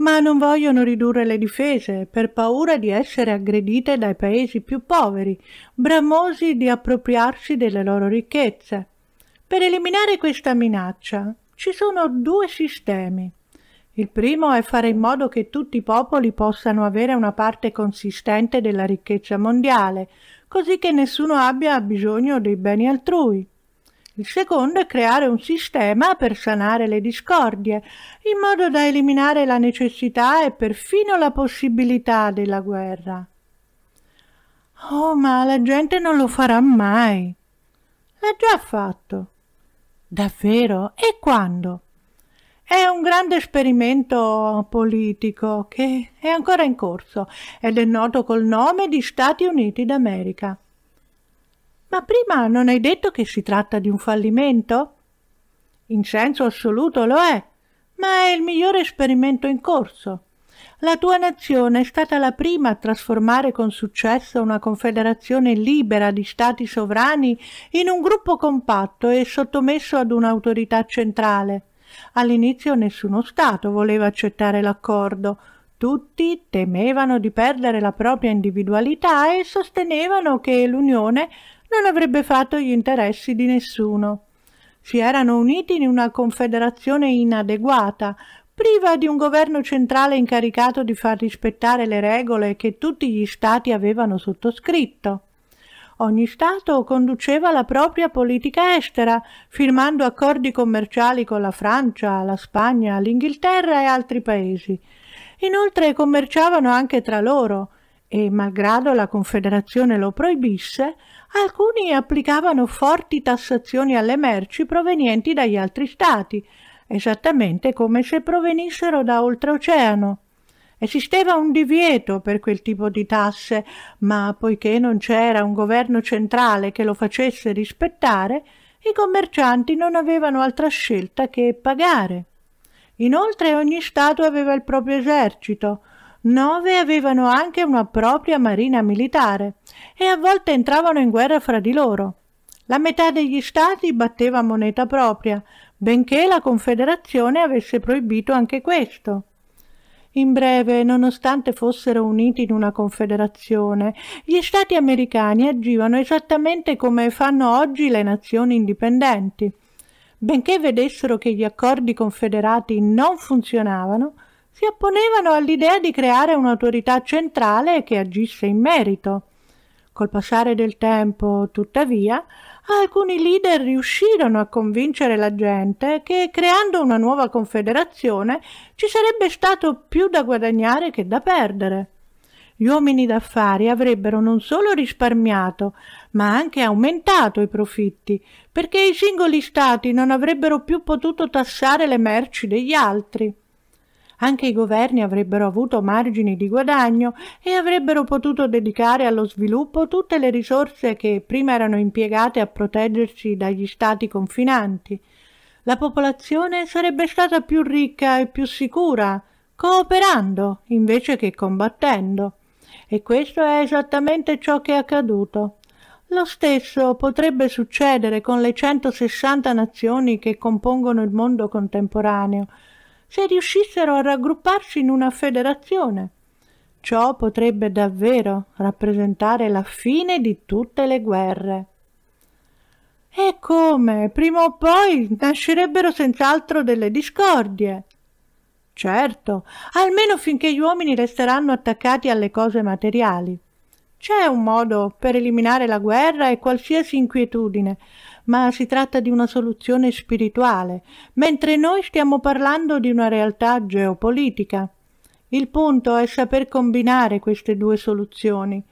Ma non vogliono ridurre le difese per paura di essere aggredite dai paesi più poveri, bramosi di appropriarsi delle loro ricchezze. Per eliminare questa minaccia ci sono due sistemi. Il primo è fare in modo che tutti i popoli possano avere una parte consistente della ricchezza mondiale, così che nessuno abbia bisogno dei beni altrui. Il secondo è creare un sistema per sanare le discordie, in modo da eliminare la necessità e perfino la possibilità della guerra. Oh, ma la gente non lo farà mai. L'ha già fatto. Davvero? E quando? È un grande esperimento politico che è ancora in corso ed è noto col nome di Stati Uniti d'America. Ma prima non hai detto che si tratta di un fallimento? In senso assoluto lo è, ma è il migliore esperimento in corso. La tua nazione è stata la prima a trasformare con successo una confederazione libera di stati sovrani in un gruppo compatto e sottomesso ad un'autorità centrale. All'inizio nessuno Stato voleva accettare l'accordo. Tutti temevano di perdere la propria individualità e sostenevano che l'Unione non avrebbe fatto gli interessi di nessuno. Si erano uniti in una confederazione inadeguata, priva di un governo centrale incaricato di far rispettare le regole che tutti gli Stati avevano sottoscritto. Ogni Stato conduceva la propria politica estera, firmando accordi commerciali con la Francia, la Spagna, l'Inghilterra e altri paesi. Inoltre commerciavano anche tra loro e, malgrado la Confederazione lo proibisse, alcuni applicavano forti tassazioni alle merci provenienti dagli altri Stati, esattamente come se provenissero da oltreoceano. Esisteva un divieto per quel tipo di tasse, ma poiché non c'era un governo centrale che lo facesse rispettare, i commercianti non avevano altra scelta che pagare. Inoltre ogni Stato aveva il proprio esercito, nove avevano anche una propria marina militare e a volte entravano in guerra fra di loro. La metà degli Stati batteva moneta propria, benché la Confederazione avesse proibito anche questo. In breve, nonostante fossero uniti in una confederazione, gli Stati americani agivano esattamente come fanno oggi le nazioni indipendenti. Benché vedessero che gli accordi confederati non funzionavano, si opponevano all'idea di creare un'autorità centrale che agisse in merito. Col passare del tempo, tuttavia, alcuni leader riuscirono a convincere la gente che creando una nuova confederazione ci sarebbe stato più da guadagnare che da perdere. Gli uomini d'affari avrebbero non solo risparmiato, ma anche aumentato i profitti, perché i singoli stati non avrebbero più potuto tassare le merci degli altri. Anche i governi avrebbero avuto margini di guadagno e avrebbero potuto dedicare allo sviluppo tutte le risorse che prima erano impiegate a proteggersi dagli stati confinanti. La popolazione sarebbe stata più ricca e più sicura, cooperando invece che combattendo. E questo è esattamente ciò che è accaduto. Lo stesso potrebbe succedere con le 160 nazioni che compongono il mondo contemporaneo, se riuscissero a raggrupparsi in una federazione. Ciò potrebbe davvero rappresentare la fine di tutte le guerre. E come? Prima o poi nascerebbero senz'altro delle discordie. Certo, almeno finché gli uomini resteranno attaccati alle cose materiali. C'è un modo per eliminare la guerra e qualsiasi inquietudine, ma si tratta di una soluzione spirituale, mentre noi stiamo parlando di una realtà geopolitica. Il punto è saper combinare queste due soluzioni.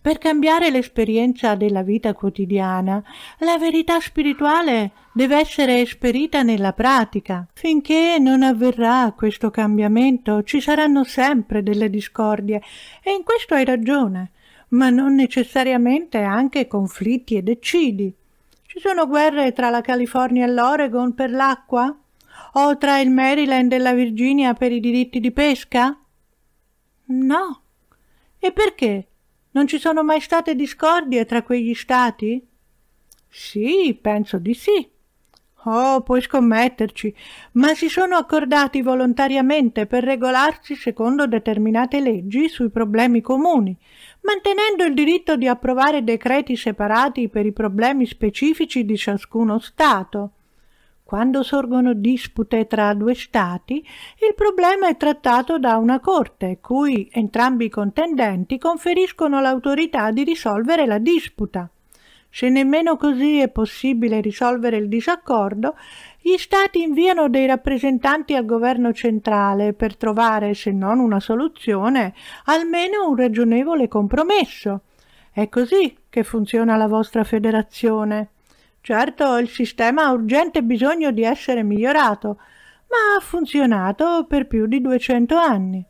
Per cambiare l'esperienza della vita quotidiana, la verità spirituale deve essere esperita nella pratica. Finché non avverrà questo cambiamento, ci saranno sempre delle discordie, e in questo hai ragione, ma non necessariamente anche conflitti ed eccidi. Ci sono guerre tra la California e l'Oregon per l'acqua? O tra il Maryland e la Virginia per i diritti di pesca? No. E perché? Non ci sono mai state discordie tra quegli stati? Sì, penso di sì. Oh, puoi scommetterci, ma si sono accordati volontariamente per regolarsi secondo determinate leggi sui problemi comuni, mantenendo il diritto di approvare decreti separati per i problemi specifici di ciascuno Stato. Quando sorgono dispute tra due Stati, il problema è trattato da una Corte, cui entrambi i contendenti conferiscono l'autorità di risolvere la disputa. Se nemmeno così è possibile risolvere il disaccordo, gli Stati inviano dei rappresentanti al governo centrale per trovare, se non una soluzione, almeno un ragionevole compromesso. È così che funziona la vostra federazione. Certo, il sistema ha urgente bisogno di essere migliorato, ma ha funzionato per più di 200 anni.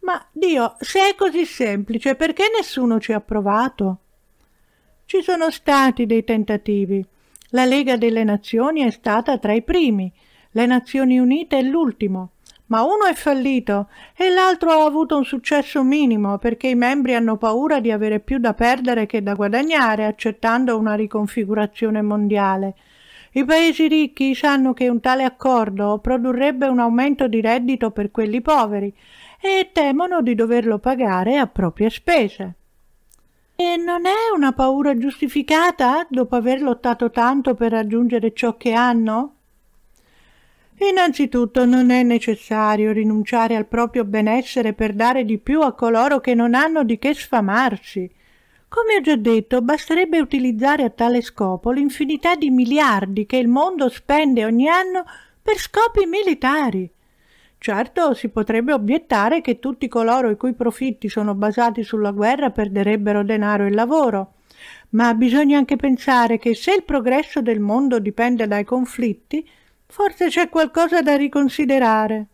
Ma Dio, se è così semplice, perché nessuno ci ha provato? Ci sono stati dei tentativi. La Lega delle Nazioni è stata tra i primi, le Nazioni Unite è l'ultimo, ma uno è fallito e l'altro ha avuto un successo minimo perché i membri hanno paura di avere più da perdere che da guadagnare accettando una riconfigurazione mondiale. I paesi ricchi sanno che un tale accordo produrrebbe un aumento di reddito per quelli poveri e temono di doverlo pagare a proprie spese. E non è una paura giustificata dopo aver lottato tanto per raggiungere ciò che hanno? Innanzitutto non è necessario rinunciare al proprio benessere per dare di più a coloro che non hanno di che sfamarsi. Come ho già detto, basterebbe utilizzare a tale scopo l'infinità di miliardi che il mondo spende ogni anno per scopi militari. Certo, si potrebbe obiettare che tutti coloro i cui profitti sono basati sulla guerra perderebbero denaro e lavoro, ma bisogna anche pensare che se il progresso del mondo dipende dai conflitti, forse c'è qualcosa da riconsiderare.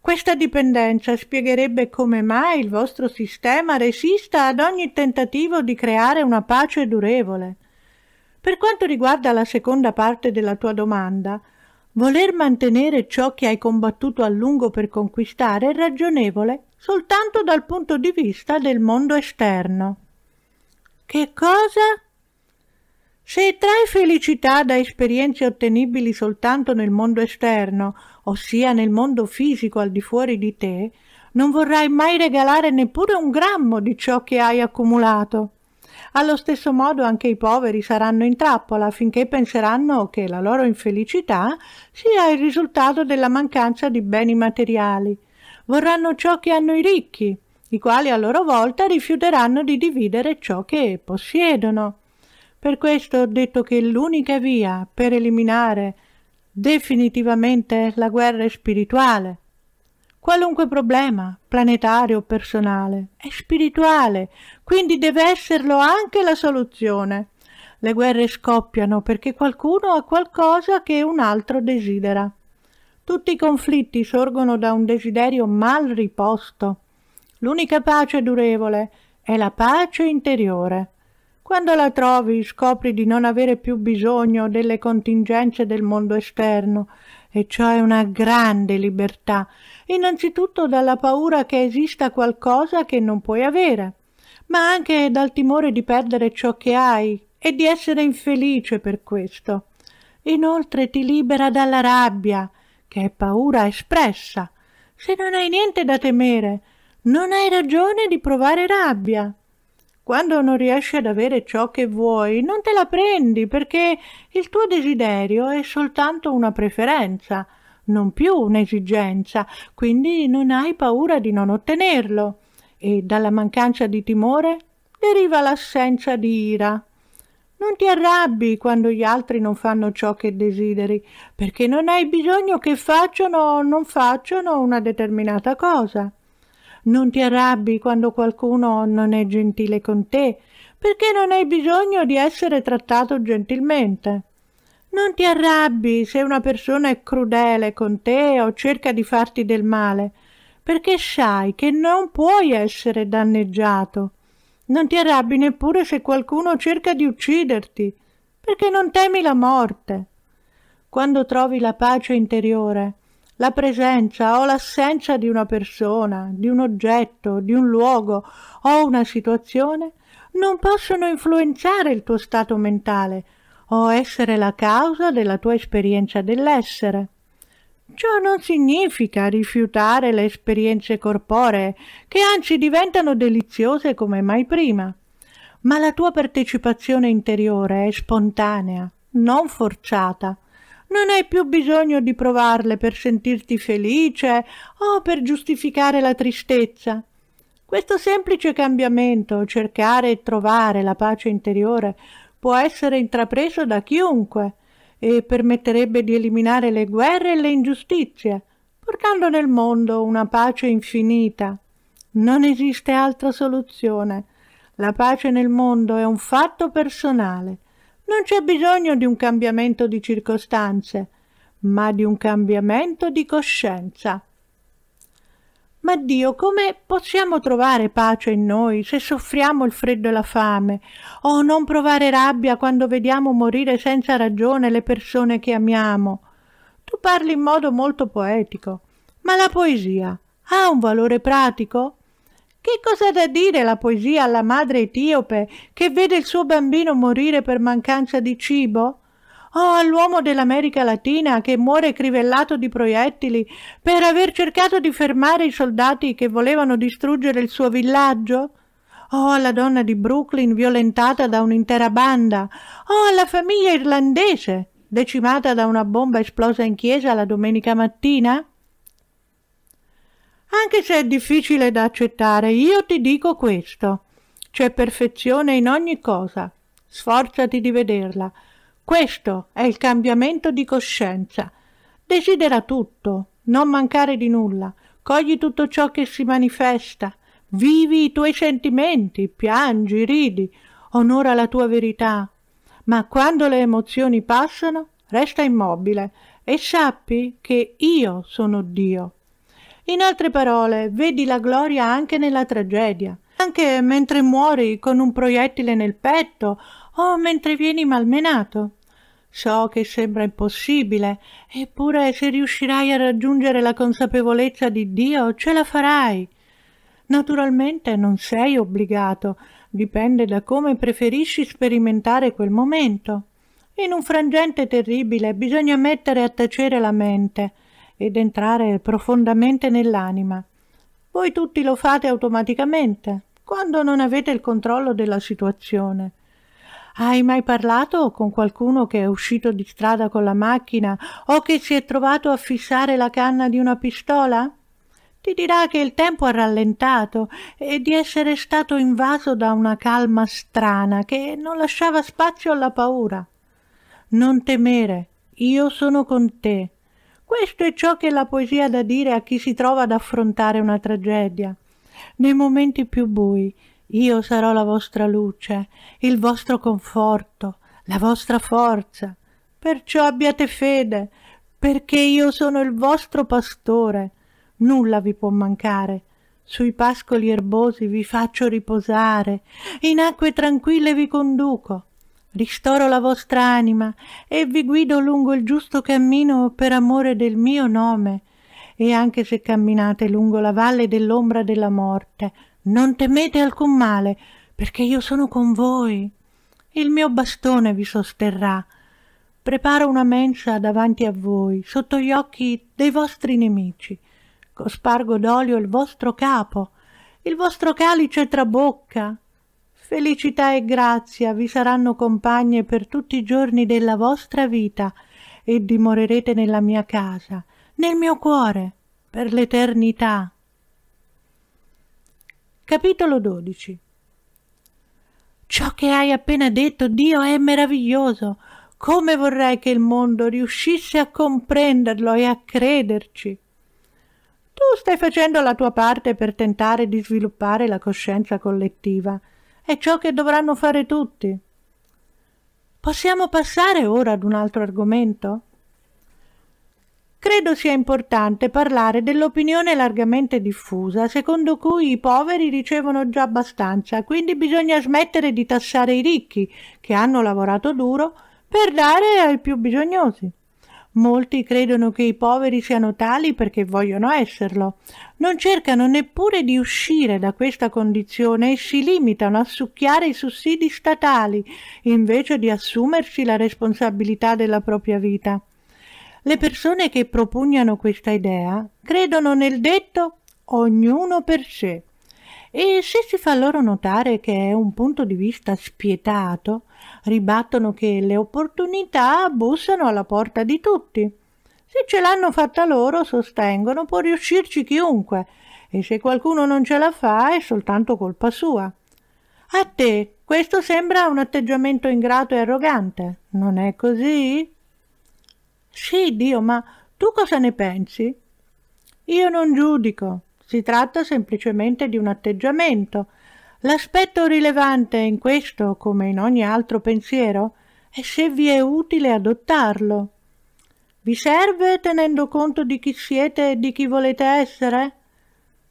Questa dipendenza spiegherebbe come mai il vostro sistema resista ad ogni tentativo di creare una pace durevole. Per quanto riguarda la seconda parte della tua domanda, Voler mantenere ciò che hai combattuto a lungo per conquistare è ragionevole soltanto dal punto di vista del mondo esterno. Che cosa? Se trai felicità da esperienze ottenibili soltanto nel mondo esterno, ossia nel mondo fisico al di fuori di te, non vorrai mai regalare neppure un grammo di ciò che hai accumulato. Allo stesso modo anche i poveri saranno in trappola finché penseranno che la loro infelicità sia il risultato della mancanza di beni materiali. Vorranno ciò che hanno i ricchi, i quali a loro volta rifiuteranno di dividere ciò che possiedono. Per questo ho detto che l'unica via per eliminare definitivamente la guerra spirituale qualunque problema, planetario o personale, è spirituale, quindi deve esserlo anche la soluzione. Le guerre scoppiano perché qualcuno ha qualcosa che un altro desidera. Tutti i conflitti sorgono da un desiderio mal riposto. L'unica pace durevole è la pace interiore. Quando la trovi scopri di non avere più bisogno delle contingenze del mondo esterno e cioè una grande libertà, innanzitutto dalla paura che esista qualcosa che non puoi avere, ma anche dal timore di perdere ciò che hai e di essere infelice per questo. Inoltre ti libera dalla rabbia, che è paura espressa. Se non hai niente da temere, non hai ragione di provare rabbia. Quando non riesci ad avere ciò che vuoi, non te la prendi perché il tuo desiderio è soltanto una preferenza, non più un'esigenza, quindi non hai paura di non ottenerlo. E dalla mancanza di timore deriva l'assenza di ira. Non ti arrabbi quando gli altri non fanno ciò che desideri, perché non hai bisogno che facciano o non facciano una determinata cosa. Non ti arrabbi quando qualcuno non è gentile con te, perché non hai bisogno di essere trattato gentilmente. Non ti arrabbi se una persona è crudele con te o cerca di farti del male, perché sai che non puoi essere danneggiato. Non ti arrabbi neppure se qualcuno cerca di ucciderti, perché non temi la morte. Quando trovi la pace interiore, la presenza o l'assenza di una persona, di un oggetto, di un luogo o una situazione non possono influenzare il tuo stato mentale o essere la causa della tua esperienza dell'essere. Ciò non significa rifiutare le esperienze corporee, che anzi diventano deliziose come mai prima. Ma la tua partecipazione interiore è spontanea, non forzata, non hai più bisogno di provarle per sentirti felice o per giustificare la tristezza. Questo semplice cambiamento, cercare e trovare la pace interiore, può essere intrapreso da chiunque e permetterebbe di eliminare le guerre e le ingiustizie, portando nel mondo una pace infinita. Non esiste altra soluzione. La pace nel mondo è un fatto personale non c'è bisogno di un cambiamento di circostanze, ma di un cambiamento di coscienza. Ma Dio, come possiamo trovare pace in noi se soffriamo il freddo e la fame? O non provare rabbia quando vediamo morire senza ragione le persone che amiamo? Tu parli in modo molto poetico, ma la poesia ha un valore pratico? Che cosa da dire la poesia alla madre etiope che vede il suo bambino morire per mancanza di cibo? O oh, all'uomo dell'America Latina che muore crivellato di proiettili per aver cercato di fermare i soldati che volevano distruggere il suo villaggio? O oh, alla donna di Brooklyn violentata da un'intera banda? O oh, alla famiglia irlandese decimata da una bomba esplosa in chiesa la domenica mattina? Anche se è difficile da accettare, io ti dico questo. C'è perfezione in ogni cosa. Sforzati di vederla. Questo è il cambiamento di coscienza. Desidera tutto, non mancare di nulla. Cogli tutto ciò che si manifesta. Vivi i tuoi sentimenti, piangi, ridi, onora la tua verità. Ma quando le emozioni passano, resta immobile e sappi che io sono Dio. In altre parole, vedi la gloria anche nella tragedia, anche mentre muori con un proiettile nel petto o mentre vieni malmenato. So che sembra impossibile, eppure se riuscirai a raggiungere la consapevolezza di Dio, ce la farai. Naturalmente non sei obbligato, dipende da come preferisci sperimentare quel momento. In un frangente terribile bisogna mettere a tacere la mente, ed entrare profondamente nell'anima. Voi tutti lo fate automaticamente, quando non avete il controllo della situazione. Hai mai parlato con qualcuno che è uscito di strada con la macchina o che si è trovato a fissare la canna di una pistola? ti dirà che il tempo ha rallentato e di essere stato invaso da una calma strana che non lasciava spazio alla paura. Non temere, io sono con te. Questo è ciò che la poesia ha da dire a chi si trova ad affrontare una tragedia. Nei momenti più bui, io sarò la vostra luce, il vostro conforto, la vostra forza. Perciò abbiate fede, perché io sono il vostro pastore. Nulla vi può mancare. Sui pascoli erbosi vi faccio riposare, in acque tranquille vi conduco. Ristoro la vostra anima e vi guido lungo il giusto cammino per amore del mio nome. E anche se camminate lungo la valle dell'ombra della morte, non temete alcun male, perché io sono con voi. Il mio bastone vi sosterrà. Preparo una mensa davanti a voi, sotto gli occhi dei vostri nemici. Cospargo d'olio il vostro capo, il vostro calice trabocca. Felicità e grazia vi saranno compagne per tutti i giorni della vostra vita e dimorerete nella mia casa, nel mio cuore, per l'eternità. Capitolo 12 Ciò che hai appena detto, Dio, è meraviglioso. Come vorrei che il mondo riuscisse a comprenderlo e a crederci. Tu stai facendo la tua parte per tentare di sviluppare la coscienza collettiva è ciò che dovranno fare tutti. Possiamo passare ora ad un altro argomento? Credo sia importante parlare dell'opinione largamente diffusa, secondo cui i poveri ricevono già abbastanza, quindi bisogna smettere di tassare i ricchi, che hanno lavorato duro, per dare ai più bisognosi. Molti credono che i poveri siano tali perché vogliono esserlo. Non cercano neppure di uscire da questa condizione e si limitano a succhiare i sussidi statali invece di assumersi la responsabilità della propria vita. Le persone che propugnano questa idea credono nel detto ognuno per sé. E se si fa loro notare che è un punto di vista spietato, ribattono che le opportunità bussano alla porta di tutti. Se ce l'hanno fatta loro, sostengono, può riuscirci chiunque e se qualcuno non ce la fa è soltanto colpa sua. A te questo sembra un atteggiamento ingrato e arrogante, non è così? Sì, Dio, ma tu cosa ne pensi? Io non giudico, si tratta semplicemente di un atteggiamento L'aspetto rilevante in questo, come in ogni altro pensiero, è se vi è utile adottarlo. Vi serve tenendo conto di chi siete e di chi volete essere?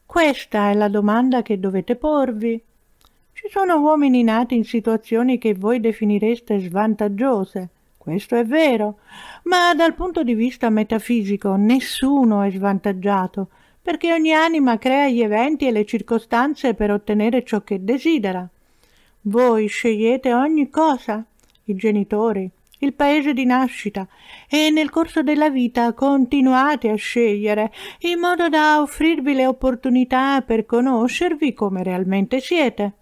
Questa è la domanda che dovete porvi. Ci sono uomini nati in situazioni che voi definireste svantaggiose, questo è vero, ma dal punto di vista metafisico nessuno è svantaggiato, perché ogni anima crea gli eventi e le circostanze per ottenere ciò che desidera. Voi scegliete ogni cosa, i genitori, il paese di nascita e nel corso della vita continuate a scegliere in modo da offrirvi le opportunità per conoscervi come realmente siete.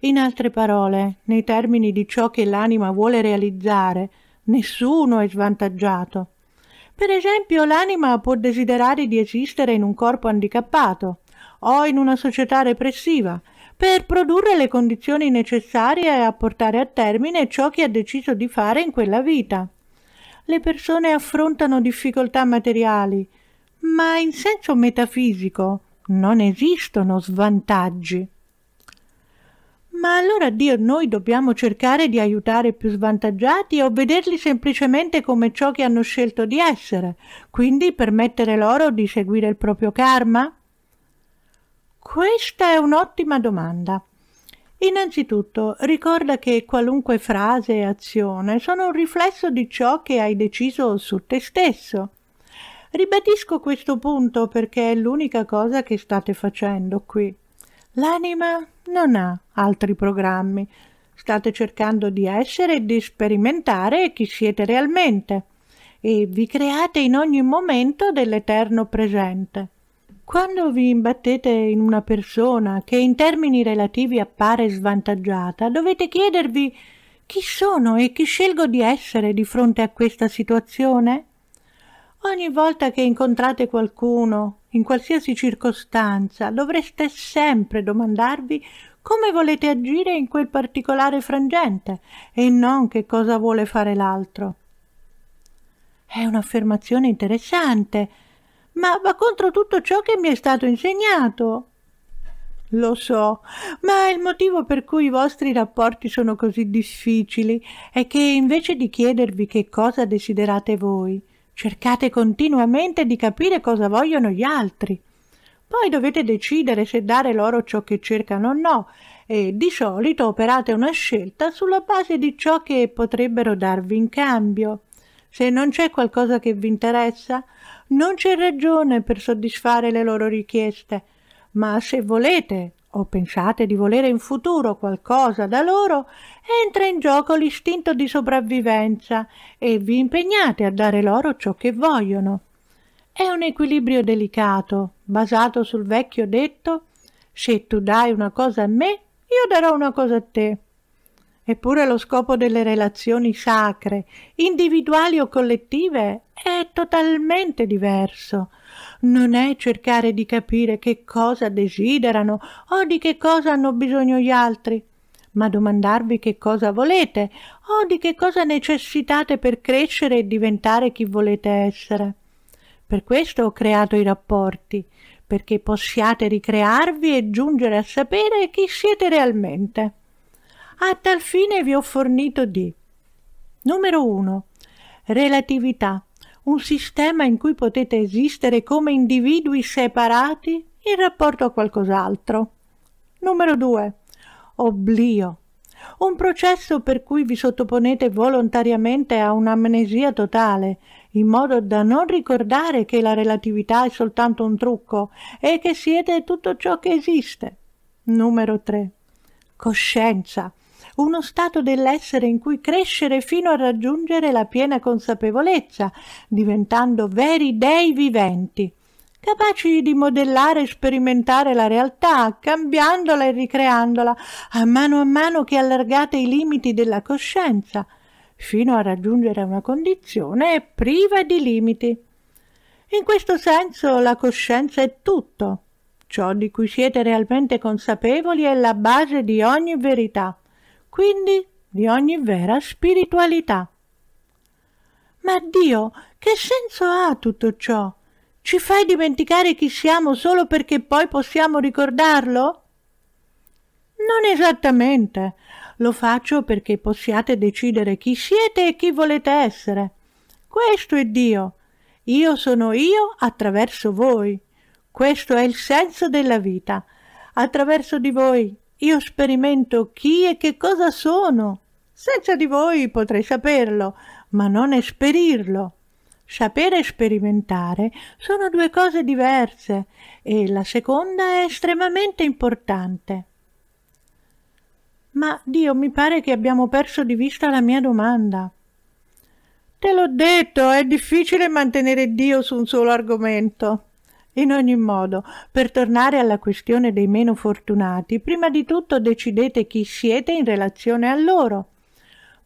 In altre parole, nei termini di ciò che l'anima vuole realizzare, nessuno è svantaggiato. Per esempio l'anima può desiderare di esistere in un corpo handicappato o in una società repressiva per produrre le condizioni necessarie a portare a termine ciò che ha deciso di fare in quella vita. Le persone affrontano difficoltà materiali, ma in senso metafisico non esistono svantaggi. Ma allora Dio noi dobbiamo cercare di aiutare i più svantaggiati o vederli semplicemente come ciò che hanno scelto di essere, quindi permettere loro di seguire il proprio karma? Questa è un'ottima domanda. Innanzitutto, ricorda che qualunque frase e azione sono un riflesso di ciò che hai deciso su te stesso. Ribadisco questo punto perché è l'unica cosa che state facendo qui. L'anima non ha altri programmi. State cercando di essere e di sperimentare chi siete realmente e vi create in ogni momento dell'eterno presente. Quando vi imbattete in una persona che in termini relativi appare svantaggiata, dovete chiedervi chi sono e chi scelgo di essere di fronte a questa situazione? Ogni volta che incontrate qualcuno, in qualsiasi circostanza, dovreste sempre domandarvi come volete agire in quel particolare frangente e non che cosa vuole fare l'altro. È un'affermazione interessante, ma va contro tutto ciò che mi è stato insegnato. Lo so, ma il motivo per cui i vostri rapporti sono così difficili è che invece di chiedervi che cosa desiderate voi, Cercate continuamente di capire cosa vogliono gli altri. Poi dovete decidere se dare loro ciò che cercano o no e di solito operate una scelta sulla base di ciò che potrebbero darvi in cambio. Se non c'è qualcosa che vi interessa, non c'è ragione per soddisfare le loro richieste, ma se volete o pensate di volere in futuro qualcosa da loro, entra in gioco l'istinto di sopravvivenza e vi impegnate a dare loro ciò che vogliono. È un equilibrio delicato, basato sul vecchio detto se tu dai una cosa a me, io darò una cosa a te. Eppure lo scopo delle relazioni sacre, individuali o collettive, è totalmente diverso. Non è cercare di capire che cosa desiderano o di che cosa hanno bisogno gli altri, ma domandarvi che cosa volete o di che cosa necessitate per crescere e diventare chi volete essere. Per questo ho creato i rapporti, perché possiate ricrearvi e giungere a sapere chi siete realmente. A tal fine vi ho fornito di Numero 1. Relatività. Un sistema in cui potete esistere come individui separati in rapporto a qualcos'altro. Numero 2. Oblio. Un processo per cui vi sottoponete volontariamente a un'amnesia totale, in modo da non ricordare che la relatività è soltanto un trucco e che siete tutto ciò che esiste. Numero 3. Coscienza uno stato dell'essere in cui crescere fino a raggiungere la piena consapevolezza, diventando veri dei viventi, capaci di modellare e sperimentare la realtà, cambiandola e ricreandola, a mano a mano che allargate i limiti della coscienza, fino a raggiungere una condizione priva di limiti. In questo senso la coscienza è tutto. Ciò di cui siete realmente consapevoli è la base di ogni verità quindi di ogni vera spiritualità. Ma Dio, che senso ha tutto ciò? Ci fai dimenticare chi siamo solo perché poi possiamo ricordarlo? Non esattamente. Lo faccio perché possiate decidere chi siete e chi volete essere. Questo è Dio. Io sono io attraverso voi. Questo è il senso della vita. Attraverso di voi io sperimento chi e che cosa sono. Senza di voi potrei saperlo, ma non esperirlo. Sapere e sperimentare sono due cose diverse e la seconda è estremamente importante. Ma Dio, mi pare che abbiamo perso di vista la mia domanda. Te l'ho detto, è difficile mantenere Dio su un solo argomento. In ogni modo, per tornare alla questione dei meno fortunati, prima di tutto decidete chi siete in relazione a loro.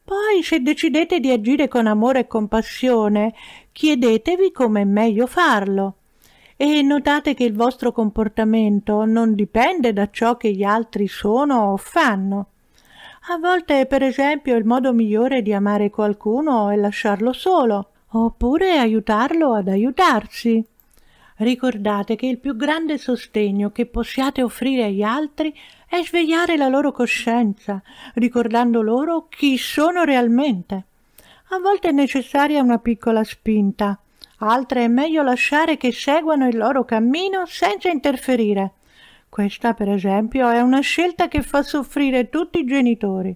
Poi, se decidete di agire con amore e compassione, chiedetevi come è meglio farlo. E notate che il vostro comportamento non dipende da ciò che gli altri sono o fanno. A volte, per esempio, il modo migliore di amare qualcuno è lasciarlo solo, oppure aiutarlo ad aiutarsi. Ricordate che il più grande sostegno che possiate offrire agli altri è svegliare la loro coscienza, ricordando loro chi sono realmente. A volte è necessaria una piccola spinta, altre è meglio lasciare che seguano il loro cammino senza interferire. Questa, per esempio, è una scelta che fa soffrire tutti i genitori.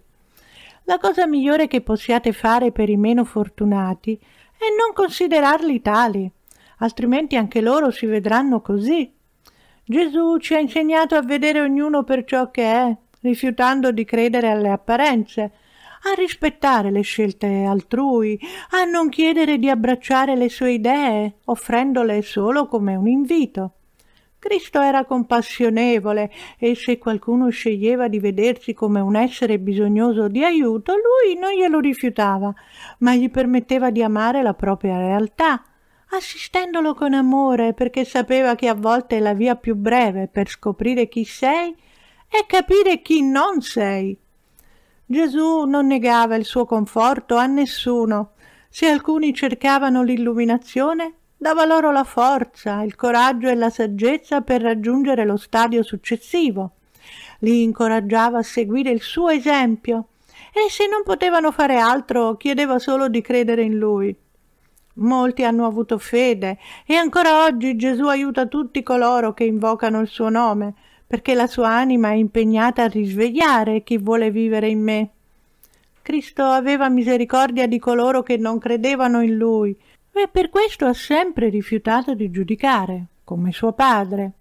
La cosa migliore che possiate fare per i meno fortunati è non considerarli tali altrimenti anche loro si vedranno così. Gesù ci ha insegnato a vedere ognuno per ciò che è, rifiutando di credere alle apparenze, a rispettare le scelte altrui, a non chiedere di abbracciare le sue idee, offrendole solo come un invito. Cristo era compassionevole e se qualcuno sceglieva di vedersi come un essere bisognoso di aiuto, lui non glielo rifiutava, ma gli permetteva di amare la propria realtà, assistendolo con amore perché sapeva che a volte è la via più breve per scoprire chi sei e capire chi non sei. Gesù non negava il suo conforto a nessuno. Se alcuni cercavano l'illuminazione, dava loro la forza, il coraggio e la saggezza per raggiungere lo stadio successivo. Li incoraggiava a seguire il suo esempio e se non potevano fare altro chiedeva solo di credere in lui. Molti hanno avuto fede e ancora oggi Gesù aiuta tutti coloro che invocano il suo nome, perché la sua anima è impegnata a risvegliare chi vuole vivere in me. Cristo aveva misericordia di coloro che non credevano in lui e per questo ha sempre rifiutato di giudicare, come suo padre.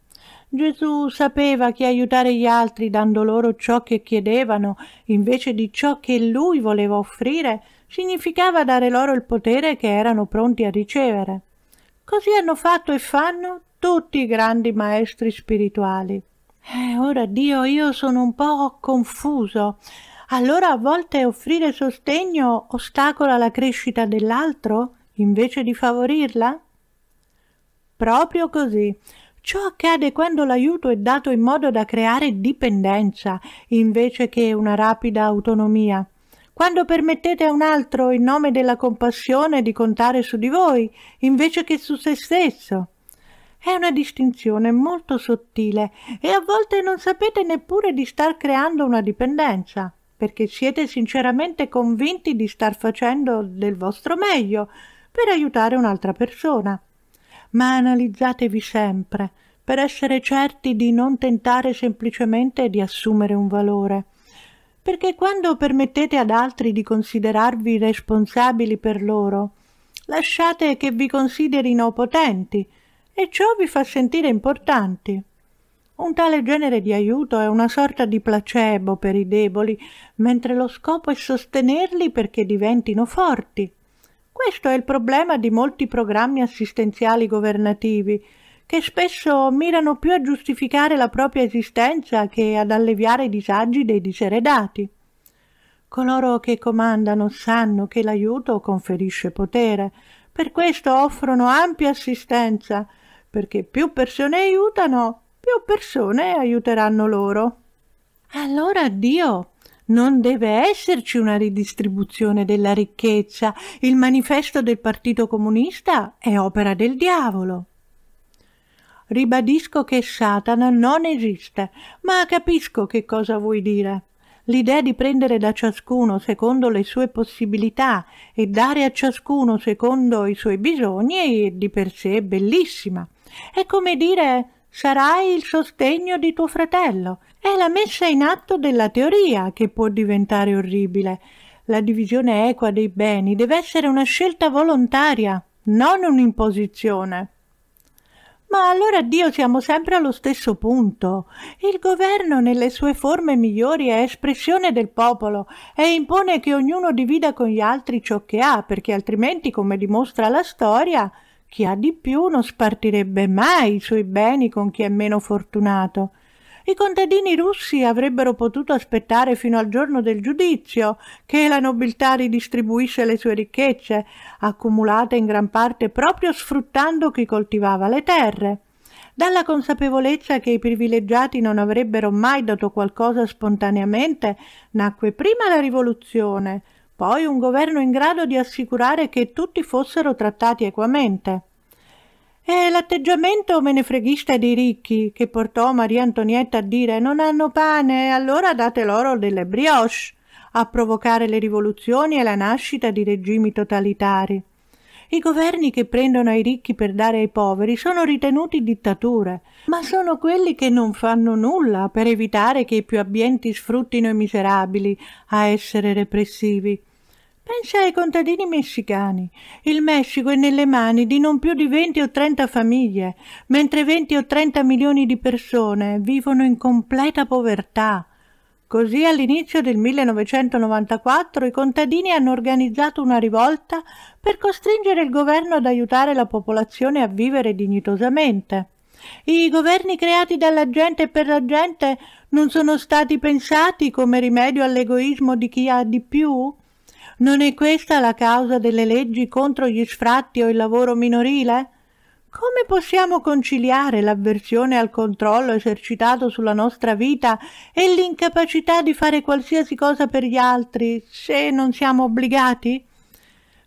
Gesù sapeva che aiutare gli altri dando loro ciò che chiedevano invece di ciò che lui voleva offrire significava dare loro il potere che erano pronti a ricevere. Così hanno fatto e fanno tutti i grandi maestri spirituali. Eh, ora Dio, io sono un po' confuso. Allora a volte offrire sostegno ostacola la crescita dell'altro invece di favorirla? Proprio così. Ciò accade quando l'aiuto è dato in modo da creare dipendenza invece che una rapida autonomia quando permettete a un altro in nome della compassione di contare su di voi invece che su se stesso. È una distinzione molto sottile e a volte non sapete neppure di star creando una dipendenza, perché siete sinceramente convinti di star facendo del vostro meglio per aiutare un'altra persona. Ma analizzatevi sempre, per essere certi di non tentare semplicemente di assumere un valore perché quando permettete ad altri di considerarvi responsabili per loro, lasciate che vi considerino potenti e ciò vi fa sentire importanti. Un tale genere di aiuto è una sorta di placebo per i deboli, mentre lo scopo è sostenerli perché diventino forti. Questo è il problema di molti programmi assistenziali governativi, che spesso mirano più a giustificare la propria esistenza che ad alleviare i disagi dei diseredati. Coloro che comandano sanno che l'aiuto conferisce potere, per questo offrono ampia assistenza, perché più persone aiutano, più persone aiuteranno loro. Allora Dio non deve esserci una ridistribuzione della ricchezza. Il manifesto del Partito Comunista è opera del diavolo. Ribadisco che Satana non esiste, ma capisco che cosa vuoi dire. L'idea di prendere da ciascuno secondo le sue possibilità e dare a ciascuno secondo i suoi bisogni è di per sé bellissima. È come dire sarai il sostegno di tuo fratello. È la messa in atto della teoria che può diventare orribile. La divisione equa dei beni deve essere una scelta volontaria, non un'imposizione. Ma allora Dio siamo sempre allo stesso punto. Il governo nelle sue forme migliori è espressione del popolo e impone che ognuno divida con gli altri ciò che ha, perché altrimenti, come dimostra la storia, chi ha di più non spartirebbe mai i suoi beni con chi è meno fortunato. I contadini russi avrebbero potuto aspettare fino al giorno del giudizio che la nobiltà ridistribuisse le sue ricchezze, accumulate in gran parte proprio sfruttando chi coltivava le terre. Dalla consapevolezza che i privilegiati non avrebbero mai dato qualcosa spontaneamente, nacque prima la rivoluzione, poi un governo in grado di assicurare che tutti fossero trattati equamente. È l'atteggiamento menefreghista dei ricchi che portò Maria Antonietta a dire non hanno pane, allora date loro delle brioche, a provocare le rivoluzioni e la nascita di regimi totalitari. I governi che prendono ai ricchi per dare ai poveri sono ritenuti dittature, ma sono quelli che non fanno nulla per evitare che i più abbienti sfruttino i miserabili a essere repressivi. Pensa ai contadini messicani. Il Messico è nelle mani di non più di 20 o 30 famiglie, mentre 20 o 30 milioni di persone vivono in completa povertà. Così all'inizio del 1994 i contadini hanno organizzato una rivolta per costringere il governo ad aiutare la popolazione a vivere dignitosamente. I governi creati dalla gente e per la gente non sono stati pensati come rimedio all'egoismo di chi ha di più? Non è questa la causa delle leggi contro gli sfratti o il lavoro minorile? Come possiamo conciliare l'avversione al controllo esercitato sulla nostra vita e l'incapacità di fare qualsiasi cosa per gli altri se non siamo obbligati?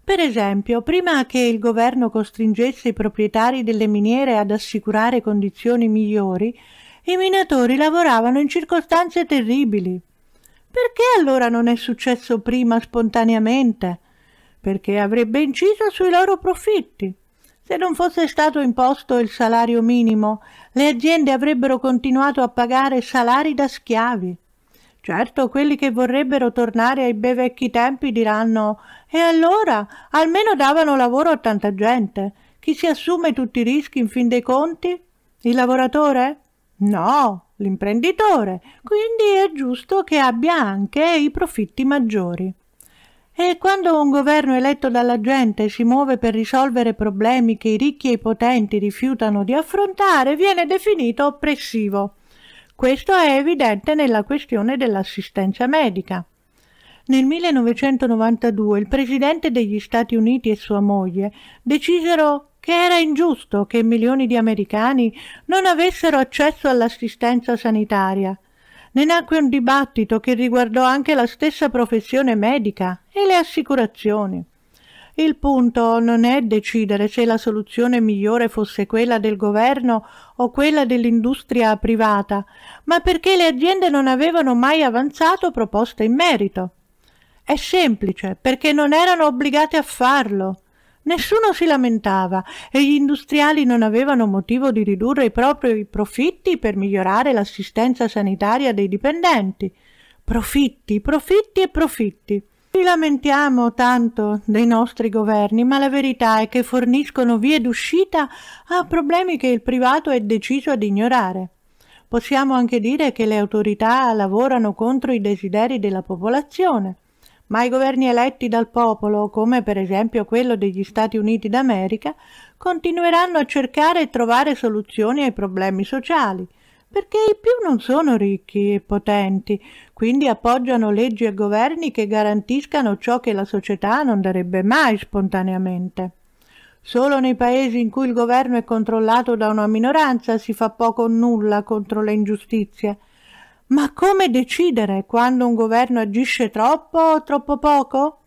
Per esempio, prima che il governo costringesse i proprietari delle miniere ad assicurare condizioni migliori, i minatori lavoravano in circostanze terribili. Perché allora non è successo prima spontaneamente? Perché avrebbe inciso sui loro profitti. Se non fosse stato imposto il salario minimo, le aziende avrebbero continuato a pagare salari da schiavi. Certo, quelli che vorrebbero tornare ai bei vecchi tempi diranno e allora almeno davano lavoro a tanta gente. Chi si assume tutti i rischi in fin dei conti? Il lavoratore? No, l'imprenditore, quindi è giusto che abbia anche i profitti maggiori. E quando un governo eletto dalla gente si muove per risolvere problemi che i ricchi e i potenti rifiutano di affrontare, viene definito oppressivo. Questo è evidente nella questione dell'assistenza medica. Nel 1992 il presidente degli Stati Uniti e sua moglie decisero che era ingiusto che milioni di americani non avessero accesso all'assistenza sanitaria. Ne nacque un dibattito che riguardò anche la stessa professione medica e le assicurazioni. Il punto non è decidere se la soluzione migliore fosse quella del governo o quella dell'industria privata, ma perché le aziende non avevano mai avanzato proposte in merito. È semplice, perché non erano obbligate a farlo. Nessuno si lamentava e gli industriali non avevano motivo di ridurre i propri profitti per migliorare l'assistenza sanitaria dei dipendenti. Profitti, profitti e profitti. Ci lamentiamo tanto dei nostri governi, ma la verità è che forniscono vie d'uscita a problemi che il privato è deciso ad ignorare. Possiamo anche dire che le autorità lavorano contro i desideri della popolazione ma i governi eletti dal popolo, come per esempio quello degli Stati Uniti d'America, continueranno a cercare e trovare soluzioni ai problemi sociali, perché i più non sono ricchi e potenti, quindi appoggiano leggi e governi che garantiscano ciò che la società non darebbe mai spontaneamente. Solo nei paesi in cui il governo è controllato da una minoranza si fa poco o nulla contro le ingiustizie, ma come decidere quando un governo agisce troppo o troppo poco?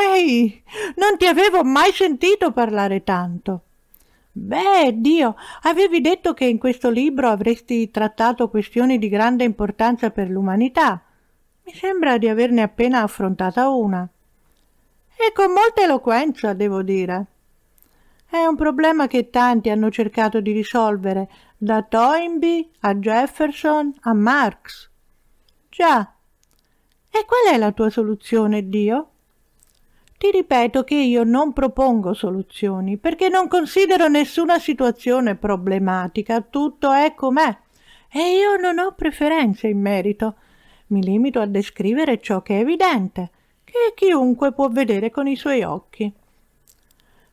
Ehi, non ti avevo mai sentito parlare tanto. Beh, Dio, avevi detto che in questo libro avresti trattato questioni di grande importanza per l'umanità. Mi sembra di averne appena affrontata una. E con molta eloquenza, devo dire. È un problema che tanti hanno cercato di risolvere, da Toynbee a Jefferson a Marx. Già. E qual è la tua soluzione, Dio? Ti ripeto che io non propongo soluzioni perché non considero nessuna situazione problematica, tutto è com'è. E io non ho preferenze in merito. Mi limito a descrivere ciò che è evidente, che chiunque può vedere con i suoi occhi.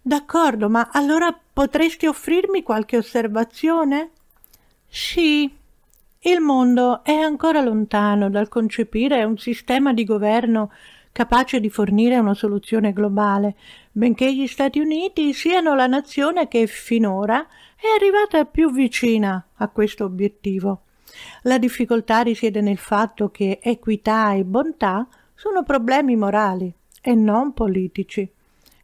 D'accordo, ma allora potresti offrirmi qualche osservazione? Sì. Il mondo è ancora lontano dal concepire un sistema di governo capace di fornire una soluzione globale, benché gli Stati Uniti siano la nazione che finora è arrivata più vicina a questo obiettivo. La difficoltà risiede nel fatto che equità e bontà sono problemi morali e non politici.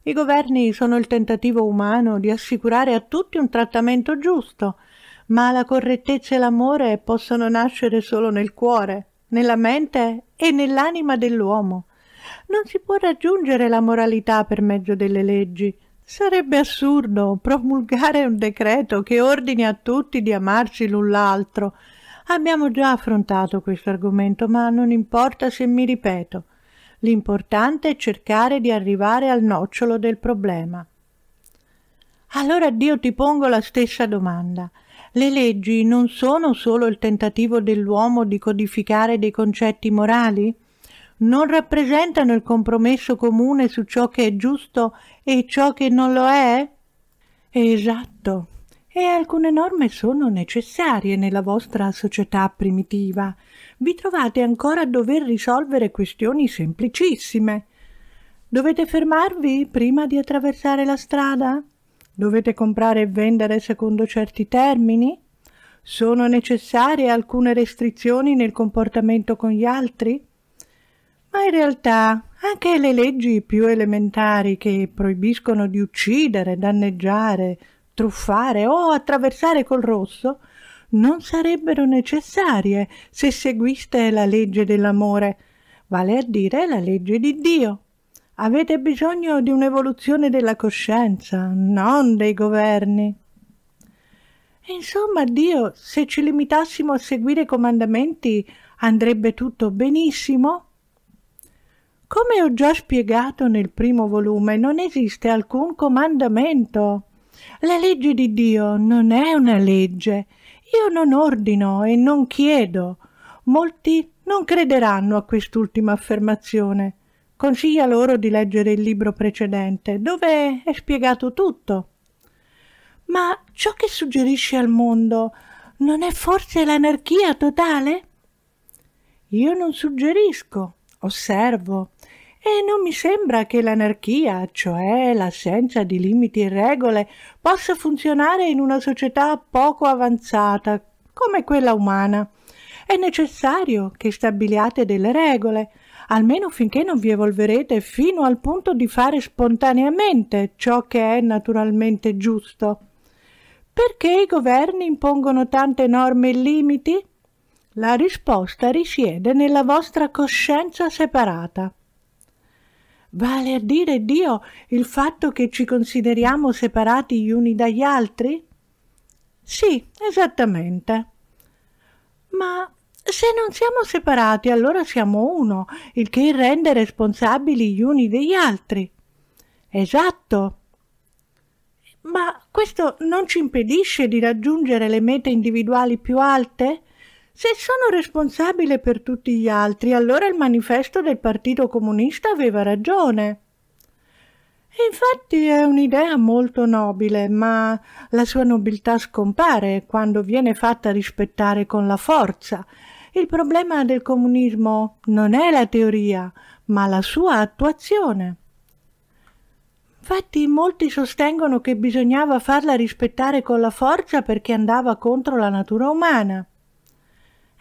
I governi sono il tentativo umano di assicurare a tutti un trattamento giusto, ma la correttezza e l'amore possono nascere solo nel cuore, nella mente e nell'anima dell'uomo. Non si può raggiungere la moralità per mezzo delle leggi. Sarebbe assurdo promulgare un decreto che ordini a tutti di amarsi l'un l'altro. Abbiamo già affrontato questo argomento, ma non importa se mi ripeto. L'importante è cercare di arrivare al nocciolo del problema. Allora Dio ti pongo la stessa domanda. Le leggi non sono solo il tentativo dell'uomo di codificare dei concetti morali? Non rappresentano il compromesso comune su ciò che è giusto e ciò che non lo è? Esatto. E alcune norme sono necessarie nella vostra società primitiva vi trovate ancora a dover risolvere questioni semplicissime. Dovete fermarvi prima di attraversare la strada? Dovete comprare e vendere secondo certi termini? Sono necessarie alcune restrizioni nel comportamento con gli altri? Ma in realtà anche le leggi più elementari che proibiscono di uccidere, danneggiare, truffare o attraversare col rosso non sarebbero necessarie se seguiste la legge dell'amore, vale a dire la legge di Dio. Avete bisogno di un'evoluzione della coscienza, non dei governi. Insomma, Dio, se ci limitassimo a seguire i comandamenti, andrebbe tutto benissimo? Come ho già spiegato nel primo volume, non esiste alcun comandamento. La legge di Dio non è una legge, io non ordino e non chiedo. Molti non crederanno a quest'ultima affermazione. Consiglia loro di leggere il libro precedente, dove è spiegato tutto. Ma ciò che suggerisce al mondo non è forse l'anarchia totale? Io non suggerisco, osservo, e non mi sembra che l'anarchia, cioè l'assenza di limiti e regole, possa funzionare in una società poco avanzata come quella umana. È necessario che stabiliate delle regole, almeno finché non vi evolverete fino al punto di fare spontaneamente ciò che è naturalmente giusto. Perché i governi impongono tante norme e limiti? La risposta risiede nella vostra coscienza separata. Vale a dire Dio il fatto che ci consideriamo separati gli uni dagli altri? Sì, esattamente. Ma se non siamo separati, allora siamo uno, il che rende responsabili gli uni degli altri. Esatto. Ma questo non ci impedisce di raggiungere le mete individuali più alte? Se sono responsabile per tutti gli altri, allora il manifesto del Partito Comunista aveva ragione. Infatti è un'idea molto nobile, ma la sua nobiltà scompare quando viene fatta rispettare con la forza. Il problema del comunismo non è la teoria, ma la sua attuazione. Infatti molti sostengono che bisognava farla rispettare con la forza perché andava contro la natura umana.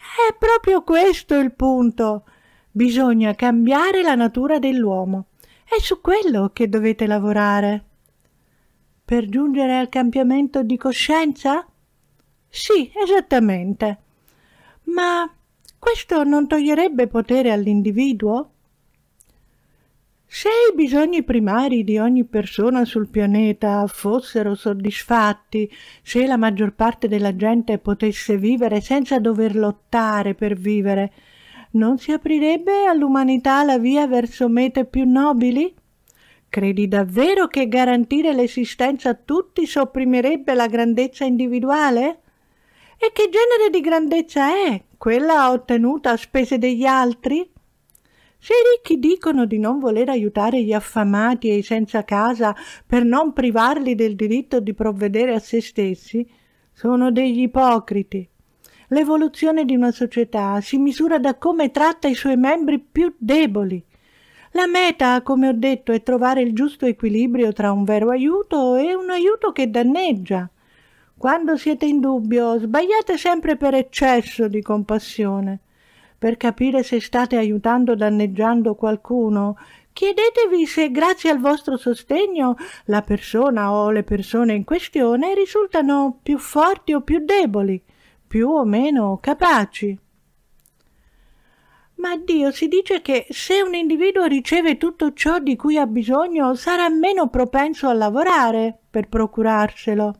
È proprio questo il punto. Bisogna cambiare la natura dell'uomo. È su quello che dovete lavorare. Per giungere al cambiamento di coscienza? Sì, esattamente. Ma questo non toglierebbe potere all'individuo? Se i bisogni primari di ogni persona sul pianeta fossero soddisfatti, se la maggior parte della gente potesse vivere senza dover lottare per vivere, non si aprirebbe all'umanità la via verso mete più nobili? Credi davvero che garantire l'esistenza a tutti sopprimerebbe la grandezza individuale? E che genere di grandezza è quella ottenuta a spese degli altri? Se i ricchi dicono di non voler aiutare gli affamati e i senza casa per non privarli del diritto di provvedere a se stessi, sono degli ipocriti. L'evoluzione di una società si misura da come tratta i suoi membri più deboli. La meta, come ho detto, è trovare il giusto equilibrio tra un vero aiuto e un aiuto che danneggia. Quando siete in dubbio, sbagliate sempre per eccesso di compassione per capire se state aiutando o danneggiando qualcuno. Chiedetevi se grazie al vostro sostegno la persona o le persone in questione risultano più forti o più deboli, più o meno capaci. Ma Dio si dice che se un individuo riceve tutto ciò di cui ha bisogno sarà meno propenso a lavorare per procurarselo.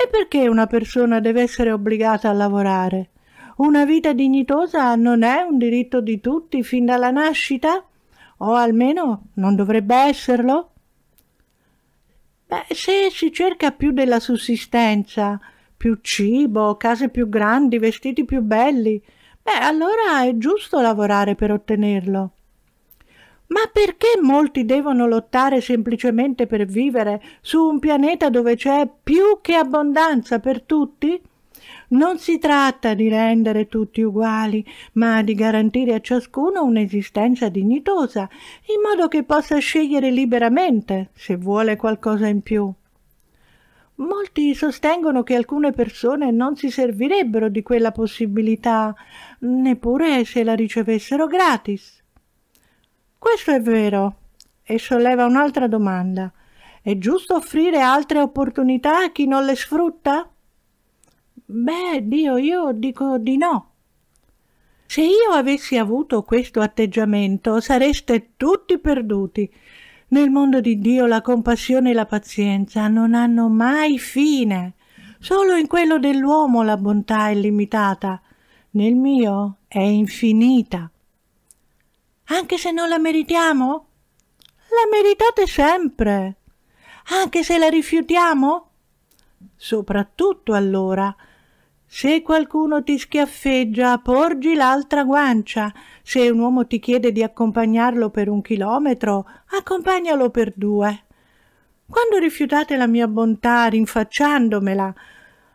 E perché una persona deve essere obbligata a lavorare? Una vita dignitosa non è un diritto di tutti fin dalla nascita? O almeno non dovrebbe esserlo? Beh, se si cerca più della sussistenza, più cibo, case più grandi, vestiti più belli, beh, allora è giusto lavorare per ottenerlo. Ma perché molti devono lottare semplicemente per vivere su un pianeta dove c'è più che abbondanza per tutti? Non si tratta di rendere tutti uguali, ma di garantire a ciascuno un'esistenza dignitosa, in modo che possa scegliere liberamente se vuole qualcosa in più. Molti sostengono che alcune persone non si servirebbero di quella possibilità, neppure se la ricevessero gratis. Questo è vero e solleva un'altra domanda. È giusto offrire altre opportunità a chi non le sfrutta? Beh, Dio, io dico di no. Se io avessi avuto questo atteggiamento sareste tutti perduti. Nel mondo di Dio la compassione e la pazienza non hanno mai fine. Solo in quello dell'uomo la bontà è limitata. Nel mio è infinita. Anche se non la meritiamo? La meritate sempre. Anche se la rifiutiamo? Soprattutto allora, se qualcuno ti schiaffeggia, porgi l'altra guancia. Se un uomo ti chiede di accompagnarlo per un chilometro, accompagnalo per due. Quando rifiutate la mia bontà rinfacciandomela,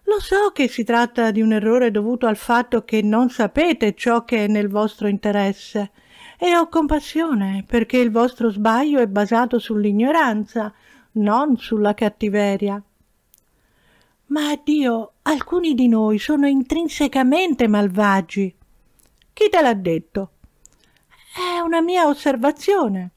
lo so che si tratta di un errore dovuto al fatto che non sapete ciò che è nel vostro interesse. E ho compassione, perché il vostro sbaglio è basato sull'ignoranza, non sulla cattiveria. Ma Dio, alcuni di noi sono intrinsecamente malvagi. Chi te l'ha detto? È una mia osservazione.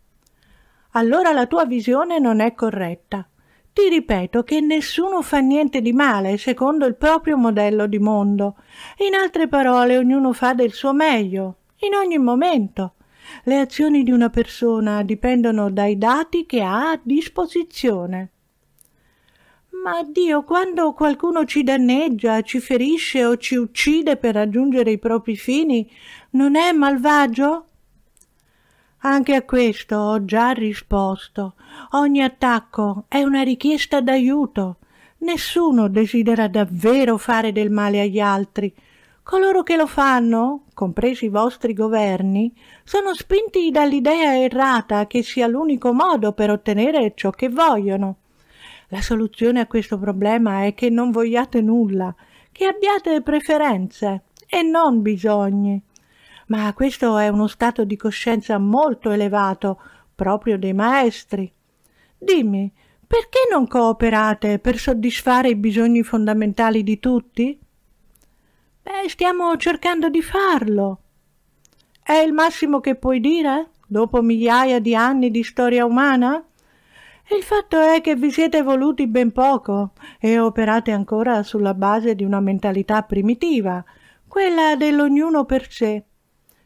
Allora la tua visione non è corretta. Ti ripeto che nessuno fa niente di male secondo il proprio modello di mondo. In altre parole, ognuno fa del suo meglio, in ogni momento. Le azioni di una persona dipendono dai dati che ha a disposizione. Ma Dio, quando qualcuno ci danneggia, ci ferisce o ci uccide per raggiungere i propri fini, non è malvagio? Anche a questo ho già risposto. Ogni attacco è una richiesta d'aiuto. Nessuno desidera davvero fare del male agli altri. Coloro che lo fanno, compresi i vostri governi, sono spinti dall'idea errata che sia l'unico modo per ottenere ciò che vogliono. La soluzione a questo problema è che non vogliate nulla, che abbiate preferenze e non bisogni. Ma questo è uno stato di coscienza molto elevato, proprio dei maestri. Dimmi, perché non cooperate per soddisfare i bisogni fondamentali di tutti? Beh, stiamo cercando di farlo. È il massimo che puoi dire, dopo migliaia di anni di storia umana? Il fatto è che vi siete evoluti ben poco e operate ancora sulla base di una mentalità primitiva, quella dell'ognuno per sé.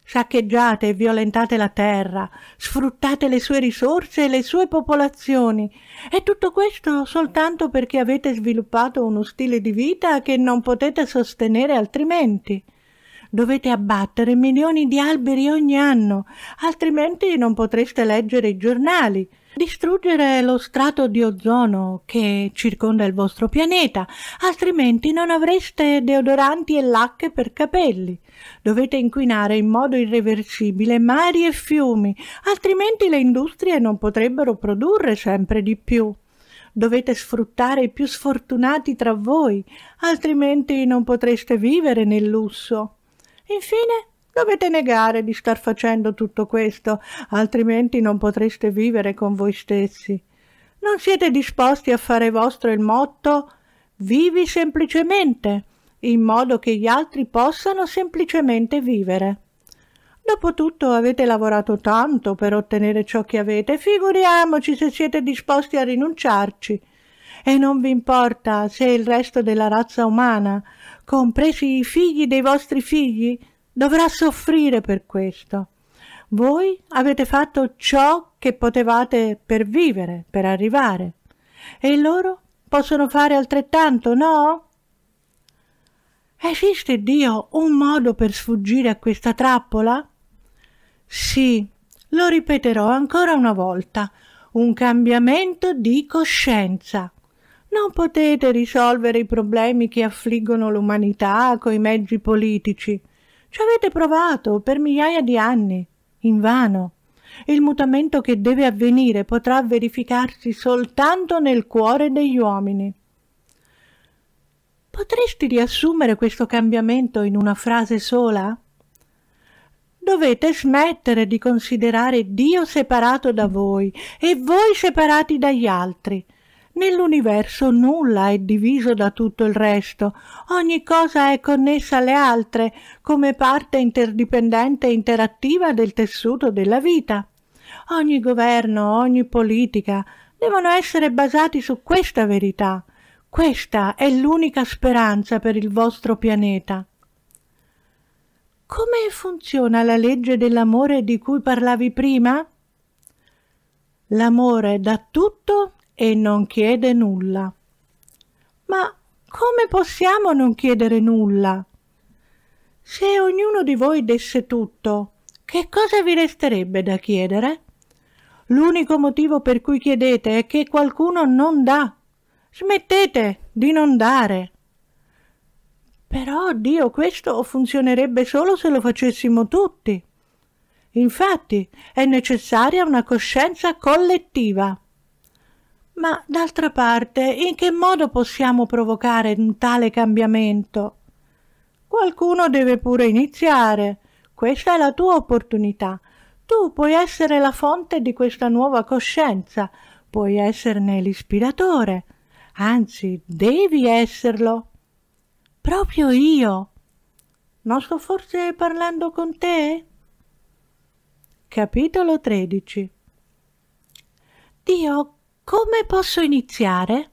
Saccheggiate e violentate la terra, sfruttate le sue risorse e le sue popolazioni, e tutto questo soltanto perché avete sviluppato uno stile di vita che non potete sostenere altrimenti. Dovete abbattere milioni di alberi ogni anno, altrimenti non potreste leggere i giornali, distruggere lo strato di ozono che circonda il vostro pianeta, altrimenti non avreste deodoranti e lacche per capelli. Dovete inquinare in modo irreversibile mari e fiumi, altrimenti le industrie non potrebbero produrre sempre di più. Dovete sfruttare i più sfortunati tra voi, altrimenti non potreste vivere nel lusso. Infine, Dovete negare di star facendo tutto questo, altrimenti non potreste vivere con voi stessi. Non siete disposti a fare vostro il motto vivi semplicemente, in modo che gli altri possano semplicemente vivere. Dopotutto avete lavorato tanto per ottenere ciò che avete, figuriamoci se siete disposti a rinunciarci. E non vi importa se il resto della razza umana, compresi i figli dei vostri figli, dovrà soffrire per questo. Voi avete fatto ciò che potevate per vivere, per arrivare, e loro possono fare altrettanto, no? Esiste Dio un modo per sfuggire a questa trappola? Sì, lo ripeterò ancora una volta, un cambiamento di coscienza. Non potete risolvere i problemi che affliggono l'umanità coi mezzi politici. Ci avete provato per migliaia di anni, invano. Il mutamento che deve avvenire potrà verificarsi soltanto nel cuore degli uomini. Potresti riassumere questo cambiamento in una frase sola? Dovete smettere di considerare Dio separato da voi e voi separati dagli altri Nell'universo nulla è diviso da tutto il resto, ogni cosa è connessa alle altre come parte interdipendente e interattiva del tessuto della vita. Ogni governo, ogni politica devono essere basati su questa verità. Questa è l'unica speranza per il vostro pianeta. Come funziona la legge dell'amore di cui parlavi prima? L'amore dà tutto e non chiede nulla. Ma come possiamo non chiedere nulla? Se ognuno di voi desse tutto, che cosa vi resterebbe da chiedere? L'unico motivo per cui chiedete è che qualcuno non dà. Smettete di non dare. Però, Dio, questo funzionerebbe solo se lo facessimo tutti. Infatti, è necessaria una coscienza collettiva. Ma d'altra parte, in che modo possiamo provocare un tale cambiamento? Qualcuno deve pure iniziare. Questa è la tua opportunità. Tu puoi essere la fonte di questa nuova coscienza, puoi esserne l'ispiratore. Anzi, devi esserlo. Proprio io. Non sto forse parlando con te? Capitolo 13 Dio come posso iniziare?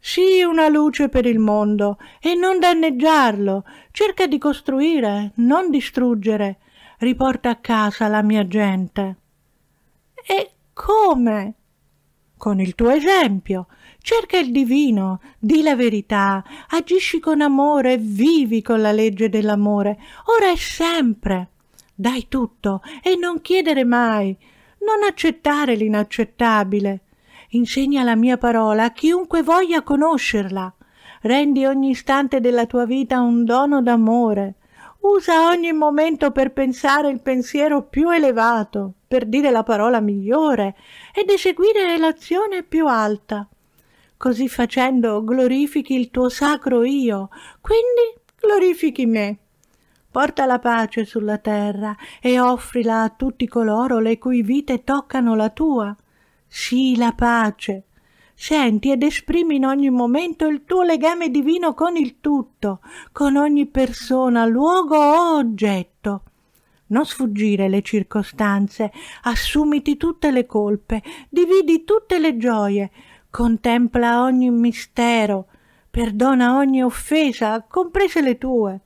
Sii una luce per il mondo e non danneggiarlo. Cerca di costruire, non distruggere. Riporta a casa la mia gente. E come? Con il tuo esempio. Cerca il divino, di la verità, agisci con amore, vivi con la legge dell'amore, ora e sempre. Dai tutto e non chiedere mai, non accettare l'inaccettabile. Insegna la mia parola a chiunque voglia conoscerla. Rendi ogni istante della tua vita un dono d'amore. Usa ogni momento per pensare il pensiero più elevato, per dire la parola migliore ed eseguire l'azione più alta. Così facendo glorifichi il tuo sacro io, quindi glorifichi me. Porta la pace sulla terra e offrila a tutti coloro le cui vite toccano la tua. Sii la pace. Senti ed esprimi in ogni momento il tuo legame divino con il tutto, con ogni persona, luogo o oggetto. Non sfuggire le circostanze, assumiti tutte le colpe, dividi tutte le gioie, contempla ogni mistero, perdona ogni offesa, comprese le tue.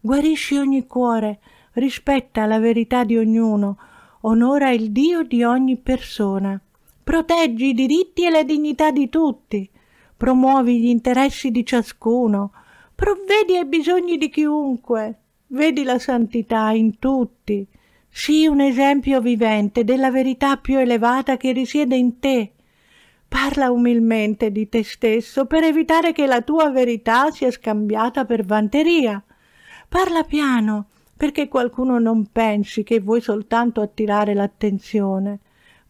Guarisci ogni cuore, rispetta la verità di ognuno, onora il Dio di ogni persona. Proteggi i diritti e la dignità di tutti, promuovi gli interessi di ciascuno, provvedi ai bisogni di chiunque, vedi la santità in tutti. Sii un esempio vivente della verità più elevata che risiede in te. Parla umilmente di te stesso per evitare che la tua verità sia scambiata per vanteria. Parla piano perché qualcuno non pensi che vuoi soltanto attirare l'attenzione.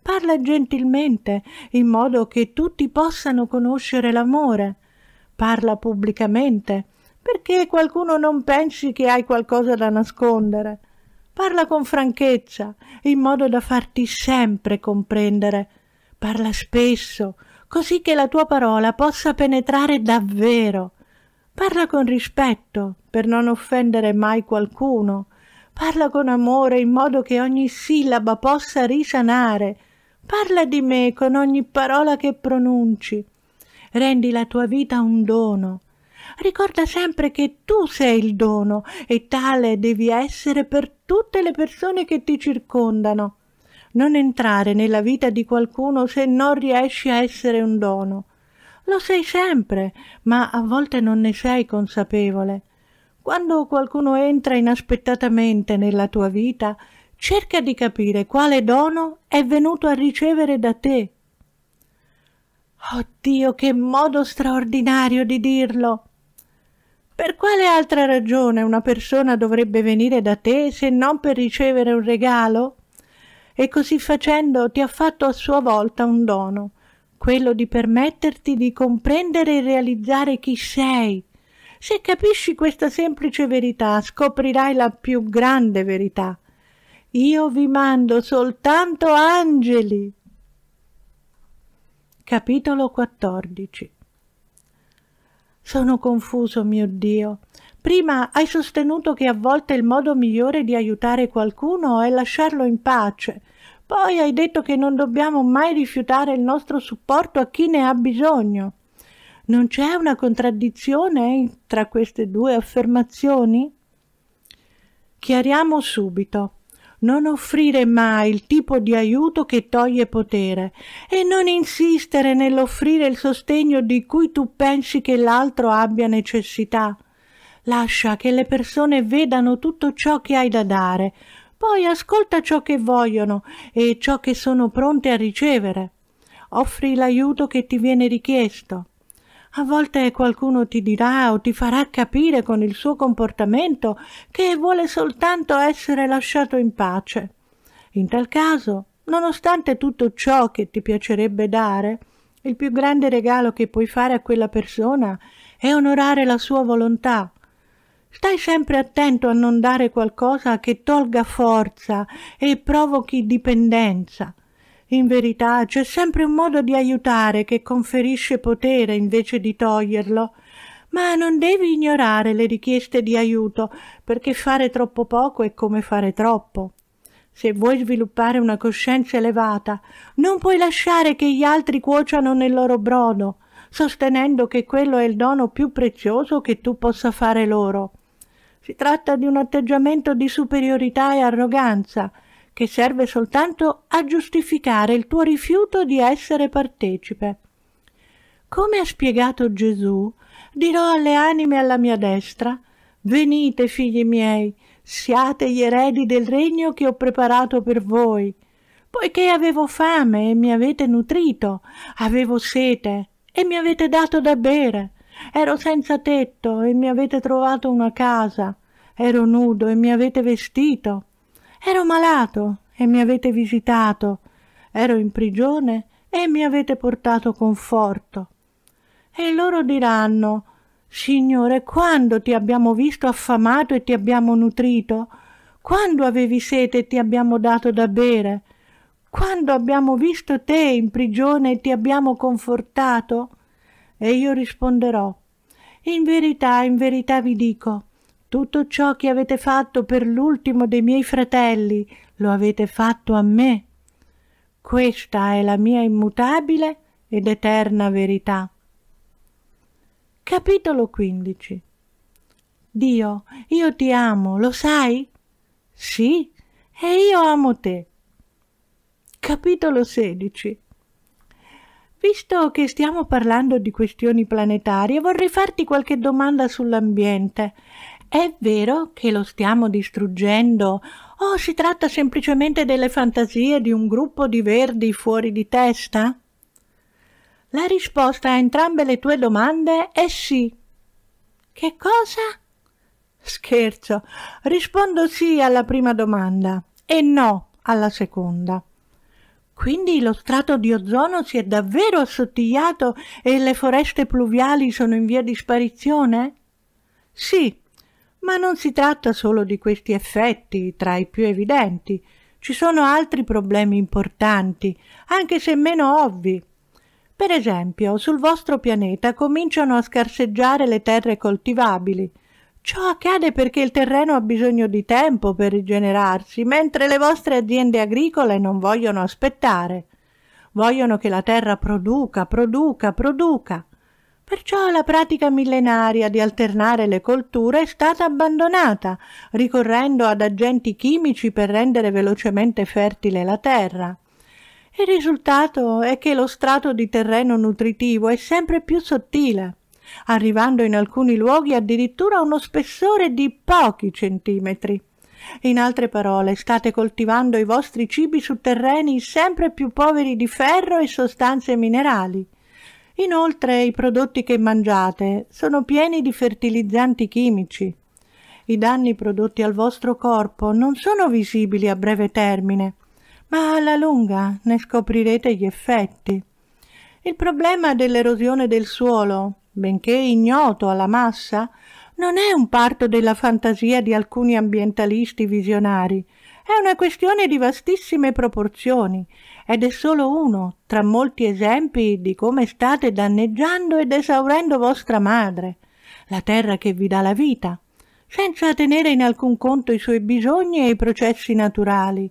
Parla gentilmente, in modo che tutti possano conoscere l'amore. Parla pubblicamente, perché qualcuno non pensi che hai qualcosa da nascondere. Parla con franchezza, in modo da farti sempre comprendere. Parla spesso, così che la tua parola possa penetrare davvero. Parla con rispetto, per non offendere mai qualcuno. Parla con amore, in modo che ogni sillaba possa risanare Parla di me con ogni parola che pronunci. Rendi la tua vita un dono. Ricorda sempre che tu sei il dono e tale devi essere per tutte le persone che ti circondano. Non entrare nella vita di qualcuno se non riesci a essere un dono. Lo sei sempre, ma a volte non ne sei consapevole. Quando qualcuno entra inaspettatamente nella tua vita, cerca di capire quale dono è venuto a ricevere da te. Oh Dio, che modo straordinario di dirlo! Per quale altra ragione una persona dovrebbe venire da te se non per ricevere un regalo? E così facendo ti ha fatto a sua volta un dono, quello di permetterti di comprendere e realizzare chi sei. Se capisci questa semplice verità, scoprirai la più grande verità, io vi mando soltanto angeli. Capitolo 14 Sono confuso, mio Dio. Prima hai sostenuto che a volte il modo migliore di aiutare qualcuno è lasciarlo in pace. Poi hai detto che non dobbiamo mai rifiutare il nostro supporto a chi ne ha bisogno. Non c'è una contraddizione tra queste due affermazioni? Chiariamo subito non offrire mai il tipo di aiuto che toglie potere e non insistere nell'offrire il sostegno di cui tu pensi che l'altro abbia necessità. Lascia che le persone vedano tutto ciò che hai da dare, poi ascolta ciò che vogliono e ciò che sono pronte a ricevere. Offri l'aiuto che ti viene richiesto. A volte qualcuno ti dirà o ti farà capire con il suo comportamento che vuole soltanto essere lasciato in pace. In tal caso, nonostante tutto ciò che ti piacerebbe dare, il più grande regalo che puoi fare a quella persona è onorare la sua volontà. Stai sempre attento a non dare qualcosa che tolga forza e provochi dipendenza. In verità c'è sempre un modo di aiutare che conferisce potere invece di toglierlo. Ma non devi ignorare le richieste di aiuto, perché fare troppo poco è come fare troppo. Se vuoi sviluppare una coscienza elevata, non puoi lasciare che gli altri cuociano nel loro brodo, sostenendo che quello è il dono più prezioso che tu possa fare loro. Si tratta di un atteggiamento di superiorità e arroganza, che serve soltanto a giustificare il tuo rifiuto di essere partecipe. Come ha spiegato Gesù, dirò alle anime alla mia destra, venite figli miei, siate gli eredi del regno che ho preparato per voi, poiché avevo fame e mi avete nutrito, avevo sete e mi avete dato da bere, ero senza tetto e mi avete trovato una casa, ero nudo e mi avete vestito, Ero malato e mi avete visitato, ero in prigione e mi avete portato conforto. E loro diranno, Signore, quando ti abbiamo visto affamato e ti abbiamo nutrito? Quando avevi sete e ti abbiamo dato da bere? Quando abbiamo visto te in prigione e ti abbiamo confortato? E io risponderò, in verità, in verità vi dico, tutto ciò che avete fatto per l'ultimo dei miei fratelli lo avete fatto a me. Questa è la mia immutabile ed eterna verità. Capitolo 15 Dio, io ti amo, lo sai? Sì, e io amo te. Capitolo 16 Visto che stiamo parlando di questioni planetarie, vorrei farti qualche domanda sull'ambiente è vero che lo stiamo distruggendo? O oh, si tratta semplicemente delle fantasie di un gruppo di verdi fuori di testa? La risposta a entrambe le tue domande è sì. Che cosa? Scherzo, rispondo sì alla prima domanda e no alla seconda. Quindi lo strato di ozono si è davvero assottigliato e le foreste pluviali sono in via di sparizione? Sì, ma non si tratta solo di questi effetti, tra i più evidenti. Ci sono altri problemi importanti, anche se meno ovvi. Per esempio, sul vostro pianeta cominciano a scarseggiare le terre coltivabili. Ciò accade perché il terreno ha bisogno di tempo per rigenerarsi, mentre le vostre aziende agricole non vogliono aspettare. Vogliono che la terra produca, produca, produca. Perciò la pratica millenaria di alternare le colture è stata abbandonata, ricorrendo ad agenti chimici per rendere velocemente fertile la terra. Il risultato è che lo strato di terreno nutritivo è sempre più sottile, arrivando in alcuni luoghi addirittura a uno spessore di pochi centimetri. In altre parole, state coltivando i vostri cibi su terreni sempre più poveri di ferro e sostanze minerali. Inoltre i prodotti che mangiate sono pieni di fertilizzanti chimici. I danni prodotti al vostro corpo non sono visibili a breve termine, ma alla lunga ne scoprirete gli effetti. Il problema dell'erosione del suolo, benché ignoto alla massa, non è un parto della fantasia di alcuni ambientalisti visionari, è una questione di vastissime proporzioni ed è solo uno tra molti esempi di come state danneggiando ed esaurendo vostra madre, la terra che vi dà la vita, senza tenere in alcun conto i suoi bisogni e i processi naturali.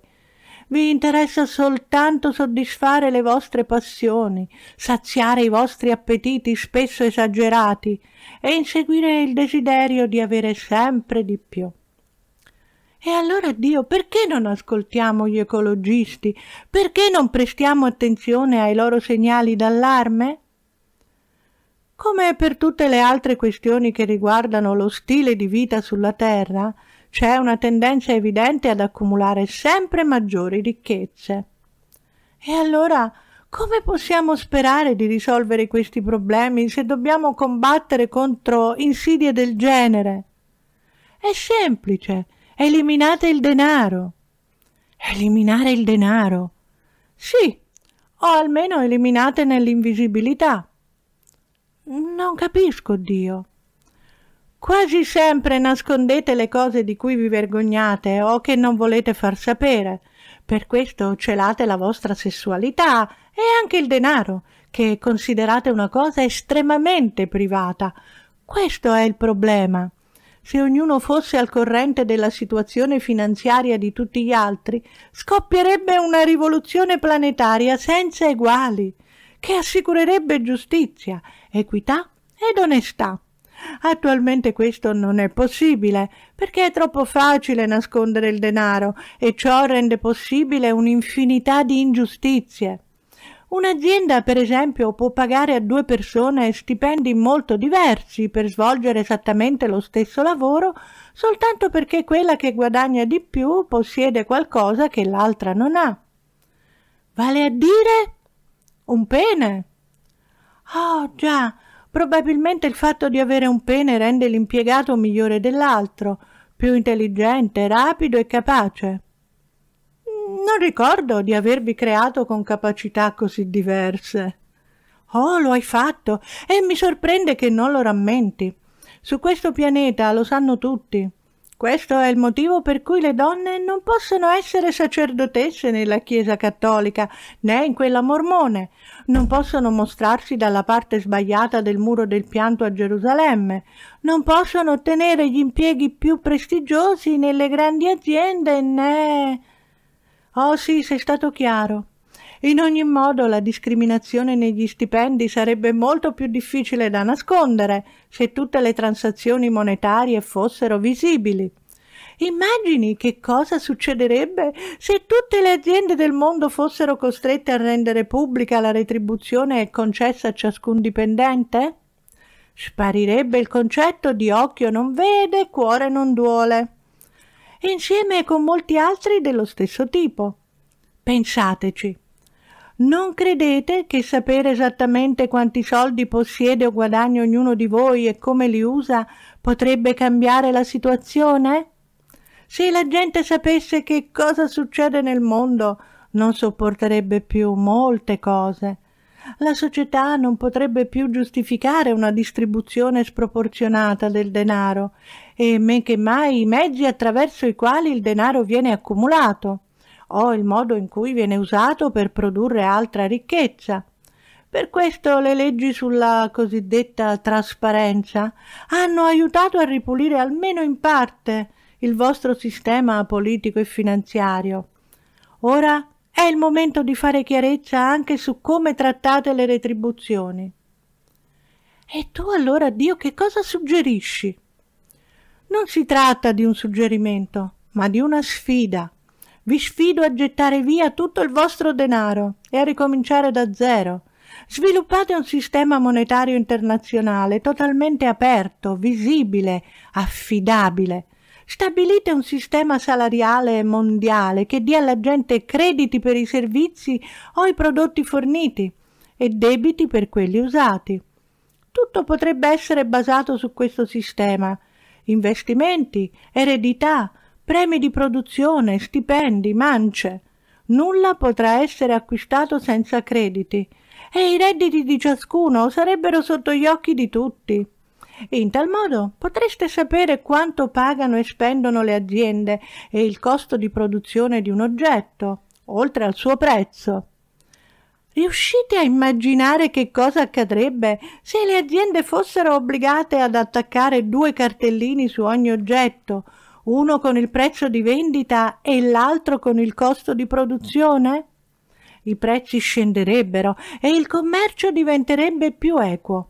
Vi interessa soltanto soddisfare le vostre passioni, saziare i vostri appetiti spesso esagerati e inseguire il desiderio di avere sempre di più. E allora Dio, perché non ascoltiamo gli ecologisti? Perché non prestiamo attenzione ai loro segnali d'allarme? Come per tutte le altre questioni che riguardano lo stile di vita sulla Terra, c'è una tendenza evidente ad accumulare sempre maggiori ricchezze. E allora come possiamo sperare di risolvere questi problemi se dobbiamo combattere contro insidie del genere? È semplice, Eliminate il denaro. Eliminare il denaro. Sì, o almeno eliminate nell'invisibilità. Non capisco, Dio. Quasi sempre nascondete le cose di cui vi vergognate o che non volete far sapere. Per questo celate la vostra sessualità e anche il denaro, che considerate una cosa estremamente privata. Questo è il problema se ognuno fosse al corrente della situazione finanziaria di tutti gli altri, scoppierebbe una rivoluzione planetaria senza eguali, che assicurerebbe giustizia, equità ed onestà. Attualmente questo non è possibile, perché è troppo facile nascondere il denaro e ciò rende possibile un'infinità di ingiustizie. Un'azienda, per esempio, può pagare a due persone stipendi molto diversi per svolgere esattamente lo stesso lavoro soltanto perché quella che guadagna di più possiede qualcosa che l'altra non ha. Vale a dire un pene. Oh già, probabilmente il fatto di avere un pene rende l'impiegato migliore dell'altro, più intelligente, rapido e capace. Non ricordo di avervi creato con capacità così diverse. Oh, lo hai fatto e mi sorprende che non lo rammenti. Su questo pianeta lo sanno tutti. Questo è il motivo per cui le donne non possono essere sacerdotesse nella Chiesa cattolica né in quella mormone, non possono mostrarsi dalla parte sbagliata del muro del pianto a Gerusalemme, non possono ottenere gli impieghi più prestigiosi nelle grandi aziende né. Oh sì, sei stato chiaro. In ogni modo la discriminazione negli stipendi sarebbe molto più difficile da nascondere se tutte le transazioni monetarie fossero visibili. Immagini che cosa succederebbe se tutte le aziende del mondo fossero costrette a rendere pubblica la retribuzione concessa a ciascun dipendente? Sparirebbe il concetto di occhio non vede, cuore non duole insieme con molti altri dello stesso tipo. Pensateci. Non credete che sapere esattamente quanti soldi possiede o guadagna ognuno di voi e come li usa potrebbe cambiare la situazione? Se la gente sapesse che cosa succede nel mondo, non sopporterebbe più molte cose. La società non potrebbe più giustificare una distribuzione sproporzionata del denaro e men che mai i mezzi attraverso i quali il denaro viene accumulato o il modo in cui viene usato per produrre altra ricchezza. Per questo le leggi sulla cosiddetta trasparenza hanno aiutato a ripulire almeno in parte il vostro sistema politico e finanziario. Ora è il momento di fare chiarezza anche su come trattate le retribuzioni. E tu allora, Dio, che cosa suggerisci? Non si tratta di un suggerimento, ma di una sfida. Vi sfido a gettare via tutto il vostro denaro e a ricominciare da zero. Sviluppate un sistema monetario internazionale totalmente aperto, visibile, affidabile. Stabilite un sistema salariale mondiale che dia alla gente crediti per i servizi o i prodotti forniti e debiti per quelli usati. Tutto potrebbe essere basato su questo sistema investimenti, eredità, premi di produzione, stipendi, mance. Nulla potrà essere acquistato senza crediti e i redditi di ciascuno sarebbero sotto gli occhi di tutti. In tal modo potreste sapere quanto pagano e spendono le aziende e il costo di produzione di un oggetto, oltre al suo prezzo. Riuscite a immaginare che cosa accadrebbe se le aziende fossero obbligate ad attaccare due cartellini su ogni oggetto, uno con il prezzo di vendita e l'altro con il costo di produzione? I prezzi scenderebbero e il commercio diventerebbe più equo.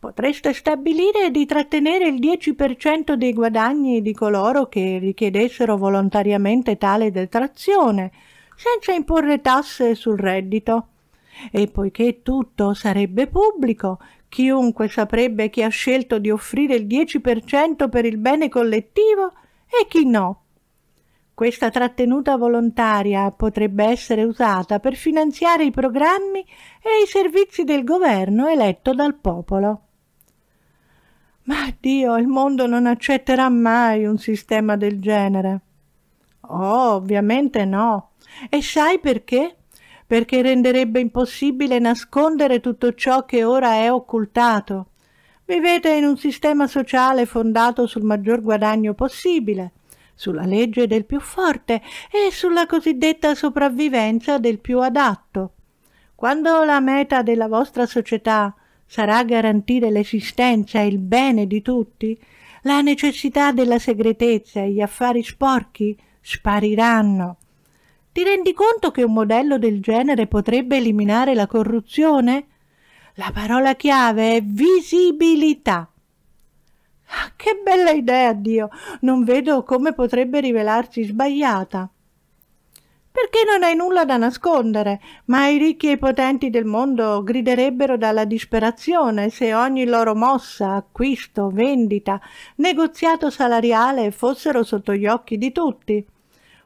Potreste stabilire di trattenere il 10% dei guadagni di coloro che richiedessero volontariamente tale detrazione, senza imporre tasse sul reddito e poiché tutto sarebbe pubblico, chiunque saprebbe chi ha scelto di offrire il 10% per il bene collettivo e chi no. Questa trattenuta volontaria potrebbe essere usata per finanziare i programmi e i servizi del governo eletto dal popolo. Ma Dio, il mondo non accetterà mai un sistema del genere. Oh, ovviamente no. E sai perché? perché renderebbe impossibile nascondere tutto ciò che ora è occultato. Vivete in un sistema sociale fondato sul maggior guadagno possibile, sulla legge del più forte e sulla cosiddetta sopravvivenza del più adatto. Quando la meta della vostra società sarà garantire l'esistenza e il bene di tutti, la necessità della segretezza e gli affari sporchi spariranno ti rendi conto che un modello del genere potrebbe eliminare la corruzione? La parola chiave è visibilità. Ah, che bella idea, Dio! Non vedo come potrebbe rivelarsi sbagliata. Perché non hai nulla da nascondere, ma i ricchi e i potenti del mondo griderebbero dalla disperazione se ogni loro mossa, acquisto, vendita, negoziato salariale fossero sotto gli occhi di tutti.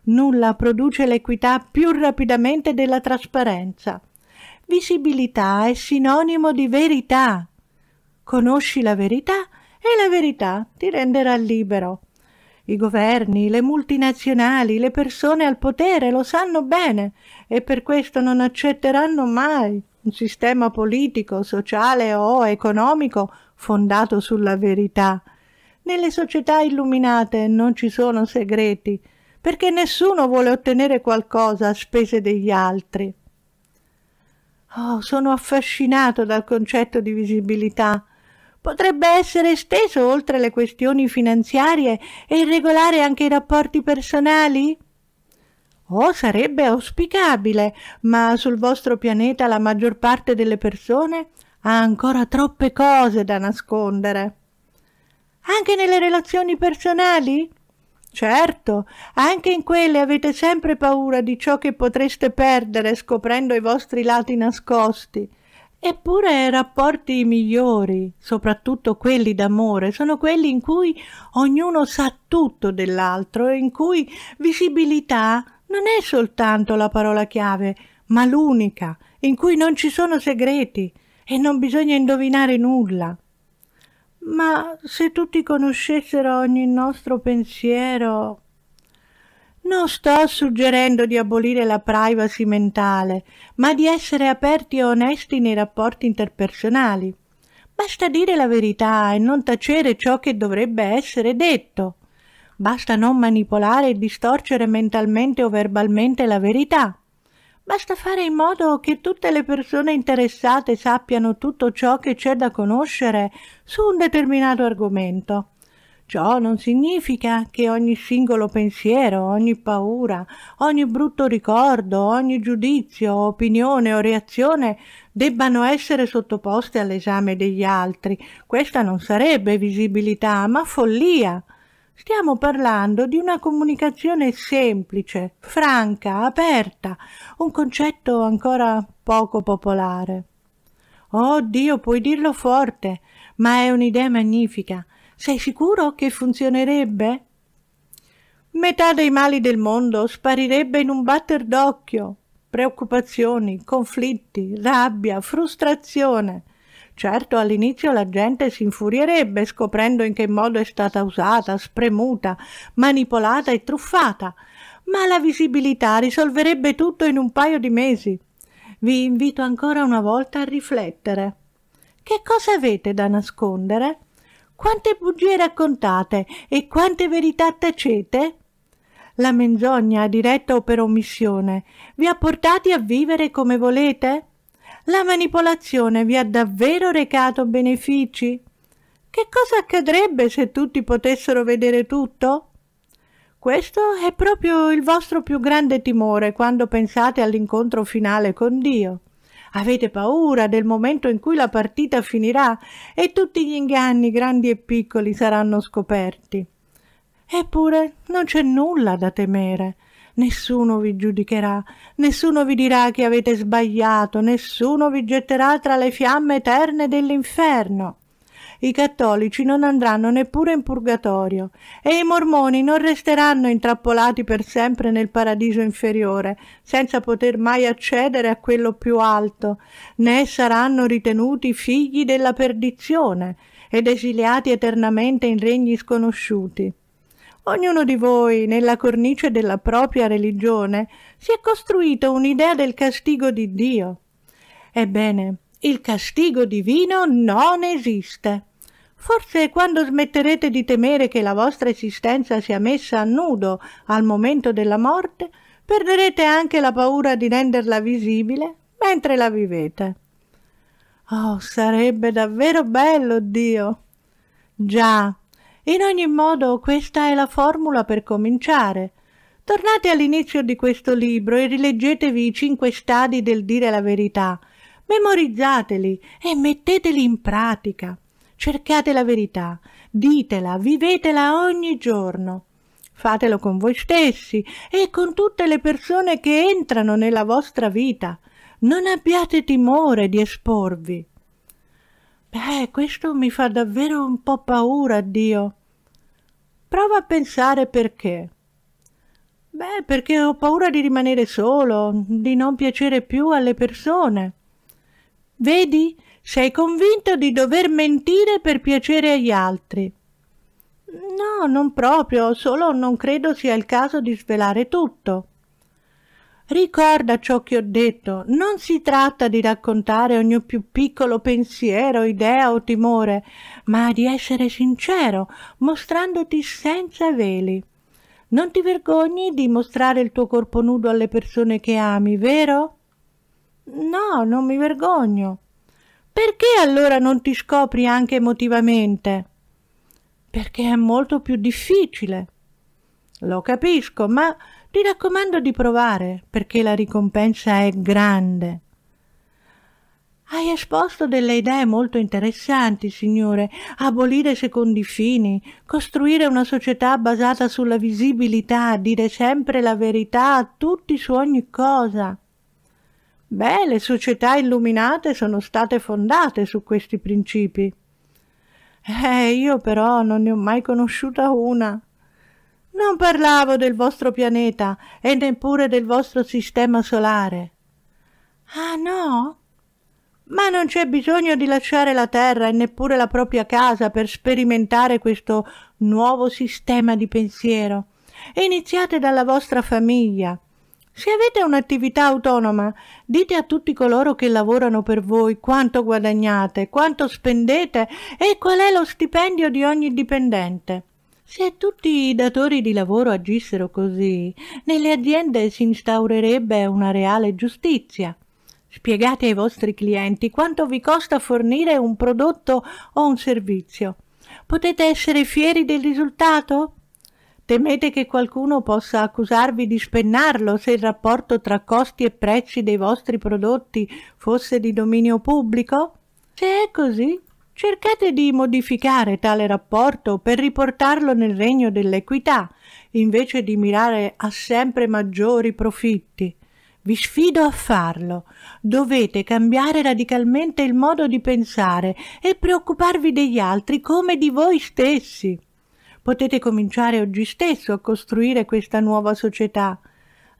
Nulla produce l'equità più rapidamente della trasparenza. Visibilità è sinonimo di verità. Conosci la verità e la verità ti renderà libero. I governi, le multinazionali, le persone al potere lo sanno bene e per questo non accetteranno mai un sistema politico, sociale o economico fondato sulla verità. Nelle società illuminate non ci sono segreti, perché nessuno vuole ottenere qualcosa a spese degli altri. Oh, sono affascinato dal concetto di visibilità. Potrebbe essere esteso oltre le questioni finanziarie e regolare anche i rapporti personali? Oh, sarebbe auspicabile, ma sul vostro pianeta la maggior parte delle persone ha ancora troppe cose da nascondere. Anche nelle relazioni personali? Certo, anche in quelle avete sempre paura di ciò che potreste perdere scoprendo i vostri lati nascosti. Eppure i rapporti migliori, soprattutto quelli d'amore, sono quelli in cui ognuno sa tutto dell'altro e in cui visibilità non è soltanto la parola chiave, ma l'unica, in cui non ci sono segreti e non bisogna indovinare nulla. Ma se tutti conoscessero ogni nostro pensiero... Non sto suggerendo di abolire la privacy mentale, ma di essere aperti e onesti nei rapporti interpersonali. Basta dire la verità e non tacere ciò che dovrebbe essere detto. Basta non manipolare e distorcere mentalmente o verbalmente la verità. Basta fare in modo che tutte le persone interessate sappiano tutto ciò che c'è da conoscere su un determinato argomento. Ciò non significa che ogni singolo pensiero, ogni paura, ogni brutto ricordo, ogni giudizio, opinione o reazione debbano essere sottoposte all'esame degli altri. Questa non sarebbe visibilità, ma follia. Stiamo parlando di una comunicazione semplice, franca, aperta, un concetto ancora poco popolare. Oh Dio, puoi dirlo forte, ma è un'idea magnifica. Sei sicuro che funzionerebbe? Metà dei mali del mondo sparirebbe in un batter d'occhio. Preoccupazioni, conflitti, rabbia, frustrazione. Certo, all'inizio la gente si infurierebbe scoprendo in che modo è stata usata, spremuta, manipolata e truffata, ma la visibilità risolverebbe tutto in un paio di mesi. Vi invito ancora una volta a riflettere. Che cosa avete da nascondere? Quante bugie raccontate e quante verità tacete? La menzogna, diretta o per omissione, vi ha portati a vivere come volete? la manipolazione vi ha davvero recato benefici? Che cosa accadrebbe se tutti potessero vedere tutto? Questo è proprio il vostro più grande timore quando pensate all'incontro finale con Dio. Avete paura del momento in cui la partita finirà e tutti gli inganni, grandi e piccoli, saranno scoperti. Eppure non c'è nulla da temere nessuno vi giudicherà, nessuno vi dirà che avete sbagliato, nessuno vi getterà tra le fiamme eterne dell'inferno. I cattolici non andranno neppure in purgatorio e i mormoni non resteranno intrappolati per sempre nel paradiso inferiore, senza poter mai accedere a quello più alto, né saranno ritenuti figli della perdizione ed esiliati eternamente in regni sconosciuti. Ognuno di voi, nella cornice della propria religione, si è costruito un'idea del castigo di Dio. Ebbene, il castigo divino non esiste. Forse quando smetterete di temere che la vostra esistenza sia messa a nudo al momento della morte, perderete anche la paura di renderla visibile mentre la vivete. Oh, sarebbe davvero bello, Dio! Già, in ogni modo, questa è la formula per cominciare. Tornate all'inizio di questo libro e rileggetevi i cinque stadi del dire la verità. Memorizzateli e metteteli in pratica. Cercate la verità, ditela, vivetela ogni giorno. Fatelo con voi stessi e con tutte le persone che entrano nella vostra vita. Non abbiate timore di esporvi. Beh, questo mi fa davvero un po' paura, Dio. Prova a pensare perché. Beh, perché ho paura di rimanere solo, di non piacere più alle persone. Vedi, sei convinto di dover mentire per piacere agli altri. No, non proprio, solo non credo sia il caso di svelare tutto. Ricorda ciò che ho detto, non si tratta di raccontare ogni più piccolo pensiero, idea o timore, ma di essere sincero, mostrandoti senza veli. Non ti vergogni di mostrare il tuo corpo nudo alle persone che ami, vero? No, non mi vergogno. Perché allora non ti scopri anche emotivamente? Perché è molto più difficile. Lo capisco, ma ti raccomando di provare, perché la ricompensa è grande. Hai esposto delle idee molto interessanti, signore. Abolire secondi fini, costruire una società basata sulla visibilità, dire sempre la verità a tutti su ogni cosa. Beh, le società illuminate sono state fondate su questi principi. Eh, io però non ne ho mai conosciuta una. Non parlavo del vostro pianeta e neppure del vostro sistema solare. Ah no? Ma non c'è bisogno di lasciare la Terra e neppure la propria casa per sperimentare questo nuovo sistema di pensiero. Iniziate dalla vostra famiglia. Se avete un'attività autonoma, dite a tutti coloro che lavorano per voi quanto guadagnate, quanto spendete e qual è lo stipendio di ogni dipendente. Se tutti i datori di lavoro agissero così, nelle aziende si instaurerebbe una reale giustizia. Spiegate ai vostri clienti quanto vi costa fornire un prodotto o un servizio. Potete essere fieri del risultato? Temete che qualcuno possa accusarvi di spennarlo se il rapporto tra costi e prezzi dei vostri prodotti fosse di dominio pubblico? Se è così, Cercate di modificare tale rapporto per riportarlo nel regno dell'equità, invece di mirare a sempre maggiori profitti. Vi sfido a farlo. Dovete cambiare radicalmente il modo di pensare e preoccuparvi degli altri come di voi stessi. Potete cominciare oggi stesso a costruire questa nuova società.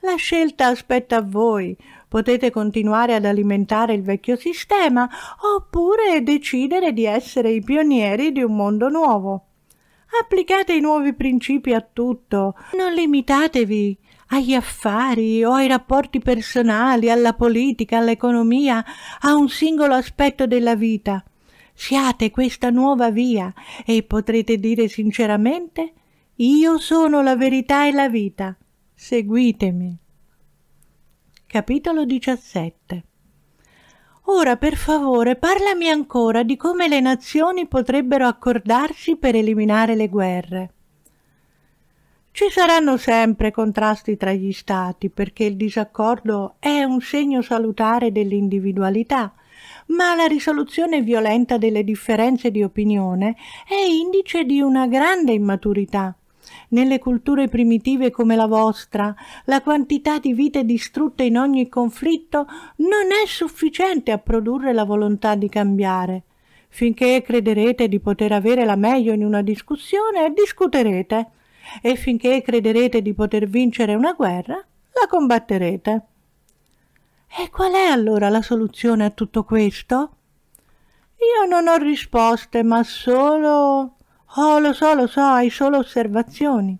La scelta aspetta a voi. Potete continuare ad alimentare il vecchio sistema oppure decidere di essere i pionieri di un mondo nuovo. Applicate i nuovi principi a tutto, non limitatevi agli affari o ai rapporti personali, alla politica, all'economia, a un singolo aspetto della vita. Siate questa nuova via e potrete dire sinceramente io sono la verità e la vita. Seguitemi. Capitolo 17 Ora per favore parlami ancora di come le nazioni potrebbero accordarsi per eliminare le guerre. Ci saranno sempre contrasti tra gli Stati perché il disaccordo è un segno salutare dell'individualità, ma la risoluzione violenta delle differenze di opinione è indice di una grande immaturità nelle culture primitive come la vostra, la quantità di vite distrutte in ogni conflitto non è sufficiente a produrre la volontà di cambiare. Finché crederete di poter avere la meglio in una discussione, discuterete, e finché crederete di poter vincere una guerra, la combatterete. E qual è allora la soluzione a tutto questo? Io non ho risposte, ma solo Oh, lo so, lo so, hai solo osservazioni.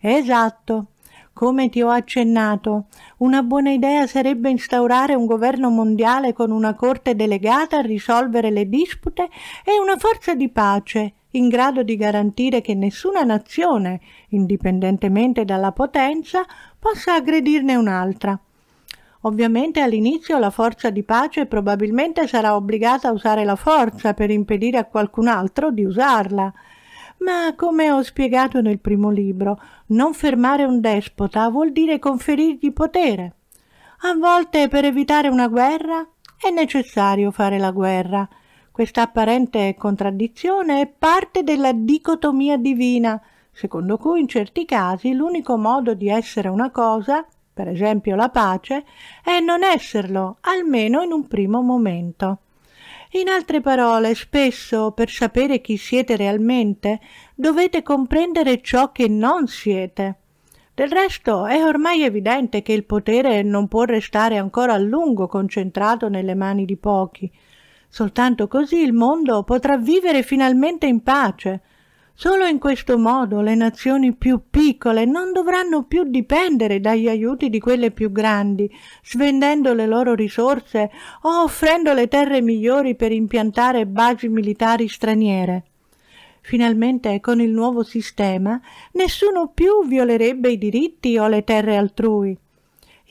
Esatto. Come ti ho accennato, una buona idea sarebbe instaurare un governo mondiale con una corte delegata a risolvere le dispute e una forza di pace in grado di garantire che nessuna nazione, indipendentemente dalla potenza, possa aggredirne un'altra. Ovviamente all'inizio la forza di pace probabilmente sarà obbligata a usare la forza per impedire a qualcun altro di usarla, ma come ho spiegato nel primo libro, non fermare un despota vuol dire conferirgli potere. A volte per evitare una guerra è necessario fare la guerra. Questa apparente contraddizione è parte della dicotomia divina, secondo cui in certi casi l'unico modo di essere una cosa, per esempio la pace, è non esserlo, almeno in un primo momento. In altre parole, spesso per sapere chi siete realmente dovete comprendere ciò che non siete. Del resto è ormai evidente che il potere non può restare ancora a lungo concentrato nelle mani di pochi. Soltanto così il mondo potrà vivere finalmente in pace, Solo in questo modo le nazioni più piccole non dovranno più dipendere dagli aiuti di quelle più grandi, svendendo le loro risorse o offrendo le terre migliori per impiantare basi militari straniere. Finalmente, con il nuovo sistema, nessuno più violerebbe i diritti o le terre altrui.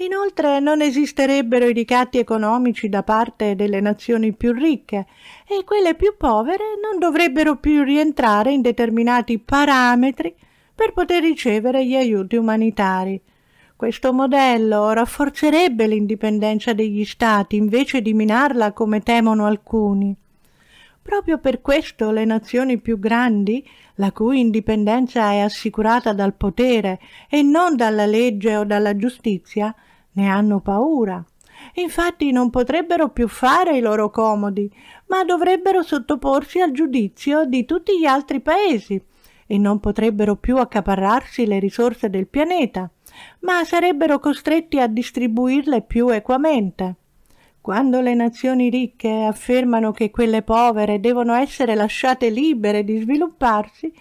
Inoltre non esisterebbero i ricatti economici da parte delle nazioni più ricche e quelle più povere non dovrebbero più rientrare in determinati parametri per poter ricevere gli aiuti umanitari. Questo modello rafforzerebbe l'indipendenza degli Stati invece di minarla come temono alcuni. Proprio per questo le nazioni più grandi, la cui indipendenza è assicurata dal potere e non dalla legge o dalla giustizia, ne hanno paura. Infatti non potrebbero più fare i loro comodi, ma dovrebbero sottoporsi al giudizio di tutti gli altri paesi e non potrebbero più accaparrarsi le risorse del pianeta, ma sarebbero costretti a distribuirle più equamente. Quando le nazioni ricche affermano che quelle povere devono essere lasciate libere di svilupparsi,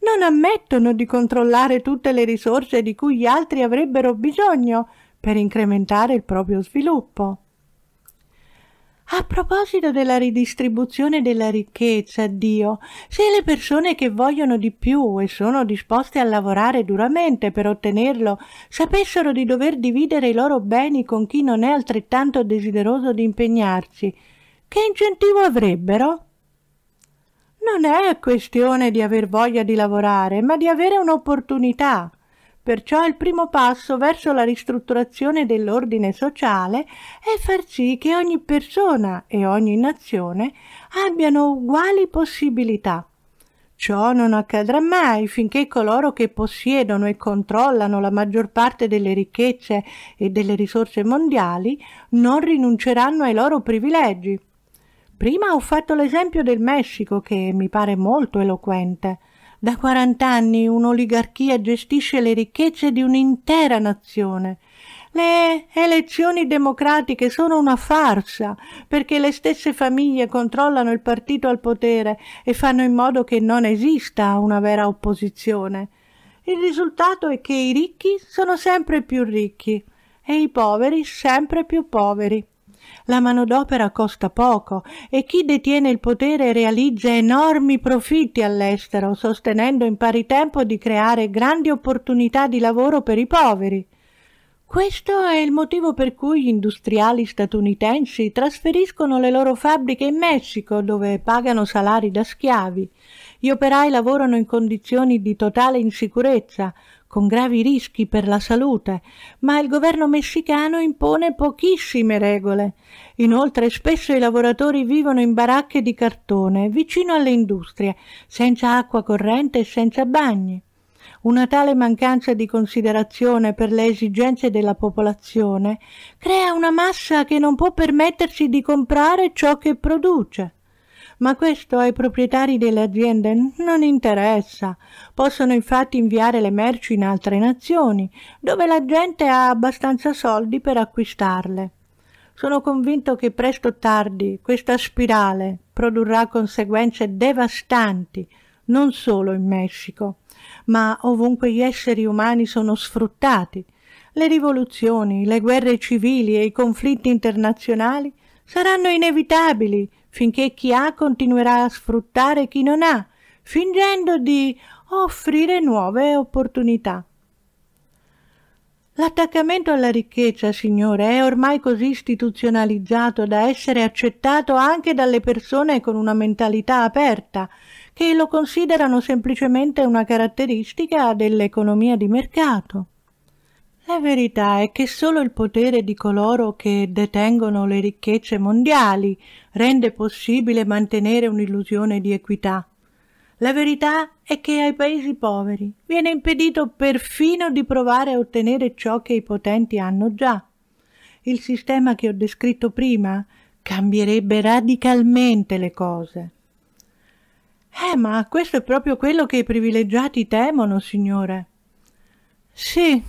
non ammettono di controllare tutte le risorse di cui gli altri avrebbero bisogno, per incrementare il proprio sviluppo. A proposito della ridistribuzione della ricchezza, Dio, se le persone che vogliono di più e sono disposte a lavorare duramente per ottenerlo sapessero di dover dividere i loro beni con chi non è altrettanto desideroso di impegnarsi, che incentivo avrebbero? Non è questione di aver voglia di lavorare, ma di avere un'opportunità. Perciò il primo passo verso la ristrutturazione dell'ordine sociale è far sì che ogni persona e ogni nazione abbiano uguali possibilità. Ciò non accadrà mai finché coloro che possiedono e controllano la maggior parte delle ricchezze e delle risorse mondiali non rinunceranno ai loro privilegi. Prima ho fatto l'esempio del Messico che mi pare molto eloquente. Da 40 anni un'oligarchia gestisce le ricchezze di un'intera nazione. Le elezioni democratiche sono una farsa, perché le stesse famiglie controllano il partito al potere e fanno in modo che non esista una vera opposizione. Il risultato è che i ricchi sono sempre più ricchi e i poveri sempre più poveri. La manodopera costa poco e chi detiene il potere realizza enormi profitti all'estero, sostenendo in pari tempo di creare grandi opportunità di lavoro per i poveri. Questo è il motivo per cui gli industriali statunitensi trasferiscono le loro fabbriche in Messico, dove pagano salari da schiavi. Gli operai lavorano in condizioni di totale insicurezza, con gravi rischi per la salute, ma il governo messicano impone pochissime regole. Inoltre spesso i lavoratori vivono in baracche di cartone vicino alle industrie, senza acqua corrente e senza bagni. Una tale mancanza di considerazione per le esigenze della popolazione crea una massa che non può permettersi di comprare ciò che produce ma questo ai proprietari delle aziende non interessa. Possono infatti inviare le merci in altre nazioni, dove la gente ha abbastanza soldi per acquistarle. Sono convinto che presto o tardi questa spirale produrrà conseguenze devastanti non solo in Messico, ma ovunque gli esseri umani sono sfruttati. Le rivoluzioni, le guerre civili e i conflitti internazionali saranno inevitabili finché chi ha continuerà a sfruttare chi non ha, fingendo di offrire nuove opportunità. L'attaccamento alla ricchezza, signore, è ormai così istituzionalizzato da essere accettato anche dalle persone con una mentalità aperta, che lo considerano semplicemente una caratteristica dell'economia di mercato. La verità è che solo il potere di coloro che detengono le ricchezze mondiali rende possibile mantenere un'illusione di equità. La verità è che ai paesi poveri viene impedito perfino di provare a ottenere ciò che i potenti hanno già. Il sistema che ho descritto prima cambierebbe radicalmente le cose. Eh, ma questo è proprio quello che i privilegiati temono, signore. Sì,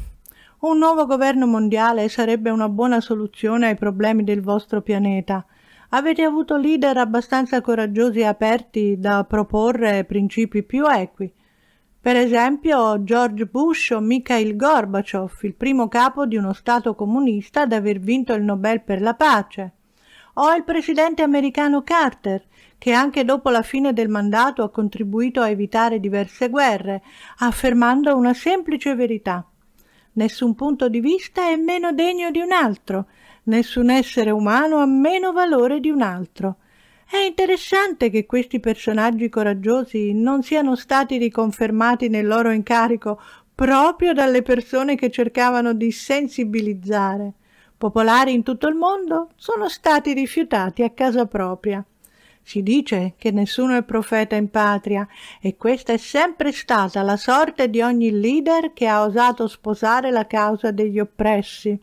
un nuovo governo mondiale sarebbe una buona soluzione ai problemi del vostro pianeta. Avete avuto leader abbastanza coraggiosi e aperti da proporre principi più equi. Per esempio George Bush o Mikhail Gorbachev, il primo capo di uno Stato comunista ad aver vinto il Nobel per la pace. O il presidente americano Carter, che anche dopo la fine del mandato ha contribuito a evitare diverse guerre, affermando una semplice verità. Nessun punto di vista è meno degno di un altro, nessun essere umano ha meno valore di un altro. È interessante che questi personaggi coraggiosi non siano stati riconfermati nel loro incarico proprio dalle persone che cercavano di sensibilizzare. Popolari in tutto il mondo sono stati rifiutati a casa propria. Si dice che nessuno è profeta in patria e questa è sempre stata la sorte di ogni leader che ha osato sposare la causa degli oppressi.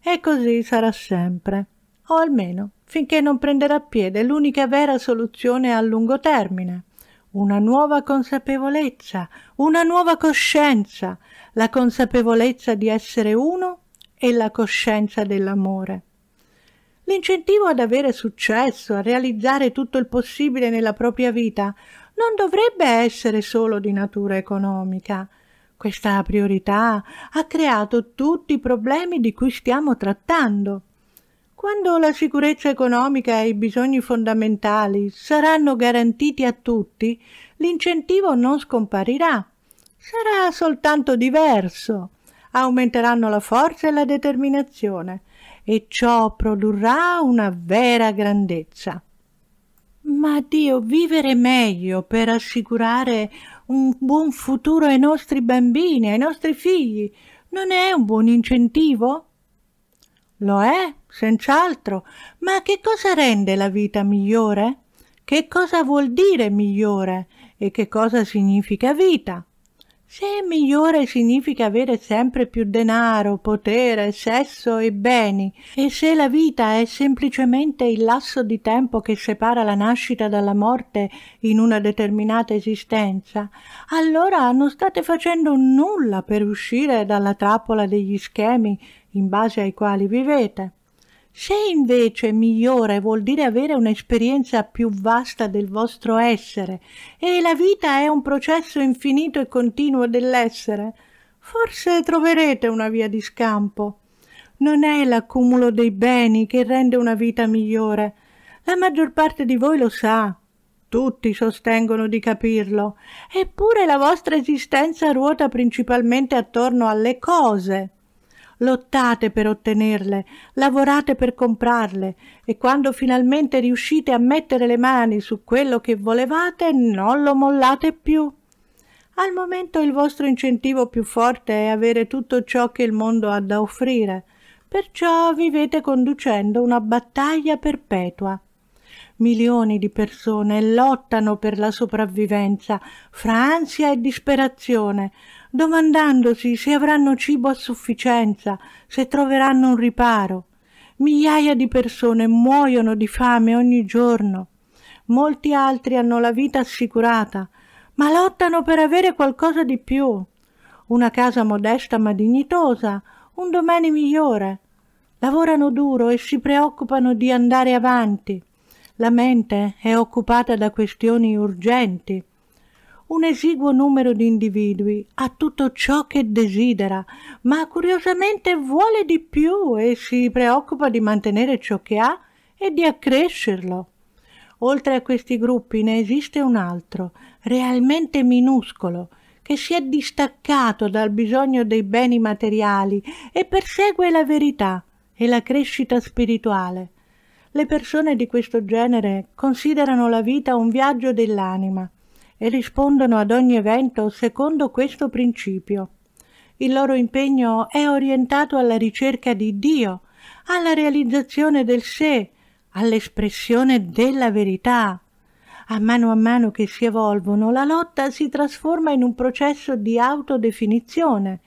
E così sarà sempre, o almeno finché non prenderà piede l'unica vera soluzione a lungo termine, una nuova consapevolezza, una nuova coscienza, la consapevolezza di essere uno e la coscienza dell'amore. L'incentivo ad avere successo, a realizzare tutto il possibile nella propria vita, non dovrebbe essere solo di natura economica. Questa priorità ha creato tutti i problemi di cui stiamo trattando. Quando la sicurezza economica e i bisogni fondamentali saranno garantiti a tutti, l'incentivo non scomparirà. Sarà soltanto diverso. Aumenteranno la forza e la determinazione e ciò produrrà una vera grandezza. Ma Dio, vivere meglio per assicurare un buon futuro ai nostri bambini, ai nostri figli, non è un buon incentivo? Lo è, senz'altro, ma che cosa rende la vita migliore? Che cosa vuol dire migliore e che cosa significa vita? Se migliore significa avere sempre più denaro, potere, sesso e beni, e se la vita è semplicemente il lasso di tempo che separa la nascita dalla morte in una determinata esistenza, allora non state facendo nulla per uscire dalla trappola degli schemi in base ai quali vivete. Se invece migliore vuol dire avere un'esperienza più vasta del vostro essere e la vita è un processo infinito e continuo dell'essere, forse troverete una via di scampo. Non è l'accumulo dei beni che rende una vita migliore. La maggior parte di voi lo sa. Tutti sostengono di capirlo. Eppure la vostra esistenza ruota principalmente attorno alle cose lottate per ottenerle, lavorate per comprarle e quando finalmente riuscite a mettere le mani su quello che volevate non lo mollate più. Al momento il vostro incentivo più forte è avere tutto ciò che il mondo ha da offrire, perciò vivete conducendo una battaglia perpetua. Milioni di persone lottano per la sopravvivenza fra ansia e disperazione, domandandosi se avranno cibo a sufficienza, se troveranno un riparo. Migliaia di persone muoiono di fame ogni giorno. Molti altri hanno la vita assicurata, ma lottano per avere qualcosa di più. Una casa modesta ma dignitosa, un domani migliore. Lavorano duro e si preoccupano di andare avanti. La mente è occupata da questioni urgenti un esiguo numero di individui ha tutto ciò che desidera, ma curiosamente vuole di più e si preoccupa di mantenere ciò che ha e di accrescerlo. Oltre a questi gruppi ne esiste un altro, realmente minuscolo, che si è distaccato dal bisogno dei beni materiali e persegue la verità e la crescita spirituale. Le persone di questo genere considerano la vita un viaggio dell'anima, e rispondono ad ogni evento secondo questo principio. Il loro impegno è orientato alla ricerca di Dio, alla realizzazione del sé, all'espressione della verità. A mano a mano che si evolvono, la lotta si trasforma in un processo di autodefinizione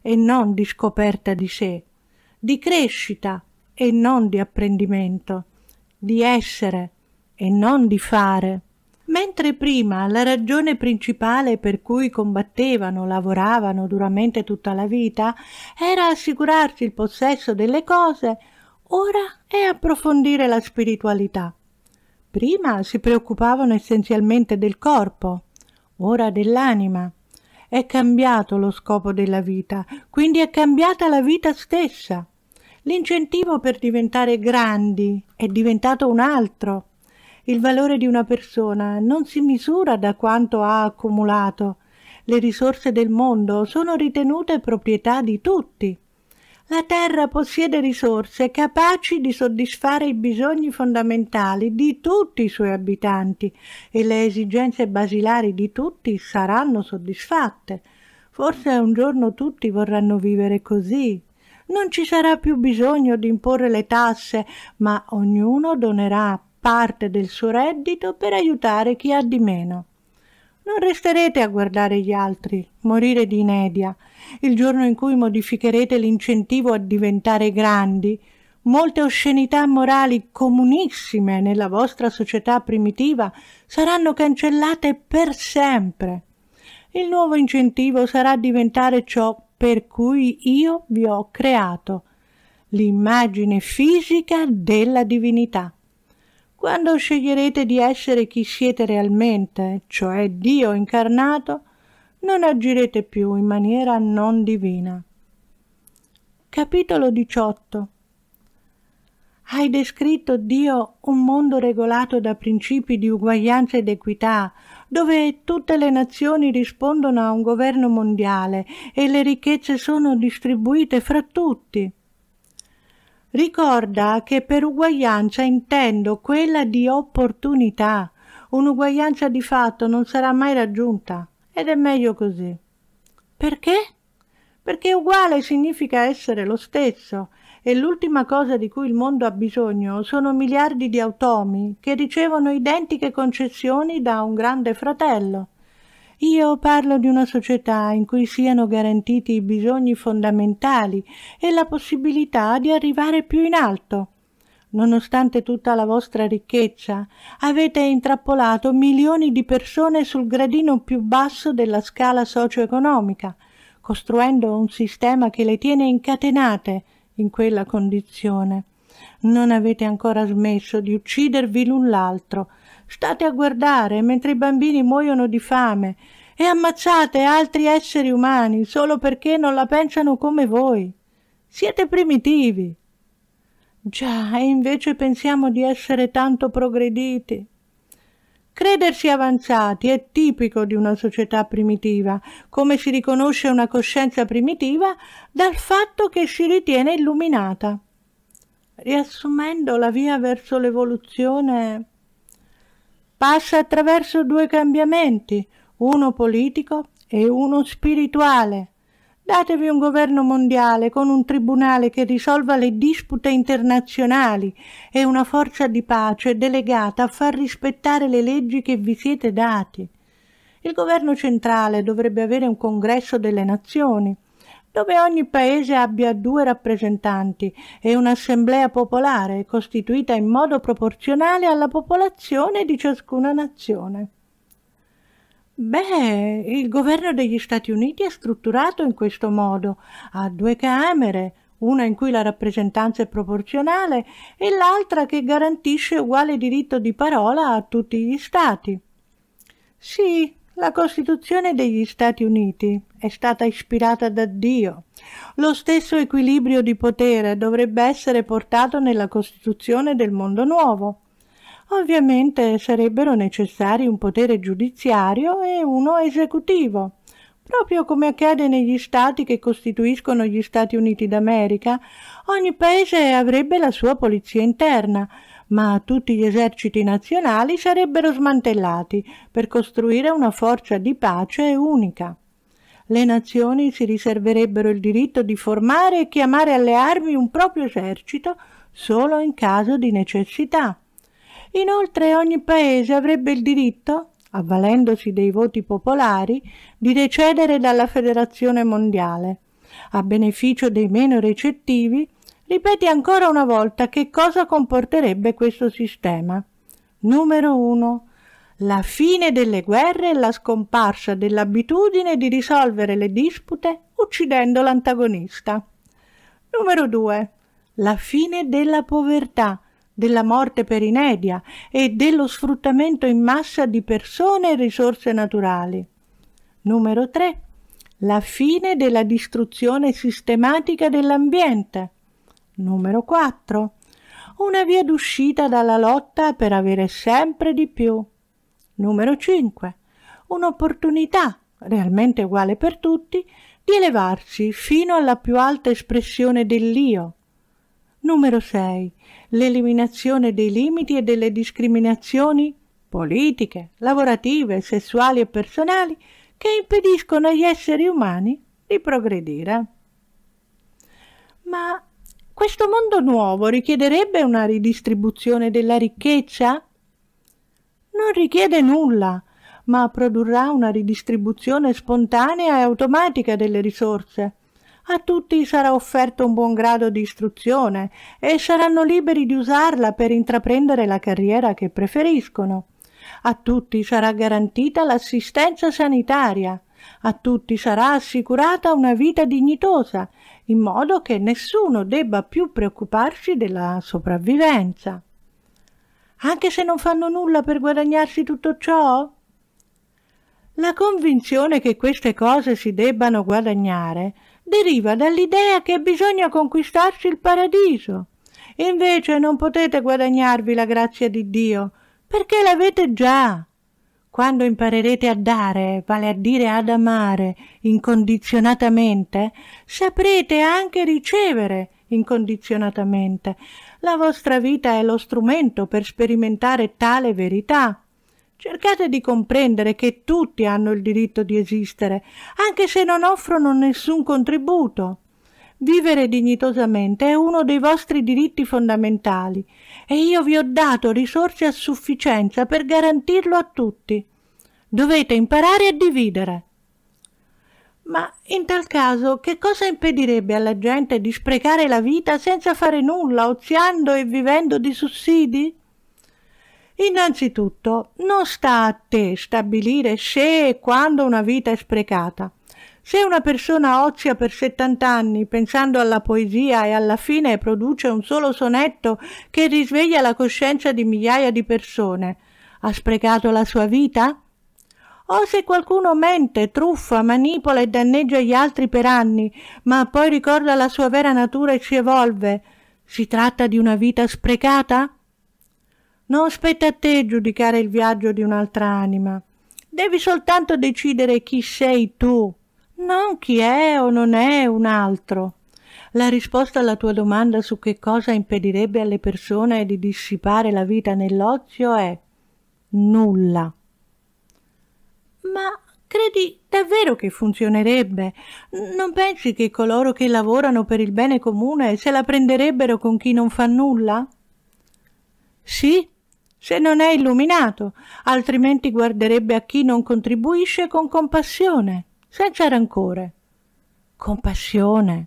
e non di scoperta di sé, di crescita e non di apprendimento, di essere e non di fare. Mentre prima la ragione principale per cui combattevano, lavoravano duramente tutta la vita era assicurarsi il possesso delle cose, ora è approfondire la spiritualità. Prima si preoccupavano essenzialmente del corpo, ora dell'anima. È cambiato lo scopo della vita, quindi è cambiata la vita stessa. L'incentivo per diventare grandi è diventato un altro. Il valore di una persona non si misura da quanto ha accumulato. Le risorse del mondo sono ritenute proprietà di tutti. La terra possiede risorse capaci di soddisfare i bisogni fondamentali di tutti i suoi abitanti e le esigenze basilari di tutti saranno soddisfatte. Forse un giorno tutti vorranno vivere così. Non ci sarà più bisogno di imporre le tasse, ma ognuno donerà parte del suo reddito per aiutare chi ha di meno. Non resterete a guardare gli altri, morire di inedia, il giorno in cui modificherete l'incentivo a diventare grandi, molte oscenità morali comunissime nella vostra società primitiva saranno cancellate per sempre. Il nuovo incentivo sarà diventare ciò per cui io vi ho creato, l'immagine fisica della divinità. Quando sceglierete di essere chi siete realmente, cioè Dio incarnato, non agirete più in maniera non divina. Capitolo 18 Hai descritto Dio un mondo regolato da principi di uguaglianza ed equità, dove tutte le nazioni rispondono a un governo mondiale e le ricchezze sono distribuite fra tutti. Ricorda che per uguaglianza intendo quella di opportunità. Un'uguaglianza di fatto non sarà mai raggiunta ed è meglio così. Perché? Perché uguale significa essere lo stesso e l'ultima cosa di cui il mondo ha bisogno sono miliardi di automi che ricevono identiche concessioni da un grande fratello. Io parlo di una società in cui siano garantiti i bisogni fondamentali e la possibilità di arrivare più in alto. Nonostante tutta la vostra ricchezza, avete intrappolato milioni di persone sul gradino più basso della scala socio-economica, costruendo un sistema che le tiene incatenate in quella condizione. Non avete ancora smesso di uccidervi l'un l'altro State a guardare mentre i bambini muoiono di fame e ammazzate altri esseri umani solo perché non la pensano come voi. Siete primitivi. Già, e invece pensiamo di essere tanto progrediti. Credersi avanzati è tipico di una società primitiva, come si riconosce una coscienza primitiva dal fatto che si ritiene illuminata. Riassumendo la via verso l'evoluzione, passa attraverso due cambiamenti, uno politico e uno spirituale. Datevi un governo mondiale con un tribunale che risolva le dispute internazionali e una forza di pace delegata a far rispettare le leggi che vi siete dati. Il governo centrale dovrebbe avere un congresso delle nazioni dove ogni paese abbia due rappresentanti e un'assemblea popolare costituita in modo proporzionale alla popolazione di ciascuna nazione. Beh, il governo degli Stati Uniti è strutturato in questo modo, ha due camere, una in cui la rappresentanza è proporzionale e l'altra che garantisce uguale diritto di parola a tutti gli Stati. Sì, la Costituzione degli Stati Uniti è stata ispirata da Dio. Lo stesso equilibrio di potere dovrebbe essere portato nella Costituzione del mondo nuovo. Ovviamente sarebbero necessari un potere giudiziario e uno esecutivo. Proprio come accade negli stati che costituiscono gli Stati Uniti d'America, ogni paese avrebbe la sua polizia interna, ma tutti gli eserciti nazionali sarebbero smantellati per costruire una forza di pace unica. Le nazioni si riserverebbero il diritto di formare e chiamare alle armi un proprio esercito solo in caso di necessità. Inoltre ogni paese avrebbe il diritto, avvalendosi dei voti popolari, di decedere dalla federazione mondiale, a beneficio dei meno recettivi Ripeti ancora una volta che cosa comporterebbe questo sistema. Numero 1. La fine delle guerre e la scomparsa dell'abitudine di risolvere le dispute uccidendo l'antagonista. Numero 2. La fine della povertà, della morte per inedia e dello sfruttamento in massa di persone e risorse naturali. Numero 3. La fine della distruzione sistematica dell'ambiente. Numero 4. Una via d'uscita dalla lotta per avere sempre di più. Numero 5. Un'opportunità, realmente uguale per tutti, di elevarsi fino alla più alta espressione dell'io. Numero 6. L'eliminazione dei limiti e delle discriminazioni politiche, lavorative, sessuali e personali che impediscono agli esseri umani di progredire. Ma questo mondo nuovo richiederebbe una ridistribuzione della ricchezza? Non richiede nulla, ma produrrà una ridistribuzione spontanea e automatica delle risorse. A tutti sarà offerto un buon grado di istruzione e saranno liberi di usarla per intraprendere la carriera che preferiscono. A tutti sarà garantita l'assistenza sanitaria. A tutti sarà assicurata una vita dignitosa in modo che nessuno debba più preoccuparsi della sopravvivenza. Anche se non fanno nulla per guadagnarsi tutto ciò? La convinzione che queste cose si debbano guadagnare deriva dall'idea che bisogna conquistarsi il paradiso. Invece non potete guadagnarvi la grazia di Dio, perché l'avete già quando imparerete a dare, vale a dire ad amare, incondizionatamente, saprete anche ricevere incondizionatamente. La vostra vita è lo strumento per sperimentare tale verità. Cercate di comprendere che tutti hanno il diritto di esistere, anche se non offrono nessun contributo. Vivere dignitosamente è uno dei vostri diritti fondamentali e io vi ho dato risorse a sufficienza per garantirlo a tutti. Dovete imparare a dividere. Ma in tal caso che cosa impedirebbe alla gente di sprecare la vita senza fare nulla, oziando e vivendo di sussidi? Innanzitutto, non sta a te stabilire se e quando una vita è sprecata. Se una persona ozia per 70 anni pensando alla poesia e alla fine produce un solo sonetto che risveglia la coscienza di migliaia di persone, ha sprecato la sua vita? O se qualcuno mente, truffa, manipola e danneggia gli altri per anni, ma poi ricorda la sua vera natura e si evolve, si tratta di una vita sprecata? Non spetta a te giudicare il viaggio di un'altra anima. Devi soltanto decidere chi sei tu. Non chi è o non è un altro. La risposta alla tua domanda su che cosa impedirebbe alle persone di dissipare la vita nell'ozio è nulla. Ma credi davvero che funzionerebbe? Non pensi che coloro che lavorano per il bene comune se la prenderebbero con chi non fa nulla? Sì, se non è illuminato, altrimenti guarderebbe a chi non contribuisce con compassione senza rancore, con passione.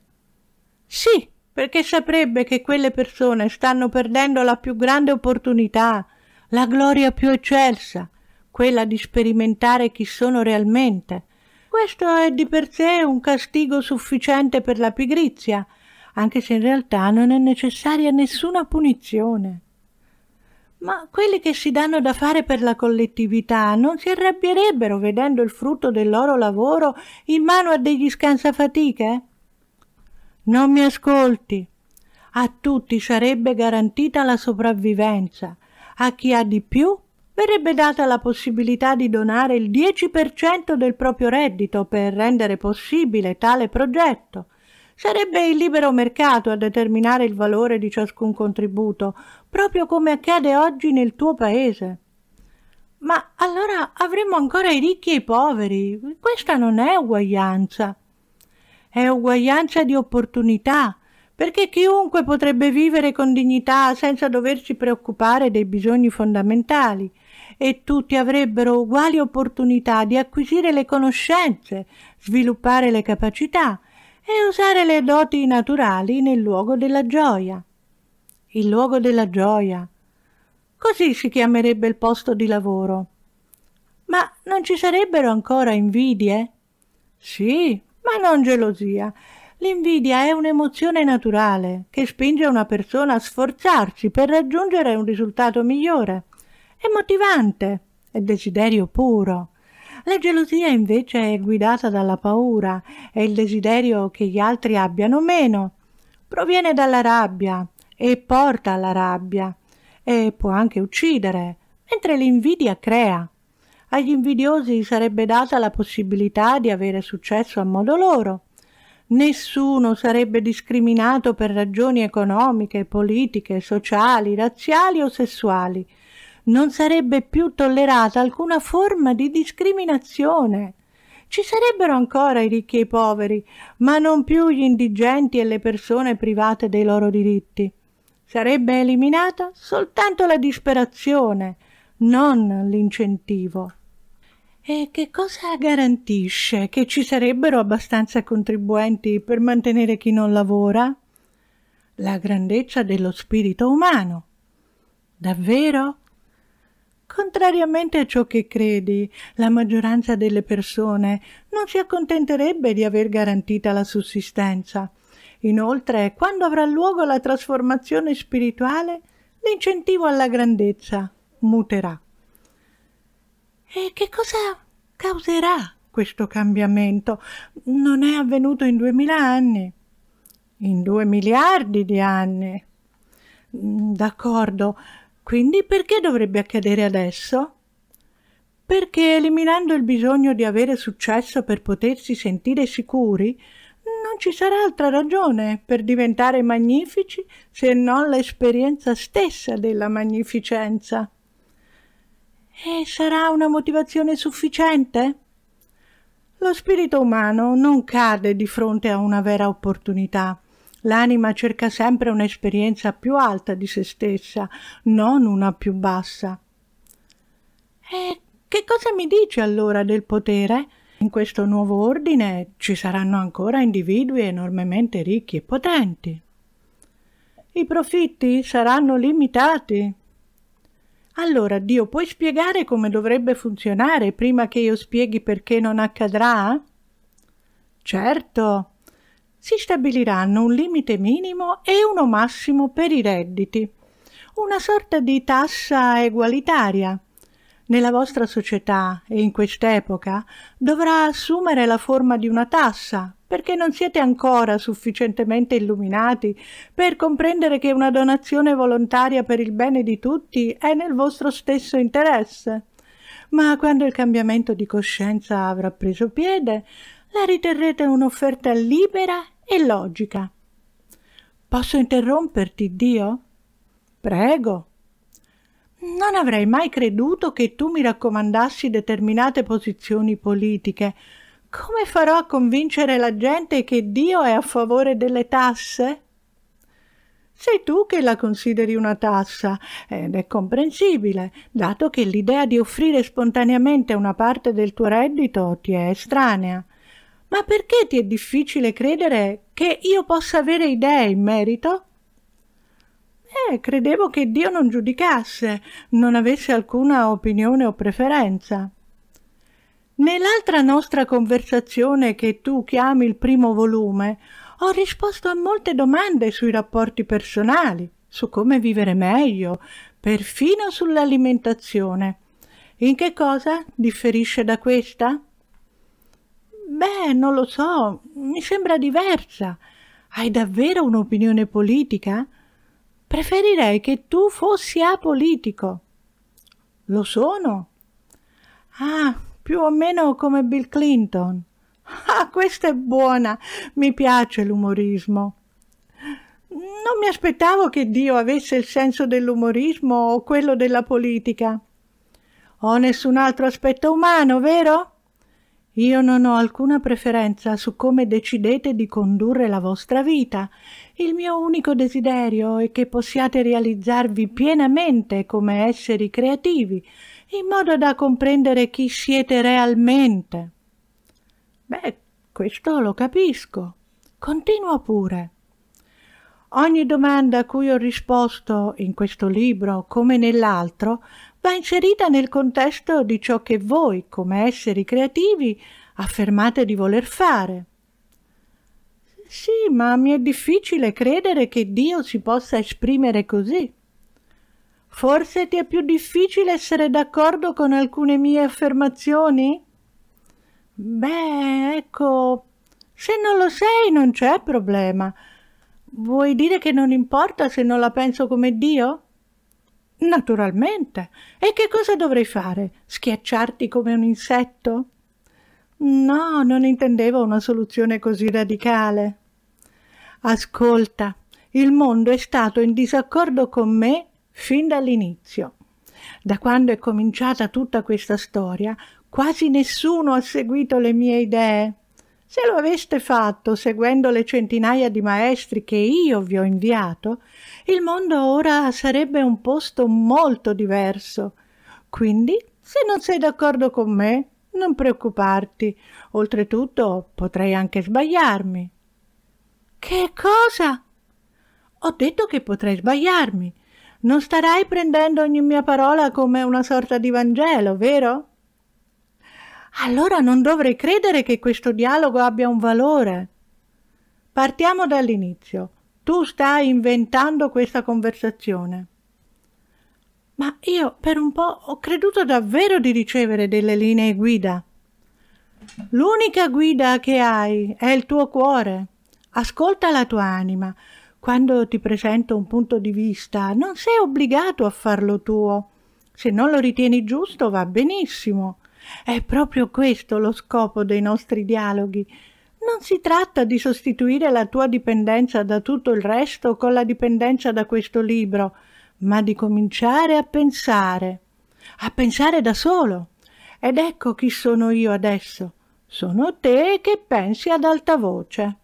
Sì, perché saprebbe che quelle persone stanno perdendo la più grande opportunità, la gloria più eccelsa, quella di sperimentare chi sono realmente. Questo è di per sé un castigo sufficiente per la pigrizia, anche se in realtà non è necessaria nessuna punizione. Ma quelli che si danno da fare per la collettività non si arrabbierebbero vedendo il frutto del loro lavoro in mano a degli scansafatiche? Non mi ascolti. A tutti sarebbe garantita la sopravvivenza. A chi ha di più verrebbe data la possibilità di donare il 10% del proprio reddito per rendere possibile tale progetto Sarebbe il libero mercato a determinare il valore di ciascun contributo, proprio come accade oggi nel tuo paese. Ma allora avremmo ancora i ricchi e i poveri. Questa non è uguaglianza. È uguaglianza di opportunità, perché chiunque potrebbe vivere con dignità senza doversi preoccupare dei bisogni fondamentali e tutti avrebbero uguali opportunità di acquisire le conoscenze, sviluppare le capacità, e usare le doti naturali nel luogo della gioia. Il luogo della gioia. Così si chiamerebbe il posto di lavoro. Ma non ci sarebbero ancora invidie? Sì, ma non gelosia. L'invidia è un'emozione naturale che spinge una persona a sforzarsi per raggiungere un risultato migliore. È motivante, è desiderio puro. La gelosia invece è guidata dalla paura e il desiderio che gli altri abbiano meno. Proviene dalla rabbia e porta alla rabbia e può anche uccidere, mentre l'invidia crea. Agli invidiosi sarebbe data la possibilità di avere successo a modo loro. Nessuno sarebbe discriminato per ragioni economiche, politiche, sociali, razziali o sessuali non sarebbe più tollerata alcuna forma di discriminazione. Ci sarebbero ancora i ricchi e i poveri, ma non più gli indigenti e le persone private dei loro diritti. Sarebbe eliminata soltanto la disperazione, non l'incentivo. E che cosa garantisce che ci sarebbero abbastanza contribuenti per mantenere chi non lavora? La grandezza dello spirito umano. Davvero? Contrariamente a ciò che credi, la maggioranza delle persone non si accontenterebbe di aver garantita la sussistenza. Inoltre, quando avrà luogo la trasformazione spirituale, l'incentivo alla grandezza muterà. E che cosa causerà questo cambiamento? Non è avvenuto in duemila anni, in due miliardi di anni. D'accordo, quindi perché dovrebbe accadere adesso? Perché eliminando il bisogno di avere successo per potersi sentire sicuri, non ci sarà altra ragione per diventare magnifici se non l'esperienza stessa della magnificenza. E sarà una motivazione sufficiente? Lo spirito umano non cade di fronte a una vera opportunità L'anima cerca sempre un'esperienza più alta di se stessa, non una più bassa. E che cosa mi dici allora del potere? In questo nuovo ordine ci saranno ancora individui enormemente ricchi e potenti. I profitti saranno limitati. Allora, Dio, puoi spiegare come dovrebbe funzionare prima che io spieghi perché non accadrà? Certo si stabiliranno un limite minimo e uno massimo per i redditi, una sorta di tassa egualitaria. Nella vostra società e in quest'epoca dovrà assumere la forma di una tassa, perché non siete ancora sufficientemente illuminati per comprendere che una donazione volontaria per il bene di tutti è nel vostro stesso interesse. Ma quando il cambiamento di coscienza avrà preso piede, la riterrete un'offerta libera e logica. Posso interromperti, Dio? Prego. Non avrei mai creduto che tu mi raccomandassi determinate posizioni politiche. Come farò a convincere la gente che Dio è a favore delle tasse? Sei tu che la consideri una tassa ed è comprensibile, dato che l'idea di offrire spontaneamente una parte del tuo reddito ti è estranea. Ma perché ti è difficile credere che io possa avere idee in merito? Eh, credevo che Dio non giudicasse, non avesse alcuna opinione o preferenza. Nell'altra nostra conversazione che tu chiami il primo volume, ho risposto a molte domande sui rapporti personali, su come vivere meglio, perfino sull'alimentazione. In che cosa differisce da questa? Beh, non lo so, mi sembra diversa. Hai davvero un'opinione politica? Preferirei che tu fossi apolitico. Lo sono? Ah, più o meno come Bill Clinton. Ah, questa è buona. Mi piace l'umorismo. Non mi aspettavo che Dio avesse il senso dell'umorismo o quello della politica. Ho nessun altro aspetto umano, vero? Io non ho alcuna preferenza su come decidete di condurre la vostra vita. Il mio unico desiderio è che possiate realizzarvi pienamente come esseri creativi, in modo da comprendere chi siete realmente. Beh, questo lo capisco. Continua pure. Ogni domanda a cui ho risposto in questo libro come nell'altro va inserita nel contesto di ciò che voi, come esseri creativi, affermate di voler fare. Sì, ma mi è difficile credere che Dio si possa esprimere così. Forse ti è più difficile essere d'accordo con alcune mie affermazioni? Beh, ecco, se non lo sei non c'è problema. Vuoi dire che non importa se non la penso come Dio? Naturalmente. E che cosa dovrei fare? Schiacciarti come un insetto? No, non intendevo una soluzione così radicale. Ascolta, il mondo è stato in disaccordo con me fin dall'inizio. Da quando è cominciata tutta questa storia, quasi nessuno ha seguito le mie idee. Se lo aveste fatto seguendo le centinaia di maestri che io vi ho inviato, il mondo ora sarebbe un posto molto diverso. Quindi, se non sei d'accordo con me, non preoccuparti. Oltretutto, potrei anche sbagliarmi. Che cosa? Ho detto che potrei sbagliarmi. Non starai prendendo ogni mia parola come una sorta di Vangelo, vero? allora non dovrei credere che questo dialogo abbia un valore. Partiamo dall'inizio. Tu stai inventando questa conversazione. Ma io per un po' ho creduto davvero di ricevere delle linee guida. L'unica guida che hai è il tuo cuore. Ascolta la tua anima. Quando ti presento un punto di vista, non sei obbligato a farlo tuo. Se non lo ritieni giusto, va benissimo. È proprio questo lo scopo dei nostri dialoghi. Non si tratta di sostituire la tua dipendenza da tutto il resto con la dipendenza da questo libro, ma di cominciare a pensare, a pensare da solo. Ed ecco chi sono io adesso. Sono te che pensi ad alta voce.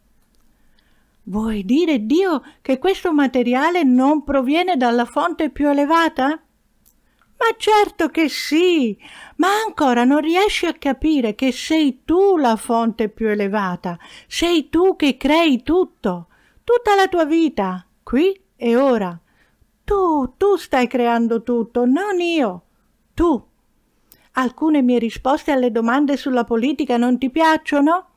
Vuoi dire, Dio, che questo materiale non proviene dalla fonte più elevata? Ma certo che sì! ma ancora non riesci a capire che sei tu la fonte più elevata, sei tu che crei tutto, tutta la tua vita, qui e ora. Tu, tu stai creando tutto, non io, tu. Alcune mie risposte alle domande sulla politica non ti piacciono?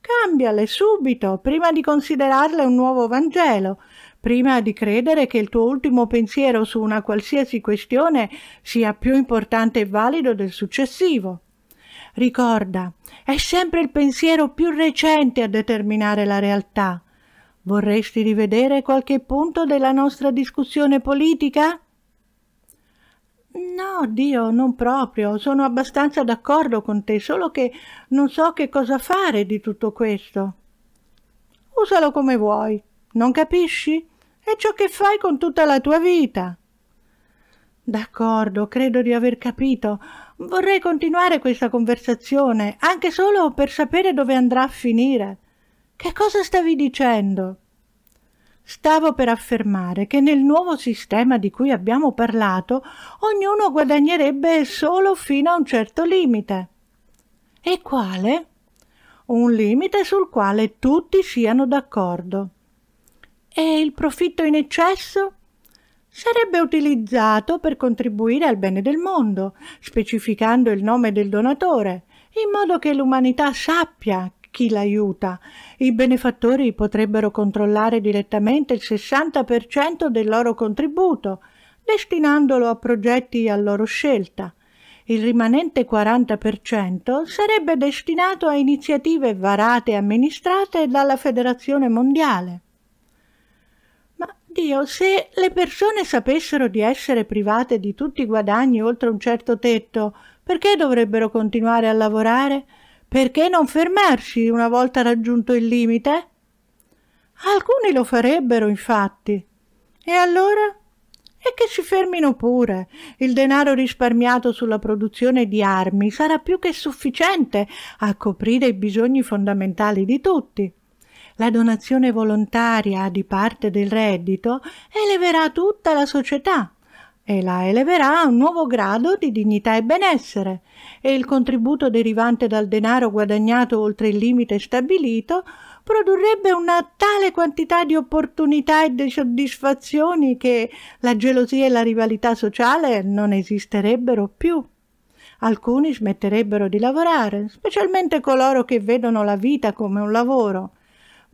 Cambiale subito, prima di considerarle un nuovo Vangelo, prima di credere che il tuo ultimo pensiero su una qualsiasi questione sia più importante e valido del successivo. Ricorda, è sempre il pensiero più recente a determinare la realtà. Vorresti rivedere qualche punto della nostra discussione politica? No, Dio, non proprio. Sono abbastanza d'accordo con te, solo che non so che cosa fare di tutto questo. Usalo come vuoi. Non capisci? È ciò che fai con tutta la tua vita. D'accordo, credo di aver capito. Vorrei continuare questa conversazione, anche solo per sapere dove andrà a finire. Che cosa stavi dicendo? Stavo per affermare che nel nuovo sistema di cui abbiamo parlato ognuno guadagnerebbe solo fino a un certo limite. E quale? Un limite sul quale tutti siano d'accordo e il profitto in eccesso sarebbe utilizzato per contribuire al bene del mondo, specificando il nome del donatore, in modo che l'umanità sappia chi l'aiuta. I benefattori potrebbero controllare direttamente il 60% del loro contributo, destinandolo a progetti a loro scelta. Il rimanente 40% sarebbe destinato a iniziative varate e amministrate dalla Federazione Mondiale. Dio, se le persone sapessero di essere private di tutti i guadagni oltre un certo tetto, perché dovrebbero continuare a lavorare? Perché non fermarsi una volta raggiunto il limite? Alcuni lo farebbero, infatti. E allora? E che si fermino pure. Il denaro risparmiato sulla produzione di armi sarà più che sufficiente a coprire i bisogni fondamentali di tutti la donazione volontaria di parte del reddito eleverà tutta la società e la eleverà a un nuovo grado di dignità e benessere, e il contributo derivante dal denaro guadagnato oltre il limite stabilito produrrebbe una tale quantità di opportunità e di soddisfazioni che la gelosia e la rivalità sociale non esisterebbero più. Alcuni smetterebbero di lavorare, specialmente coloro che vedono la vita come un lavoro,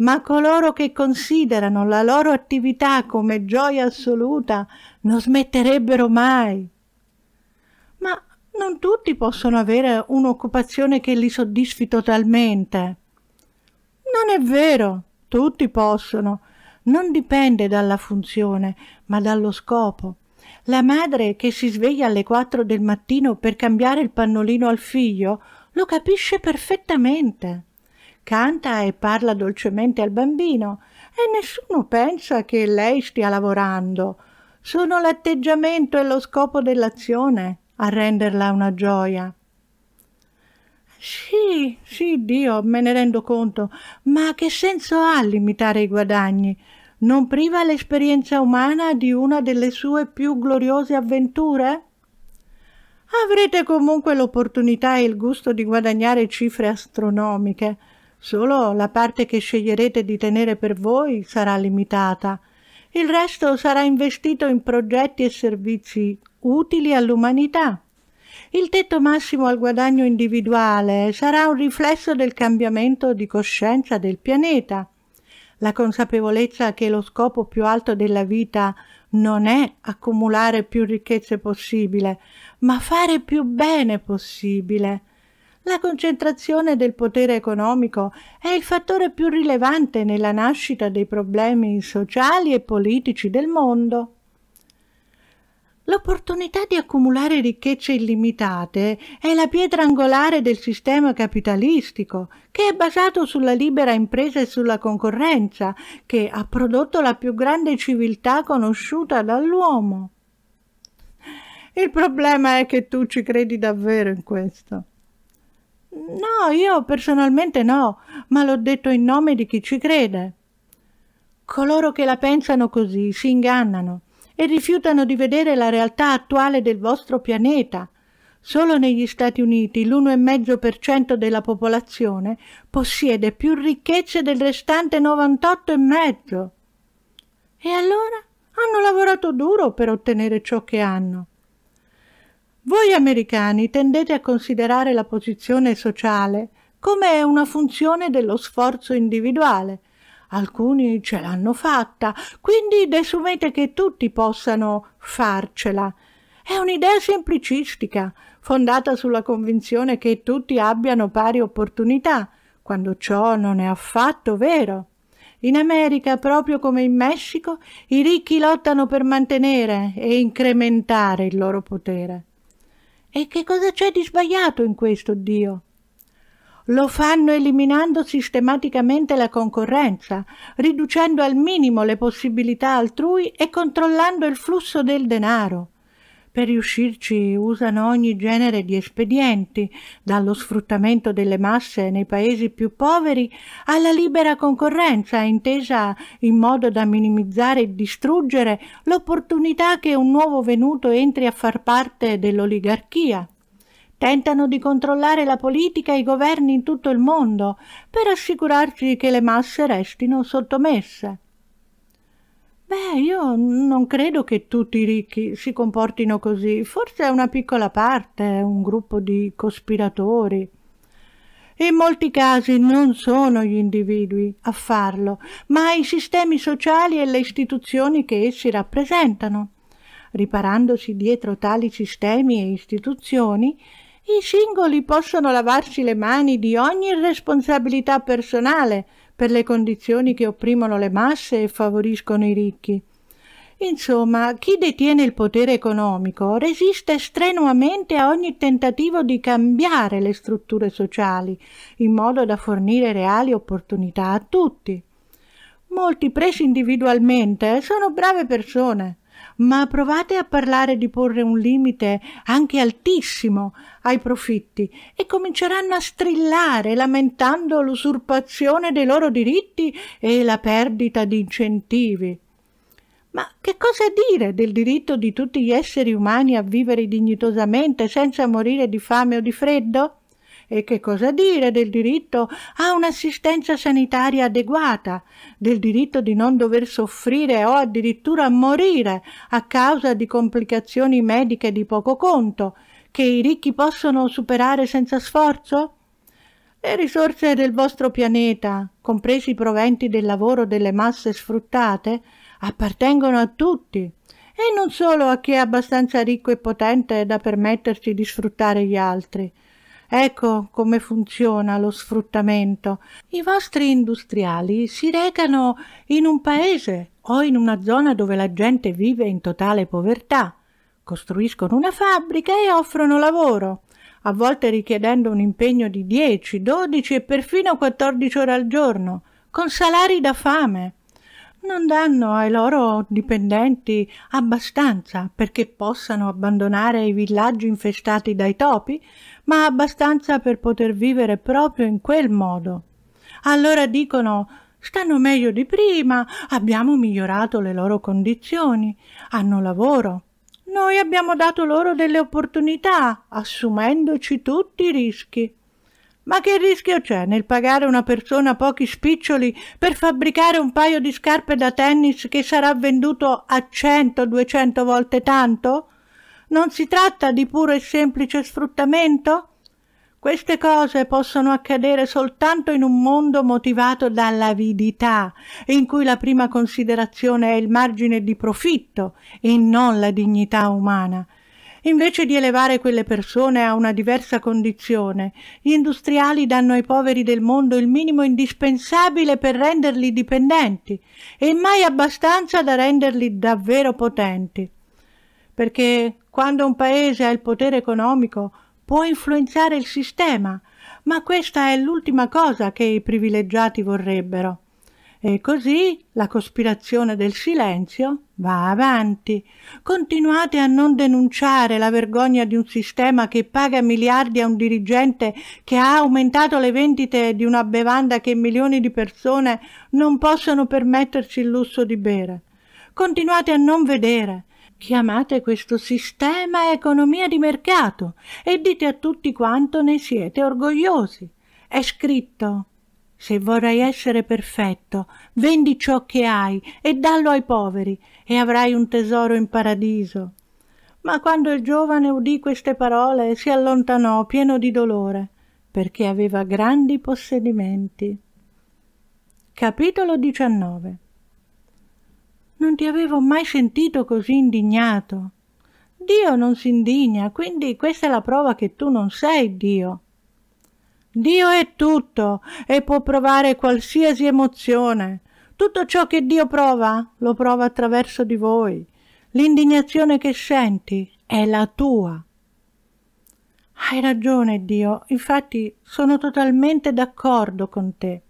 ma coloro che considerano la loro attività come gioia assoluta non smetterebbero mai. Ma non tutti possono avere un'occupazione che li soddisfi totalmente. Non è vero, tutti possono. Non dipende dalla funzione, ma dallo scopo. La madre che si sveglia alle 4 del mattino per cambiare il pannolino al figlio lo capisce perfettamente canta e parla dolcemente al bambino e nessuno pensa che lei stia lavorando. Sono l'atteggiamento e lo scopo dell'azione a renderla una gioia. Sì, sì, Dio, me ne rendo conto, ma che senso ha limitare i guadagni? Non priva l'esperienza umana di una delle sue più gloriose avventure? Avrete comunque l'opportunità e il gusto di guadagnare cifre astronomiche, Solo la parte che sceglierete di tenere per voi sarà limitata. Il resto sarà investito in progetti e servizi utili all'umanità. Il tetto massimo al guadagno individuale sarà un riflesso del cambiamento di coscienza del pianeta. La consapevolezza che lo scopo più alto della vita non è accumulare più ricchezze possibile, ma fare più bene possibile la concentrazione del potere economico è il fattore più rilevante nella nascita dei problemi sociali e politici del mondo. L'opportunità di accumulare ricchezze illimitate è la pietra angolare del sistema capitalistico, che è basato sulla libera impresa e sulla concorrenza, che ha prodotto la più grande civiltà conosciuta dall'uomo. Il problema è che tu ci credi davvero in questo. No, io personalmente no, ma l'ho detto in nome di chi ci crede. Coloro che la pensano così si ingannano e rifiutano di vedere la realtà attuale del vostro pianeta. Solo negli Stati Uniti l'1,5% della popolazione possiede più ricchezze del restante 98,5%. E allora hanno lavorato duro per ottenere ciò che hanno. Voi americani tendete a considerare la posizione sociale come una funzione dello sforzo individuale. Alcuni ce l'hanno fatta, quindi desumete che tutti possano farcela. È un'idea semplicistica, fondata sulla convinzione che tutti abbiano pari opportunità, quando ciò non è affatto vero. In America, proprio come in Messico, i ricchi lottano per mantenere e incrementare il loro potere. E che cosa c'è di sbagliato in questo, Dio? Lo fanno eliminando sistematicamente la concorrenza, riducendo al minimo le possibilità altrui e controllando il flusso del denaro. Per riuscirci usano ogni genere di espedienti, dallo sfruttamento delle masse nei paesi più poveri alla libera concorrenza intesa in modo da minimizzare e distruggere l'opportunità che un nuovo venuto entri a far parte dell'oligarchia. Tentano di controllare la politica e i governi in tutto il mondo per assicurarci che le masse restino sottomesse. Beh, io non credo che tutti i ricchi si comportino così, forse è una piccola parte, un gruppo di cospiratori. In molti casi non sono gli individui a farlo, ma i sistemi sociali e le istituzioni che essi rappresentano. Riparandosi dietro tali sistemi e istituzioni, i singoli possono lavarsi le mani di ogni responsabilità personale, per le condizioni che opprimono le masse e favoriscono i ricchi. Insomma, chi detiene il potere economico resiste strenuamente a ogni tentativo di cambiare le strutture sociali, in modo da fornire reali opportunità a tutti. Molti presi individualmente sono brave persone, ma provate a parlare di porre un limite anche altissimo ai profitti e cominceranno a strillare lamentando l'usurpazione dei loro diritti e la perdita di incentivi. Ma che cosa dire del diritto di tutti gli esseri umani a vivere dignitosamente senza morire di fame o di freddo? E che cosa dire del diritto a un'assistenza sanitaria adeguata, del diritto di non dover soffrire o addirittura morire a causa di complicazioni mediche di poco conto, che i ricchi possono superare senza sforzo? Le risorse del vostro pianeta, compresi i proventi del lavoro delle masse sfruttate, appartengono a tutti, e non solo a chi è abbastanza ricco e potente da permettersi di sfruttare gli altri. Ecco come funziona lo sfruttamento. I vostri industriali si recano in un paese o in una zona dove la gente vive in totale povertà, costruiscono una fabbrica e offrono lavoro, a volte richiedendo un impegno di 10, 12 e perfino 14 ore al giorno, con salari da fame non danno ai loro dipendenti abbastanza perché possano abbandonare i villaggi infestati dai topi ma abbastanza per poter vivere proprio in quel modo. Allora dicono stanno meglio di prima, abbiamo migliorato le loro condizioni, hanno lavoro. Noi abbiamo dato loro delle opportunità, assumendoci tutti i rischi. Ma che rischio c'è nel pagare una persona pochi spiccioli per fabbricare un paio di scarpe da tennis che sarà venduto a 100-200 volte tanto? Non si tratta di puro e semplice sfruttamento? Queste cose possono accadere soltanto in un mondo motivato dall'avidità, in cui la prima considerazione è il margine di profitto e non la dignità umana. Invece di elevare quelle persone a una diversa condizione, gli industriali danno ai poveri del mondo il minimo indispensabile per renderli dipendenti e mai abbastanza da renderli davvero potenti perché quando un paese ha il potere economico può influenzare il sistema, ma questa è l'ultima cosa che i privilegiati vorrebbero. E così la cospirazione del silenzio va avanti. Continuate a non denunciare la vergogna di un sistema che paga miliardi a un dirigente che ha aumentato le vendite di una bevanda che milioni di persone non possono permettersi il lusso di bere. Continuate a non vedere Chiamate questo sistema economia di mercato e dite a tutti quanto ne siete orgogliosi. È scritto se vorrai essere perfetto, vendi ciò che hai e dallo ai poveri, e avrai un tesoro in paradiso. Ma quando il giovane udì queste parole si allontanò pieno di dolore, perché aveva grandi possedimenti. Capitolo 19 non ti avevo mai sentito così indignato. Dio non si indigna, quindi questa è la prova che tu non sei Dio. Dio è tutto e può provare qualsiasi emozione. Tutto ciò che Dio prova lo prova attraverso di voi. L'indignazione che senti è la tua. Hai ragione, Dio, infatti sono totalmente d'accordo con te.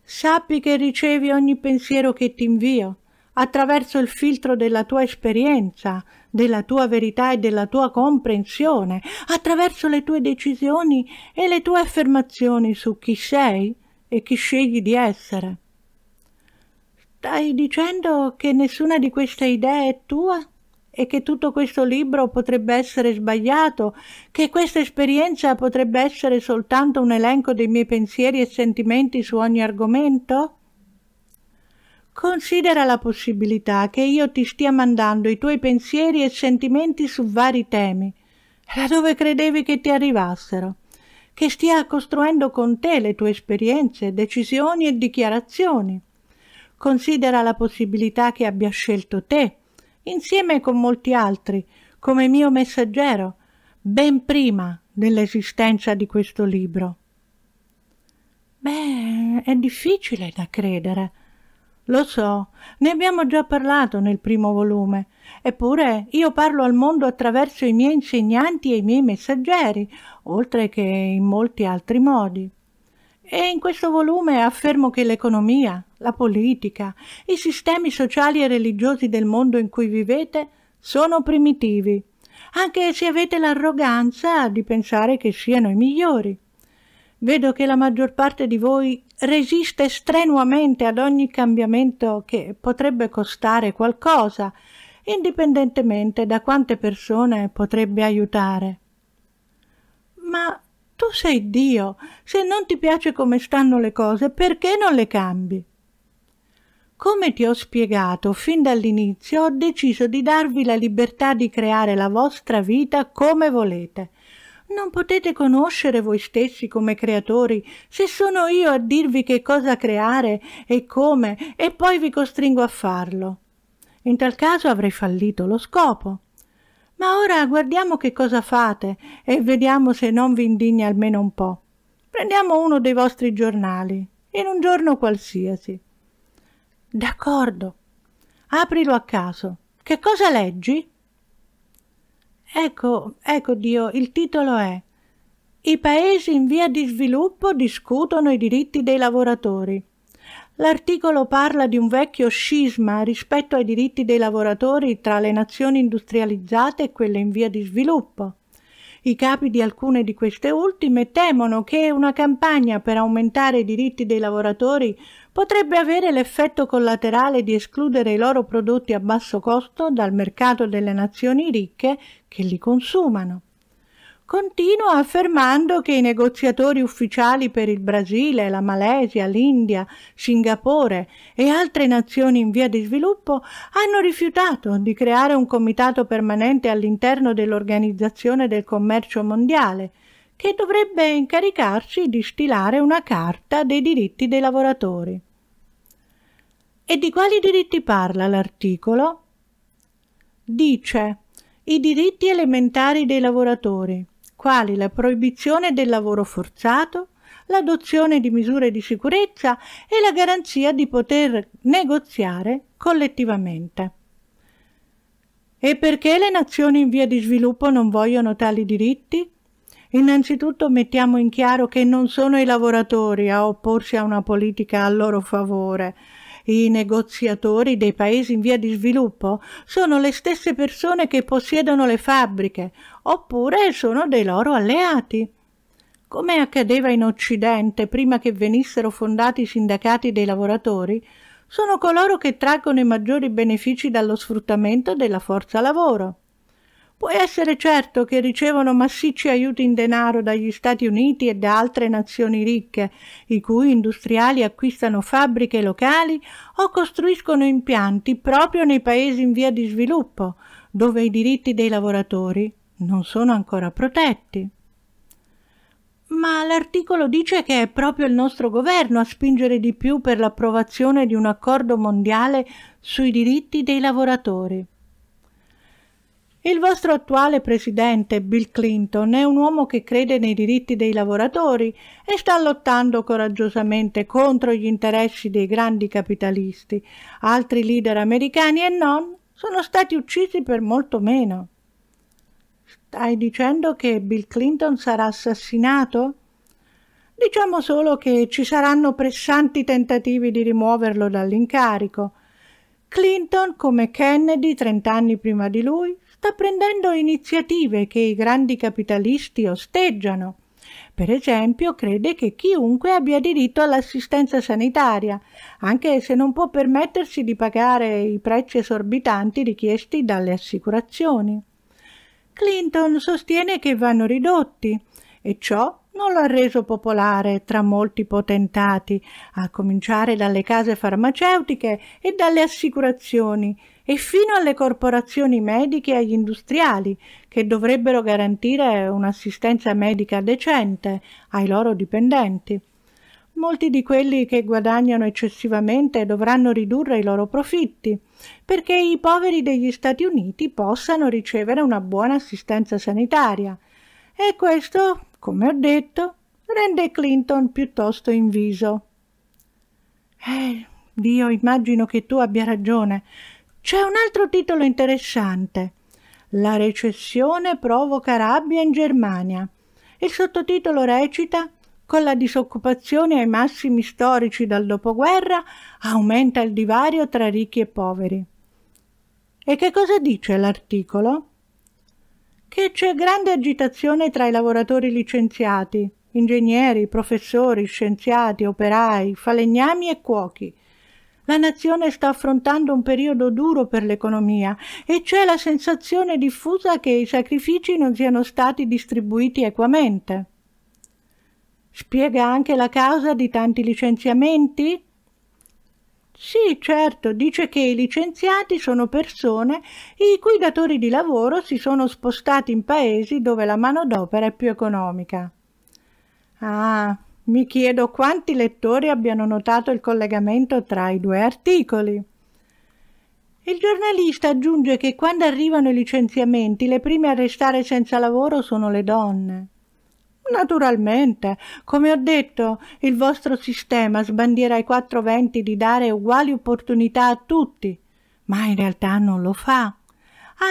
Sappi che ricevi ogni pensiero che ti invio attraverso il filtro della tua esperienza, della tua verità e della tua comprensione, attraverso le tue decisioni e le tue affermazioni su chi sei e chi scegli di essere. Stai dicendo che nessuna di queste idee è tua? e che tutto questo libro potrebbe essere sbagliato, che questa esperienza potrebbe essere soltanto un elenco dei miei pensieri e sentimenti su ogni argomento? Considera la possibilità che io ti stia mandando i tuoi pensieri e sentimenti su vari temi, dove credevi che ti arrivassero, che stia costruendo con te le tue esperienze, decisioni e dichiarazioni. Considera la possibilità che abbia scelto te, insieme con molti altri, come mio messaggero, ben prima dell'esistenza di questo libro. Beh, è difficile da credere lo so, ne abbiamo già parlato nel primo volume, eppure io parlo al mondo attraverso i miei insegnanti e i miei messaggeri, oltre che in molti altri modi. E in questo volume affermo che l'economia, la politica, i sistemi sociali e religiosi del mondo in cui vivete sono primitivi, anche se avete l'arroganza di pensare che siano i migliori. Vedo che la maggior parte di voi resiste strenuamente ad ogni cambiamento che potrebbe costare qualcosa, indipendentemente da quante persone potrebbe aiutare. Ma tu sei Dio, se non ti piace come stanno le cose, perché non le cambi? Come ti ho spiegato fin dall'inizio, ho deciso di darvi la libertà di creare la vostra vita come volete non potete conoscere voi stessi come creatori, se sono io a dirvi che cosa creare e come, e poi vi costringo a farlo. In tal caso avrei fallito lo scopo. Ma ora guardiamo che cosa fate e vediamo se non vi indigna almeno un po'. Prendiamo uno dei vostri giornali, in un giorno qualsiasi. D'accordo. Aprilo a caso. Che cosa leggi? Ecco, ecco Dio, il titolo è I paesi in via di sviluppo discutono i diritti dei lavoratori. L'articolo parla di un vecchio scisma rispetto ai diritti dei lavoratori tra le nazioni industrializzate e quelle in via di sviluppo. I capi di alcune di queste ultime temono che una campagna per aumentare i diritti dei lavoratori potrebbe avere l'effetto collaterale di escludere i loro prodotti a basso costo dal mercato delle nazioni ricche che li consumano. Continua affermando che i negoziatori ufficiali per il Brasile, la Malesia, l'India, Singapore e altre nazioni in via di sviluppo hanno rifiutato di creare un comitato permanente all'interno dell'Organizzazione del Commercio Mondiale, che dovrebbe incaricarsi di stilare una carta dei diritti dei lavoratori. E di quali diritti parla l'articolo? Dice i diritti elementari dei lavoratori, quali la proibizione del lavoro forzato, l'adozione di misure di sicurezza e la garanzia di poter negoziare collettivamente. E perché le nazioni in via di sviluppo non vogliono tali diritti? Innanzitutto mettiamo in chiaro che non sono i lavoratori a opporsi a una politica a loro favore, i negoziatori dei paesi in via di sviluppo sono le stesse persone che possiedono le fabbriche, oppure sono dei loro alleati. Come accadeva in Occidente prima che venissero fondati i sindacati dei lavoratori, sono coloro che traggono i maggiori benefici dallo sfruttamento della forza lavoro. Puoi essere certo che ricevono massicci aiuti in denaro dagli Stati Uniti e da altre nazioni ricche, i cui industriali acquistano fabbriche locali o costruiscono impianti proprio nei paesi in via di sviluppo, dove i diritti dei lavoratori non sono ancora protetti. Ma l'articolo dice che è proprio il nostro governo a spingere di più per l'approvazione di un accordo mondiale sui diritti dei lavoratori. Il vostro attuale presidente Bill Clinton è un uomo che crede nei diritti dei lavoratori e sta lottando coraggiosamente contro gli interessi dei grandi capitalisti. Altri leader americani e non sono stati uccisi per molto meno. Stai dicendo che Bill Clinton sarà assassinato? Diciamo solo che ci saranno pressanti tentativi di rimuoverlo dall'incarico. Clinton, come Kennedy trent'anni prima di lui, sta prendendo iniziative che i grandi capitalisti osteggiano. Per esempio, crede che chiunque abbia diritto all'assistenza sanitaria, anche se non può permettersi di pagare i prezzi esorbitanti richiesti dalle assicurazioni. Clinton sostiene che vanno ridotti e ciò non lo ha reso popolare tra molti potentati, a cominciare dalle case farmaceutiche e dalle assicurazioni, e fino alle corporazioni mediche e agli industriali che dovrebbero garantire un'assistenza medica decente ai loro dipendenti. Molti di quelli che guadagnano eccessivamente dovranno ridurre i loro profitti perché i poveri degli Stati Uniti possano ricevere una buona assistenza sanitaria. E questo, come ho detto, rende Clinton piuttosto inviso. Eh, Dio, immagino che tu abbia ragione. C'è un altro titolo interessante. La recessione provoca rabbia in Germania. Il sottotitolo recita con la disoccupazione ai massimi storici dal dopoguerra aumenta il divario tra ricchi e poveri. E che cosa dice l'articolo? Che c'è grande agitazione tra i lavoratori licenziati, ingegneri, professori, scienziati, operai, falegnami e cuochi, la nazione sta affrontando un periodo duro per l'economia e c'è la sensazione diffusa che i sacrifici non siano stati distribuiti equamente. Spiega anche la causa di tanti licenziamenti? Sì, certo, dice che i licenziati sono persone i cui datori di lavoro si sono spostati in paesi dove la manodopera è più economica. Ah, mi chiedo quanti lettori abbiano notato il collegamento tra i due articoli. Il giornalista aggiunge che quando arrivano i licenziamenti le prime a restare senza lavoro sono le donne. Naturalmente, come ho detto, il vostro sistema sbandiera i quattro venti di dare uguali opportunità a tutti, ma in realtà non lo fa.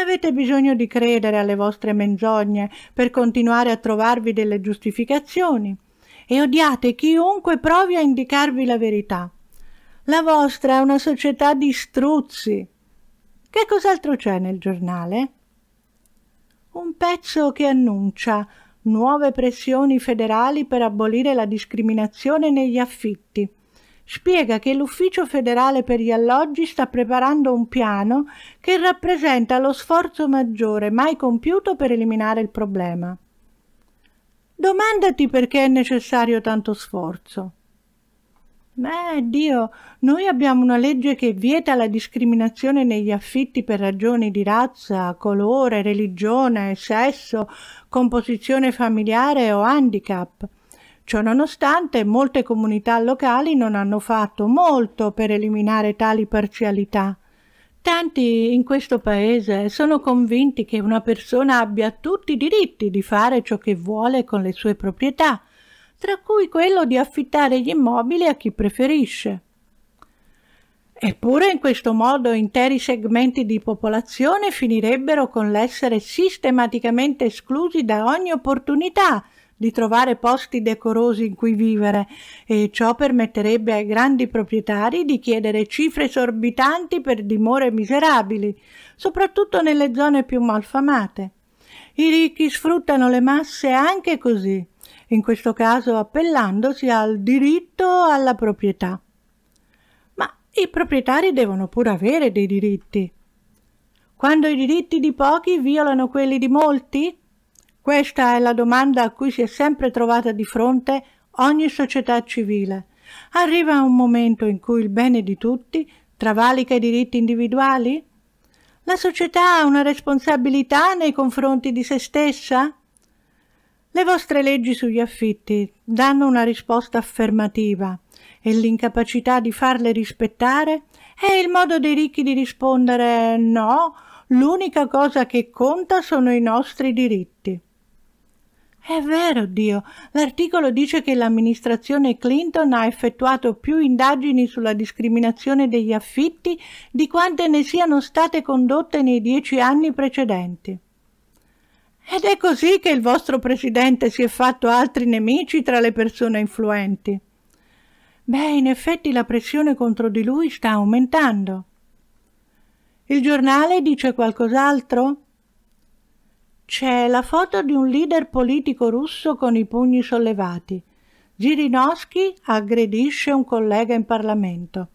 Avete bisogno di credere alle vostre menzogne per continuare a trovarvi delle giustificazioni e odiate chiunque provi a indicarvi la verità. La vostra è una società di struzzi. Che cos'altro c'è nel giornale? Un pezzo che annuncia nuove pressioni federali per abolire la discriminazione negli affitti. Spiega che l'Ufficio federale per gli alloggi sta preparando un piano che rappresenta lo sforzo maggiore mai compiuto per eliminare il problema. Domandati perché è necessario tanto sforzo. Beh, Dio, noi abbiamo una legge che vieta la discriminazione negli affitti per ragioni di razza, colore, religione, sesso, composizione familiare o handicap. Ciononostante, molte comunità locali non hanno fatto molto per eliminare tali parzialità. Tanti in questo paese sono convinti che una persona abbia tutti i diritti di fare ciò che vuole con le sue proprietà, tra cui quello di affittare gli immobili a chi preferisce. Eppure in questo modo interi segmenti di popolazione finirebbero con l'essere sistematicamente esclusi da ogni opportunità di trovare posti decorosi in cui vivere e ciò permetterebbe ai grandi proprietari di chiedere cifre esorbitanti per dimore miserabili, soprattutto nelle zone più malfamate. I ricchi sfruttano le masse anche così, in questo caso appellandosi al diritto alla proprietà. Ma i proprietari devono pur avere dei diritti. Quando i diritti di pochi violano quelli di molti, questa è la domanda a cui si è sempre trovata di fronte ogni società civile. Arriva un momento in cui il bene di tutti travalica i diritti individuali? La società ha una responsabilità nei confronti di se stessa? Le vostre leggi sugli affitti danno una risposta affermativa e l'incapacità di farle rispettare è il modo dei ricchi di rispondere no, l'unica cosa che conta sono i nostri diritti. È vero, Dio. L'articolo dice che l'amministrazione Clinton ha effettuato più indagini sulla discriminazione degli affitti di quante ne siano state condotte nei dieci anni precedenti. Ed è così che il vostro presidente si è fatto altri nemici tra le persone influenti. Beh, in effetti la pressione contro di lui sta aumentando. Il giornale dice qualcos'altro? C'è la foto di un leader politico russo con i pugni sollevati. Girinowski aggredisce un collega in Parlamento.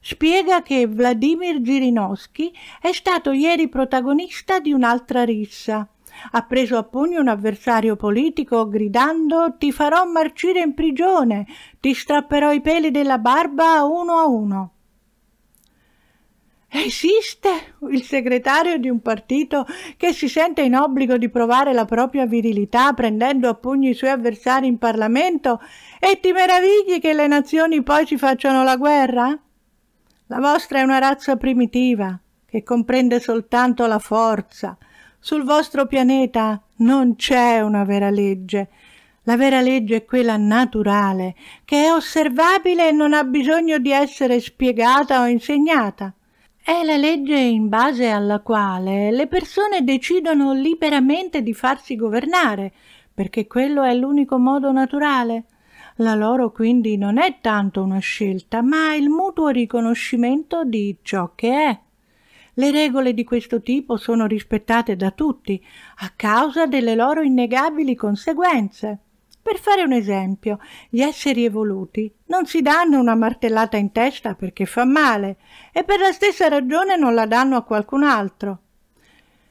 Spiega che Vladimir Girinowski è stato ieri protagonista di un'altra rissa. Ha preso a pugno un avversario politico gridando Ti farò marcire in prigione, ti strapperò i peli della barba uno a uno. Esiste il segretario di un partito che si sente in obbligo di provare la propria virilità prendendo a pugni i suoi avversari in Parlamento e ti meravigli che le nazioni poi ci facciano la guerra? La vostra è una razza primitiva che comprende soltanto la forza. Sul vostro pianeta non c'è una vera legge. La vera legge è quella naturale, che è osservabile e non ha bisogno di essere spiegata o insegnata. È la legge in base alla quale le persone decidono liberamente di farsi governare, perché quello è l'unico modo naturale. La loro quindi non è tanto una scelta, ma il mutuo riconoscimento di ciò che è. Le regole di questo tipo sono rispettate da tutti, a causa delle loro innegabili conseguenze. Per fare un esempio, gli esseri evoluti non si danno una martellata in testa perché fa male e per la stessa ragione non la danno a qualcun altro.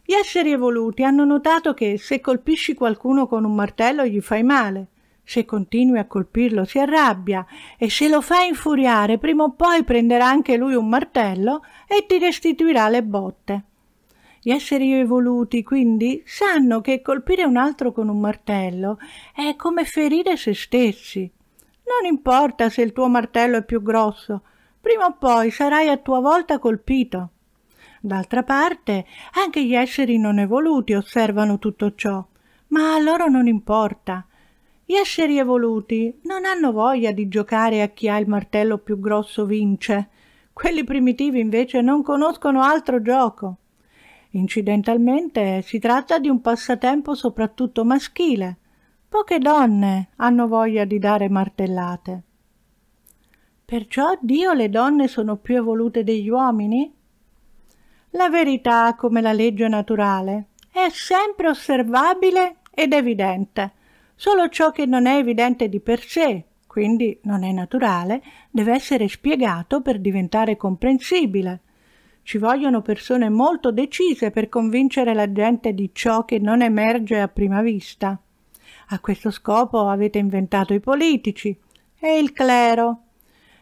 Gli esseri evoluti hanno notato che se colpisci qualcuno con un martello gli fai male, se continui a colpirlo si arrabbia e se lo fai infuriare prima o poi prenderà anche lui un martello e ti restituirà le botte. Gli esseri evoluti, quindi, sanno che colpire un altro con un martello è come ferire se stessi. Non importa se il tuo martello è più grosso, prima o poi sarai a tua volta colpito. D'altra parte, anche gli esseri non evoluti osservano tutto ciò, ma a loro non importa. Gli esseri evoluti non hanno voglia di giocare a chi ha il martello più grosso vince. Quelli primitivi invece non conoscono altro gioco. Incidentalmente si tratta di un passatempo soprattutto maschile. Poche donne hanno voglia di dare martellate. Perciò Dio le donne sono più evolute degli uomini? La verità, come la legge naturale, è sempre osservabile ed evidente. Solo ciò che non è evidente di per sé, quindi non è naturale, deve essere spiegato per diventare comprensibile. Ci vogliono persone molto decise per convincere la gente di ciò che non emerge a prima vista. A questo scopo avete inventato i politici e il clero.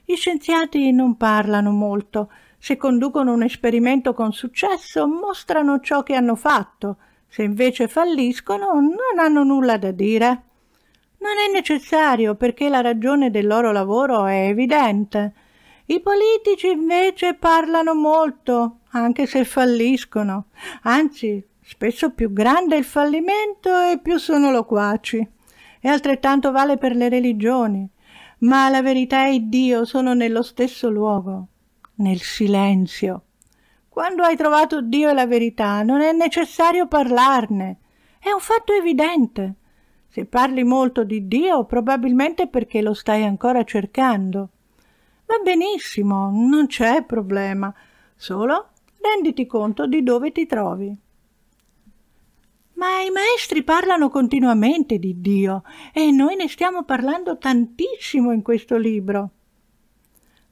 Gli scienziati non parlano molto. Se conducono un esperimento con successo, mostrano ciò che hanno fatto. Se invece falliscono, non hanno nulla da dire. Non è necessario perché la ragione del loro lavoro è evidente. I politici invece parlano molto, anche se falliscono. Anzi, spesso più grande è il fallimento e più sono loquaci. E altrettanto vale per le religioni. Ma la verità e Dio sono nello stesso luogo, nel silenzio. Quando hai trovato Dio e la verità non è necessario parlarne. È un fatto evidente. Se parli molto di Dio, probabilmente perché lo stai ancora cercando. Va benissimo, non c'è problema, solo renditi conto di dove ti trovi. Ma i maestri parlano continuamente di Dio e noi ne stiamo parlando tantissimo in questo libro.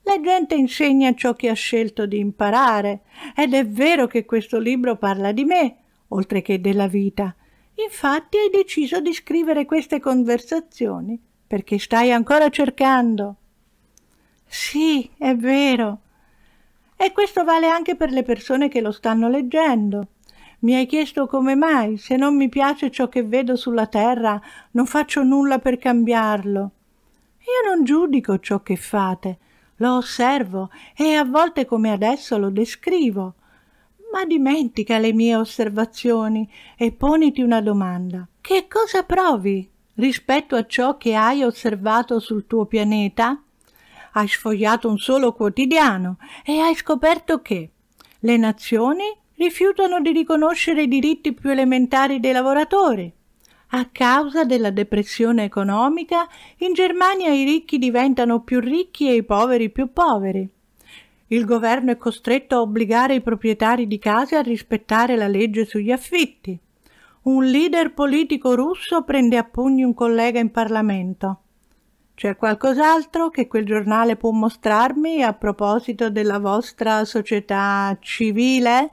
La gente insegna ciò che ha scelto di imparare ed è vero che questo libro parla di me, oltre che della vita. Infatti hai deciso di scrivere queste conversazioni perché stai ancora cercando. Sì, è vero. E questo vale anche per le persone che lo stanno leggendo. Mi hai chiesto come mai, se non mi piace ciò che vedo sulla terra, non faccio nulla per cambiarlo. Io non giudico ciò che fate, lo osservo e a volte come adesso lo descrivo. Ma dimentica le mie osservazioni e poniti una domanda. Che cosa provi rispetto a ciò che hai osservato sul tuo pianeta? hai sfogliato un solo quotidiano e hai scoperto che le nazioni rifiutano di riconoscere i diritti più elementari dei lavoratori. A causa della depressione economica, in Germania i ricchi diventano più ricchi e i poveri più poveri. Il governo è costretto a obbligare i proprietari di case a rispettare la legge sugli affitti. Un leader politico russo prende a pugni un collega in Parlamento. C'è qualcos'altro che quel giornale può mostrarmi a proposito della vostra società civile?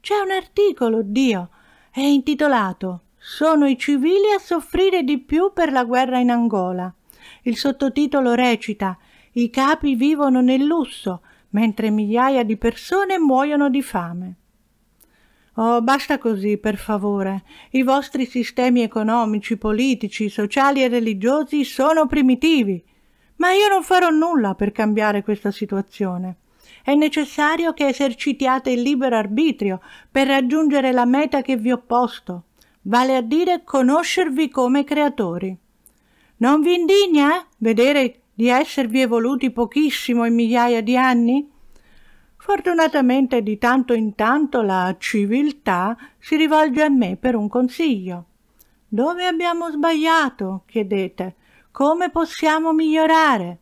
C'è un articolo, Dio, è intitolato Sono i civili a soffrire di più per la guerra in Angola. Il sottotitolo recita I capi vivono nel lusso, mentre migliaia di persone muoiono di fame. Oh, basta così, per favore. I vostri sistemi economici, politici, sociali e religiosi sono primitivi. Ma io non farò nulla per cambiare questa situazione. È necessario che esercitiate il libero arbitrio per raggiungere la meta che vi ho posto, vale a dire conoscervi come creatori. Non vi indigna vedere di esservi evoluti pochissimo in migliaia di anni? Fortunatamente di tanto in tanto la civiltà si rivolge a me per un consiglio. Dove abbiamo sbagliato? chiedete. Come possiamo migliorare?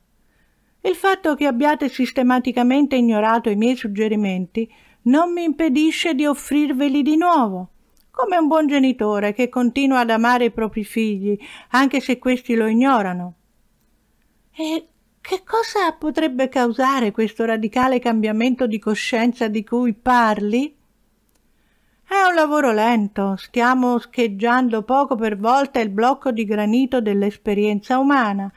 Il fatto che abbiate sistematicamente ignorato i miei suggerimenti non mi impedisce di offrirveli di nuovo. Come un buon genitore che continua ad amare i propri figli, anche se questi lo ignorano. E eh, che cosa potrebbe causare questo radicale cambiamento di coscienza di cui parli? È un lavoro lento, stiamo scheggiando poco per volta il blocco di granito dell'esperienza umana,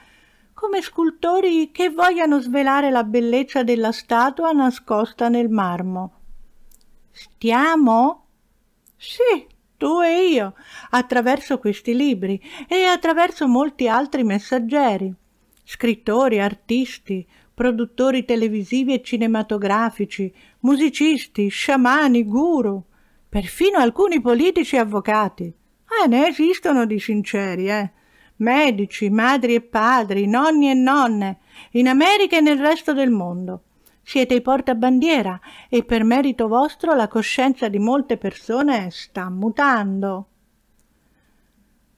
come scultori che vogliano svelare la bellezza della statua nascosta nel marmo. Stiamo? Sì, tu e io, attraverso questi libri e attraverso molti altri messaggeri scrittori, artisti, produttori televisivi e cinematografici, musicisti, sciamani, guru, perfino alcuni politici e avvocati. Eh, ne esistono di sinceri, eh. Medici, madri e padri, nonni e nonne, in America e nel resto del mondo. Siete i portabandiera e per merito vostro la coscienza di molte persone sta mutando.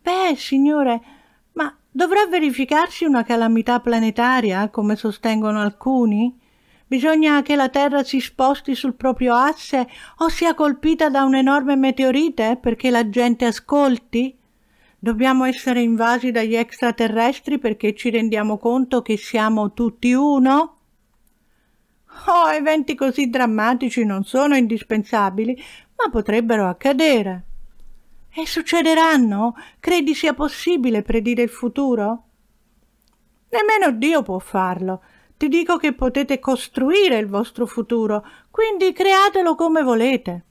Beh, signore, Dovrà verificarsi una calamità planetaria, come sostengono alcuni? Bisogna che la Terra si sposti sul proprio asse o sia colpita da un enorme meteorite perché la gente ascolti? Dobbiamo essere invasi dagli extraterrestri perché ci rendiamo conto che siamo tutti uno? Oh, eventi così drammatici non sono indispensabili, ma potrebbero accadere. E succederanno? Credi sia possibile predire il futuro? Nemmeno Dio può farlo. Ti dico che potete costruire il vostro futuro, quindi createlo come volete.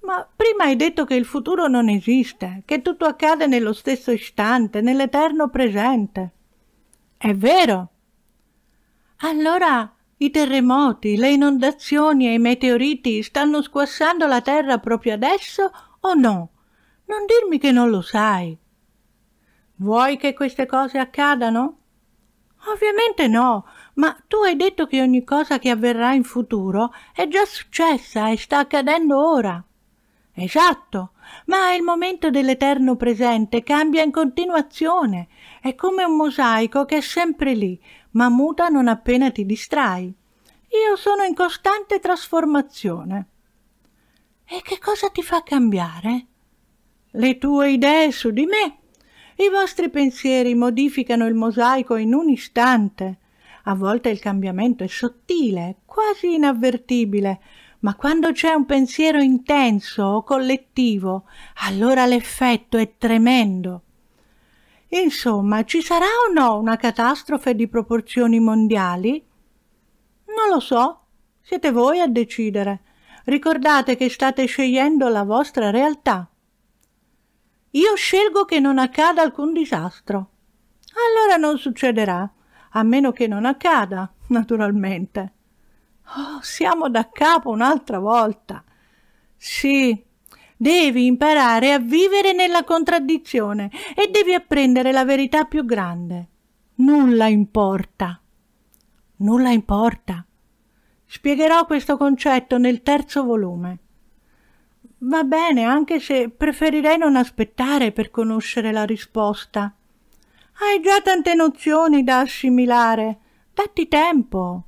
Ma prima hai detto che il futuro non esiste, che tutto accade nello stesso istante, nell'eterno presente. È vero. Allora i terremoti, le inondazioni e i meteoriti stanno squassando la Terra proprio adesso o no? Non dirmi che non lo sai. Vuoi che queste cose accadano? Ovviamente no, ma tu hai detto che ogni cosa che avverrà in futuro è già successa e sta accadendo ora. Esatto, ma il momento dell'eterno presente cambia in continuazione, è come un mosaico che è sempre lì, ma muta non appena ti distrai. Io sono in costante trasformazione. E che cosa ti fa cambiare? le tue idee su di me. I vostri pensieri modificano il mosaico in un istante. A volte il cambiamento è sottile, quasi inavvertibile, ma quando c'è un pensiero intenso o collettivo, allora l'effetto è tremendo. Insomma, ci sarà o no una catastrofe di proporzioni mondiali? Non lo so, siete voi a decidere. Ricordate che state scegliendo la vostra realtà. Io scelgo che non accada alcun disastro. Allora non succederà, a meno che non accada, naturalmente. Oh, siamo da capo un'altra volta. Sì, devi imparare a vivere nella contraddizione e devi apprendere la verità più grande. Nulla importa. Nulla importa. Spiegherò questo concetto nel terzo volume. Va bene, anche se preferirei non aspettare per conoscere la risposta. Hai già tante nozioni da assimilare. Datti tempo.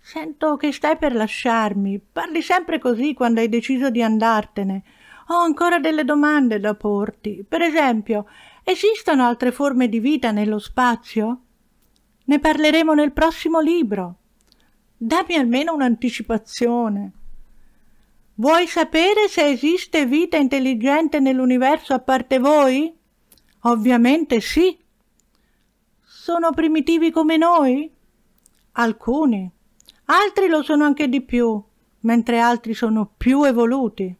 Sento che stai per lasciarmi. Parli sempre così quando hai deciso di andartene. Ho ancora delle domande da porti. Per esempio, esistono altre forme di vita nello spazio? Ne parleremo nel prossimo libro. Dammi almeno un'anticipazione. Vuoi sapere se esiste vita intelligente nell'universo a parte voi? Ovviamente sì. Sono primitivi come noi? Alcuni. Altri lo sono anche di più, mentre altri sono più evoluti.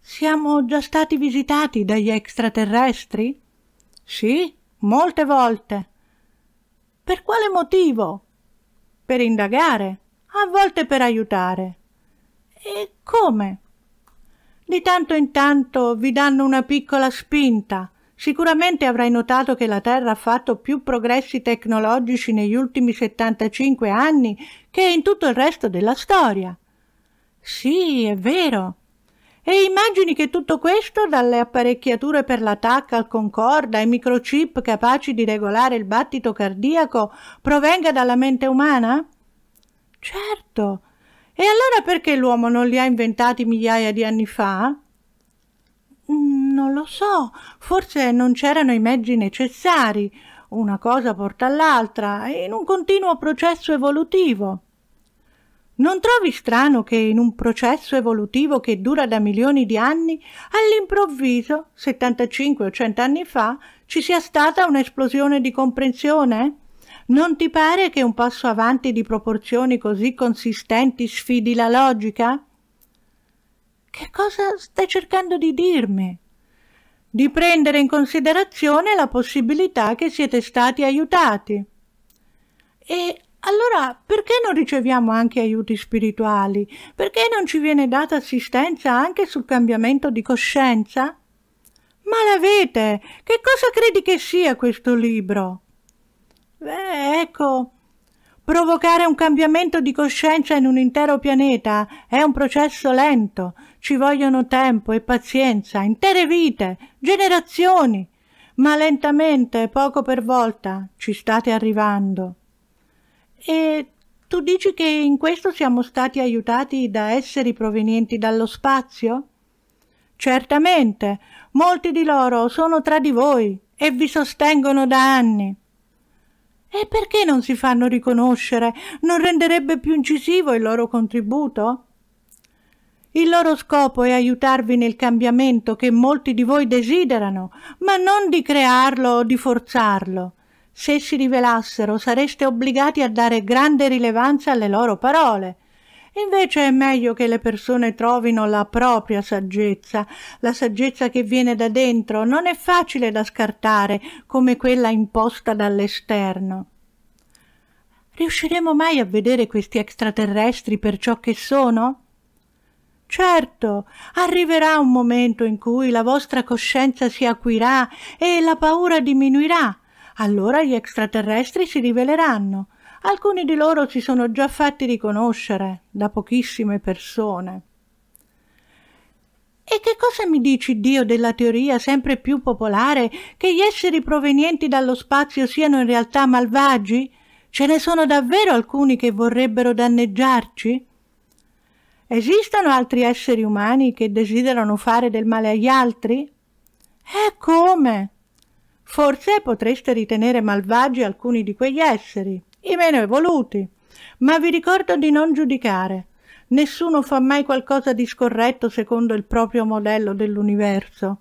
Siamo già stati visitati dagli extraterrestri? Sì, molte volte. Per quale motivo? Per indagare, a volte per aiutare. E come? Di tanto in tanto vi danno una piccola spinta. Sicuramente avrai notato che la Terra ha fatto più progressi tecnologici negli ultimi 75 anni che in tutto il resto della storia. Sì, è vero. E immagini che tutto questo, dalle apparecchiature per l'attacco al concorda ai microchip capaci di regolare il battito cardiaco, provenga dalla mente umana? Certo, e allora perché l'uomo non li ha inventati migliaia di anni fa? Mm, non lo so, forse non c'erano i mezzi necessari, una cosa porta all'altra, in un continuo processo evolutivo. Non trovi strano che in un processo evolutivo che dura da milioni di anni, all'improvviso, 75 o 100 anni fa, ci sia stata un'esplosione di comprensione? Non ti pare che un passo avanti di proporzioni così consistenti sfidi la logica? Che cosa stai cercando di dirmi? Di prendere in considerazione la possibilità che siete stati aiutati. E allora perché non riceviamo anche aiuti spirituali? Perché non ci viene data assistenza anche sul cambiamento di coscienza? Ma l'avete! Che cosa credi che sia questo libro? Beh, ecco. Provocare un cambiamento di coscienza in un intero pianeta è un processo lento. Ci vogliono tempo e pazienza, intere vite, generazioni. Ma lentamente, poco per volta, ci state arrivando. E tu dici che in questo siamo stati aiutati da esseri provenienti dallo spazio? Certamente, molti di loro sono tra di voi e vi sostengono da anni. E perché non si fanno riconoscere? Non renderebbe più incisivo il loro contributo? Il loro scopo è aiutarvi nel cambiamento che molti di voi desiderano, ma non di crearlo o di forzarlo. Se si rivelassero sareste obbligati a dare grande rilevanza alle loro parole, Invece è meglio che le persone trovino la propria saggezza, la saggezza che viene da dentro, non è facile da scartare come quella imposta dall'esterno. Riusciremo mai a vedere questi extraterrestri per ciò che sono? Certo, arriverà un momento in cui la vostra coscienza si acquirà e la paura diminuirà. Allora gli extraterrestri si riveleranno. Alcuni di loro si sono già fatti riconoscere da pochissime persone. E che cosa mi dici, Dio, della teoria sempre più popolare che gli esseri provenienti dallo spazio siano in realtà malvagi? Ce ne sono davvero alcuni che vorrebbero danneggiarci? Esistono altri esseri umani che desiderano fare del male agli altri? E eh, come? Forse potreste ritenere malvagi alcuni di quegli esseri i meno evoluti. Ma vi ricordo di non giudicare. Nessuno fa mai qualcosa di scorretto secondo il proprio modello dell'universo.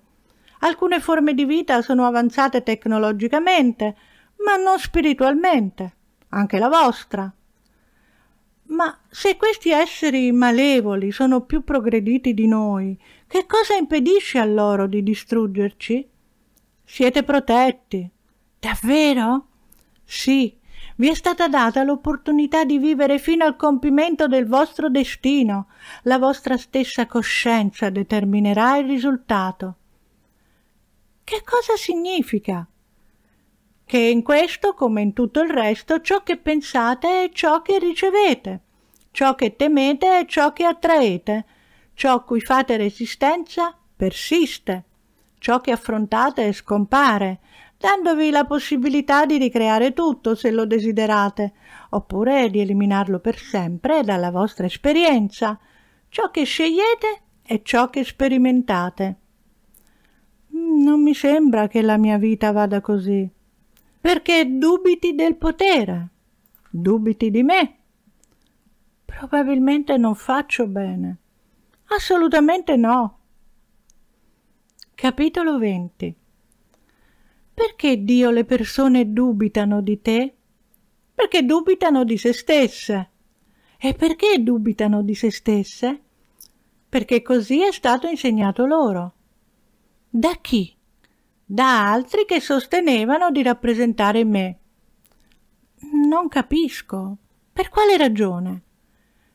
Alcune forme di vita sono avanzate tecnologicamente, ma non spiritualmente, anche la vostra. Ma se questi esseri malevoli sono più progrediti di noi, che cosa impedisce a loro di distruggerci? Siete protetti. Davvero? Sì, vi è stata data l'opportunità di vivere fino al compimento del vostro destino. La vostra stessa coscienza determinerà il risultato. Che cosa significa? Che in questo, come in tutto il resto, ciò che pensate è ciò che ricevete, ciò che temete è ciò che attraete, ciò a cui fate resistenza persiste, ciò che affrontate scompare, dandovi la possibilità di ricreare tutto se lo desiderate, oppure di eliminarlo per sempre dalla vostra esperienza. Ciò che scegliete e ciò che sperimentate. Mm, non mi sembra che la mia vita vada così. Perché dubiti del potere, dubiti di me. Probabilmente non faccio bene. Assolutamente no. Capitolo 20 perché Dio le persone dubitano di te? Perché dubitano di se stesse. E perché dubitano di se stesse? Perché così è stato insegnato loro. Da chi? Da altri che sostenevano di rappresentare me. Non capisco. Per quale ragione?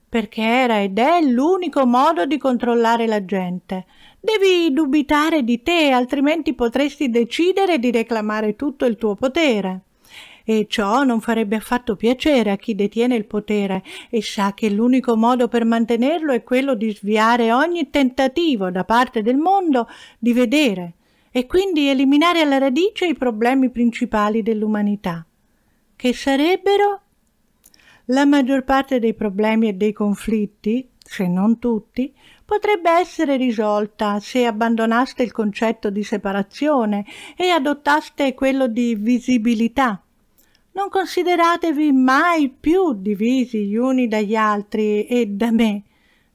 Perché era ed è l'unico modo di controllare la gente, Devi dubitare di te, altrimenti potresti decidere di reclamare tutto il tuo potere. E ciò non farebbe affatto piacere a chi detiene il potere e sa che l'unico modo per mantenerlo è quello di sviare ogni tentativo da parte del mondo di vedere e quindi eliminare alla radice i problemi principali dell'umanità, che sarebbero la maggior parte dei problemi e dei conflitti, se non tutti, potrebbe essere risolta se abbandonaste il concetto di separazione e adottaste quello di visibilità. Non consideratevi mai più divisi gli uni dagli altri e da me.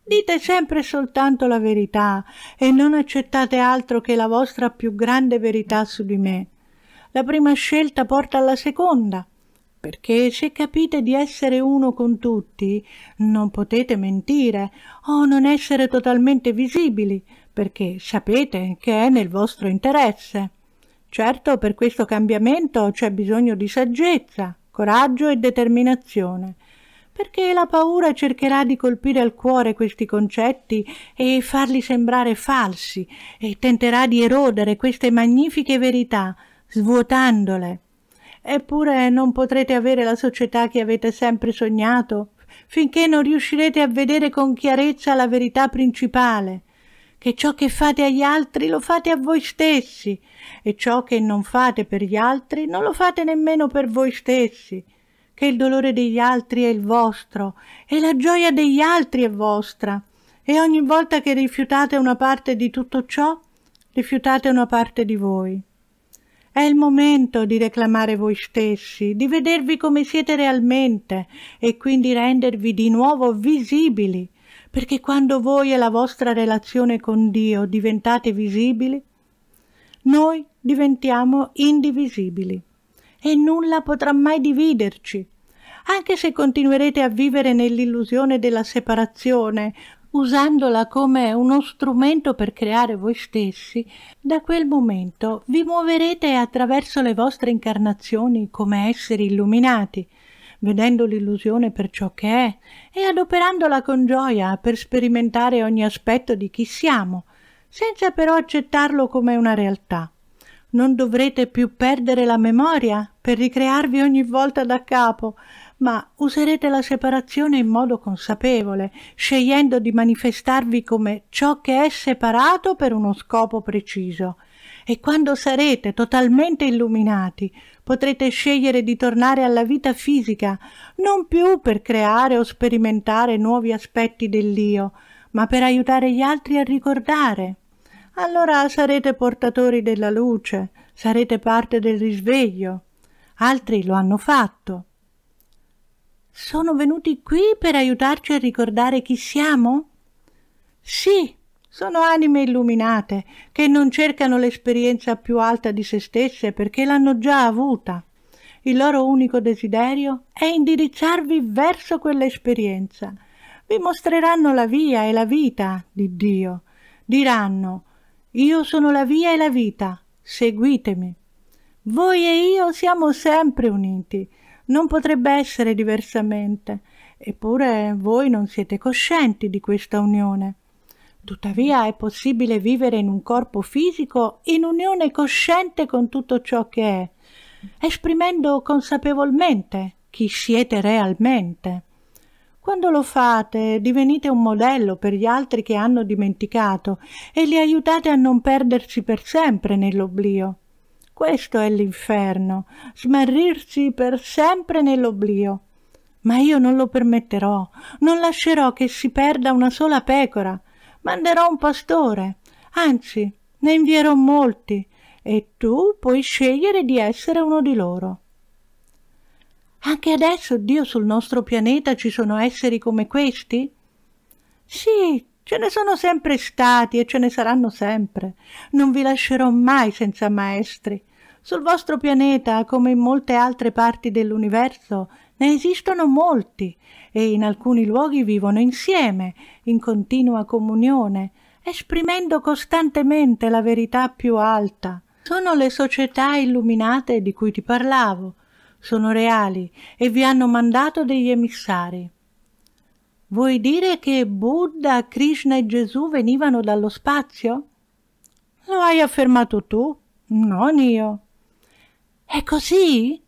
Dite sempre soltanto la verità e non accettate altro che la vostra più grande verità su di me. La prima scelta porta alla seconda perché se capite di essere uno con tutti, non potete mentire o non essere totalmente visibili, perché sapete che è nel vostro interesse. Certo, per questo cambiamento c'è bisogno di saggezza, coraggio e determinazione, perché la paura cercherà di colpire al cuore questi concetti e farli sembrare falsi, e tenterà di erodere queste magnifiche verità, svuotandole Eppure non potrete avere la società che avete sempre sognato, finché non riuscirete a vedere con chiarezza la verità principale, che ciò che fate agli altri lo fate a voi stessi, e ciò che non fate per gli altri non lo fate nemmeno per voi stessi, che il dolore degli altri è il vostro, e la gioia degli altri è vostra, e ogni volta che rifiutate una parte di tutto ciò, rifiutate una parte di voi. È il momento di reclamare voi stessi, di vedervi come siete realmente e quindi rendervi di nuovo visibili, perché quando voi e la vostra relazione con Dio diventate visibili, noi diventiamo indivisibili e nulla potrà mai dividerci. Anche se continuerete a vivere nell'illusione della separazione, usandola come uno strumento per creare voi stessi, da quel momento vi muoverete attraverso le vostre incarnazioni come esseri illuminati, vedendo l'illusione per ciò che è e adoperandola con gioia per sperimentare ogni aspetto di chi siamo, senza però accettarlo come una realtà. Non dovrete più perdere la memoria per ricrearvi ogni volta da capo, ma userete la separazione in modo consapevole, scegliendo di manifestarvi come ciò che è separato per uno scopo preciso. E quando sarete totalmente illuminati, potrete scegliere di tornare alla vita fisica, non più per creare o sperimentare nuovi aspetti dell'io, ma per aiutare gli altri a ricordare. Allora sarete portatori della luce, sarete parte del risveglio. Altri lo hanno fatto. Sono venuti qui per aiutarci a ricordare chi siamo? Sì, sono anime illuminate che non cercano l'esperienza più alta di se stesse perché l'hanno già avuta. Il loro unico desiderio è indirizzarvi verso quell'esperienza. Vi mostreranno la via e la vita di Dio. Diranno Io sono la via e la vita, seguitemi. Voi e io siamo sempre uniti non potrebbe essere diversamente, eppure voi non siete coscienti di questa unione. Tuttavia è possibile vivere in un corpo fisico in unione cosciente con tutto ciò che è, esprimendo consapevolmente chi siete realmente. Quando lo fate, divenite un modello per gli altri che hanno dimenticato e li aiutate a non perdersi per sempre nell'oblio. Questo è l'inferno, smarrirsi per sempre nell'oblio. Ma io non lo permetterò, non lascerò che si perda una sola pecora. Manderò un pastore, anzi, ne invierò molti, e tu puoi scegliere di essere uno di loro. Anche adesso, Dio, sul nostro pianeta ci sono esseri come questi? Sì, ce ne sono sempre stati e ce ne saranno sempre. Non vi lascerò mai senza maestri. Sul vostro pianeta, come in molte altre parti dell'universo, ne esistono molti e in alcuni luoghi vivono insieme, in continua comunione, esprimendo costantemente la verità più alta. Sono le società illuminate di cui ti parlavo, sono reali e vi hanno mandato degli emissari. Vuoi dire che Buddha, Krishna e Gesù venivano dallo spazio? Lo hai affermato tu, non io. È così?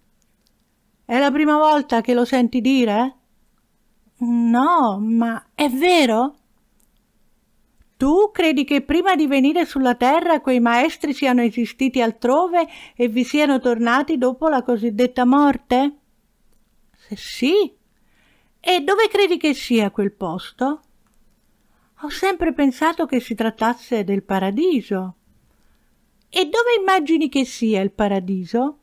È la prima volta che lo senti dire? No, ma è vero? Tu credi che prima di venire sulla terra quei maestri siano esistiti altrove e vi siano tornati dopo la cosiddetta morte? Se sì. E dove credi che sia quel posto? Ho sempre pensato che si trattasse del paradiso. E dove immagini che sia il paradiso?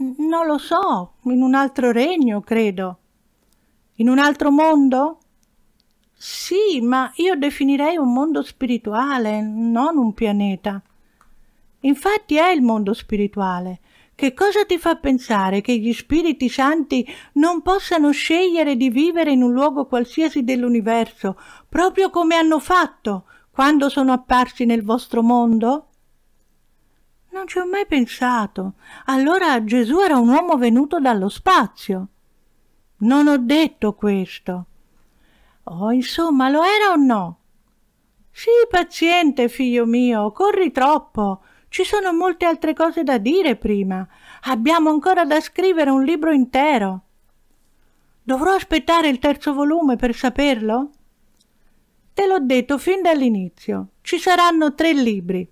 Non lo so, in un altro regno, credo. In un altro mondo? Sì, ma io definirei un mondo spirituale, non un pianeta. Infatti è il mondo spirituale. Che cosa ti fa pensare che gli spiriti santi non possano scegliere di vivere in un luogo qualsiasi dell'universo, proprio come hanno fatto quando sono apparsi nel vostro mondo? Non ci ho mai pensato. Allora Gesù era un uomo venuto dallo spazio. Non ho detto questo. Oh, insomma, lo era o no? Sii paziente, figlio mio, corri troppo. Ci sono molte altre cose da dire prima. Abbiamo ancora da scrivere un libro intero. Dovrò aspettare il terzo volume per saperlo? Te l'ho detto fin dall'inizio. Ci saranno tre libri.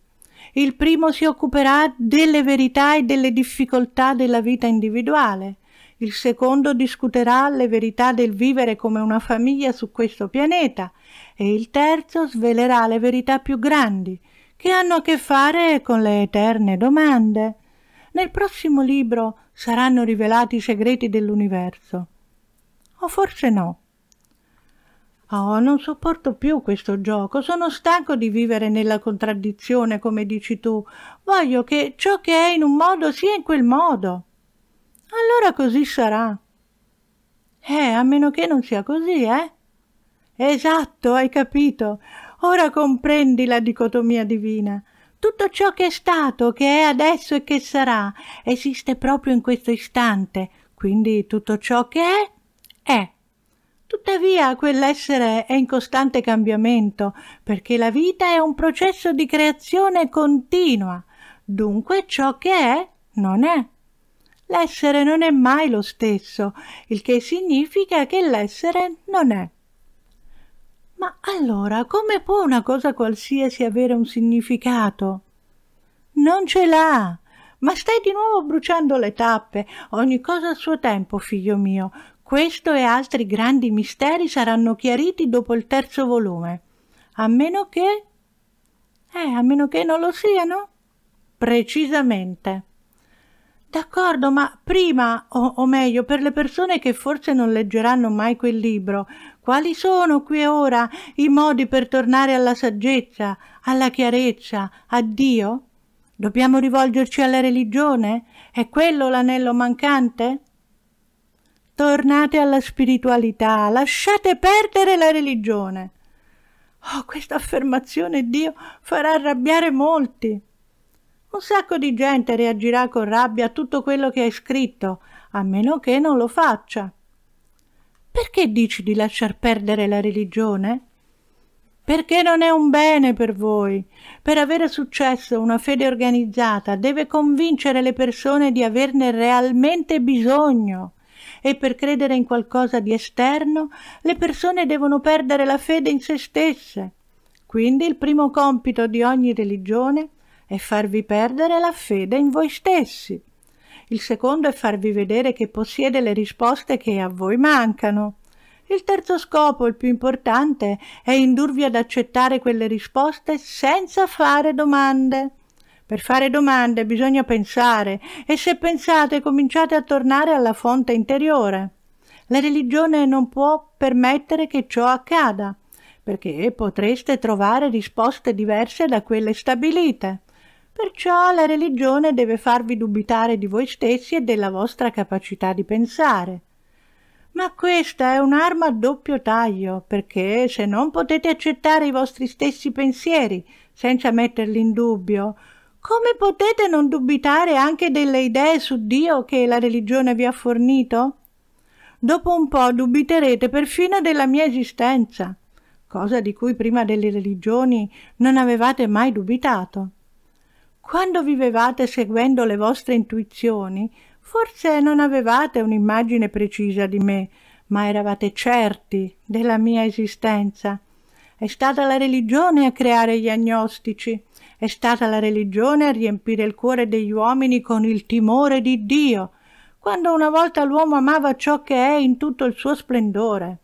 Il primo si occuperà delle verità e delle difficoltà della vita individuale. Il secondo discuterà le verità del vivere come una famiglia su questo pianeta e il terzo svelerà le verità più grandi, che hanno a che fare con le eterne domande. Nel prossimo libro saranno rivelati i segreti dell'universo. O forse no. Oh, non sopporto più questo gioco, sono stanco di vivere nella contraddizione, come dici tu. Voglio che ciò che è in un modo sia in quel modo. Allora così sarà. Eh, a meno che non sia così, eh? Esatto, hai capito. Ora comprendi la dicotomia divina. Tutto ciò che è stato, che è adesso e che sarà, esiste proprio in questo istante. Quindi tutto ciò che è, è. Tuttavia quell'essere è in costante cambiamento, perché la vita è un processo di creazione continua, dunque ciò che è non è. L'essere non è mai lo stesso, il che significa che l'essere non è. Ma allora come può una cosa qualsiasi avere un significato? Non ce l'ha. Ma stai di nuovo bruciando le tappe. Ogni cosa a suo tempo, figlio mio. Questo e altri grandi misteri saranno chiariti dopo il terzo volume, a meno che... Eh, a meno che non lo siano? Precisamente. D'accordo, ma prima, o, o, meglio, per le persone che forse non leggeranno mai quel libro, quali sono qui e ora i modi per tornare alla saggezza, alla chiarezza, a Dio? Dobbiamo rivolgerci alla religione? È quello l'anello mancante? Tornate alla spiritualità, lasciate perdere la religione. Oh, questa affermazione Dio farà arrabbiare molti. Un sacco di gente reagirà con rabbia a tutto quello che hai scritto, a meno che non lo faccia. Perché dici di lasciar perdere la religione? Perché non è un bene per voi. Per avere successo una fede organizzata deve convincere le persone di averne realmente bisogno e per credere in qualcosa di esterno le persone devono perdere la fede in se stesse. Quindi il primo compito di ogni religione è farvi perdere la fede in voi stessi. Il secondo è farvi vedere che possiede le risposte che a voi mancano. Il terzo scopo, il più importante, è indurvi ad accettare quelle risposte senza fare domande. Per fare domande bisogna pensare e se pensate cominciate a tornare alla fonte interiore. La religione non può permettere che ciò accada, perché potreste trovare risposte diverse da quelle stabilite. Perciò la religione deve farvi dubitare di voi stessi e della vostra capacità di pensare. Ma questa è un'arma a doppio taglio, perché se non potete accettare i vostri stessi pensieri senza metterli in dubbio, come potete non dubitare anche delle idee su Dio che la religione vi ha fornito? Dopo un po' dubiterete perfino della mia esistenza, cosa di cui prima delle religioni non avevate mai dubitato. Quando vivevate seguendo le vostre intuizioni, forse non avevate un'immagine precisa di me, ma eravate certi della mia esistenza. È stata la religione a creare gli agnostici è stata la religione a riempire il cuore degli uomini con il timore di Dio, quando una volta l'uomo amava ciò che è in tutto il suo splendore.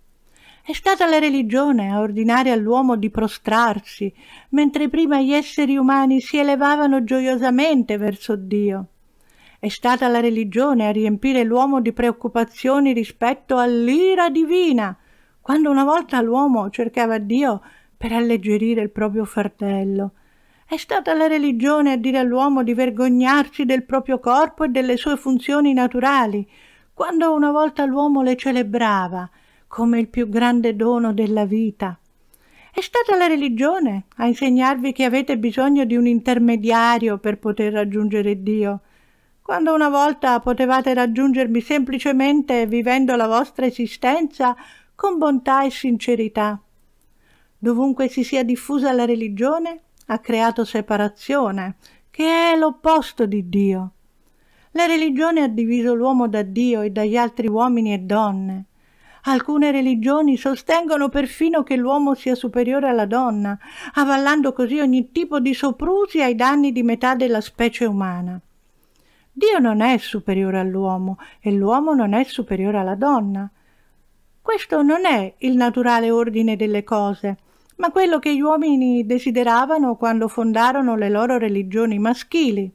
È stata la religione a ordinare all'uomo di prostrarsi, mentre prima gli esseri umani si elevavano gioiosamente verso Dio. È stata la religione a riempire l'uomo di preoccupazioni rispetto all'ira divina, quando una volta l'uomo cercava Dio per alleggerire il proprio fardello è stata la religione a dire all'uomo di vergognarsi del proprio corpo e delle sue funzioni naturali, quando una volta l'uomo le celebrava come il più grande dono della vita. È stata la religione a insegnarvi che avete bisogno di un intermediario per poter raggiungere Dio, quando una volta potevate raggiungermi semplicemente vivendo la vostra esistenza con bontà e sincerità. Dovunque si sia diffusa la religione, ha creato separazione, che è l'opposto di Dio. La religione ha diviso l'uomo da Dio e dagli altri uomini e donne. Alcune religioni sostengono perfino che l'uomo sia superiore alla donna, avallando così ogni tipo di soprusi ai danni di metà della specie umana. Dio non è superiore all'uomo e l'uomo non è superiore alla donna. Questo non è il naturale ordine delle cose, ma quello che gli uomini desideravano quando fondarono le loro religioni maschili.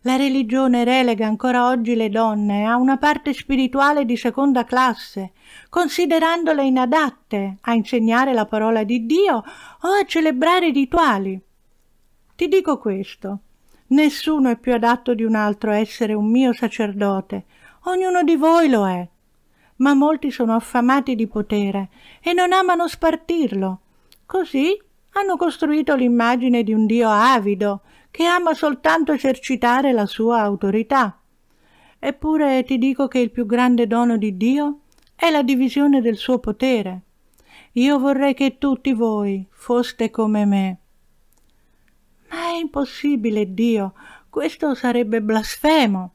La religione relega ancora oggi le donne a una parte spirituale di seconda classe, considerandole inadatte a insegnare la parola di Dio o a celebrare rituali. Ti dico questo. Nessuno è più adatto di un altro a essere un mio sacerdote. Ognuno di voi lo è. Ma molti sono affamati di potere e non amano spartirlo Così hanno costruito l'immagine di un Dio avido, che ama soltanto esercitare la sua autorità. Eppure ti dico che il più grande dono di Dio è la divisione del suo potere. Io vorrei che tutti voi foste come me. Ma è impossibile, Dio, questo sarebbe blasfemo.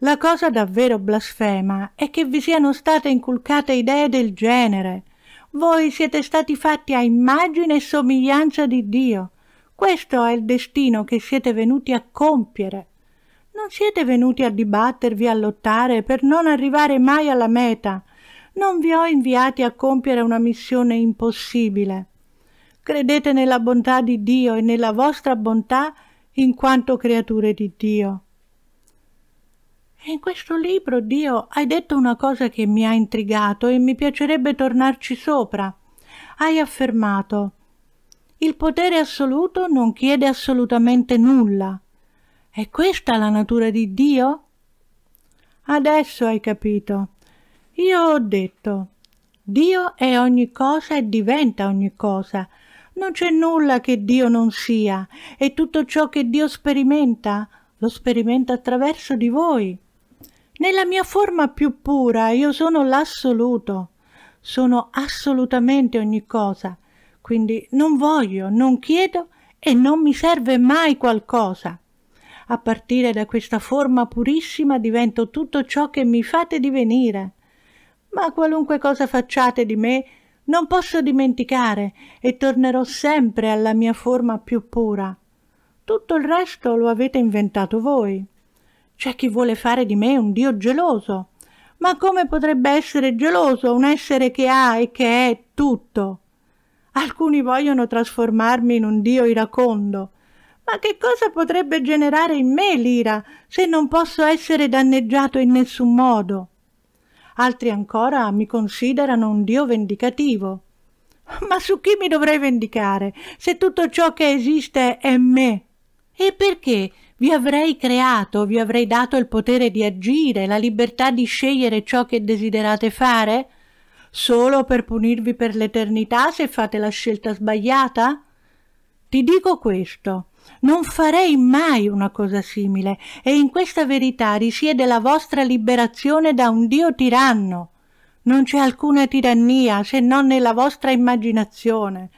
La cosa davvero blasfema è che vi siano state inculcate idee del genere, voi siete stati fatti a immagine e somiglianza di Dio. Questo è il destino che siete venuti a compiere. Non siete venuti a dibattervi, a lottare per non arrivare mai alla meta. Non vi ho inviati a compiere una missione impossibile. Credete nella bontà di Dio e nella vostra bontà in quanto creature di Dio. In questo libro, Dio, hai detto una cosa che mi ha intrigato e mi piacerebbe tornarci sopra. Hai affermato il potere assoluto non chiede assolutamente nulla. È questa la natura di Dio? Adesso hai capito. Io ho detto, Dio è ogni cosa e diventa ogni cosa. Non c'è nulla che Dio non sia e tutto ciò che Dio sperimenta lo sperimenta attraverso di voi. Nella mia forma più pura io sono l'assoluto, sono assolutamente ogni cosa, quindi non voglio, non chiedo e non mi serve mai qualcosa. A partire da questa forma purissima divento tutto ciò che mi fate divenire. Ma qualunque cosa facciate di me, non posso dimenticare e tornerò sempre alla mia forma più pura. Tutto il resto lo avete inventato voi. C'è chi vuole fare di me un Dio geloso. Ma come potrebbe essere geloso un essere che ha e che è tutto? Alcuni vogliono trasformarmi in un Dio iracondo. Ma che cosa potrebbe generare in me l'ira se non posso essere danneggiato in nessun modo? Altri ancora mi considerano un Dio vendicativo. Ma su chi mi dovrei vendicare se tutto ciò che esiste è me? E perché vi avrei creato, vi avrei dato il potere di agire, la libertà di scegliere ciò che desiderate fare? Solo per punirvi per l'eternità se fate la scelta sbagliata? Ti dico questo. Non farei mai una cosa simile, e in questa verità risiede la vostra liberazione da un Dio tiranno. Non c'è alcuna tirannia se non nella vostra immaginazione.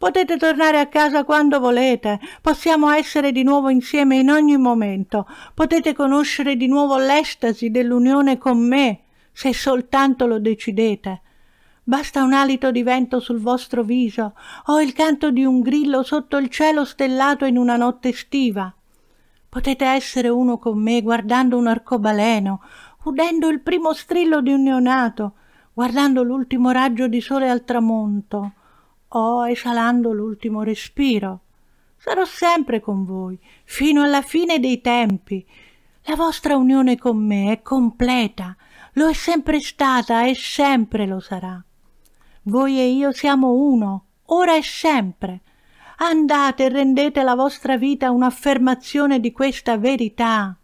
Potete tornare a casa quando volete, possiamo essere di nuovo insieme in ogni momento, potete conoscere di nuovo l'estasi dell'unione con me, se soltanto lo decidete. Basta un alito di vento sul vostro viso o il canto di un grillo sotto il cielo stellato in una notte estiva. Potete essere uno con me guardando un arcobaleno, udendo il primo strillo di un neonato, guardando l'ultimo raggio di sole al tramonto o oh, esalando l'ultimo respiro. Sarò sempre con voi, fino alla fine dei tempi. La vostra unione con me è completa, lo è sempre stata e sempre lo sarà. Voi e io siamo uno, ora e sempre. Andate e rendete la vostra vita un'affermazione di questa verità.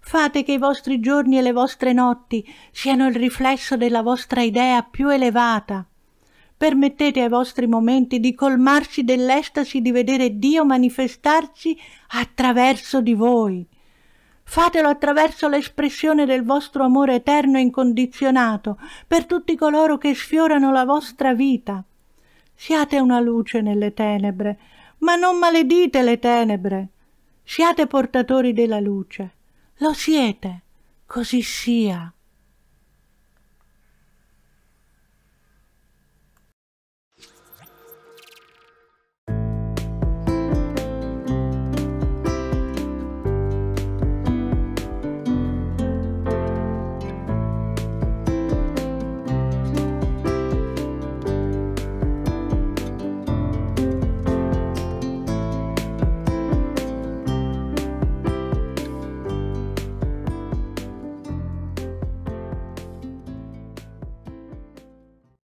Fate che i vostri giorni e le vostre notti siano il riflesso della vostra idea più elevata Permettete ai vostri momenti di colmarsi dell'estasi di vedere Dio manifestarsi attraverso di voi. Fatelo attraverso l'espressione del vostro amore eterno e incondizionato per tutti coloro che sfiorano la vostra vita. Siate una luce nelle tenebre, ma non maledite le tenebre. Siate portatori della luce. Lo siete. Così sia.